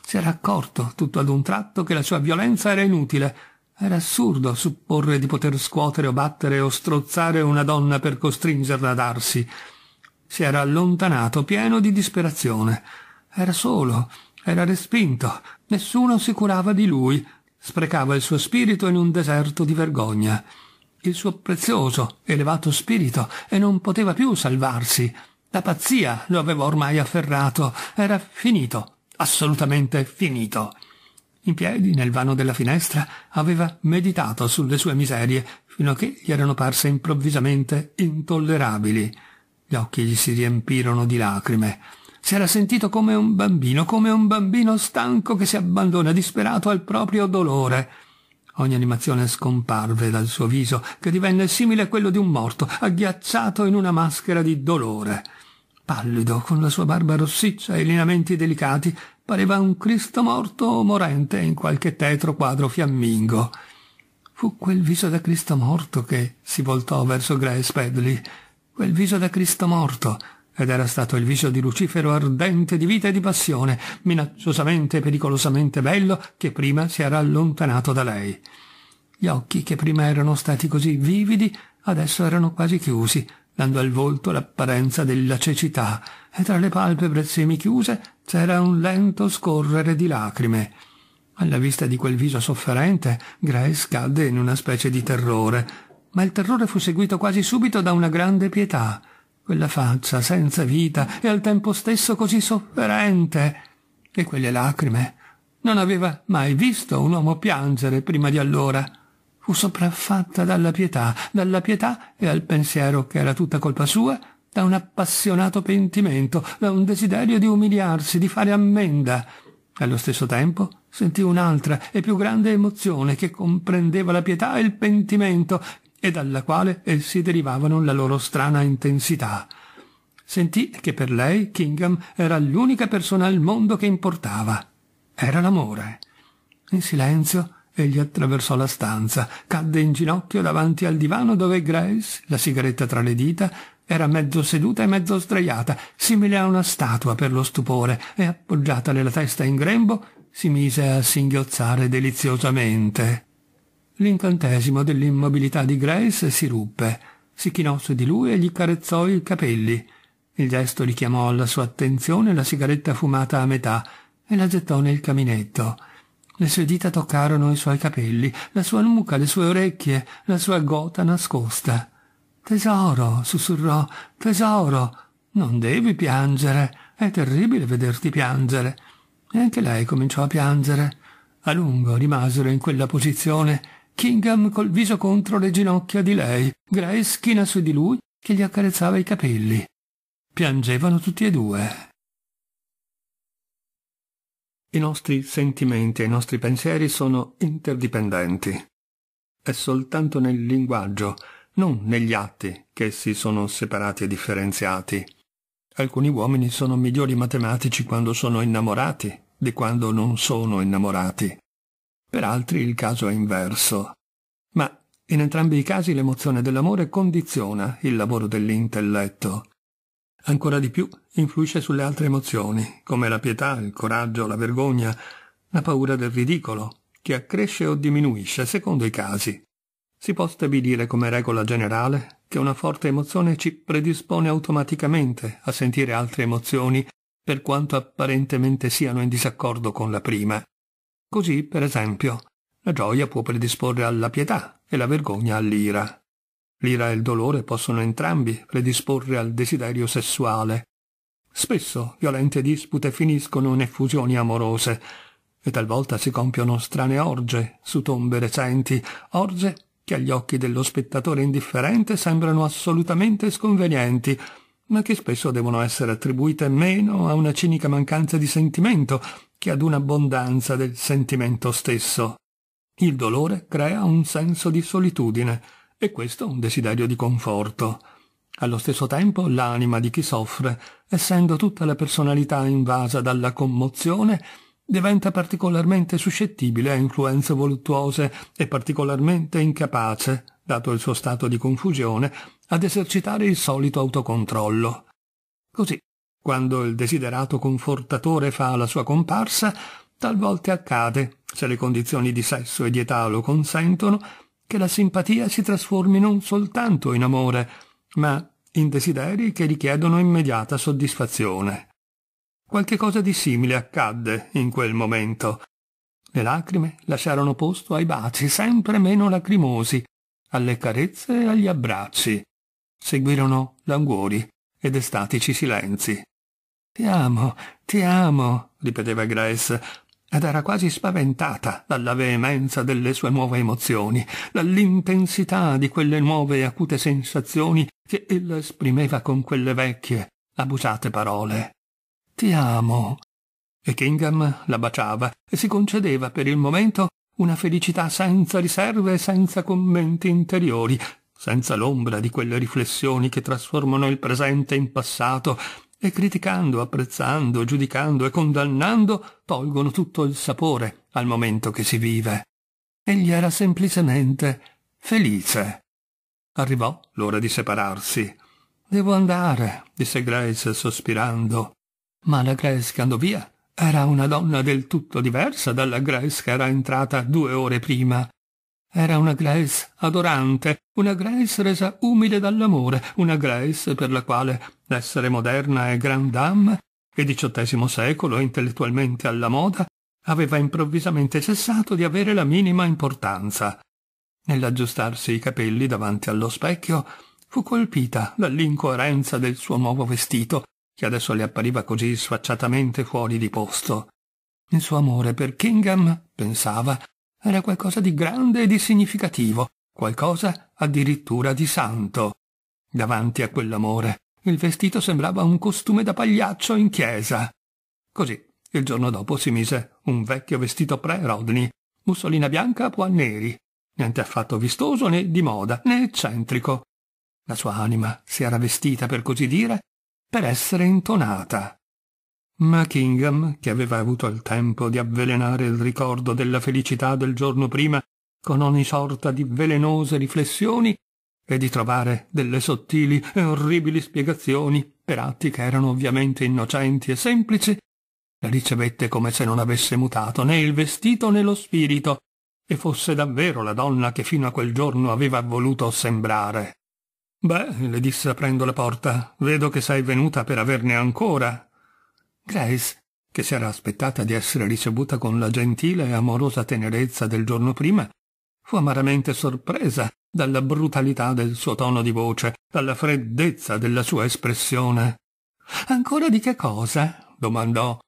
Si era accorto, tutto ad un tratto, che la sua violenza era inutile. Era assurdo supporre di poter scuotere o battere o strozzare una donna per costringerla a darsi. Si era allontanato, pieno di disperazione. Era solo, era respinto, nessuno si curava di lui, sprecava il suo spirito in un deserto di vergogna il suo prezioso, elevato spirito e non poteva più salvarsi. La pazzia lo aveva ormai afferrato. Era finito, assolutamente finito. In piedi, nel vano della finestra, aveva meditato sulle sue miserie fino a che gli erano parse improvvisamente intollerabili. Gli occhi gli si riempirono di lacrime. Si era sentito come un bambino, come un bambino stanco che si abbandona disperato al proprio dolore. Ogni animazione scomparve dal suo viso, che divenne simile a quello di un morto, agghiacciato in una maschera di dolore. Pallido, con la sua barba rossiccia e i lineamenti delicati, pareva un Cristo morto o morente in qualche tetro quadro fiammingo. Fu quel viso da Cristo morto che si voltò verso Grace Pedley, quel viso da Cristo morto, ed era stato il viso di Lucifero ardente di vita e di passione, minacciosamente e pericolosamente bello, che prima si era allontanato da lei. Gli occhi, che prima erano stati così vividi, adesso erano quasi chiusi, dando al volto l'apparenza della cecità, e tra le palpebre semichiuse c'era un lento scorrere di lacrime. Alla vista di quel viso sofferente, Grace cadde in una specie di terrore, ma il terrore fu seguito quasi subito da una grande pietà quella faccia senza vita e al tempo stesso così sofferente, e quelle lacrime. Non aveva mai visto un uomo piangere prima di allora. Fu sopraffatta dalla pietà, dalla pietà e al pensiero che era tutta colpa sua, da un appassionato pentimento, da un desiderio di umiliarsi, di fare ammenda. Allo stesso tempo sentì un'altra e più grande emozione che comprendeva la pietà e il pentimento e dalla quale essi derivavano la loro strana intensità. Sentì che per lei Kingham era l'unica persona al mondo che importava. Era l'amore. In silenzio egli attraversò la stanza, cadde in ginocchio davanti al divano dove Grace, la sigaretta tra le dita, era mezzo seduta e mezzo sdraiata, simile a una statua per lo stupore, e appoggiatale la testa in grembo, si mise a singhiozzare deliziosamente. L'incantesimo dell'immobilità di Grace si ruppe. Si chinò su di lui e gli carezzò i capelli. Il gesto richiamò alla sua attenzione la sigaretta fumata a metà e la gettò nel caminetto. Le sue dita toccarono i suoi capelli, la sua nuca, le sue orecchie, la sua gota nascosta. Tesoro, sussurrò, tesoro, non devi piangere. È terribile vederti piangere. E anche lei cominciò a piangere. A lungo rimasero in quella posizione Kingham col viso contro le ginocchia di lei, Grace china su di lui che gli accarezzava i capelli. Piangevano tutti e due. I nostri sentimenti e i nostri pensieri sono interdipendenti. È soltanto nel linguaggio, non negli atti, che essi sono separati e differenziati. Alcuni uomini sono migliori matematici quando sono innamorati di quando non sono innamorati per altri il caso è inverso. Ma in entrambi i casi l'emozione dell'amore condiziona il lavoro dell'intelletto. Ancora di più influisce sulle altre emozioni, come la pietà, il coraggio, la vergogna, la paura del ridicolo, che accresce o diminuisce secondo i casi. Si può stabilire come regola generale che una forte emozione ci predispone automaticamente a sentire altre emozioni per quanto apparentemente siano in disaccordo con la prima. Così, per esempio, la gioia può predisporre alla pietà e la vergogna all'ira. L'ira e il dolore possono entrambi predisporre al desiderio sessuale. Spesso violente dispute finiscono in effusioni amorose e talvolta si compiono strane orge su tombe recenti, orge che agli occhi dello spettatore indifferente sembrano assolutamente sconvenienti, ma che spesso devono essere attribuite meno a una cinica mancanza di sentimento che ad un'abbondanza del sentimento stesso. Il dolore crea un senso di solitudine e questo un desiderio di conforto. Allo stesso tempo l'anima di chi soffre, essendo tutta la personalità invasa dalla commozione, diventa particolarmente suscettibile a influenze voluttuose e particolarmente incapace, dato il suo stato di confusione, ad esercitare il solito autocontrollo. Così quando il desiderato confortatore fa la sua comparsa, talvolta accade, se le condizioni di sesso e di età lo consentono, che la simpatia si trasformi non soltanto in amore, ma in desideri che richiedono immediata soddisfazione. Qualche cosa di simile accadde in quel momento. Le lacrime lasciarono posto ai baci sempre meno lacrimosi, alle carezze e agli abbracci. Seguirono languori ed estatici silenzi. Ti amo, ti amo, ripeteva Grace, ed era quasi spaventata dalla veemenza delle sue nuove emozioni, dall'intensità di quelle nuove e acute sensazioni che ella esprimeva con quelle vecchie, abusate parole. Ti amo. E Kingham la baciava e si concedeva per il momento una felicità senza riserve e senza commenti interiori, senza l'ombra di quelle riflessioni che trasformano il presente in passato e criticando, apprezzando, giudicando e condannando tolgono tutto il sapore al momento che si vive. Egli era semplicemente felice. Arrivò l'ora di separarsi. Devo andare, disse Grace sospirando. Ma la Grace che andò via era una donna del tutto diversa dalla Grace che era entrata due ore prima. Era una Grace adorante, una Grace resa umile dall'amore, una Grace per la quale L'essere moderna e dame, che diciottesimo secolo, intellettualmente alla moda, aveva improvvisamente cessato di avere la minima importanza. Nell'aggiustarsi i capelli davanti allo specchio, fu colpita dall'incoerenza del suo nuovo vestito, che adesso le appariva così sfacciatamente fuori di posto. Il suo amore per Kingham, pensava, era qualcosa di grande e di significativo, qualcosa addirittura di santo. Davanti a quell'amore il vestito sembrava un costume da pagliaccio in chiesa. Così, il giorno dopo si mise un vecchio vestito pre-Rodney, mussolina bianca a puan neri, niente affatto vistoso né di moda né eccentrico. La sua anima si era vestita, per così dire, per essere intonata. Ma Kingham, che aveva avuto il tempo di avvelenare il ricordo della felicità del giorno prima con ogni sorta di velenose riflessioni, e di trovare delle sottili e orribili spiegazioni per atti che erano ovviamente innocenti e semplici, la ricevette come se non avesse mutato né il vestito né lo spirito, e fosse davvero la donna che fino a quel giorno aveva voluto sembrare. Beh, le disse aprendo la porta, vedo che sei venuta per averne ancora. Grace, che si era aspettata di essere ricevuta con la gentile e amorosa tenerezza del giorno prima, fu amaramente sorpresa dalla brutalità del suo tono di voce, dalla freddezza della sua espressione. Ancora di che cosa? domandò.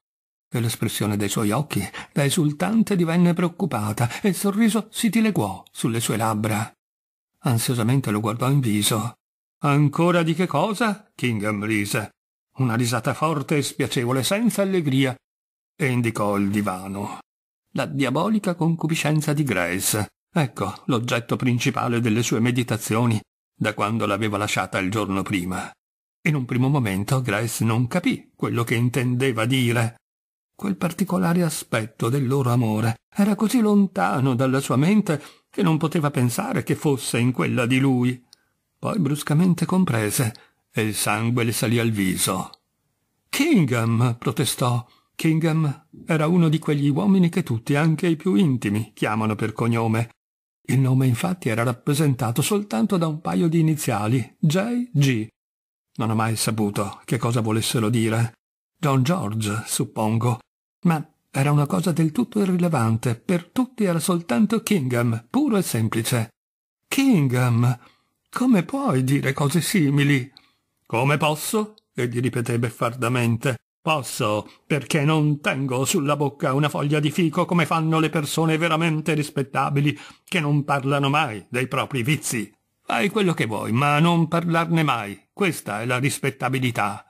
E l'espressione dei suoi occhi, da esultante, divenne preoccupata e il sorriso si dileguò sulle sue labbra. Ansiosamente lo guardò in viso. Ancora di che cosa? Kingham rise. Una risata forte e spiacevole, senza allegria, e indicò il divano. La diabolica concupiscenza di Grace. Ecco l'oggetto principale delle sue meditazioni da quando l'aveva lasciata il giorno prima. In un primo momento Grace non capì quello che intendeva dire. Quel particolare aspetto del loro amore era così lontano dalla sua mente che non poteva pensare che fosse in quella di lui. Poi bruscamente comprese e il sangue le salì al viso. Kingham, protestò. Kingham era uno di quegli uomini che tutti, anche i più intimi, chiamano per cognome, il nome infatti era rappresentato soltanto da un paio di iniziali, J.G. Non ho mai saputo che cosa volessero dire. John George, suppongo. Ma era una cosa del tutto irrilevante. Per tutti era soltanto Kingham, puro e semplice. Kingham! Come puoi dire cose simili? Come posso? egli ripeté beffardamente. Posso, perché non tengo sulla bocca una foglia di fico come fanno le persone veramente rispettabili che non parlano mai dei propri vizi. Fai quello che vuoi, ma non parlarne mai. Questa è la rispettabilità.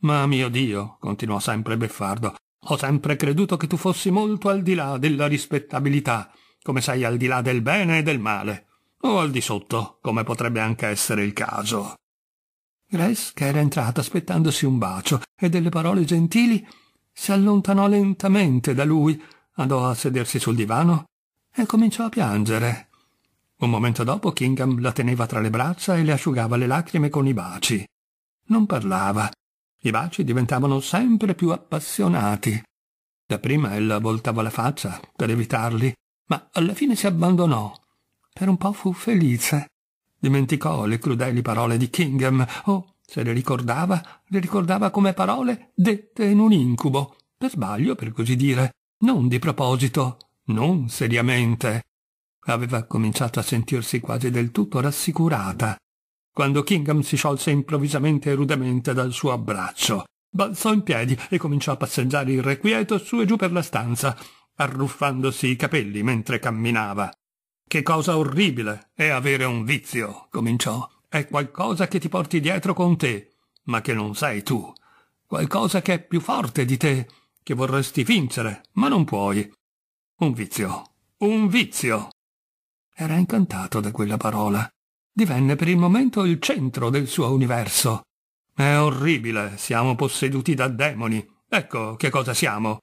Ma mio Dio, continuò sempre Beffardo, ho sempre creduto che tu fossi molto al di là della rispettabilità, come sei al di là del bene e del male, o al di sotto, come potrebbe anche essere il caso. Grace, che era entrata aspettandosi un bacio e delle parole gentili, si allontanò lentamente da lui, andò a sedersi sul divano e cominciò a piangere. Un momento dopo Kingham la teneva tra le braccia e le asciugava le lacrime con i baci. Non parlava. I baci diventavano sempre più appassionati. Dapprima ella voltava la faccia per evitarli, ma alla fine si abbandonò. Per un po' fu felice. Dimenticò le crudeli parole di Kingham, o, se le ricordava, le ricordava come parole dette in un incubo, per sbaglio per così dire, non di proposito, non seriamente. Aveva cominciato a sentirsi quasi del tutto rassicurata, quando Kingham si sciolse improvvisamente e rudemente dal suo abbraccio. Balzò in piedi e cominciò a passeggiare irrequieto su e giù per la stanza, arruffandosi i capelli mentre camminava. Che cosa orribile è avere un vizio, cominciò. È qualcosa che ti porti dietro con te, ma che non sei tu. Qualcosa che è più forte di te, che vorresti vincere, ma non puoi. Un vizio, un vizio. Era incantato da quella parola. Divenne per il momento il centro del suo universo. È orribile, siamo posseduti da demoni. Ecco che cosa siamo.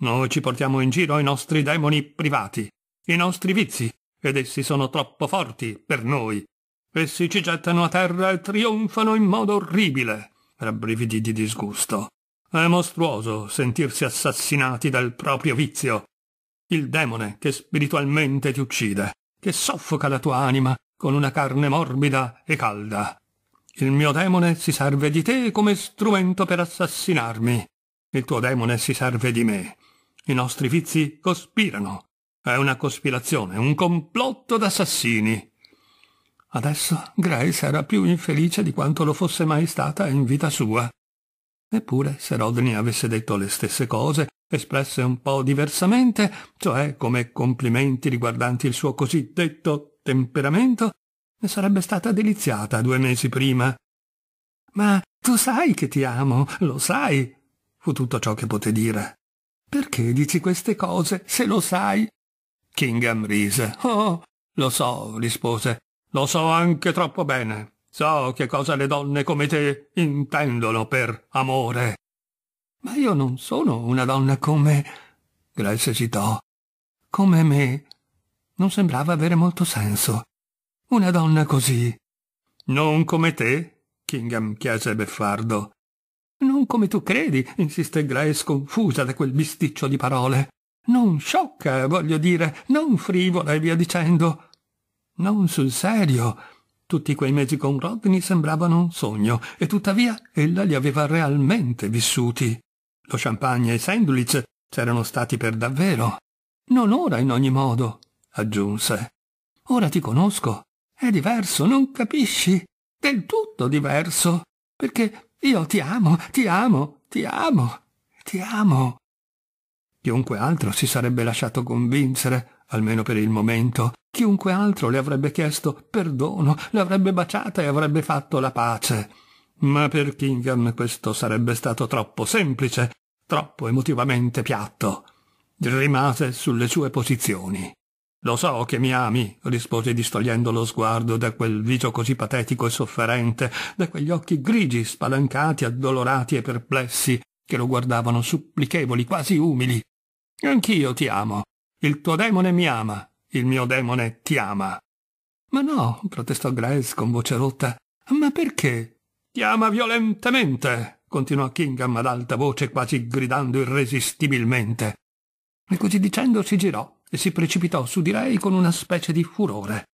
Noi ci portiamo in giro i nostri demoni privati, i nostri vizi, ed essi sono troppo forti per noi. Essi ci gettano a terra e trionfano in modo orribile, rabbrividi di disgusto. È mostruoso sentirsi assassinati dal proprio vizio. Il demone che spiritualmente ti uccide, che soffoca la tua anima con una carne morbida e calda. Il mio demone si serve di te come strumento per assassinarmi. Il tuo demone si serve di me. I nostri vizi cospirano è una cospirazione, un complotto d'assassini. Adesso Grace era più infelice di quanto lo fosse mai stata in vita sua. Eppure, se Rodney avesse detto le stesse cose, espresse un po' diversamente, cioè come complimenti riguardanti il suo cosiddetto temperamento, ne sarebbe stata deliziata due mesi prima. Ma tu sai che ti amo, lo sai, fu tutto ciò che poté dire. Perché dici queste cose, se lo sai? Kingham rise. Oh, lo so, rispose. Lo so anche troppo bene. So che cosa le donne come te intendono per amore. Ma io non sono una donna come... Grace citò. Come me. Non sembrava avere molto senso. Una donna così. Non come te? Kingham chiese beffardo. Non come tu credi, insiste Grace confusa da quel bisticcio di parole non sciocca, voglio dire, non frivola e via dicendo. Non sul serio. Tutti quei mesi con Rodney sembravano un sogno, e tuttavia ella li aveva realmente vissuti. Lo champagne e i sandwich c'erano stati per davvero. Non ora in ogni modo, aggiunse. Ora ti conosco. È diverso, non capisci? Del tutto diverso. Perché io ti amo, ti amo, ti amo, ti amo. Chiunque altro si sarebbe lasciato convincere, almeno per il momento. Chiunque altro le avrebbe chiesto perdono, l'avrebbe baciata e avrebbe fatto la pace. Ma per Kingham questo sarebbe stato troppo semplice, troppo emotivamente piatto. Rimase sulle sue posizioni. Lo so che mi ami, rispose distogliendo lo sguardo da quel viso così patetico e sofferente, da quegli occhi grigi, spalancati, addolorati e perplessi, che lo guardavano supplichevoli, quasi umili. Anch'io ti amo. Il tuo demone mi ama. Il mio demone ti ama. Ma no, protestò Grace con voce rotta. Ma perché? Ti ama violentemente, continuò Kingham ad alta voce, quasi gridando irresistibilmente. E così dicendo si girò e si precipitò su di lei con una specie di furore.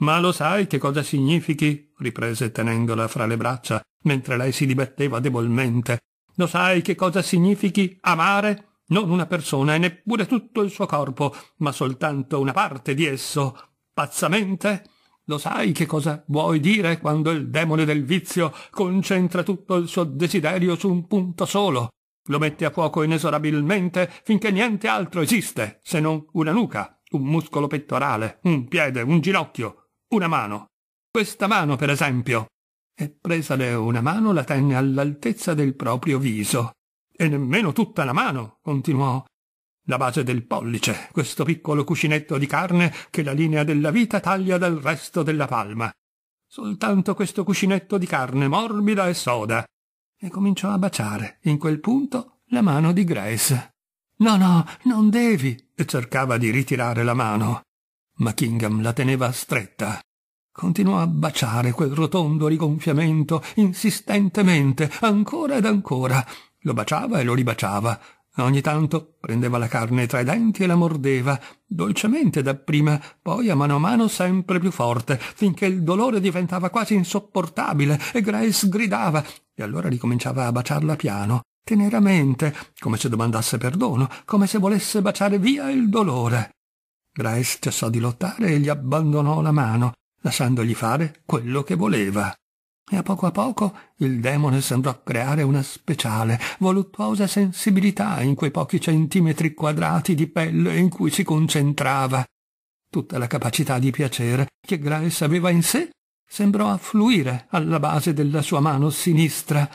Ma lo sai che cosa significhi? riprese tenendola fra le braccia, mentre lei si dibatteva debolmente. Lo sai che cosa significhi amare? non una persona e neppure tutto il suo corpo, ma soltanto una parte di esso. Pazzamente? Lo sai che cosa vuoi dire quando il demone del vizio concentra tutto il suo desiderio su un punto solo? Lo mette a fuoco inesorabilmente finché niente altro esiste se non una nuca, un muscolo pettorale, un piede, un ginocchio, una mano. Questa mano, per esempio. E presale una mano la tenne all'altezza del proprio viso. E nemmeno tutta la mano, continuò. La base del pollice, questo piccolo cuscinetto di carne che la linea della vita taglia dal resto della palma. Soltanto questo cuscinetto di carne morbida e soda. E cominciò a baciare, in quel punto, la mano di Grace. No, no, non devi! e cercava di ritirare la mano. Ma Kingham la teneva stretta. Continuò a baciare quel rotondo rigonfiamento insistentemente, ancora ed ancora, lo baciava e lo ribaciava. Ogni tanto prendeva la carne tra i denti e la mordeva, dolcemente dapprima, poi a mano a mano sempre più forte, finché il dolore diventava quasi insopportabile e Grace gridava, e allora ricominciava a baciarla piano, teneramente, come se domandasse perdono, come se volesse baciare via il dolore. Grace cessò di lottare e gli abbandonò la mano, lasciandogli fare quello che voleva e a poco a poco il demone sembrò creare una speciale, voluttuosa sensibilità in quei pochi centimetri quadrati di pelle in cui si concentrava. Tutta la capacità di piacere che Grace aveva in sé sembrò affluire alla base della sua mano sinistra,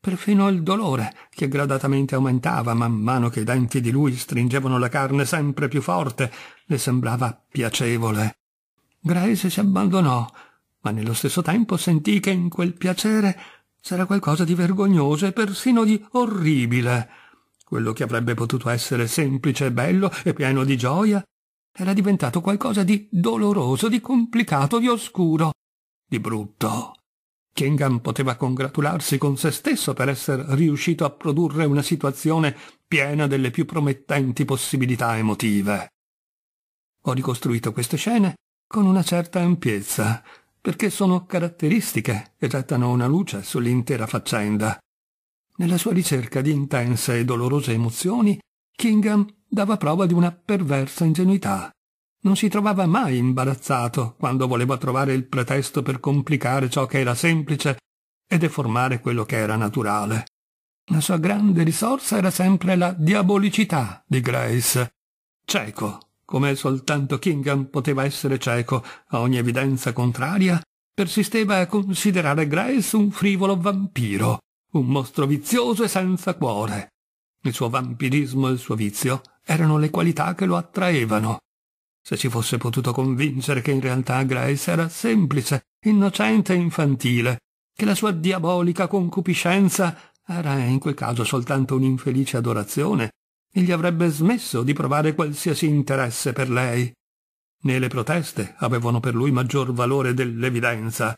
perfino il dolore, che gradatamente aumentava man mano che i denti di lui stringevano la carne sempre più forte, le sembrava piacevole. Grace si abbandonò ma nello stesso tempo sentì che in quel piacere c'era qualcosa di vergognoso e persino di orribile. Quello che avrebbe potuto essere semplice e bello e pieno di gioia era diventato qualcosa di doloroso, di complicato, di oscuro, di brutto. Kingham poteva congratularsi con se stesso per essere riuscito a produrre una situazione piena delle più promettenti possibilità emotive. Ho ricostruito queste scene con una certa ampiezza, perché sono caratteristiche e gettano una luce sull'intera faccenda. Nella sua ricerca di intense e dolorose emozioni, Kingham dava prova di una perversa ingenuità. Non si trovava mai imbarazzato quando voleva trovare il pretesto per complicare ciò che era semplice e deformare quello che era naturale. La sua grande risorsa era sempre la diabolicità di Grace, cieco come soltanto Kingham poteva essere cieco a ogni evidenza contraria, persisteva a considerare Grace un frivolo vampiro, un mostro vizioso e senza cuore. Il suo vampirismo e il suo vizio erano le qualità che lo attraevano. Se si fosse potuto convincere che in realtà Grace era semplice, innocente e infantile, che la sua diabolica concupiscenza era in quel caso soltanto un'infelice adorazione egli avrebbe smesso di provare qualsiasi interesse per lei. Né le proteste avevano per lui maggior valore dell'evidenza.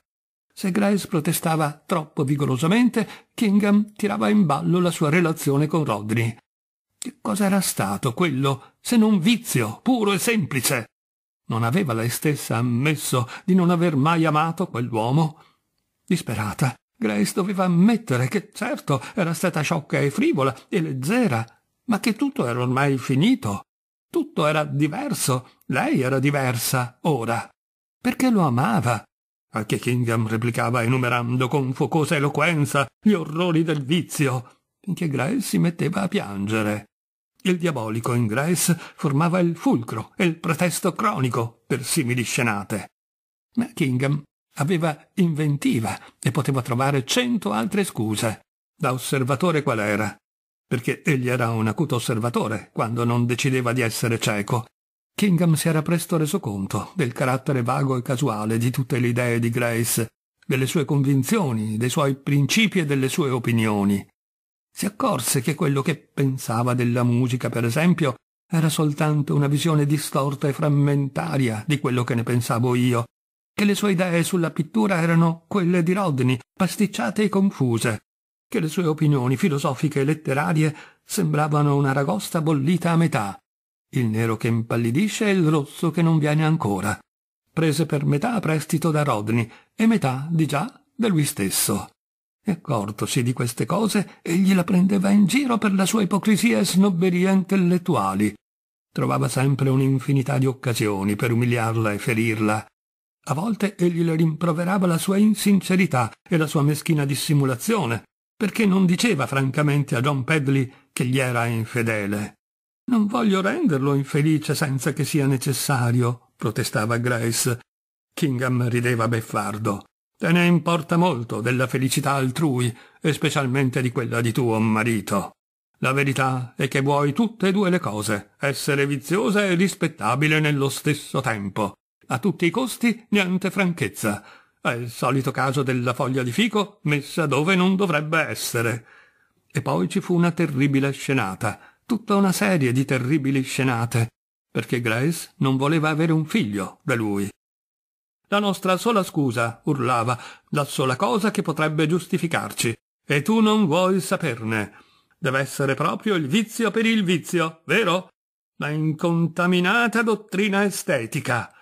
Se Grace protestava troppo vigorosamente, Kingham tirava in ballo la sua relazione con Rodney. Che cosa era stato quello, se non vizio, puro e semplice? Non aveva lei stessa ammesso di non aver mai amato quell'uomo? Disperata, Grace doveva ammettere che certo era stata sciocca e frivola e leggera ma che tutto era ormai finito. Tutto era diverso, lei era diversa, ora. Perché lo amava, a che Kingham replicava enumerando con focosa eloquenza gli orrori del vizio, finché Grace si metteva a piangere. Il diabolico in Grace formava il fulcro e il pretesto cronico per simili scenate. Ma Kingham aveva inventiva e poteva trovare cento altre scuse. Da osservatore qual era, perché egli era un acuto osservatore quando non decideva di essere cieco. Kingham si era presto reso conto del carattere vago e casuale di tutte le idee di Grace, delle sue convinzioni, dei suoi principi e delle sue opinioni. Si accorse che quello che pensava della musica, per esempio, era soltanto una visione distorta e frammentaria di quello che ne pensavo io, che le sue idee sulla pittura erano quelle di Rodney, pasticciate e confuse, che le sue opinioni filosofiche e letterarie sembravano una ragosta bollita a metà, il nero che impallidisce e il rosso che non viene ancora, prese per metà a prestito da Rodney e metà di già da lui stesso. E accortosi di queste cose, egli la prendeva in giro per la sua ipocrisia e snobberia intellettuali. Trovava sempre un'infinità di occasioni per umiliarla e ferirla. A volte egli le rimproverava la sua insincerità e la sua meschina dissimulazione, perché non diceva francamente a John Pedley che gli era infedele. Non voglio renderlo infelice senza che sia necessario, protestava Grace. Kingham rideva beffardo. Te ne importa molto della felicità altrui, e specialmente di quella di tuo marito. La verità è che vuoi tutte e due le cose, essere viziosa e rispettabile nello stesso tempo. A tutti i costi niente franchezza, è il solito caso della foglia di fico messa dove non dovrebbe essere. E poi ci fu una terribile scenata, tutta una serie di terribili scenate, perché Grace non voleva avere un figlio da lui. La nostra sola scusa, urlava, la sola cosa che potrebbe giustificarci. E tu non vuoi saperne. Deve essere proprio il vizio per il vizio, vero? La incontaminata dottrina estetica.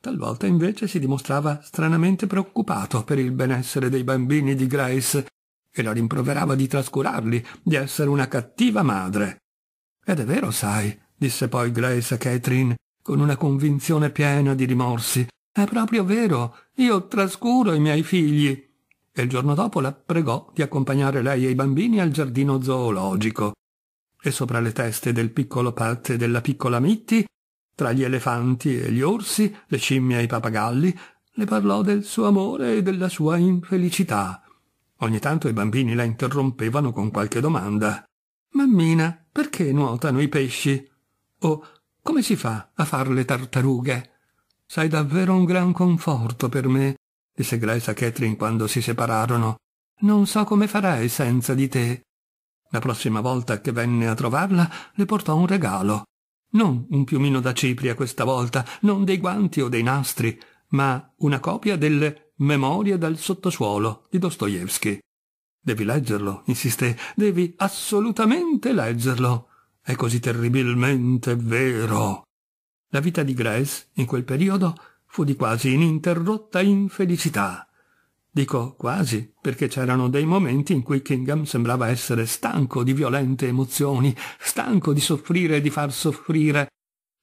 Talvolta invece si dimostrava stranamente preoccupato per il benessere dei bambini di Grace e la rimproverava di trascurarli, di essere una cattiva madre. Ed è vero, sai, disse poi Grace a Catherine, con una convinzione piena di rimorsi. È proprio vero, io trascuro i miei figli. E il giorno dopo la pregò di accompagnare lei e i bambini al giardino zoologico. E sopra le teste del piccolo Pat e della piccola Mitty tra gli elefanti e gli orsi, le scimmie e i papagalli, le parlò del suo amore e della sua infelicità. Ogni tanto i bambini la interrompevano con qualche domanda. Mammina, perché nuotano i pesci? O come si fa a far le tartarughe? Sei davvero un gran conforto per me, disse Grace a Catherine quando si separarono. Non so come farei senza di te. La prossima volta che venne a trovarla le portò un regalo, non un piumino da cipria questa volta, non dei guanti o dei nastri, ma una copia delle Memorie dal sottosuolo di Dostoevsky. Devi leggerlo, insisté, devi assolutamente leggerlo. È così terribilmente vero. La vita di Grace, in quel periodo, fu di quasi ininterrotta infelicità. Dico quasi, perché c'erano dei momenti in cui Kingham sembrava essere stanco di violente emozioni, stanco di soffrire e di far soffrire,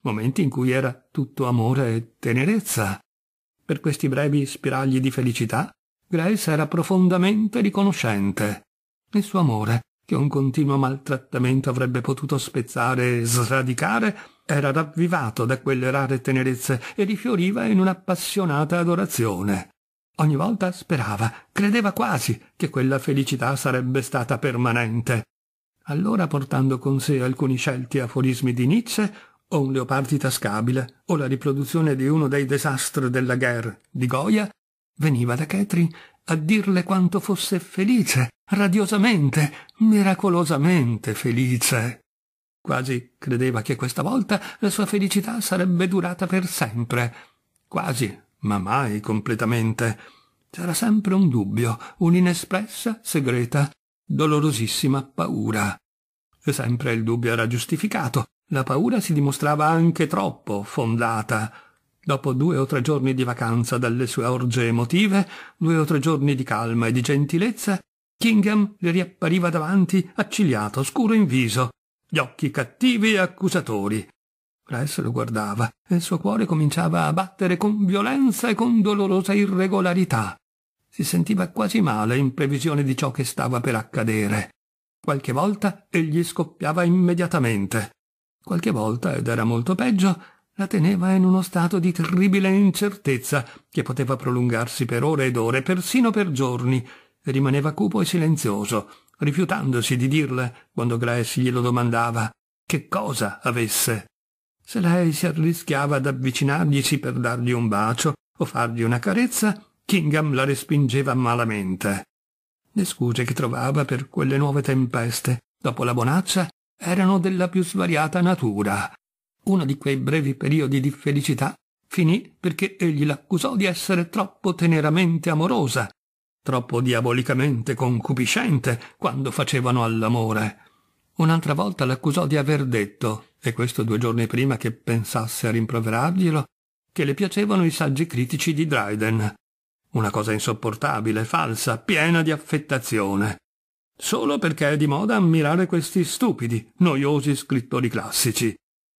momenti in cui era tutto amore e tenerezza. Per questi brevi spiragli di felicità, Grace era profondamente riconoscente. Il suo amore, che un continuo maltrattamento avrebbe potuto spezzare e sradicare, era ravvivato da quelle rare tenerezze e rifioriva in un'appassionata adorazione. Ogni volta sperava, credeva quasi che quella felicità sarebbe stata permanente. Allora portando con sé alcuni scelti aforismi di Nietzsche o un leopardi tascabile o la riproduzione di uno dei disastri della guerra di Goya, veniva da Ketri a dirle quanto fosse felice, radiosamente, miracolosamente felice. Quasi credeva che questa volta la sua felicità sarebbe durata per sempre. Quasi ma mai completamente. C'era sempre un dubbio, un'inespressa, segreta, dolorosissima paura. E sempre il dubbio era giustificato, la paura si dimostrava anche troppo fondata. Dopo due o tre giorni di vacanza dalle sue orge emotive, due o tre giorni di calma e di gentilezza, Kingham le riappariva davanti, accigliato, scuro in viso, gli occhi cattivi e accusatori. Bryce lo guardava e il suo cuore cominciava a battere con violenza e con dolorosa irregolarità. Si sentiva quasi male in previsione di ciò che stava per accadere. Qualche volta egli scoppiava immediatamente. Qualche volta, ed era molto peggio, la teneva in uno stato di terribile incertezza che poteva prolungarsi per ore ed ore, persino per giorni, e rimaneva cupo e silenzioso, rifiutandosi di dirle, quando Grace glielo domandava, che cosa avesse. Se lei si arrischiava ad avvicinarglisi per dargli un bacio o fargli una carezza, Kingham la respingeva malamente. Le scuse che trovava per quelle nuove tempeste, dopo la bonaccia, erano della più svariata natura. Uno di quei brevi periodi di felicità finì perché egli l'accusò di essere troppo teneramente amorosa, troppo diabolicamente concupiscente quando facevano all'amore. Un'altra volta l'accusò di aver detto, e questo due giorni prima che pensasse a rimproverarglielo, che le piacevano i saggi critici di Dryden. Una cosa insopportabile, falsa, piena di affettazione. Solo perché è di moda ammirare questi stupidi, noiosi scrittori classici.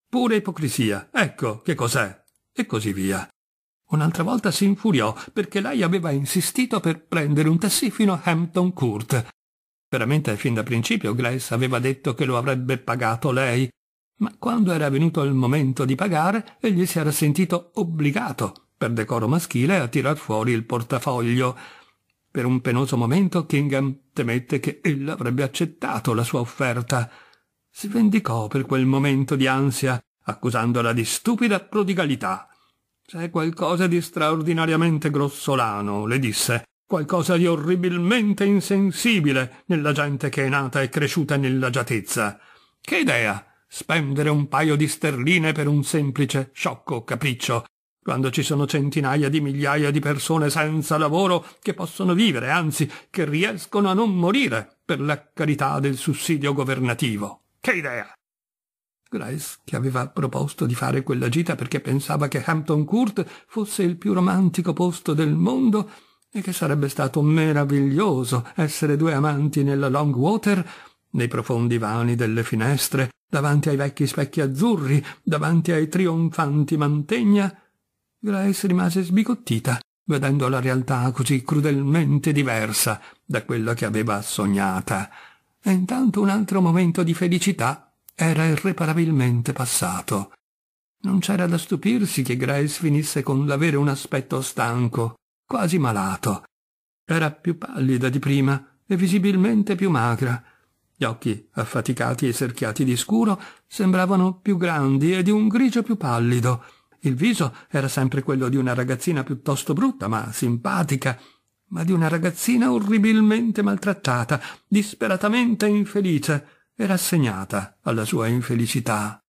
Pure ipocrisia, ecco che cos'è, e così via. Un'altra volta si infuriò perché lei aveva insistito per prendere un tassì fino a Hampton Court Veramente fin da principio Glass aveva detto che lo avrebbe pagato lei, ma quando era venuto il momento di pagare, egli si era sentito obbligato, per decoro maschile, a tirar fuori il portafoglio. Per un penoso momento Kingham temette che ella avrebbe accettato la sua offerta. Si vendicò per quel momento di ansia, accusandola di stupida prodigalità. C'è qualcosa di straordinariamente grossolano, le disse, qualcosa di orribilmente insensibile nella gente che è nata e cresciuta nell'agiatezza. Che idea! Spendere un paio di sterline per un semplice, sciocco capriccio, quando ci sono centinaia di migliaia di persone senza lavoro che possono vivere, anzi, che riescono a non morire per la carità del sussidio governativo. Che idea! Grace, che aveva proposto di fare quella gita perché pensava che Hampton Court fosse il più romantico posto del mondo, e che sarebbe stato meraviglioso essere due amanti nella long water, nei profondi vani delle finestre, davanti ai vecchi specchi azzurri, davanti ai trionfanti mantegna. Grace rimase sbigottita, vedendo la realtà così crudelmente diversa da quella che aveva sognata. E intanto un altro momento di felicità era irreparabilmente passato. Non c'era da stupirsi che Grace finisse con l'avere un aspetto stanco, quasi malato. Era più pallida di prima e visibilmente più magra. Gli occhi, affaticati e cerchiati di scuro, sembravano più grandi e di un grigio più pallido. Il viso era sempre quello di una ragazzina piuttosto brutta, ma simpatica, ma di una ragazzina orribilmente maltrattata, disperatamente infelice e rassegnata alla sua infelicità.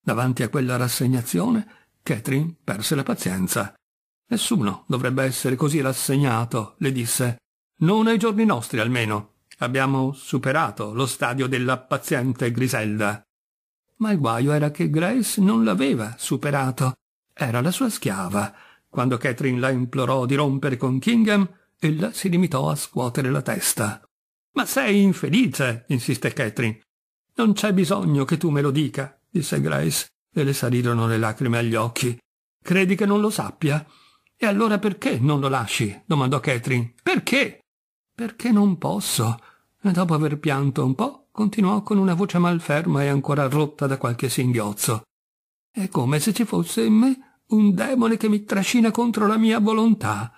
Davanti a quella rassegnazione, Catherine perse la pazienza. Nessuno dovrebbe essere così rassegnato, le disse. Non ai giorni nostri almeno. Abbiamo superato lo stadio della paziente Griselda. Ma il guaio era che Grace non l'aveva superato. Era la sua schiava. Quando Catherine la implorò di rompere con Kingham, ella si limitò a scuotere la testa. Ma sei infelice, insiste Catherine. Non c'è bisogno che tu me lo dica, disse Grace, e le salirono le lacrime agli occhi. Credi che non lo sappia? E allora perché non lo lasci? domandò Catherine. Perché? Perché non posso. E dopo aver pianto un po', continuò con una voce malferma e ancora rotta da qualche singhiozzo. È come se ci fosse in me un demone che mi trascina contro la mia volontà.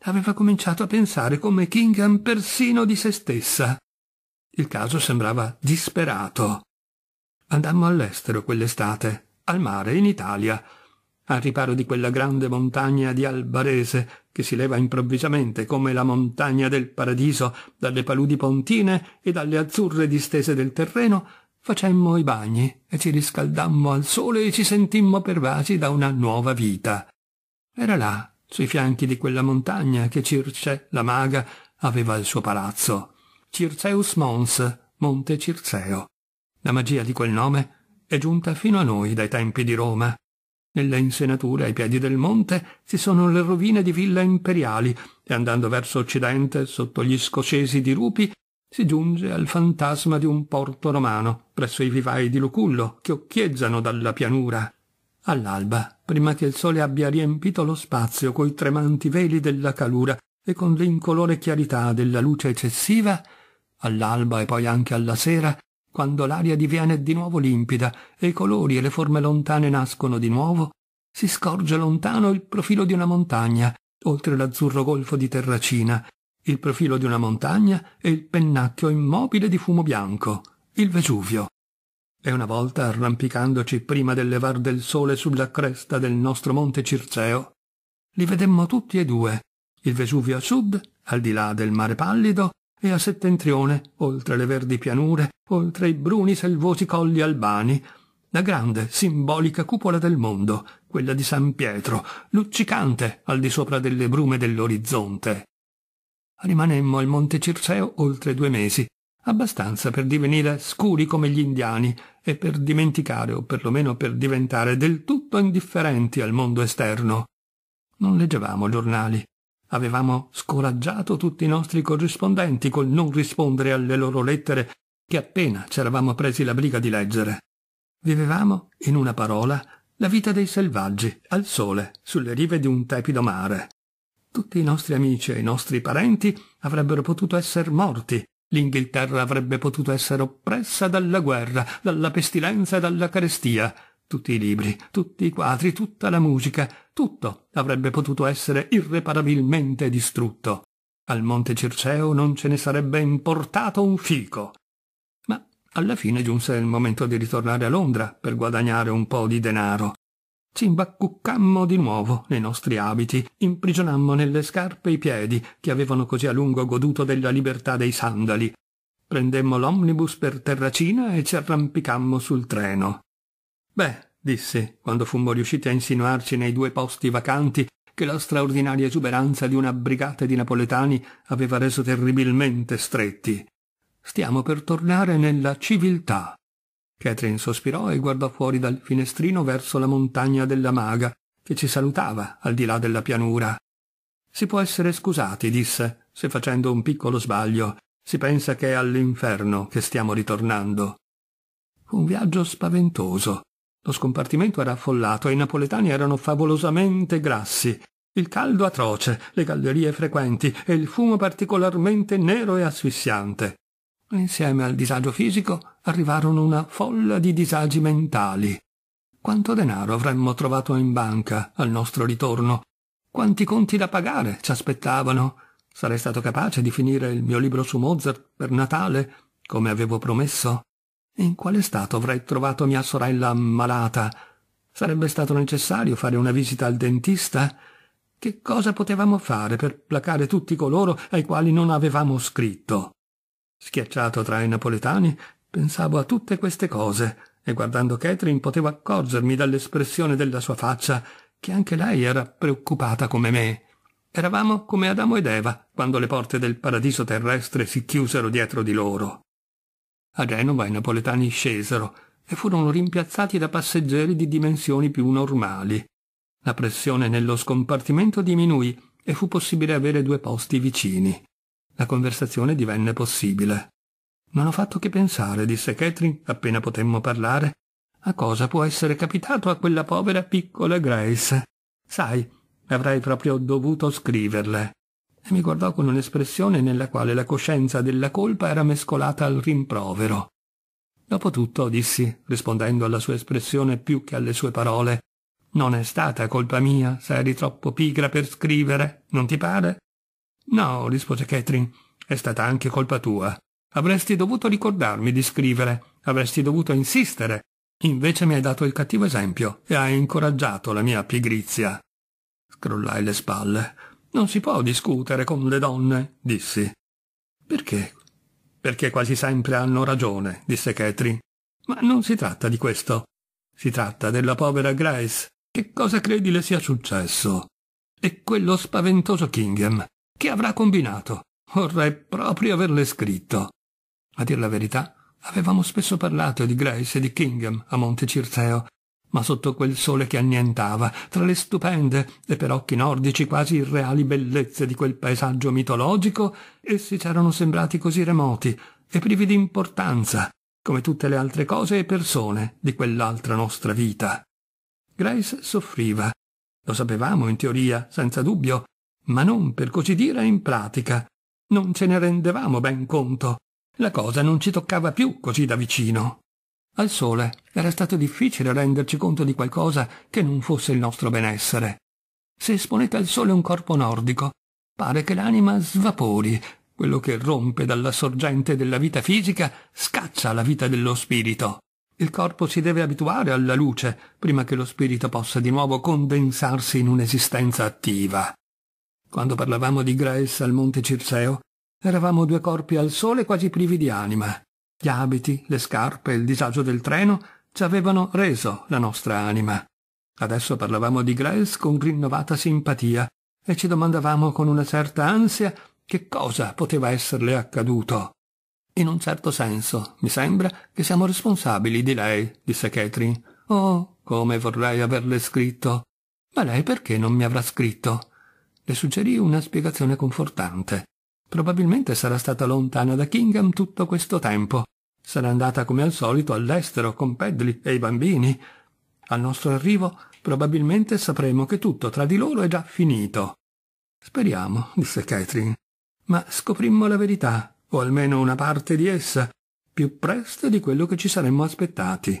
Aveva cominciato a pensare come Kingham persino di se stessa. Il caso sembrava disperato. Andammo all'estero quell'estate, al mare, in Italia, al riparo di quella grande montagna di Albarese che si leva improvvisamente come la montagna del paradiso dalle paludi pontine e dalle azzurre distese del terreno, facemmo i bagni e ci riscaldammo al sole e ci sentimmo pervasi da una nuova vita. Era là, sui fianchi di quella montagna, che Circe, la maga, aveva il suo palazzo. Circeus Mons, Monte Circeo. La magia di quel nome è giunta fino a noi dai tempi di Roma nella insenatura ai piedi del monte ci sono le rovine di villa imperiali e andando verso occidente, sotto gli scocesi di Rupi, si giunge al fantasma di un porto romano, presso i vivai di Lucullo, che occhieggiano dalla pianura. All'alba, prima che il sole abbia riempito lo spazio coi tremanti veli della calura e con l'incolore chiarità della luce eccessiva, all'alba e poi anche alla sera, quando l'aria diviene di nuovo limpida e i colori e le forme lontane nascono di nuovo, si scorge lontano il profilo di una montagna, oltre l'azzurro golfo di Terracina, il profilo di una montagna e il pennacchio immobile di fumo bianco, il Vesuvio. E una volta, arrampicandoci prima del levar del sole sulla cresta del nostro monte Circeo, li vedemmo tutti e due, il Vesuvio a sud, al di là del mare pallido, e a settentrione, oltre le verdi pianure, oltre i bruni selvosi colli albani, la grande, simbolica cupola del mondo, quella di San Pietro, luccicante al di sopra delle brume dell'orizzonte. Rimanemmo al Monte Circeo oltre due mesi, abbastanza per divenire scuri come gli indiani e per dimenticare o perlomeno per diventare del tutto indifferenti al mondo esterno. Non leggevamo giornali, Avevamo scoraggiato tutti i nostri corrispondenti col non rispondere alle loro lettere che appena ci eravamo presi la briga di leggere. Vivevamo, in una parola, la vita dei selvaggi, al sole, sulle rive di un tepido mare. Tutti i nostri amici e i nostri parenti avrebbero potuto essere morti, l'Inghilterra avrebbe potuto essere oppressa dalla guerra, dalla pestilenza e dalla carestia, tutti i libri, tutti i quadri, tutta la musica, tutto avrebbe potuto essere irreparabilmente distrutto. Al Monte Circeo non ce ne sarebbe importato un fico. Ma alla fine giunse il momento di ritornare a Londra per guadagnare un po' di denaro. Ci imbaccuccammo di nuovo nei nostri abiti, imprigionammo nelle scarpe i piedi che avevano così a lungo goduto della libertà dei sandali. Prendemmo l'omnibus per Terracina e ci arrampicammo sul treno. Beh, disse, quando fummo riusciti a insinuarci nei due posti vacanti che la straordinaria esuberanza di una brigata di napoletani aveva reso terribilmente stretti. Stiamo per tornare nella civiltà. Catherine sospirò e guardò fuori dal finestrino verso la montagna della maga, che ci salutava al di là della pianura. Si può essere scusati, disse, se facendo un piccolo sbaglio si pensa che è all'inferno che stiamo ritornando. Fu un viaggio spaventoso. Lo scompartimento era affollato e i napoletani erano favolosamente grassi, il caldo atroce, le gallerie frequenti e il fumo particolarmente nero e asfissiante. Insieme al disagio fisico arrivarono una folla di disagi mentali. Quanto denaro avremmo trovato in banca al nostro ritorno? Quanti conti da pagare ci aspettavano? Sarei stato capace di finire il mio libro su Mozart per Natale, come avevo promesso? In quale stato avrei trovato mia sorella malata? Sarebbe stato necessario fare una visita al dentista? Che cosa potevamo fare per placare tutti coloro ai quali non avevamo scritto? Schiacciato tra i napoletani, pensavo a tutte queste cose e guardando Catherine potevo accorgermi dall'espressione della sua faccia che anche lei era preoccupata come me. Eravamo come Adamo ed Eva quando le porte del paradiso terrestre si chiusero dietro di loro. A Genova i napoletani scesero e furono rimpiazzati da passeggeri di dimensioni più normali. La pressione nello scompartimento diminuì e fu possibile avere due posti vicini. La conversazione divenne possibile. Non ho fatto che pensare, disse Catherine, appena potemmo parlare, a cosa può essere capitato a quella povera piccola Grace. Sai, avrei proprio dovuto scriverle e mi guardò con un'espressione nella quale la coscienza della colpa era mescolata al rimprovero. Dopotutto, dissi, rispondendo alla sua espressione più che alle sue parole, non è stata colpa mia se eri troppo pigra per scrivere, non ti pare? No, rispose Catherine, è stata anche colpa tua. Avresti dovuto ricordarmi di scrivere, avresti dovuto insistere. Invece mi hai dato il cattivo esempio e hai incoraggiato la mia pigrizia. Scrollai le spalle. Non si può discutere con le donne, dissi. Perché? Perché quasi sempre hanno ragione, disse Ketri. Ma non si tratta di questo. Si tratta della povera Grace. Che cosa credi le sia successo? E quello spaventoso Kingham. Che avrà combinato? Vorrei proprio averle scritto. A dir la verità, avevamo spesso parlato di Grace e di Kingham a Monte Circeo ma sotto quel sole che annientava, tra le stupende e per occhi nordici quasi irreali bellezze di quel paesaggio mitologico, essi c'erano sembrati così remoti e privi di importanza, come tutte le altre cose e persone di quell'altra nostra vita. Grace soffriva. Lo sapevamo in teoria, senza dubbio, ma non per così dire in pratica. Non ce ne rendevamo ben conto. La cosa non ci toccava più così da vicino. Al sole era stato difficile renderci conto di qualcosa che non fosse il nostro benessere. Se esponete al sole un corpo nordico, pare che l'anima svapori, quello che rompe dalla sorgente della vita fisica scaccia la vita dello spirito. Il corpo si deve abituare alla luce prima che lo spirito possa di nuovo condensarsi in un'esistenza attiva. Quando parlavamo di Graes al monte Circeo, eravamo due corpi al sole quasi privi di anima. Gli abiti, le scarpe, il disagio del treno ci avevano reso la nostra anima. Adesso parlavamo di Grace con rinnovata simpatia e ci domandavamo con una certa ansia che cosa poteva esserle accaduto. In un certo senso, mi sembra che siamo responsabili di lei, disse Catherine. Oh, come vorrei averle scritto. Ma lei perché non mi avrà scritto? Le suggerì una spiegazione confortante. Probabilmente sarà stata lontana da Kingham tutto questo tempo. Sarà andata come al solito all'estero con Pedley e i bambini. Al nostro arrivo probabilmente sapremo che tutto tra di loro è già finito. Speriamo, disse Catherine. Ma scoprimmo la verità, o almeno una parte di essa, più presto di quello che ci saremmo aspettati.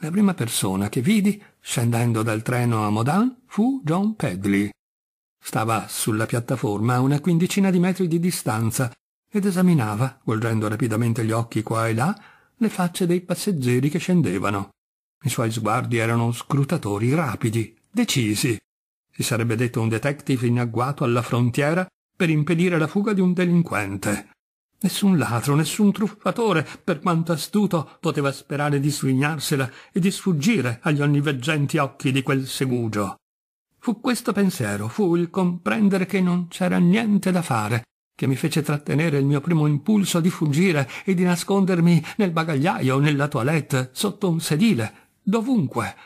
La prima persona che vidi, scendendo dal treno a Modan, fu John Pedley. Stava sulla piattaforma a una quindicina di metri di distanza ed esaminava, volgendo rapidamente gli occhi qua e là, le facce dei passeggeri che scendevano. I suoi sguardi erano scrutatori rapidi, decisi. Si sarebbe detto un detective in agguato alla frontiera per impedire la fuga di un delinquente. Nessun ladro, nessun truffatore, per quanto astuto, poteva sperare di svignarsela e di sfuggire agli onniveggenti occhi di quel segugio. Fu questo pensiero, fu il comprendere che non c'era niente da fare, che mi fece trattenere il mio primo impulso di fuggire e di nascondermi nel bagagliaio, nella toilette, sotto un sedile, dovunque.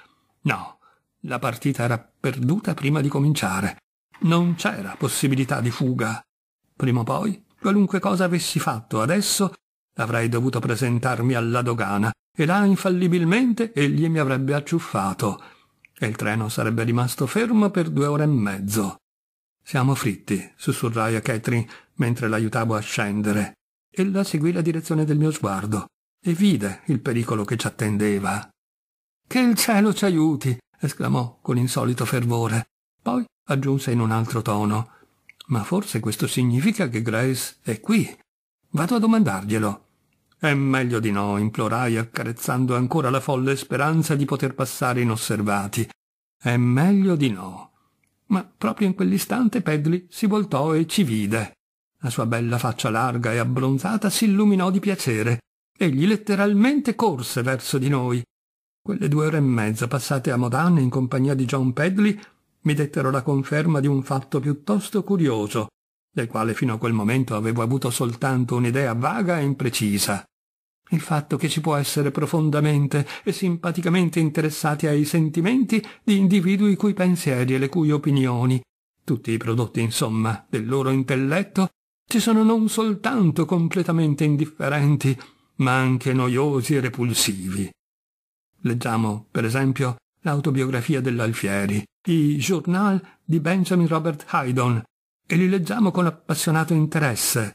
No, la partita era perduta prima di cominciare. Non c'era possibilità di fuga. Prima o poi, qualunque cosa avessi fatto adesso, avrei dovuto presentarmi alla dogana, e là infallibilmente egli mi avrebbe acciuffato e il treno sarebbe rimasto fermo per due ore e mezzo. Siamo fritti, sussurrai a Catherine mentre l'aiutavo a scendere. Ella seguì la direzione del mio sguardo e vide il pericolo che ci attendeva. Che il cielo ci aiuti! esclamò con insolito fervore. Poi aggiunse in un altro tono. Ma forse questo significa che Grace è qui. Vado a domandarglielo. È meglio di no, implorai accarezzando ancora la folle speranza di poter passare inosservati. È meglio di no. Ma proprio in quell'istante Pedli si voltò e ci vide. La sua bella faccia larga e abbronzata si illuminò di piacere. Egli letteralmente corse verso di noi. Quelle due ore e mezza passate a Modane in compagnia di John Pedley mi dettero la conferma di un fatto piuttosto curioso del quale fino a quel momento avevo avuto soltanto un'idea vaga e imprecisa. Il fatto che si può essere profondamente e simpaticamente interessati ai sentimenti di individui cui pensieri e le cui opinioni, tutti i prodotti insomma del loro intelletto, ci sono non soltanto completamente indifferenti, ma anche noiosi e repulsivi. Leggiamo, per esempio, l'autobiografia dell'Alfieri, i Journal di Benjamin Robert Haydon, e li leggiamo con appassionato interesse.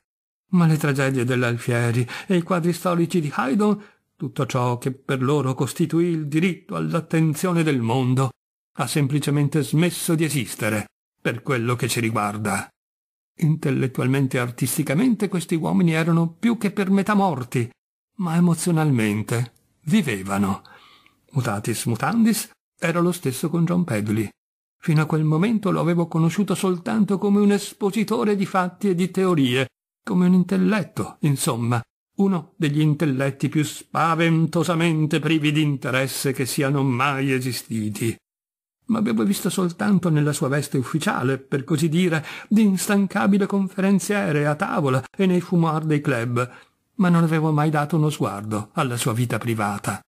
Ma le tragedie dell'Alfieri e i quadri storici di Haydn, tutto ciò che per loro costituì il diritto all'attenzione del mondo, ha semplicemente smesso di esistere, per quello che ci riguarda. Intellettualmente e artisticamente questi uomini erano più che per metà morti, ma emozionalmente vivevano. Mutatis mutandis era lo stesso con John Pedley. Fino a quel momento lo avevo conosciuto soltanto come un espositore di fatti e di teorie, come un intelletto, insomma, uno degli intelletti più spaventosamente privi di interesse che siano mai esistiti. Ma avevo visto soltanto nella sua veste ufficiale, per così dire, di instancabile conferenziere a tavola e nei fumoir dei club, ma non avevo mai dato uno sguardo alla sua vita privata.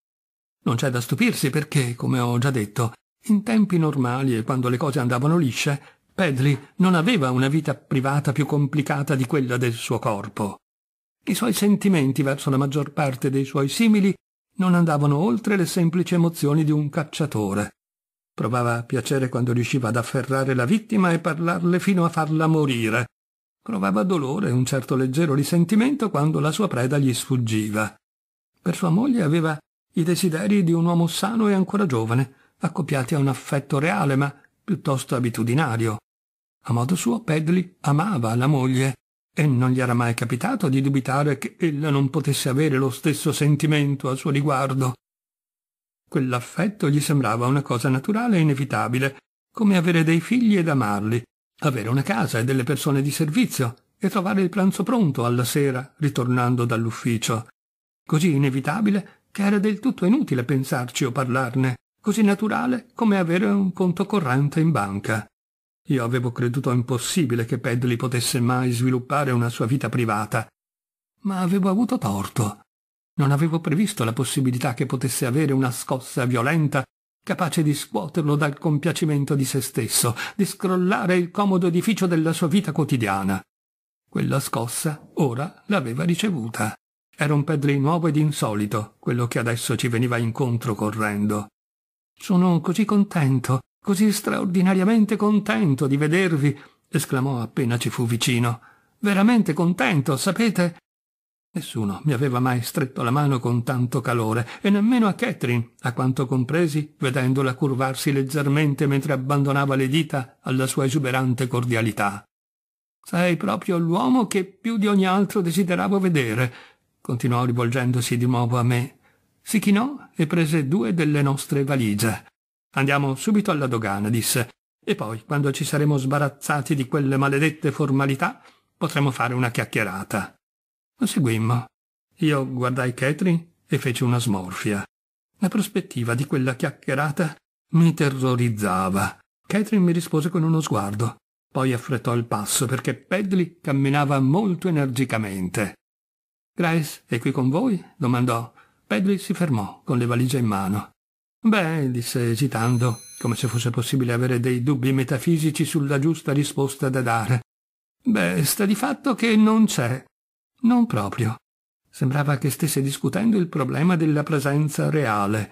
Non c'è da stupirsi perché, come ho già detto, in tempi normali e quando le cose andavano lisce, Pedri non aveva una vita privata più complicata di quella del suo corpo. I suoi sentimenti verso la maggior parte dei suoi simili non andavano oltre le semplici emozioni di un cacciatore. Provava piacere quando riusciva ad afferrare la vittima e parlarle fino a farla morire. Provava dolore e un certo leggero risentimento quando la sua preda gli sfuggiva. Per sua moglie aveva i desideri di un uomo sano e ancora giovane, accoppiati a un affetto reale ma piuttosto abitudinario. A modo suo Pedley amava la moglie e non gli era mai capitato di dubitare che ella non potesse avere lo stesso sentimento a suo riguardo. Quell'affetto gli sembrava una cosa naturale e inevitabile, come avere dei figli ed amarli, avere una casa e delle persone di servizio e trovare il pranzo pronto alla sera ritornando dall'ufficio. Così inevitabile che era del tutto inutile pensarci o parlarne così naturale come avere un conto corrente in banca. Io avevo creduto impossibile che Pedley potesse mai sviluppare una sua vita privata, ma avevo avuto torto. Non avevo previsto la possibilità che potesse avere una scossa violenta capace di scuoterlo dal compiacimento di se stesso, di scrollare il comodo edificio della sua vita quotidiana. Quella scossa ora l'aveva ricevuta. Era un Pedley nuovo ed insolito, quello che adesso ci veniva incontro correndo. Sono così contento, così straordinariamente contento di vedervi, esclamò appena ci fu vicino. Veramente contento, sapete? Nessuno mi aveva mai stretto la mano con tanto calore, e nemmeno a Catherine, a quanto compresi, vedendola curvarsi leggermente mentre abbandonava le dita alla sua esuberante cordialità. Sei proprio l'uomo che più di ogni altro desideravo vedere, continuò rivolgendosi di nuovo a me. Si chinò e prese due delle nostre valigie. Andiamo subito alla dogana, disse, e poi, quando ci saremo sbarazzati di quelle maledette formalità, potremo fare una chiacchierata. Lo seguimmo. Io guardai Catherine e feci una smorfia. La prospettiva di quella chiacchierata mi terrorizzava. Catherine mi rispose con uno sguardo, poi affrettò il passo perché Pedley camminava molto energicamente. Grace è qui con voi? domandò. Pedri si fermò, con le valigie in mano. Beh, disse esitando, come se fosse possibile avere dei dubbi metafisici sulla giusta risposta da dare. Beh, sta di fatto che non c'è. Non proprio. Sembrava che stesse discutendo il problema della presenza reale.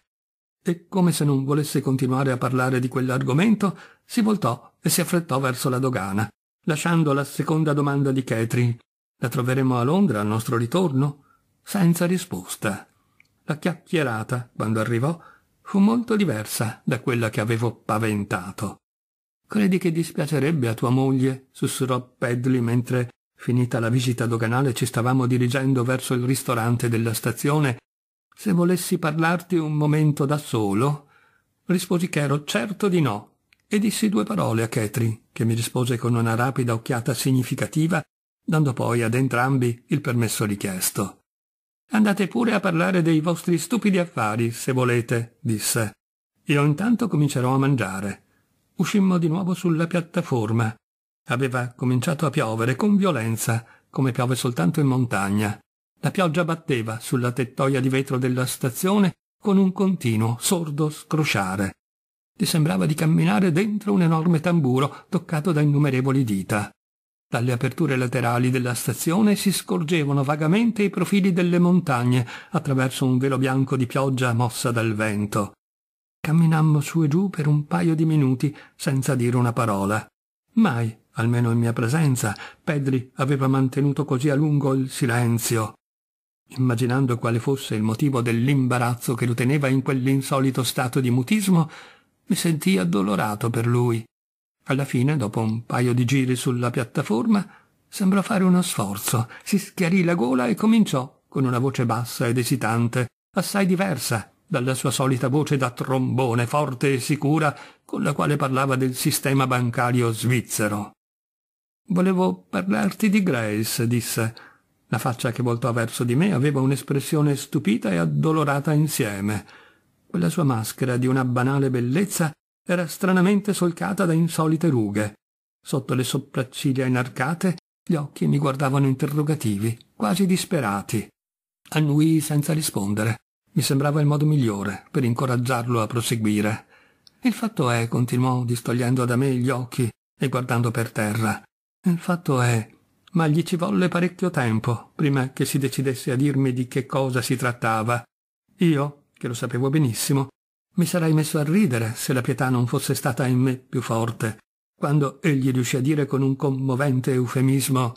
E come se non volesse continuare a parlare di quell'argomento, si voltò e si affrettò verso la dogana, lasciando la seconda domanda di Ketri. La troveremo a Londra al nostro ritorno? Senza risposta la chiacchierata, quando arrivò, fu molto diversa da quella che avevo paventato. Credi che dispiacerebbe a tua moglie? sussurrò Pedley mentre, finita la visita doganale, ci stavamo dirigendo verso il ristorante della stazione. Se volessi parlarti un momento da solo? Risposi che ero certo di no, e dissi due parole a Catherine, che mi rispose con una rapida occhiata significativa, dando poi ad entrambi il permesso richiesto. Andate pure a parlare dei vostri stupidi affari, se volete, disse. Io intanto comincerò a mangiare. Uscimmo di nuovo sulla piattaforma. Aveva cominciato a piovere con violenza, come piove soltanto in montagna. La pioggia batteva sulla tettoia di vetro della stazione con un continuo, sordo scrosciare. Ti sembrava di camminare dentro un enorme tamburo toccato da innumerevoli dita. Dalle aperture laterali della stazione si scorgevano vagamente i profili delle montagne attraverso un velo bianco di pioggia mossa dal vento. Camminammo su e giù per un paio di minuti senza dire una parola. Mai, almeno in mia presenza, Pedri aveva mantenuto così a lungo il silenzio. Immaginando quale fosse il motivo dell'imbarazzo che lo teneva in quell'insolito stato di mutismo, mi sentii addolorato per lui. Alla fine, dopo un paio di giri sulla piattaforma, sembrò fare uno sforzo, si schiarì la gola e cominciò, con una voce bassa ed esitante, assai diversa dalla sua solita voce da trombone forte e sicura con la quale parlava del sistema bancario svizzero. Volevo parlarti di Grace, disse. La faccia che voltò verso di me aveva un'espressione stupita e addolorata insieme. Quella sua maschera di una banale bellezza era stranamente solcata da insolite rughe. Sotto le sopracciglia inarcate gli occhi mi guardavano interrogativi, quasi disperati. Annui senza rispondere. Mi sembrava il modo migliore per incoraggiarlo a proseguire. Il fatto è, continuò distogliendo da me gli occhi e guardando per terra, il fatto è, ma gli ci volle parecchio tempo prima che si decidesse a dirmi di che cosa si trattava. Io, che lo sapevo benissimo, mi sarei messo a ridere se la pietà non fosse stata in me più forte, quando egli riuscì a dire con un commovente eufemismo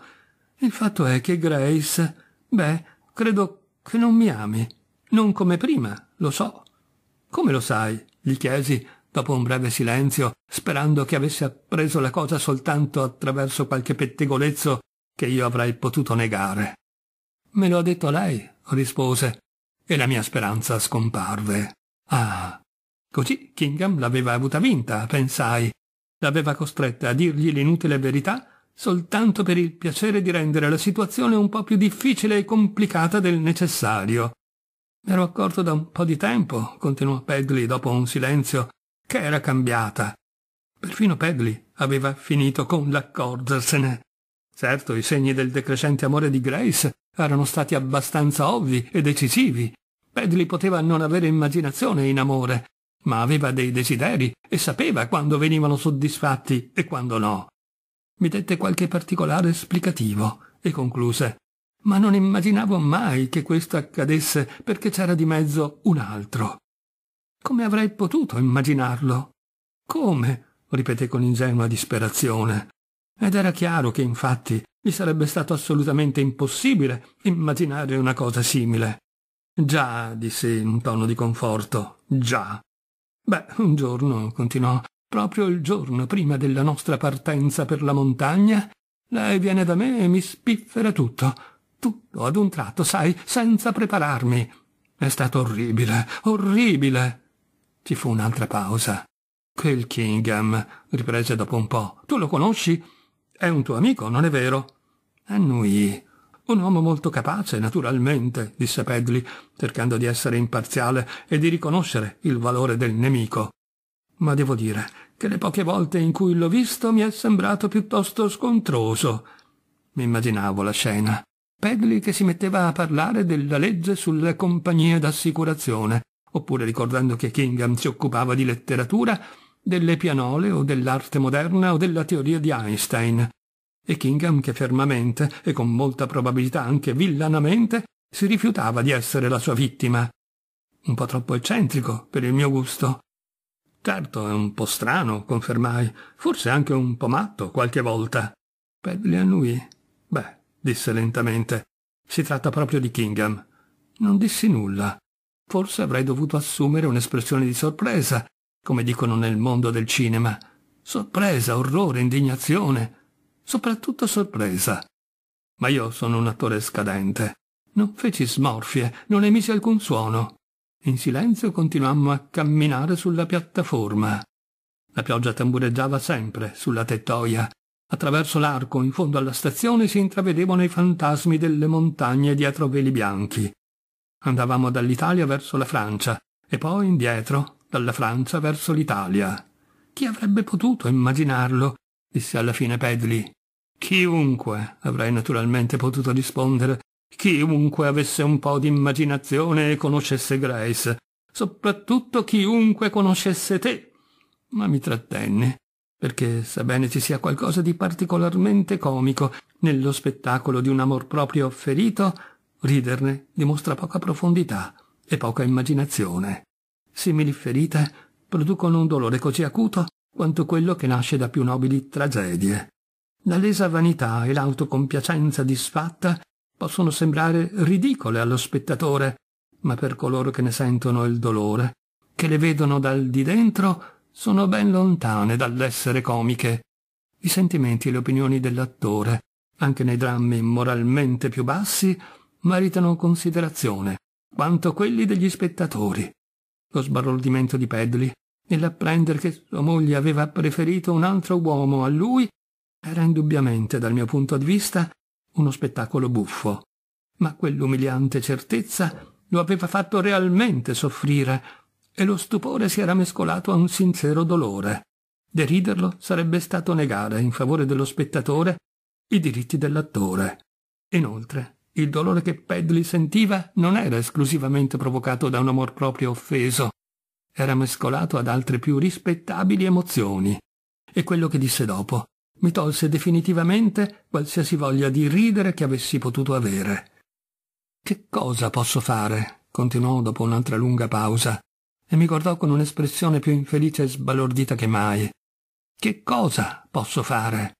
Il fatto è che Grace, beh, credo che non mi ami. Non come prima, lo so. Come lo sai? gli chiesi, dopo un breve silenzio, sperando che avesse appreso la cosa soltanto attraverso qualche pettegolezzo che io avrei potuto negare. Me lo ha detto lei, rispose, e la mia speranza scomparve. Ah, Così Kingham l'aveva avuta vinta, pensai. L'aveva costretta a dirgli l'inutile verità soltanto per il piacere di rendere la situazione un po' più difficile e complicata del necessario. M'ero accorto da un po' di tempo, continuò Pedley dopo un silenzio, che era cambiata. Perfino Pedley aveva finito con l'accorgersene. Certo, i segni del decrescente amore di Grace erano stati abbastanza ovvi e decisivi. Pedley poteva non avere immaginazione in amore, ma aveva dei desideri e sapeva quando venivano soddisfatti e quando no. Mi dette qualche particolare esplicativo e concluse ma non immaginavo mai che questo accadesse perché c'era di mezzo un altro. Come avrei potuto immaginarlo? Come? ripeté con ingenua disperazione. Ed era chiaro che infatti mi sarebbe stato assolutamente impossibile immaginare una cosa simile. Già, disse in un tono di conforto, già. Beh, un giorno, continuò, proprio il giorno prima della nostra partenza per la montagna, lei viene da me e mi spiffera tutto, tutto ad un tratto, sai, senza prepararmi. È stato orribile, orribile. Ci fu un'altra pausa. Quel Kingham, riprese dopo un po', tu lo conosci? È un tuo amico, non è vero? Annui. Un uomo molto capace, naturalmente, disse Pedley, cercando di essere imparziale e di riconoscere il valore del nemico. Ma devo dire che le poche volte in cui l'ho visto mi è sembrato piuttosto scontroso. Mi immaginavo la scena. Pedley che si metteva a parlare della legge sulle compagnie d'assicurazione, oppure ricordando che Kingham si occupava di letteratura, delle pianole o dell'arte moderna o della teoria di Einstein e Kingham che fermamente e con molta probabilità anche villanamente si rifiutava di essere la sua vittima. Un po' troppo eccentrico per il mio gusto. Certo, è un po' strano, confermai, forse anche un po' matto qualche volta. Pedlian lui. Beh, disse lentamente, si tratta proprio di Kingham. Non dissi nulla. Forse avrei dovuto assumere un'espressione di sorpresa, come dicono nel mondo del cinema. Sorpresa, orrore, indignazione, soprattutto sorpresa. Ma io sono un attore scadente. Non feci smorfie, non emisi alcun suono. In silenzio continuammo a camminare sulla piattaforma. La pioggia tambureggiava sempre sulla tettoia. Attraverso l'arco, in fondo alla stazione, si intravedevano i fantasmi delle montagne dietro veli bianchi. Andavamo dall'Italia verso la Francia e poi indietro, dalla Francia verso l'Italia. Chi avrebbe potuto immaginarlo? disse alla fine Pedli. Chiunque, avrei naturalmente potuto rispondere, chiunque avesse un po' di immaginazione e conoscesse Grace, soprattutto chiunque conoscesse te. Ma mi trattenne, perché sebbene ci sia qualcosa di particolarmente comico nello spettacolo di un amor proprio ferito, riderne dimostra poca profondità e poca immaginazione. Simili ferite producono un dolore così acuto quanto quello che nasce da più nobili tragedie. La lesa vanità e l'autocompiacenza disfatta possono sembrare ridicole allo spettatore, ma per coloro che ne sentono il dolore, che le vedono dal di dentro, sono ben lontane dall'essere comiche. I sentimenti e le opinioni dell'attore, anche nei drammi moralmente più bassi, meritano considerazione, quanto quelli degli spettatori. Lo sbalordimento di Pedli, nell'apprendere che sua moglie aveva preferito un altro uomo a lui, era indubbiamente, dal mio punto di vista, uno spettacolo buffo, ma quell'umiliante certezza lo aveva fatto realmente soffrire e lo stupore si era mescolato a un sincero dolore. Deriderlo sarebbe stato negare in favore dello spettatore i diritti dell'attore. Inoltre, il dolore che Pedley sentiva non era esclusivamente provocato da un amor proprio offeso, era mescolato ad altre più rispettabili emozioni. E quello che disse dopo mi tolse definitivamente qualsiasi voglia di ridere che avessi potuto avere. Che cosa posso fare? continuò dopo un'altra lunga pausa, e mi guardò con un'espressione più infelice e sbalordita che mai. Che cosa posso fare?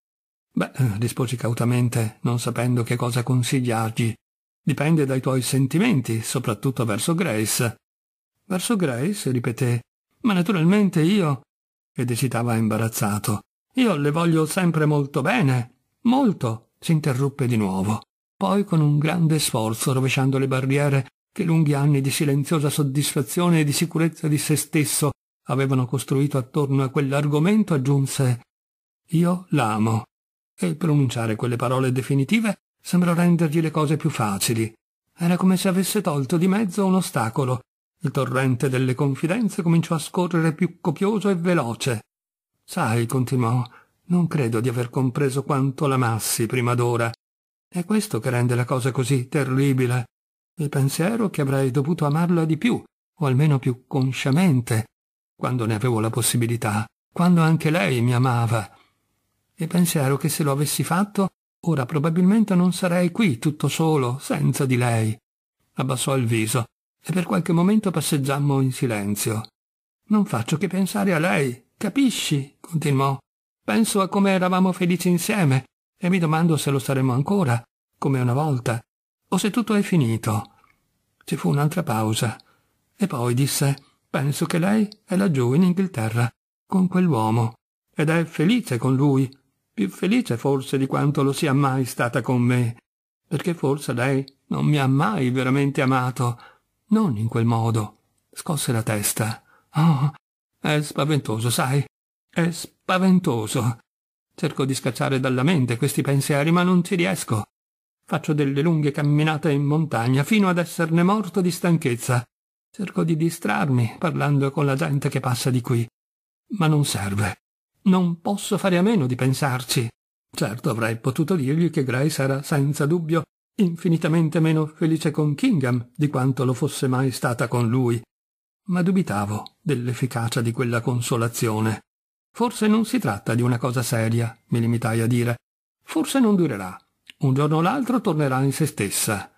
Beh, risposi cautamente, non sapendo che cosa consigliargli. Dipende dai tuoi sentimenti, soprattutto verso Grace. Verso Grace, ripeté. Ma naturalmente io. ed esitava imbarazzato. Io le voglio sempre molto bene. Molto, s'interruppe di nuovo. Poi con un grande sforzo, rovesciando le barriere che lunghi anni di silenziosa soddisfazione e di sicurezza di se stesso avevano costruito attorno a quell'argomento, aggiunse Io l'amo. E il pronunciare quelle parole definitive sembrò rendergli le cose più facili. Era come se avesse tolto di mezzo un ostacolo. Il torrente delle confidenze cominciò a scorrere più copioso e veloce. Sai, continuò, non credo di aver compreso quanto l'amassi prima d'ora. È questo che rende la cosa così terribile. Il pensiero che avrei dovuto amarla di più, o almeno più consciamente, quando ne avevo la possibilità, quando anche lei mi amava. Il pensiero che se lo avessi fatto, ora probabilmente non sarei qui tutto solo, senza di lei. Abbassò il viso e per qualche momento passeggiammo in silenzio. Non faccio che pensare a lei, Capisci? continuò. Penso a come eravamo felici insieme e mi domando se lo saremo ancora, come una volta, o se tutto è finito. Ci fu un'altra pausa e poi disse Penso che lei è laggiù in Inghilterra, con quell'uomo, ed è felice con lui, più felice forse di quanto lo sia mai stata con me, perché forse lei non mi ha mai veramente amato, non in quel modo. Scosse la testa. Oh, è spaventoso, sai? È spaventoso. Cerco di scacciare dalla mente questi pensieri, ma non ci riesco. Faccio delle lunghe camminate in montagna fino ad esserne morto di stanchezza. Cerco di distrarmi parlando con la gente che passa di qui. Ma non serve. Non posso fare a meno di pensarci. Certo avrei potuto dirgli che Gray sarà senza dubbio infinitamente meno felice con Kingham di quanto lo fosse mai stata con lui, ma dubitavo dell'efficacia di quella consolazione. Forse non si tratta di una cosa seria, mi limitai a dire. Forse non durerà. Un giorno o l'altro tornerà in se stessa.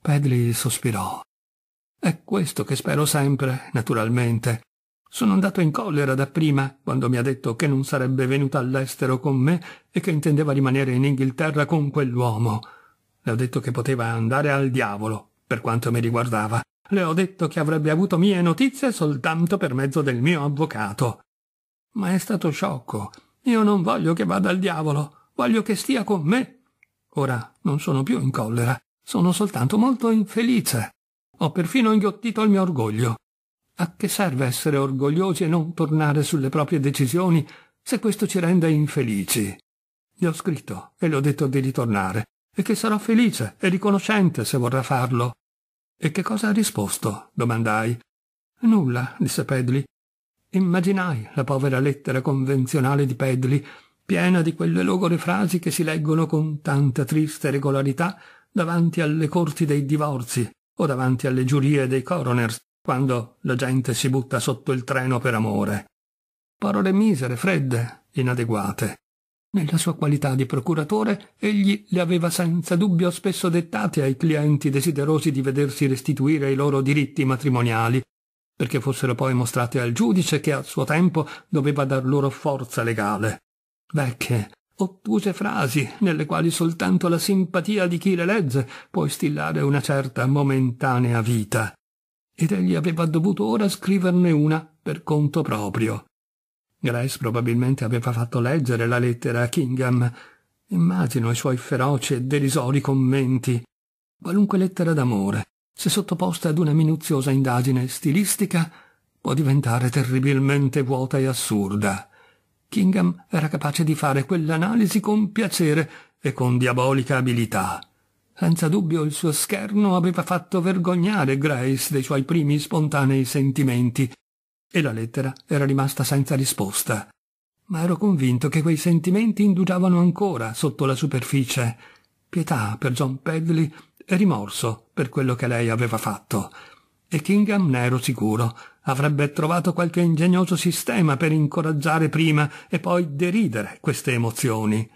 Pedley sospirò. È questo che spero sempre, naturalmente. Sono andato in collera dapprima, quando mi ha detto che non sarebbe venuta all'estero con me e che intendeva rimanere in Inghilterra con quell'uomo. Le ho detto che poteva andare al diavolo, per quanto mi riguardava. Le ho detto che avrebbe avuto mie notizie soltanto per mezzo del mio avvocato. Ma è stato sciocco. Io non voglio che vada al diavolo, voglio che stia con me. Ora non sono più in collera, sono soltanto molto infelice. Ho perfino inghiottito il mio orgoglio. A che serve essere orgogliosi e non tornare sulle proprie decisioni se questo ci rende infelici? Gli ho scritto e le ho detto di ritornare e che sarò felice e riconoscente se vorrà farlo. E che cosa ha risposto? domandai. Nulla, disse Pedley. Immaginai la povera lettera convenzionale di Pedley, piena di quelle logore frasi che si leggono con tanta triste regolarità davanti alle corti dei divorzi o davanti alle giurie dei coroners, quando la gente si butta sotto il treno per amore. Parole misere, fredde, inadeguate. Nella sua qualità di procuratore, egli le aveva senza dubbio spesso dettate ai clienti desiderosi di vedersi restituire i loro diritti matrimoniali, perché fossero poi mostrate al giudice che a suo tempo doveva dar loro forza legale. Vecchie, ottuse frasi nelle quali soltanto la simpatia di chi le legge può stillare una certa momentanea vita. Ed egli aveva dovuto ora scriverne una per conto proprio. Grace probabilmente aveva fatto leggere la lettera a Kingham. Immagino i suoi feroci e derisori commenti. Qualunque lettera d'amore, se sottoposta ad una minuziosa indagine stilistica, può diventare terribilmente vuota e assurda. Kingham era capace di fare quell'analisi con piacere e con diabolica abilità. Senza dubbio il suo scherno aveva fatto vergognare Grace dei suoi primi spontanei sentimenti, e la lettera era rimasta senza risposta. Ma ero convinto che quei sentimenti indugiavano ancora sotto la superficie. Pietà per John Pedley e rimorso per quello che lei aveva fatto. E Kingham, ne ero sicuro, avrebbe trovato qualche ingegnoso sistema per incoraggiare prima e poi deridere queste emozioni.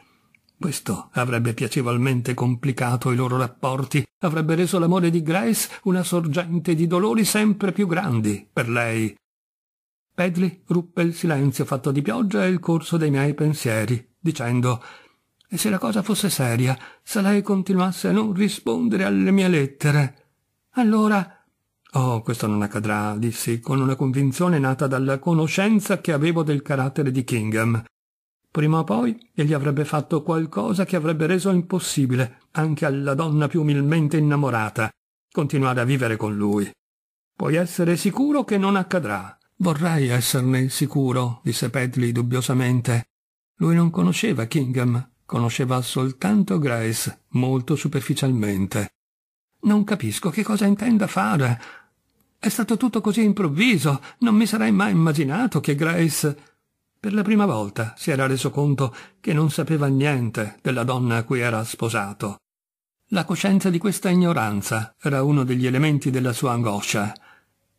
Questo avrebbe piacevolmente complicato i loro rapporti, avrebbe reso l'amore di Grace una sorgente di dolori sempre più grandi per lei Pedli ruppe il silenzio fatto di pioggia e il corso dei miei pensieri, dicendo «E se la cosa fosse seria, se lei continuasse a non rispondere alle mie lettere?» «Allora...» «Oh, questo non accadrà», dissi, con una convinzione nata dalla conoscenza che avevo del carattere di Kingham. Prima o poi egli avrebbe fatto qualcosa che avrebbe reso impossibile, anche alla donna più umilmente innamorata, continuare a vivere con lui. Puoi essere sicuro che non accadrà. Vorrei esserne sicuro, disse Pedley dubbiosamente. Lui non conosceva Kingham, conosceva soltanto Grace, molto superficialmente. Non capisco che cosa intenda fare. È stato tutto così improvviso, non mi sarei mai immaginato che Grace. Per la prima volta si era reso conto che non sapeva niente della donna a cui era sposato. La coscienza di questa ignoranza era uno degli elementi della sua angoscia.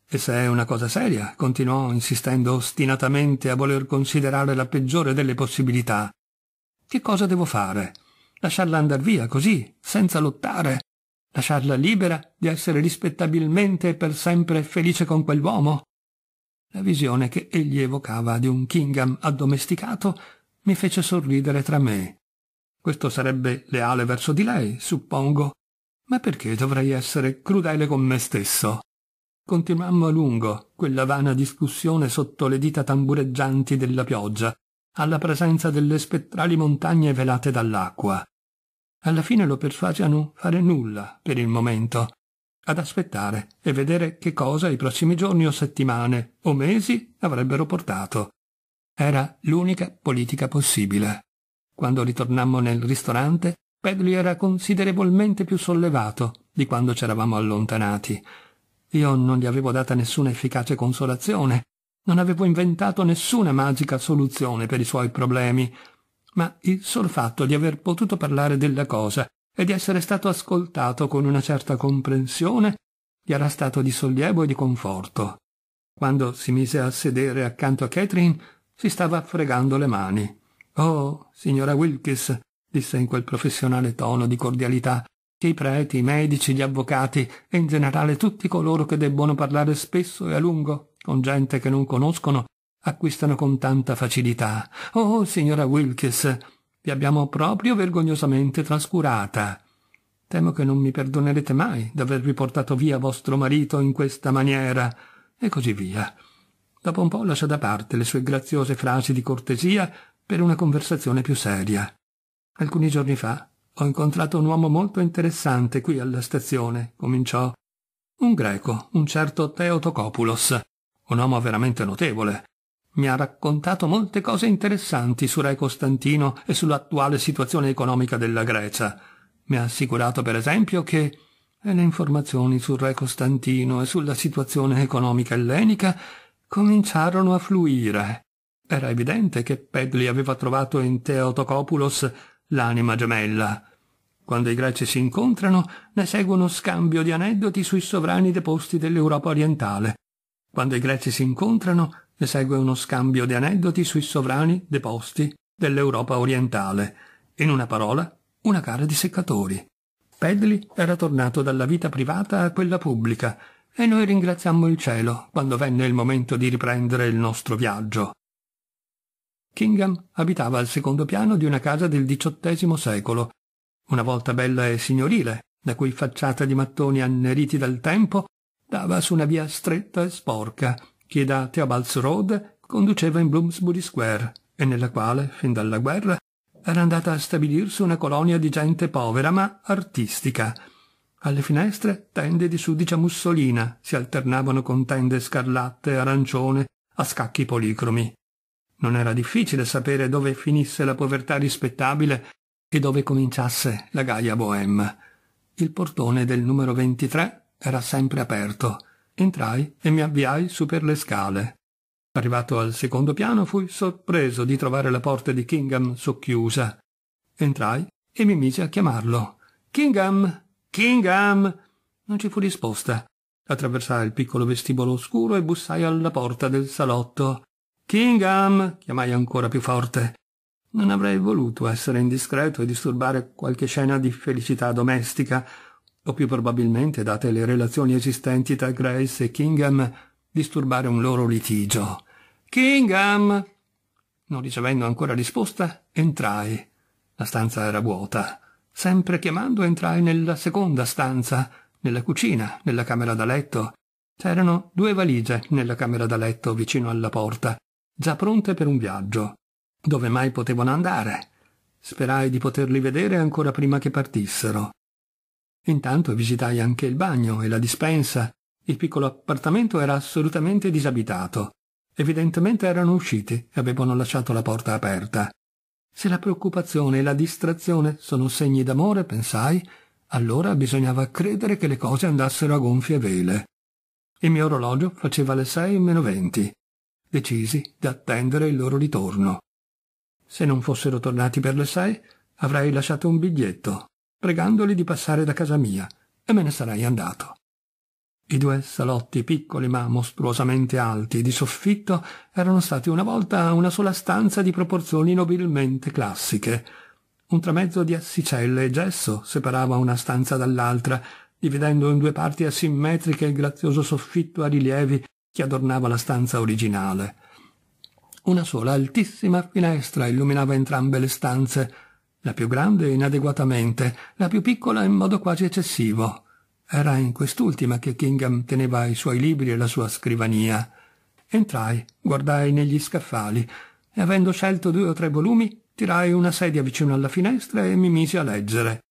E se è una cosa seria, continuò insistendo ostinatamente a voler considerare la peggiore delle possibilità, che cosa devo fare? Lasciarla andar via così, senza lottare? Lasciarla libera di essere rispettabilmente e per sempre felice con quell'uomo? La visione che egli evocava di un Kingham addomesticato mi fece sorridere tra me. Questo sarebbe leale verso di lei, suppongo. Ma perché dovrei essere crudele con me stesso? Continuammo a lungo quella vana discussione sotto le dita tambureggianti della pioggia, alla presenza delle spettrali montagne velate dall'acqua. Alla fine lo persuase a non fare nulla per il momento, ad aspettare e vedere che cosa i prossimi giorni o settimane o mesi avrebbero portato. Era l'unica politica possibile. Quando ritornammo nel ristorante, Pedli era considerevolmente più sollevato di quando ci eravamo allontanati io non gli avevo data nessuna efficace consolazione, non avevo inventato nessuna magica soluzione per i suoi problemi, ma il solo fatto di aver potuto parlare della cosa e di essere stato ascoltato con una certa comprensione gli era stato di sollievo e di conforto. Quando si mise a sedere accanto a Catherine, si stava fregando le mani. Oh, signora Wilkes, disse in quel professionale tono di cordialità, i preti, i medici, gli avvocati e in generale tutti coloro che debbono parlare spesso e a lungo con gente che non conoscono acquistano con tanta facilità. Oh, signora Wilkes, vi abbiamo proprio vergognosamente trascurata. Temo che non mi perdonerete mai d'avervi portato via vostro marito in questa maniera. E così via. Dopo un po' lascia da parte le sue graziose frasi di cortesia per una conversazione più seria. Alcuni giorni fa ho incontrato un uomo molto interessante qui alla stazione, cominciò. Un greco, un certo Teotocopulos, un uomo veramente notevole. Mi ha raccontato molte cose interessanti su Re Costantino e sull'attuale situazione economica della Grecia. Mi ha assicurato, per esempio, che e le informazioni sul Re Costantino e sulla situazione economica ellenica cominciarono a fluire. Era evidente che Pedli aveva trovato in Teotocopulos l'anima gemella. Quando i greci si incontrano, ne segue uno scambio di aneddoti sui sovrani deposti dell'Europa orientale. Quando i greci si incontrano, ne segue uno scambio di aneddoti sui sovrani deposti dell'Europa orientale. In una parola, una gara di seccatori. Pedli era tornato dalla vita privata a quella pubblica e noi ringraziammo il cielo quando venne il momento di riprendere il nostro viaggio. Kingham abitava al secondo piano di una casa del XVIII secolo una volta bella e signorile, la cui facciata di mattoni anneriti dal tempo dava su una via stretta e sporca che da Theobalds Road conduceva in Bloomsbury Square e nella quale, fin dalla guerra, era andata a stabilirsi una colonia di gente povera ma artistica. Alle finestre tende di sudicia mussolina si alternavano con tende scarlatte, e arancione, a scacchi policromi. Non era difficile sapere dove finisse la povertà rispettabile e dove cominciasse la Gaia Bohème. Il portone del numero 23 era sempre aperto. Entrai e mi avviai su per le scale. Arrivato al secondo piano fui sorpreso di trovare la porta di Kingham socchiusa. Entrai e mi mise a chiamarlo. Kingham! Kingham! Non ci fu risposta. Attraversai il piccolo vestibolo oscuro e bussai alla porta del salotto. Kingham! chiamai ancora più forte. Non avrei voluto essere indiscreto e disturbare qualche scena di felicità domestica, o più probabilmente, date le relazioni esistenti tra Grace e Kingham, disturbare un loro litigio. Kingham! Non ricevendo ancora risposta, entrai. La stanza era vuota. Sempre chiamando entrai nella seconda stanza, nella cucina, nella camera da letto. C'erano due valigie nella camera da letto vicino alla porta, già pronte per un viaggio dove mai potevano andare. Sperai di poterli vedere ancora prima che partissero. Intanto visitai anche il bagno e la dispensa. Il piccolo appartamento era assolutamente disabitato. Evidentemente erano usciti e avevano lasciato la porta aperta. Se la preoccupazione e la distrazione sono segni d'amore, pensai, allora bisognava credere che le cose andassero a gonfie vele. Il mio orologio faceva le sei meno venti, decisi di attendere il loro ritorno. Se non fossero tornati per le sei, avrei lasciato un biglietto, pregandoli di passare da casa mia, e me ne sarei andato. I due salotti, piccoli ma mostruosamente alti, di soffitto, erano stati una volta una sola stanza di proporzioni nobilmente classiche. Un tramezzo di assicelle e gesso separava una stanza dall'altra, dividendo in due parti asimmetriche il grazioso soffitto a rilievi che adornava la stanza originale. Una sola altissima finestra illuminava entrambe le stanze, la più grande inadeguatamente, la più piccola in modo quasi eccessivo. Era in quest'ultima che Kingham teneva i suoi libri e la sua scrivania. Entrai, guardai negli scaffali e, avendo scelto due o tre volumi, tirai una sedia vicino alla finestra e mi misi a leggere.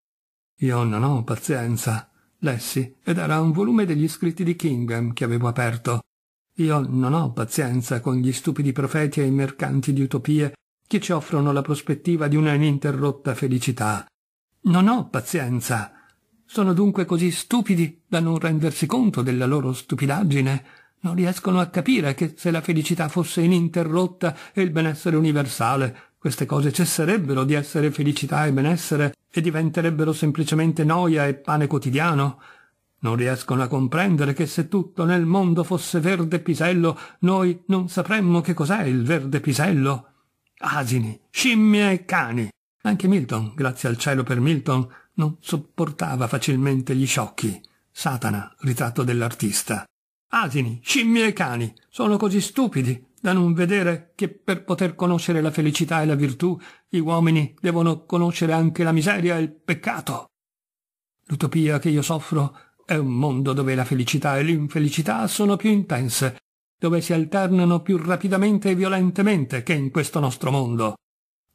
Io non ho pazienza. Lessi, ed era un volume degli scritti di Kingham che avevo aperto. Io non ho pazienza con gli stupidi profeti e i mercanti di utopie che ci offrono la prospettiva di una ininterrotta felicità. Non ho pazienza. Sono dunque così stupidi da non rendersi conto della loro stupidaggine. Non riescono a capire che se la felicità fosse ininterrotta e il benessere universale, queste cose cesserebbero di essere felicità e benessere e diventerebbero semplicemente noia e pane quotidiano. Non riescono a comprendere che se tutto nel mondo fosse verde pisello, noi non sapremmo che cos'è il verde pisello. Asini, scimmie e cani. Anche Milton, grazie al cielo per Milton, non sopportava facilmente gli sciocchi. Satana, ritratto dell'artista. Asini, scimmie e cani sono così stupidi da non vedere che per poter conoscere la felicità e la virtù gli uomini devono conoscere anche la miseria e il peccato. L'utopia che io soffro è un mondo dove la felicità e l'infelicità sono più intense, dove si alternano più rapidamente e violentemente che in questo nostro mondo.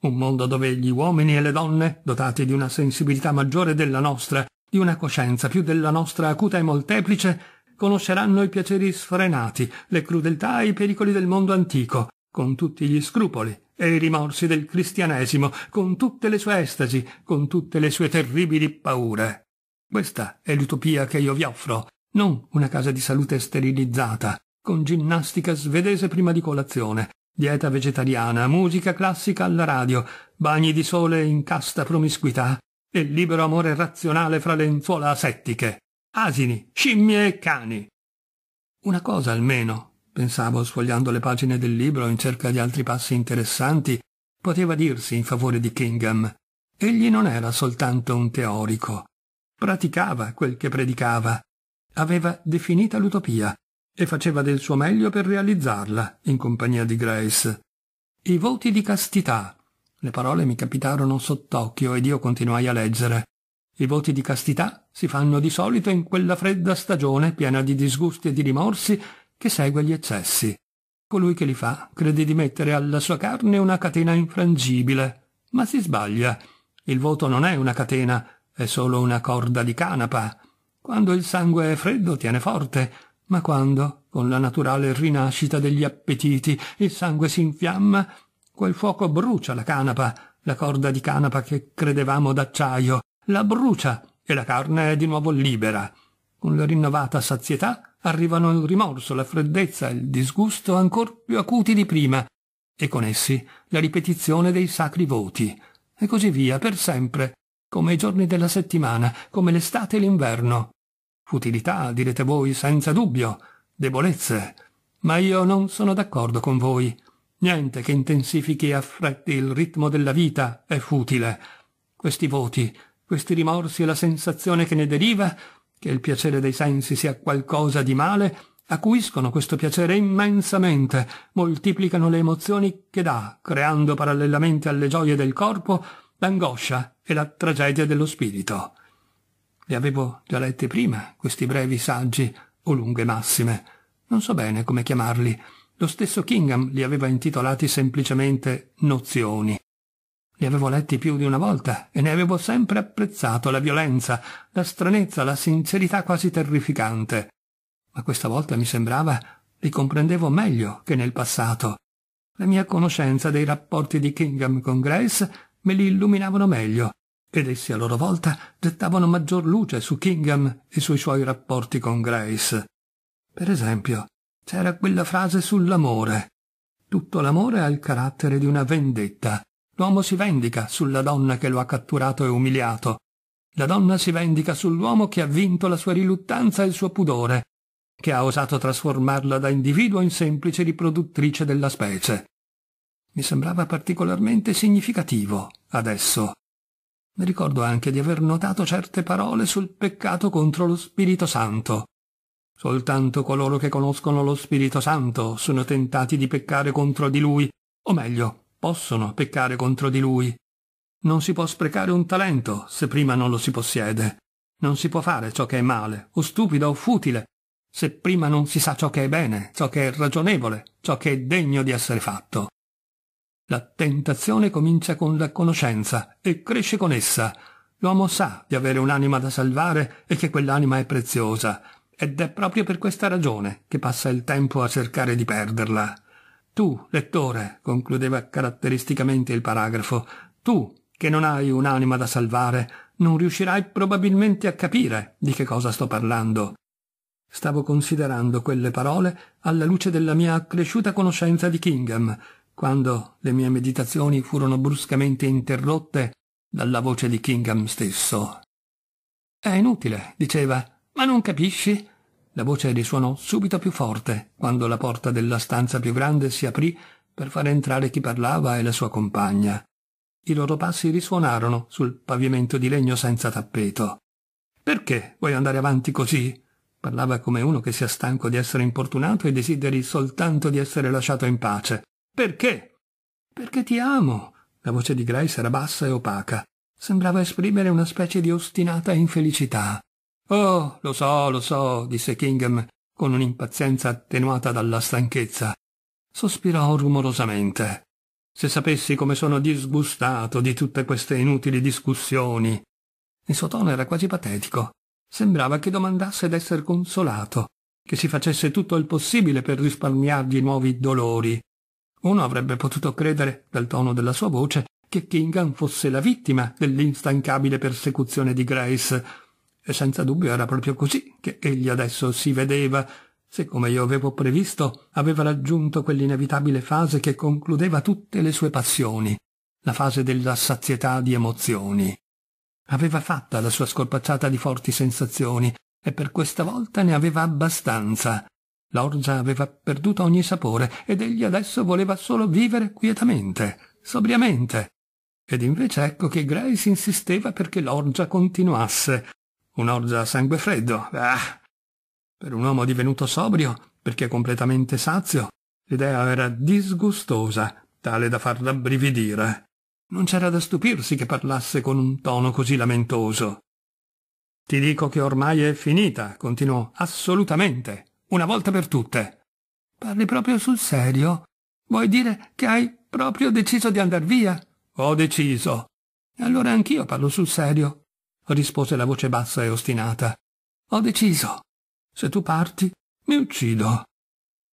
Un mondo dove gli uomini e le donne, dotati di una sensibilità maggiore della nostra, di una coscienza più della nostra acuta e molteplice, conosceranno i piaceri sfrenati, le crudeltà e i pericoli del mondo antico, con tutti gli scrupoli e i rimorsi del cristianesimo, con tutte le sue estasi, con tutte le sue terribili paure. Questa è l'utopia che io vi offro, non una casa di salute sterilizzata, con ginnastica svedese prima di colazione, dieta vegetariana, musica classica alla radio, bagni di sole in casta promiscuità e libero amore razionale fra lenzuola asettiche, asini, scimmie e cani. Una cosa almeno, pensavo sfogliando le pagine del libro in cerca di altri passi interessanti, poteva dirsi in favore di Kingham. Egli non era soltanto un teorico, praticava quel che predicava, aveva definita l'utopia e faceva del suo meglio per realizzarla in compagnia di Grace. I voti di castità. Le parole mi capitarono sott'occhio ed io continuai a leggere. I voti di castità si fanno di solito in quella fredda stagione piena di disgusti e di rimorsi che segue gli eccessi. Colui che li fa crede di mettere alla sua carne una catena infrangibile, ma si sbaglia. Il voto non è una catena, è solo una corda di canapa. Quando il sangue è freddo tiene forte, ma quando, con la naturale rinascita degli appetiti, il sangue si infiamma, quel fuoco brucia la canapa, la corda di canapa che credevamo d'acciaio, la brucia e la carne è di nuovo libera. Con la rinnovata sazietà arrivano il rimorso, la freddezza, il disgusto ancor più acuti di prima, e con essi la ripetizione dei sacri voti, e così via per sempre, come i giorni della settimana, come l'estate e l'inverno. Futilità, direte voi, senza dubbio, debolezze. Ma io non sono d'accordo con voi. Niente che intensifichi e affretti il ritmo della vita è futile. Questi voti, questi rimorsi e la sensazione che ne deriva, che il piacere dei sensi sia qualcosa di male, acuiscono questo piacere immensamente, moltiplicano le emozioni che dà, creando parallelamente alle gioie del corpo, l'angoscia, e la tragedia dello spirito. Li avevo già letti prima, questi brevi saggi o lunghe massime. Non so bene come chiamarli. Lo stesso Kingham li aveva intitolati semplicemente nozioni. Li avevo letti più di una volta e ne avevo sempre apprezzato la violenza, la stranezza, la sincerità quasi terrificante. Ma questa volta mi sembrava li comprendevo meglio che nel passato. La mia conoscenza dei rapporti di Kingham con Grace me li illuminavano meglio ed essi a loro volta gettavano maggior luce su Kingham e sui suoi rapporti con Grace. Per esempio, c'era quella frase sull'amore. Tutto l'amore ha il carattere di una vendetta. L'uomo si vendica sulla donna che lo ha catturato e umiliato. La donna si vendica sull'uomo che ha vinto la sua riluttanza e il suo pudore, che ha osato trasformarla da individuo in semplice riproduttrice della specie. Mi sembrava particolarmente significativo, adesso, ricordo anche di aver notato certe parole sul peccato contro lo Spirito Santo. Soltanto coloro che conoscono lo Spirito Santo sono tentati di peccare contro di lui, o meglio, possono peccare contro di lui. Non si può sprecare un talento se prima non lo si possiede. Non si può fare ciò che è male, o stupido o futile, se prima non si sa ciò che è bene, ciò che è ragionevole, ciò che è degno di essere fatto. La tentazione comincia con la conoscenza e cresce con essa. L'uomo sa di avere un'anima da salvare e che quell'anima è preziosa, ed è proprio per questa ragione che passa il tempo a cercare di perderla. Tu, lettore, concludeva caratteristicamente il paragrafo, tu, che non hai un'anima da salvare, non riuscirai probabilmente a capire di che cosa sto parlando. Stavo considerando quelle parole alla luce della mia accresciuta conoscenza di Kingham, quando le mie meditazioni furono bruscamente interrotte dalla voce di Kingham stesso. È inutile, diceva. Ma non capisci? La voce risuonò subito più forte quando la porta della stanza più grande si aprì per far entrare chi parlava e la sua compagna. I loro passi risuonarono sul pavimento di legno senza tappeto. Perché vuoi andare avanti così? Parlava come uno che sia stanco di essere importunato e desideri soltanto di essere lasciato in pace. Perché? Perché ti amo. La voce di Grace era bassa e opaca. Sembrava esprimere una specie di ostinata infelicità. Oh, lo so, lo so, disse Kingham con un'impazienza attenuata dalla stanchezza. Sospirò rumorosamente. Se sapessi come sono disgustato di tutte queste inutili discussioni. Il suo tono era quasi patetico. Sembrava che domandasse d'essere consolato, che si facesse tutto il possibile per risparmiargli nuovi dolori. Uno avrebbe potuto credere, dal tono della sua voce, che Kingan fosse la vittima dell'instancabile persecuzione di Grace. E senza dubbio era proprio così che egli adesso si vedeva, se come io avevo previsto aveva raggiunto quell'inevitabile fase che concludeva tutte le sue passioni, la fase della sazietà di emozioni. Aveva fatta la sua scorpacciata di forti sensazioni e per questa volta ne aveva abbastanza. L'orgia aveva perduto ogni sapore ed egli adesso voleva solo vivere quietamente, sobriamente. Ed invece ecco che Grace insisteva perché l'orgia continuasse. Un'orgia a sangue freddo, ah! Per un uomo divenuto sobrio, perché completamente sazio, l'idea era disgustosa, tale da far rabbrividire. Non c'era da stupirsi che parlasse con un tono così lamentoso. Ti dico che ormai è finita, continuò, assolutamente una volta per tutte. Parli proprio sul serio? Vuoi dire che hai proprio deciso di andar via? Ho deciso. Allora anch'io parlo sul serio, rispose la voce bassa e ostinata. Ho deciso. Se tu parti, mi uccido.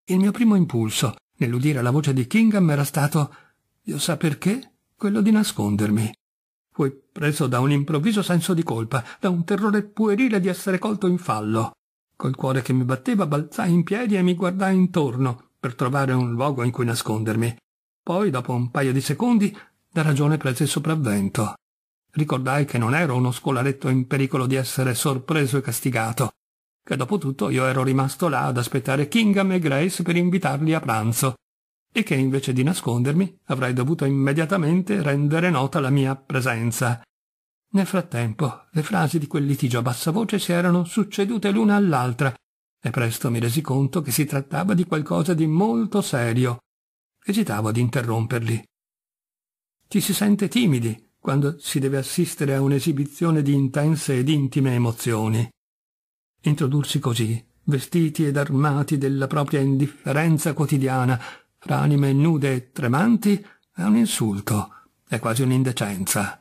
Il mio primo impulso, nell'udire la voce di Kingham, era stato, io sa perché, quello di nascondermi. Fui preso da un improvviso senso di colpa, da un terrore puerile di essere colto in fallo. Col cuore che mi batteva balzai in piedi e mi guardai intorno per trovare un luogo in cui nascondermi. Poi, dopo un paio di secondi, la ragione prese il sopravvento. Ricordai che non ero uno scolaretto in pericolo di essere sorpreso e castigato, che dopo tutto io ero rimasto là ad aspettare Kingham e Grace per invitarli a pranzo, e che invece di nascondermi avrei dovuto immediatamente rendere nota la mia presenza. Nel frattempo, le frasi di quel litigio a bassa voce si erano succedute l'una all'altra, e presto mi resi conto che si trattava di qualcosa di molto serio. Esitavo ad interromperli. Ci si sente timidi quando si deve assistere a un'esibizione di intense ed intime emozioni. Introdursi così, vestiti ed armati della propria indifferenza quotidiana, fra anime nude e tremanti, è un insulto, è quasi un'indecenza.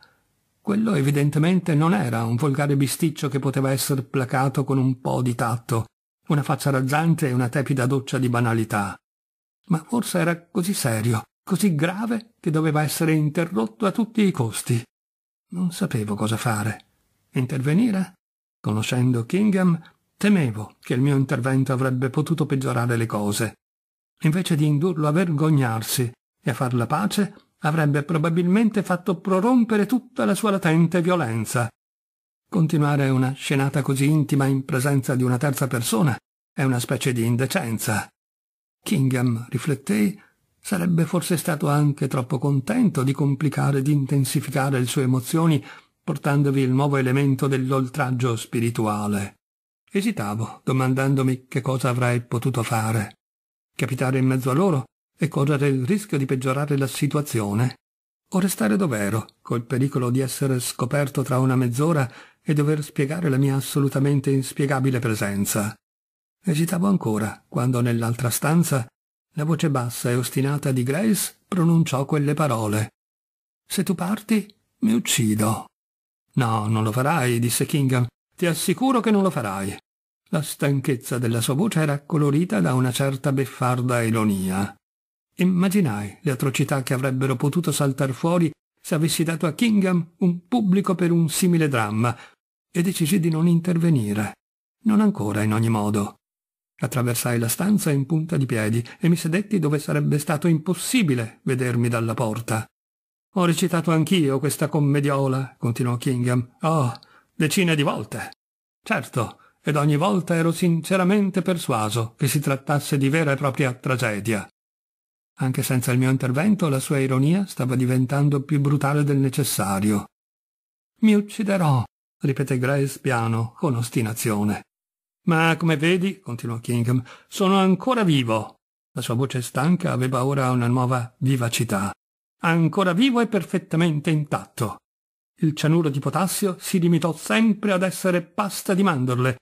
Quello evidentemente non era un volgare bisticcio che poteva essere placato con un po' di tatto, una faccia raggiante e una tepida doccia di banalità. Ma forse era così serio, così grave, che doveva essere interrotto a tutti i costi. Non sapevo cosa fare. Intervenire? Conoscendo Kingham, temevo che il mio intervento avrebbe potuto peggiorare le cose. Invece di indurlo a vergognarsi e a far la pace, avrebbe probabilmente fatto prorompere tutta la sua latente violenza. Continuare una scenata così intima in presenza di una terza persona è una specie di indecenza. Kingham, riflettei, sarebbe forse stato anche troppo contento di complicare e di intensificare le sue emozioni portandovi il nuovo elemento dell'oltraggio spirituale. Esitavo, domandandomi che cosa avrei potuto fare. Capitare in mezzo a loro e correre il rischio di peggiorare la situazione, o restare dov'ero, col pericolo di essere scoperto tra una mezz'ora e dover spiegare la mia assolutamente inspiegabile presenza. Esitavo ancora quando nell'altra stanza la voce bassa e ostinata di Grace pronunciò quelle parole. Se tu parti, mi uccido. No, non lo farai, disse Kingham. Ti assicuro che non lo farai. La stanchezza della sua voce era colorita da una certa beffarda ironia. Immaginai le atrocità che avrebbero potuto saltar fuori se avessi dato a Kingham un pubblico per un simile dramma e decisi di non intervenire. Non ancora, in ogni modo. Attraversai la stanza in punta di piedi e mi sedetti dove sarebbe stato impossibile vedermi dalla porta. Ho recitato anch'io questa commediola, continuò Kingham. Oh, decine di volte. Certo, ed ogni volta ero sinceramente persuaso che si trattasse di vera e propria tragedia. Anche senza il mio intervento la sua ironia stava diventando più brutale del necessario. Mi ucciderò, ripeté Grace piano, con ostinazione. Ma come vedi, continuò Kingham, sono ancora vivo. La sua voce stanca aveva ora una nuova vivacità. Ancora vivo e perfettamente intatto. Il cianuro di potassio si limitò sempre ad essere pasta di mandorle,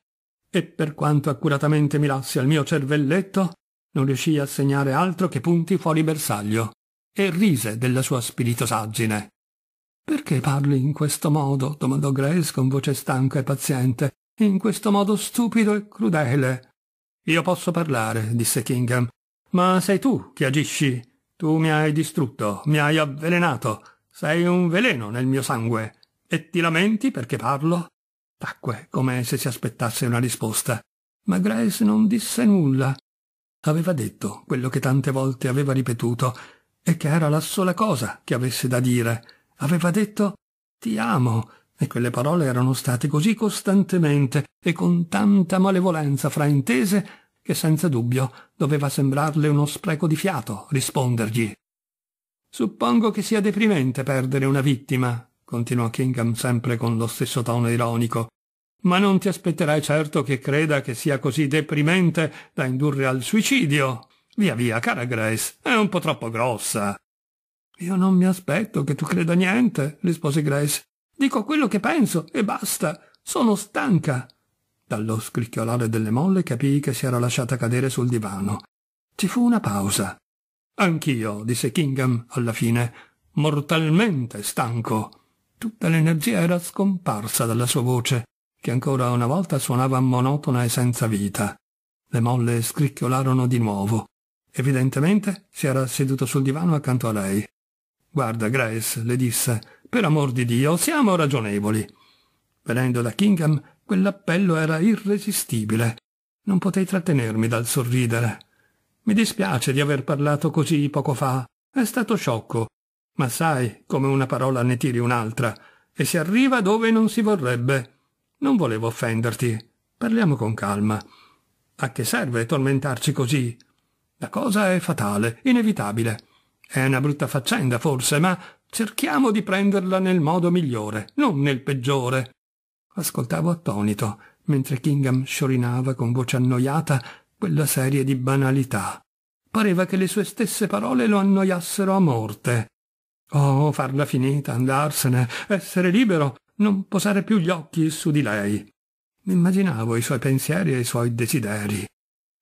e per quanto accuratamente mi lassi al mio cervelletto, non riuscì a segnare altro che punti fuori bersaglio, e rise della sua spiritosaggine. Perché parli in questo modo? domandò Grace con voce stanca e paziente, in questo modo stupido e crudele. Io posso parlare, disse Kingham, ma sei tu che agisci. Tu mi hai distrutto, mi hai avvelenato, sei un veleno nel mio sangue. E ti lamenti perché parlo? Tacque, come se si aspettasse una risposta. Ma Grace non disse nulla, aveva detto quello che tante volte aveva ripetuto e che era la sola cosa che avesse da dire. Aveva detto ti amo e quelle parole erano state così costantemente e con tanta malevolenza fraintese che senza dubbio doveva sembrarle uno spreco di fiato rispondergli. Suppongo che sia deprimente perdere una vittima, continuò Kingham sempre con lo stesso tono ironico ma non ti aspetterai certo che creda che sia così deprimente da indurre al suicidio. Via via, cara Grace, è un po' troppo grossa. Io non mi aspetto che tu creda niente, rispose Grace. Dico quello che penso e basta. Sono stanca. Dallo scricchiolare delle molle capì che si era lasciata cadere sul divano. Ci fu una pausa. Anch'io, disse Kingham alla fine, mortalmente stanco. Tutta l'energia era scomparsa dalla sua voce che ancora una volta suonava monotona e senza vita. Le molle scricchiolarono di nuovo. Evidentemente si era seduto sul divano accanto a lei. Guarda, Grace, le disse, per amor di Dio, siamo ragionevoli. Venendo da Kingham, quell'appello era irresistibile. Non potei trattenermi dal sorridere. Mi dispiace di aver parlato così poco fa. È stato sciocco. Ma sai come una parola ne tiri un'altra, e si arriva dove non si vorrebbe. Non volevo offenderti. Parliamo con calma. A che serve tormentarci così? La cosa è fatale, inevitabile. È una brutta faccenda, forse, ma cerchiamo di prenderla nel modo migliore, non nel peggiore. Ascoltavo attonito, mentre Kingham sciorinava con voce annoiata quella serie di banalità. Pareva che le sue stesse parole lo annoiassero a morte. Oh, farla finita, andarsene, essere libero, non posare più gli occhi su di lei. Immaginavo i suoi pensieri e i suoi desideri.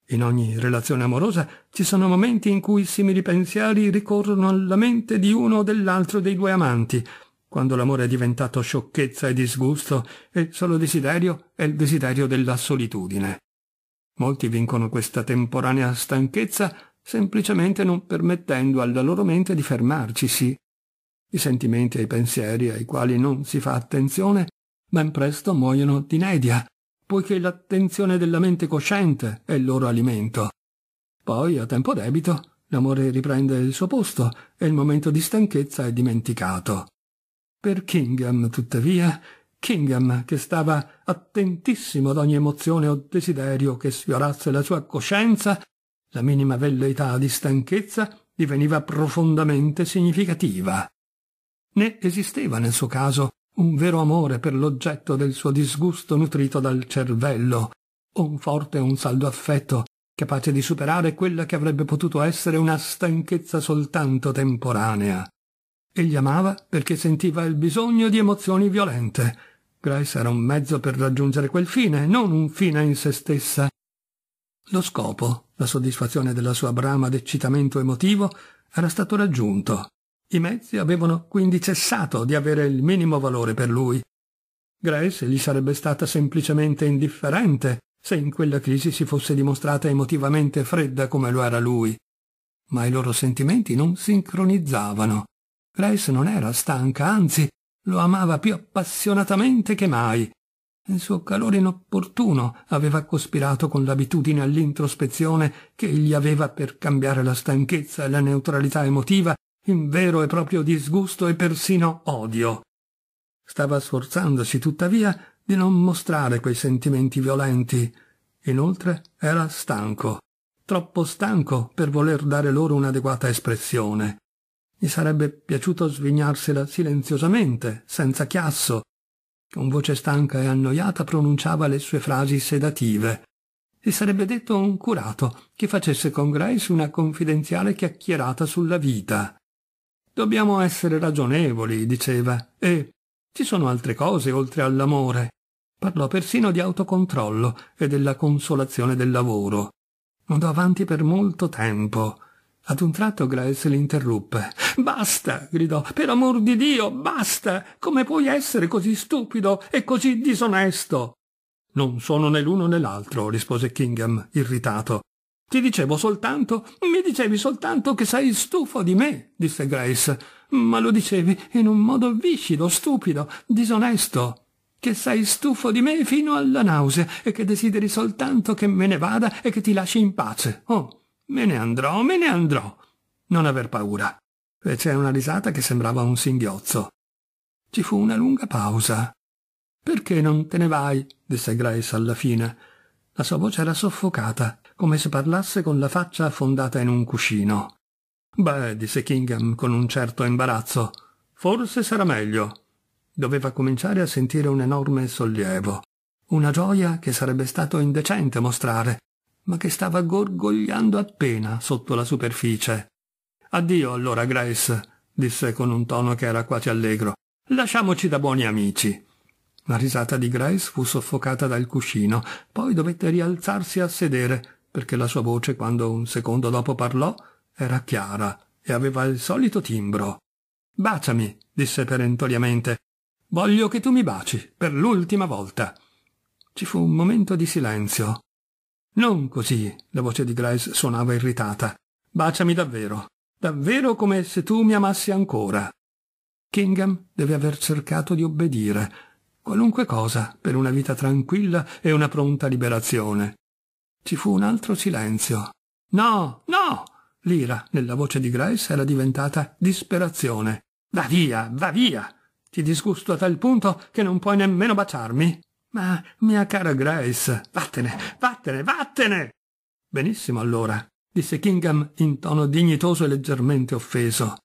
In ogni relazione amorosa ci sono momenti in cui simili pensieri ricorrono alla mente di uno o dell'altro dei due amanti, quando l'amore è diventato sciocchezza e disgusto e il solo desiderio è il desiderio della solitudine. Molti vincono questa temporanea stanchezza semplicemente non permettendo alla loro mente di fermarcisi i sentimenti e i pensieri ai quali non si fa attenzione, ben presto muoiono di nedia, poiché l'attenzione della mente cosciente è il loro alimento. Poi, a tempo debito, l'amore riprende il suo posto e il momento di stanchezza è dimenticato. Per Kingham, tuttavia, Kingham, che stava attentissimo ad ogni emozione o desiderio che sfiorasse la sua coscienza, la minima velleità di stanchezza diveniva profondamente significativa né esisteva nel suo caso un vero amore per l'oggetto del suo disgusto nutrito dal cervello, o un forte e un saldo affetto capace di superare quella che avrebbe potuto essere una stanchezza soltanto temporanea. Egli amava perché sentiva il bisogno di emozioni violente. Grace era un mezzo per raggiungere quel fine, non un fine in se stessa. Lo scopo, la soddisfazione della sua brama d'eccitamento emotivo, era stato raggiunto. I mezzi avevano quindi cessato di avere il minimo valore per lui. Grace gli sarebbe stata semplicemente indifferente se in quella crisi si fosse dimostrata emotivamente fredda come lo era lui. Ma i loro sentimenti non sincronizzavano. Grace non era stanca, anzi lo amava più appassionatamente che mai. Il suo calore inopportuno aveva cospirato con l'abitudine all'introspezione che egli aveva per cambiare la stanchezza e la neutralità emotiva in vero e proprio disgusto e persino odio. Stava sforzandosi, tuttavia, di non mostrare quei sentimenti violenti. Inoltre era stanco, troppo stanco per voler dare loro un'adeguata espressione. Gli sarebbe piaciuto svignarsela silenziosamente, senza chiasso. Con voce stanca e annoiata pronunciava le sue frasi sedative. Si sarebbe detto un curato che facesse con Grace una confidenziale chiacchierata sulla vita. Dobbiamo essere ragionevoli, diceva, e ci sono altre cose oltre all'amore. Parlò persino di autocontrollo e della consolazione del lavoro. Andò avanti per molto tempo. Ad un tratto Grace l'interruppe. Basta! gridò. Per amor di Dio, basta! Come puoi essere così stupido e così disonesto? Non sono né l'uno né l'altro, rispose Kingham, irritato. Ti dicevo soltanto, mi dicevi soltanto che sei stufo di me, disse Grace, ma lo dicevi in un modo viscido, stupido, disonesto. Che sei stufo di me fino alla nausea e che desideri soltanto che me ne vada e che ti lasci in pace. Oh, me ne andrò, me ne andrò. Non aver paura. Fece una risata che sembrava un singhiozzo. Ci fu una lunga pausa. Perché non te ne vai? disse Grace alla fine. La sua voce era soffocata come se parlasse con la faccia affondata in un cuscino. Beh, disse Kingham con un certo imbarazzo, forse sarà meglio. Doveva cominciare a sentire un enorme sollievo, una gioia che sarebbe stato indecente mostrare, ma che stava gorgogliando appena sotto la superficie. Addio allora, Grace, disse con un tono che era quasi allegro. Lasciamoci da buoni amici. La risata di Grace fu soffocata dal cuscino, poi dovette rialzarsi a sedere, perché la sua voce, quando un secondo dopo parlò, era chiara e aveva il solito timbro. Baciami, disse perentoriamente. Voglio che tu mi baci, per l'ultima volta. Ci fu un momento di silenzio. Non così, la voce di Grace suonava irritata. Baciami davvero, davvero come se tu mi amassi ancora. Kingham deve aver cercato di obbedire, qualunque cosa, per una vita tranquilla e una pronta liberazione. Ci fu un altro silenzio. No, no! L'ira nella voce di Grace era diventata disperazione. Va via, va via! Ti disgusto a tal punto che non puoi nemmeno baciarmi. Ma, mia cara Grace, vattene, vattene, vattene! Benissimo allora, disse Kingham in tono dignitoso e leggermente offeso.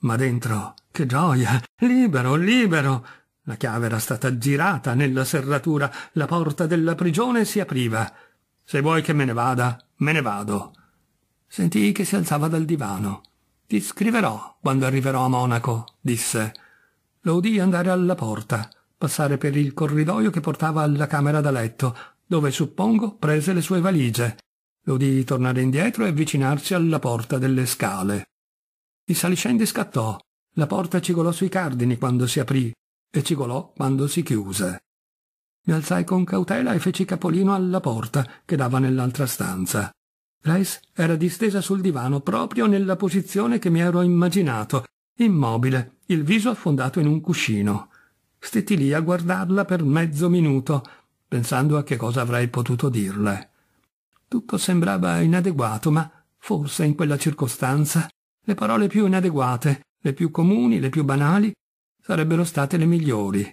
Ma dentro, che gioia! Libero, libero! La chiave era stata girata nella serratura, la porta della prigione si apriva. Se vuoi che me ne vada, me ne vado. Sentì che si alzava dal divano. Ti scriverò quando arriverò a Monaco, disse. Lo udì andare alla porta, passare per il corridoio che portava alla camera da letto, dove suppongo prese le sue valigie. Lo udì tornare indietro e avvicinarsi alla porta delle scale. Il saliscendi scattò. La porta cigolò sui cardini quando si aprì e cigolò quando si chiuse. Mi alzai con cautela e feci capolino alla porta che dava nell'altra stanza. Grace era distesa sul divano proprio nella posizione che mi ero immaginato, immobile, il viso affondato in un cuscino. Stetti lì a guardarla per mezzo minuto, pensando a che cosa avrei potuto dirle. Tutto sembrava inadeguato, ma forse in quella circostanza le parole più inadeguate, le più comuni, le più banali, sarebbero state le migliori.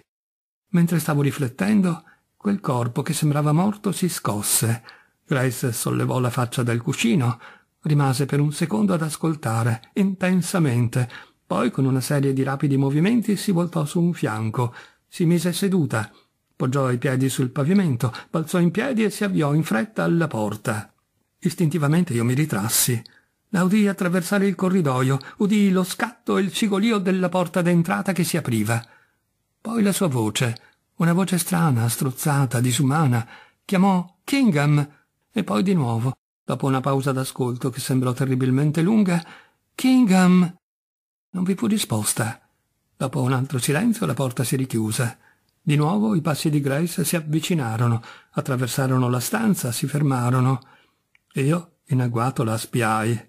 Mentre stavo riflettendo, quel corpo che sembrava morto si scosse. Grace sollevò la faccia dal cuscino, rimase per un secondo ad ascoltare, intensamente, poi con una serie di rapidi movimenti si voltò su un fianco, si mise seduta, poggiò i piedi sul pavimento, balzò in piedi e si avviò in fretta alla porta. Istintivamente io mi ritrassi. La udii attraversare il corridoio, udii lo scatto e il cigolio della porta d'entrata che si apriva. Poi la sua voce, una voce strana, strozzata, disumana, chiamò Kingham e poi di nuovo, dopo una pausa d'ascolto che sembrò terribilmente lunga, Kingham. Non vi fu risposta. Dopo un altro silenzio la porta si richiuse. Di nuovo i passi di Grace si avvicinarono, attraversarono la stanza, si fermarono. Io, in agguato, la spiai.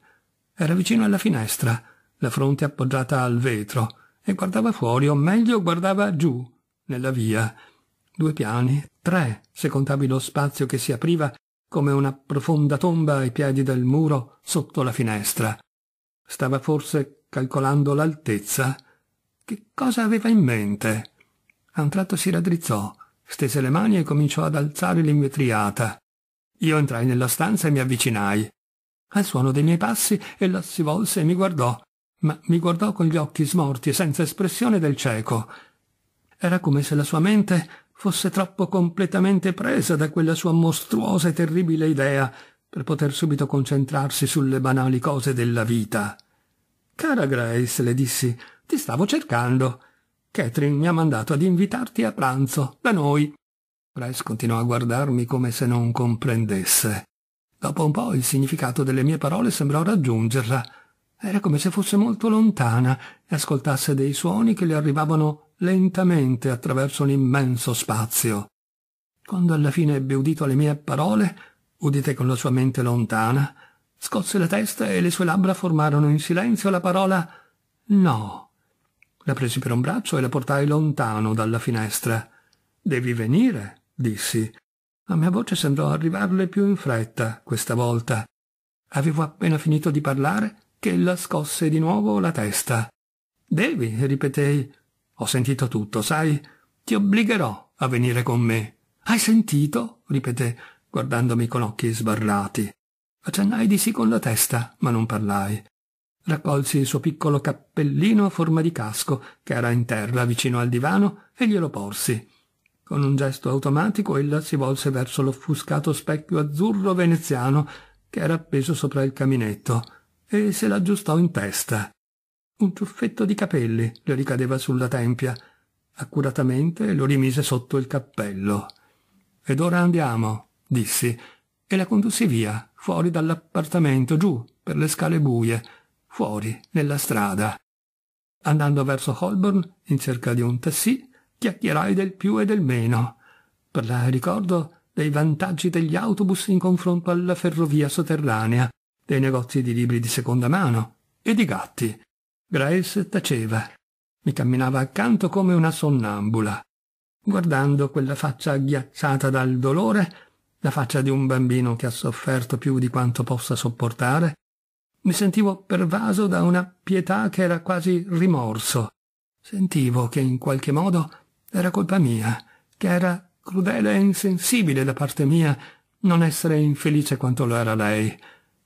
Era vicino alla finestra, la fronte appoggiata al vetro, e guardava fuori, o meglio guardava giù, nella via. Due piani, tre, se contavi lo spazio che si apriva come una profonda tomba ai piedi del muro sotto la finestra. Stava forse calcolando l'altezza. Che cosa aveva in mente? A un tratto si raddrizzò, stese le mani e cominciò ad alzare l'invetriata. Io entrai nella stanza e mi avvicinai. Al suono dei miei passi, ella si volse e mi guardò ma mi guardò con gli occhi smorti e senza espressione del cieco. Era come se la sua mente fosse troppo completamente presa da quella sua mostruosa e terribile idea per poter subito concentrarsi sulle banali cose della vita. Cara Grace, le dissi, ti stavo cercando. Catherine mi ha mandato ad invitarti a pranzo, da noi. Grace continuò a guardarmi come se non comprendesse. Dopo un po' il significato delle mie parole sembrò raggiungerla. Era come se fosse molto lontana e ascoltasse dei suoni che le arrivavano lentamente attraverso un immenso spazio. Quando alla fine ebbe udito le mie parole, udite con la sua mente lontana, scosse la testa e le sue labbra formarono in silenzio la parola no. La presi per un braccio e la portai lontano dalla finestra. Devi venire, dissi. La mia voce sembrò arrivarle più in fretta questa volta. Avevo appena finito di parlare che la scosse di nuovo la testa. Devi, ripetei. Ho sentito tutto, sai? Ti obbligherò a venire con me. Hai sentito? ripeté, guardandomi con occhi sbarrati. Accennai di sì con la testa, ma non parlai. Raccolsi il suo piccolo cappellino a forma di casco, che era in terra vicino al divano, e glielo porsi. Con un gesto automatico ella si volse verso l'offuscato specchio azzurro veneziano che era appeso sopra il caminetto e se l'aggiustò in testa. Un ciuffetto di capelli le ricadeva sulla tempia. Accuratamente lo rimise sotto il cappello. Ed ora andiamo, dissi, e la condussi via, fuori dall'appartamento, giù, per le scale buie, fuori, nella strada. Andando verso Holborn, in cerca di un tassì, chiacchierai del più e del meno. Parlai, la ricordo dei vantaggi degli autobus in confronto alla ferrovia sotterranea, dei negozi di libri di seconda mano e di gatti. Grace taceva. Mi camminava accanto come una sonnambula, guardando quella faccia agghiacciata dal dolore, la faccia di un bambino che ha sofferto più di quanto possa sopportare, mi sentivo pervaso da una pietà che era quasi rimorso. Sentivo che in qualche modo era colpa mia, che era crudele e insensibile da parte mia non essere infelice quanto lo era lei,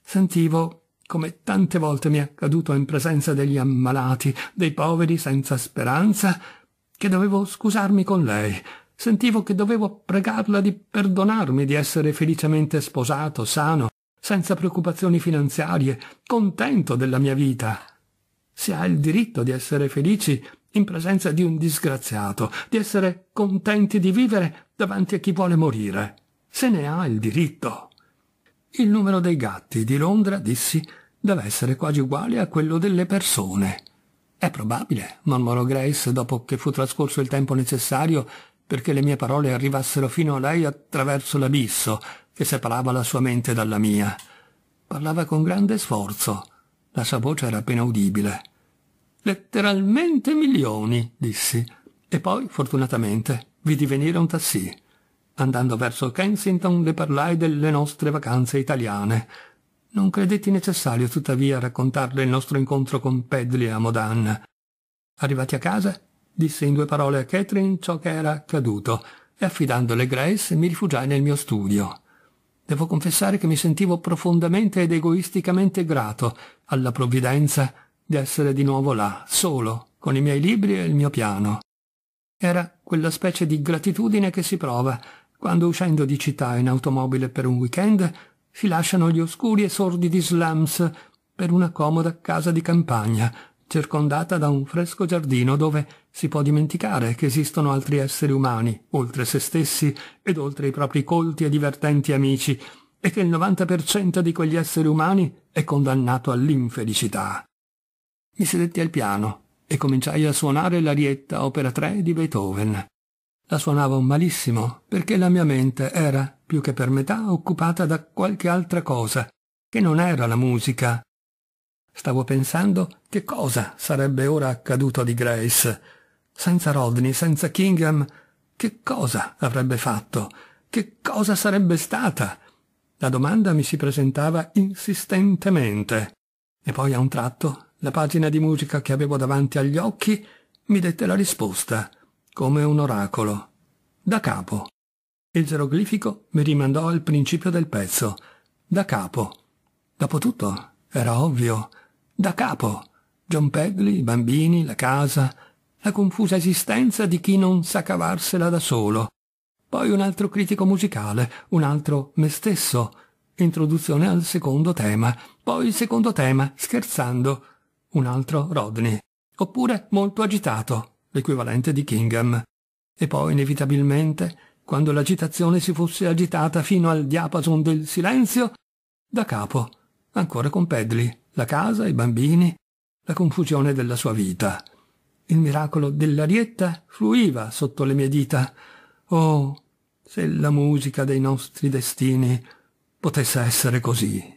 Sentivo come tante volte mi è accaduto in presenza degli ammalati, dei poveri senza speranza, che dovevo scusarmi con lei. Sentivo che dovevo pregarla di perdonarmi di essere felicemente sposato, sano, senza preoccupazioni finanziarie, contento della mia vita. Si ha il diritto di essere felici in presenza di un disgraziato, di essere contenti di vivere davanti a chi vuole morire. Se ne ha il diritto. Il numero dei gatti di Londra, dissi, deve essere quasi uguale a quello delle persone. È probabile, mormorò Grace dopo che fu trascorso il tempo necessario perché le mie parole arrivassero fino a lei attraverso l'abisso che separava la sua mente dalla mia. Parlava con grande sforzo. La sua voce era appena udibile. Letteralmente milioni, dissi. E poi, fortunatamente, vidi venire un tassì. Andando verso Kensington le parlai delle nostre vacanze italiane. Non credetti necessario tuttavia raccontarle il nostro incontro con Pedley a Modan. Arrivati a casa, disse in due parole a Catherine ciò che era accaduto e affidandole Grace mi rifugiai nel mio studio. Devo confessare che mi sentivo profondamente ed egoisticamente grato alla provvidenza di essere di nuovo là, solo, con i miei libri e il mio piano. Era quella specie di gratitudine che si prova quando uscendo di città in automobile per un weekend si lasciano gli oscuri e sordidi slums per una comoda casa di campagna circondata da un fresco giardino dove si può dimenticare che esistono altri esseri umani, oltre se stessi ed oltre i propri colti e divertenti amici, e che il 90% di quegli esseri umani è condannato all'infelicità. Mi sedetti al piano e cominciai a suonare l'arietta opera 3 di Beethoven. La suonavo malissimo perché la mia mente era, più che per metà, occupata da qualche altra cosa, che non era la musica. Stavo pensando che cosa sarebbe ora accaduto di Grace. Senza Rodney, senza Kingham, che cosa avrebbe fatto? Che cosa sarebbe stata? La domanda mi si presentava insistentemente. E poi a un tratto la pagina di musica che avevo davanti agli occhi mi dette la risposta come un oracolo, da capo. Il geroglifico mi rimandò al principio del pezzo, da capo. Dopotutto, era ovvio, da capo. John Pegli, i bambini, la casa, la confusa esistenza di chi non sa cavarsela da solo. Poi un altro critico musicale, un altro me stesso. Introduzione al secondo tema, poi il secondo tema, scherzando. Un altro Rodney. Oppure molto agitato, l'equivalente di Kingham, e poi inevitabilmente, quando l'agitazione si fosse agitata fino al diapason del silenzio, da capo, ancora con Pedley, la casa, i bambini, la confusione della sua vita. Il miracolo dell'arietta fluiva sotto le mie dita. Oh, se la musica dei nostri destini potesse essere così.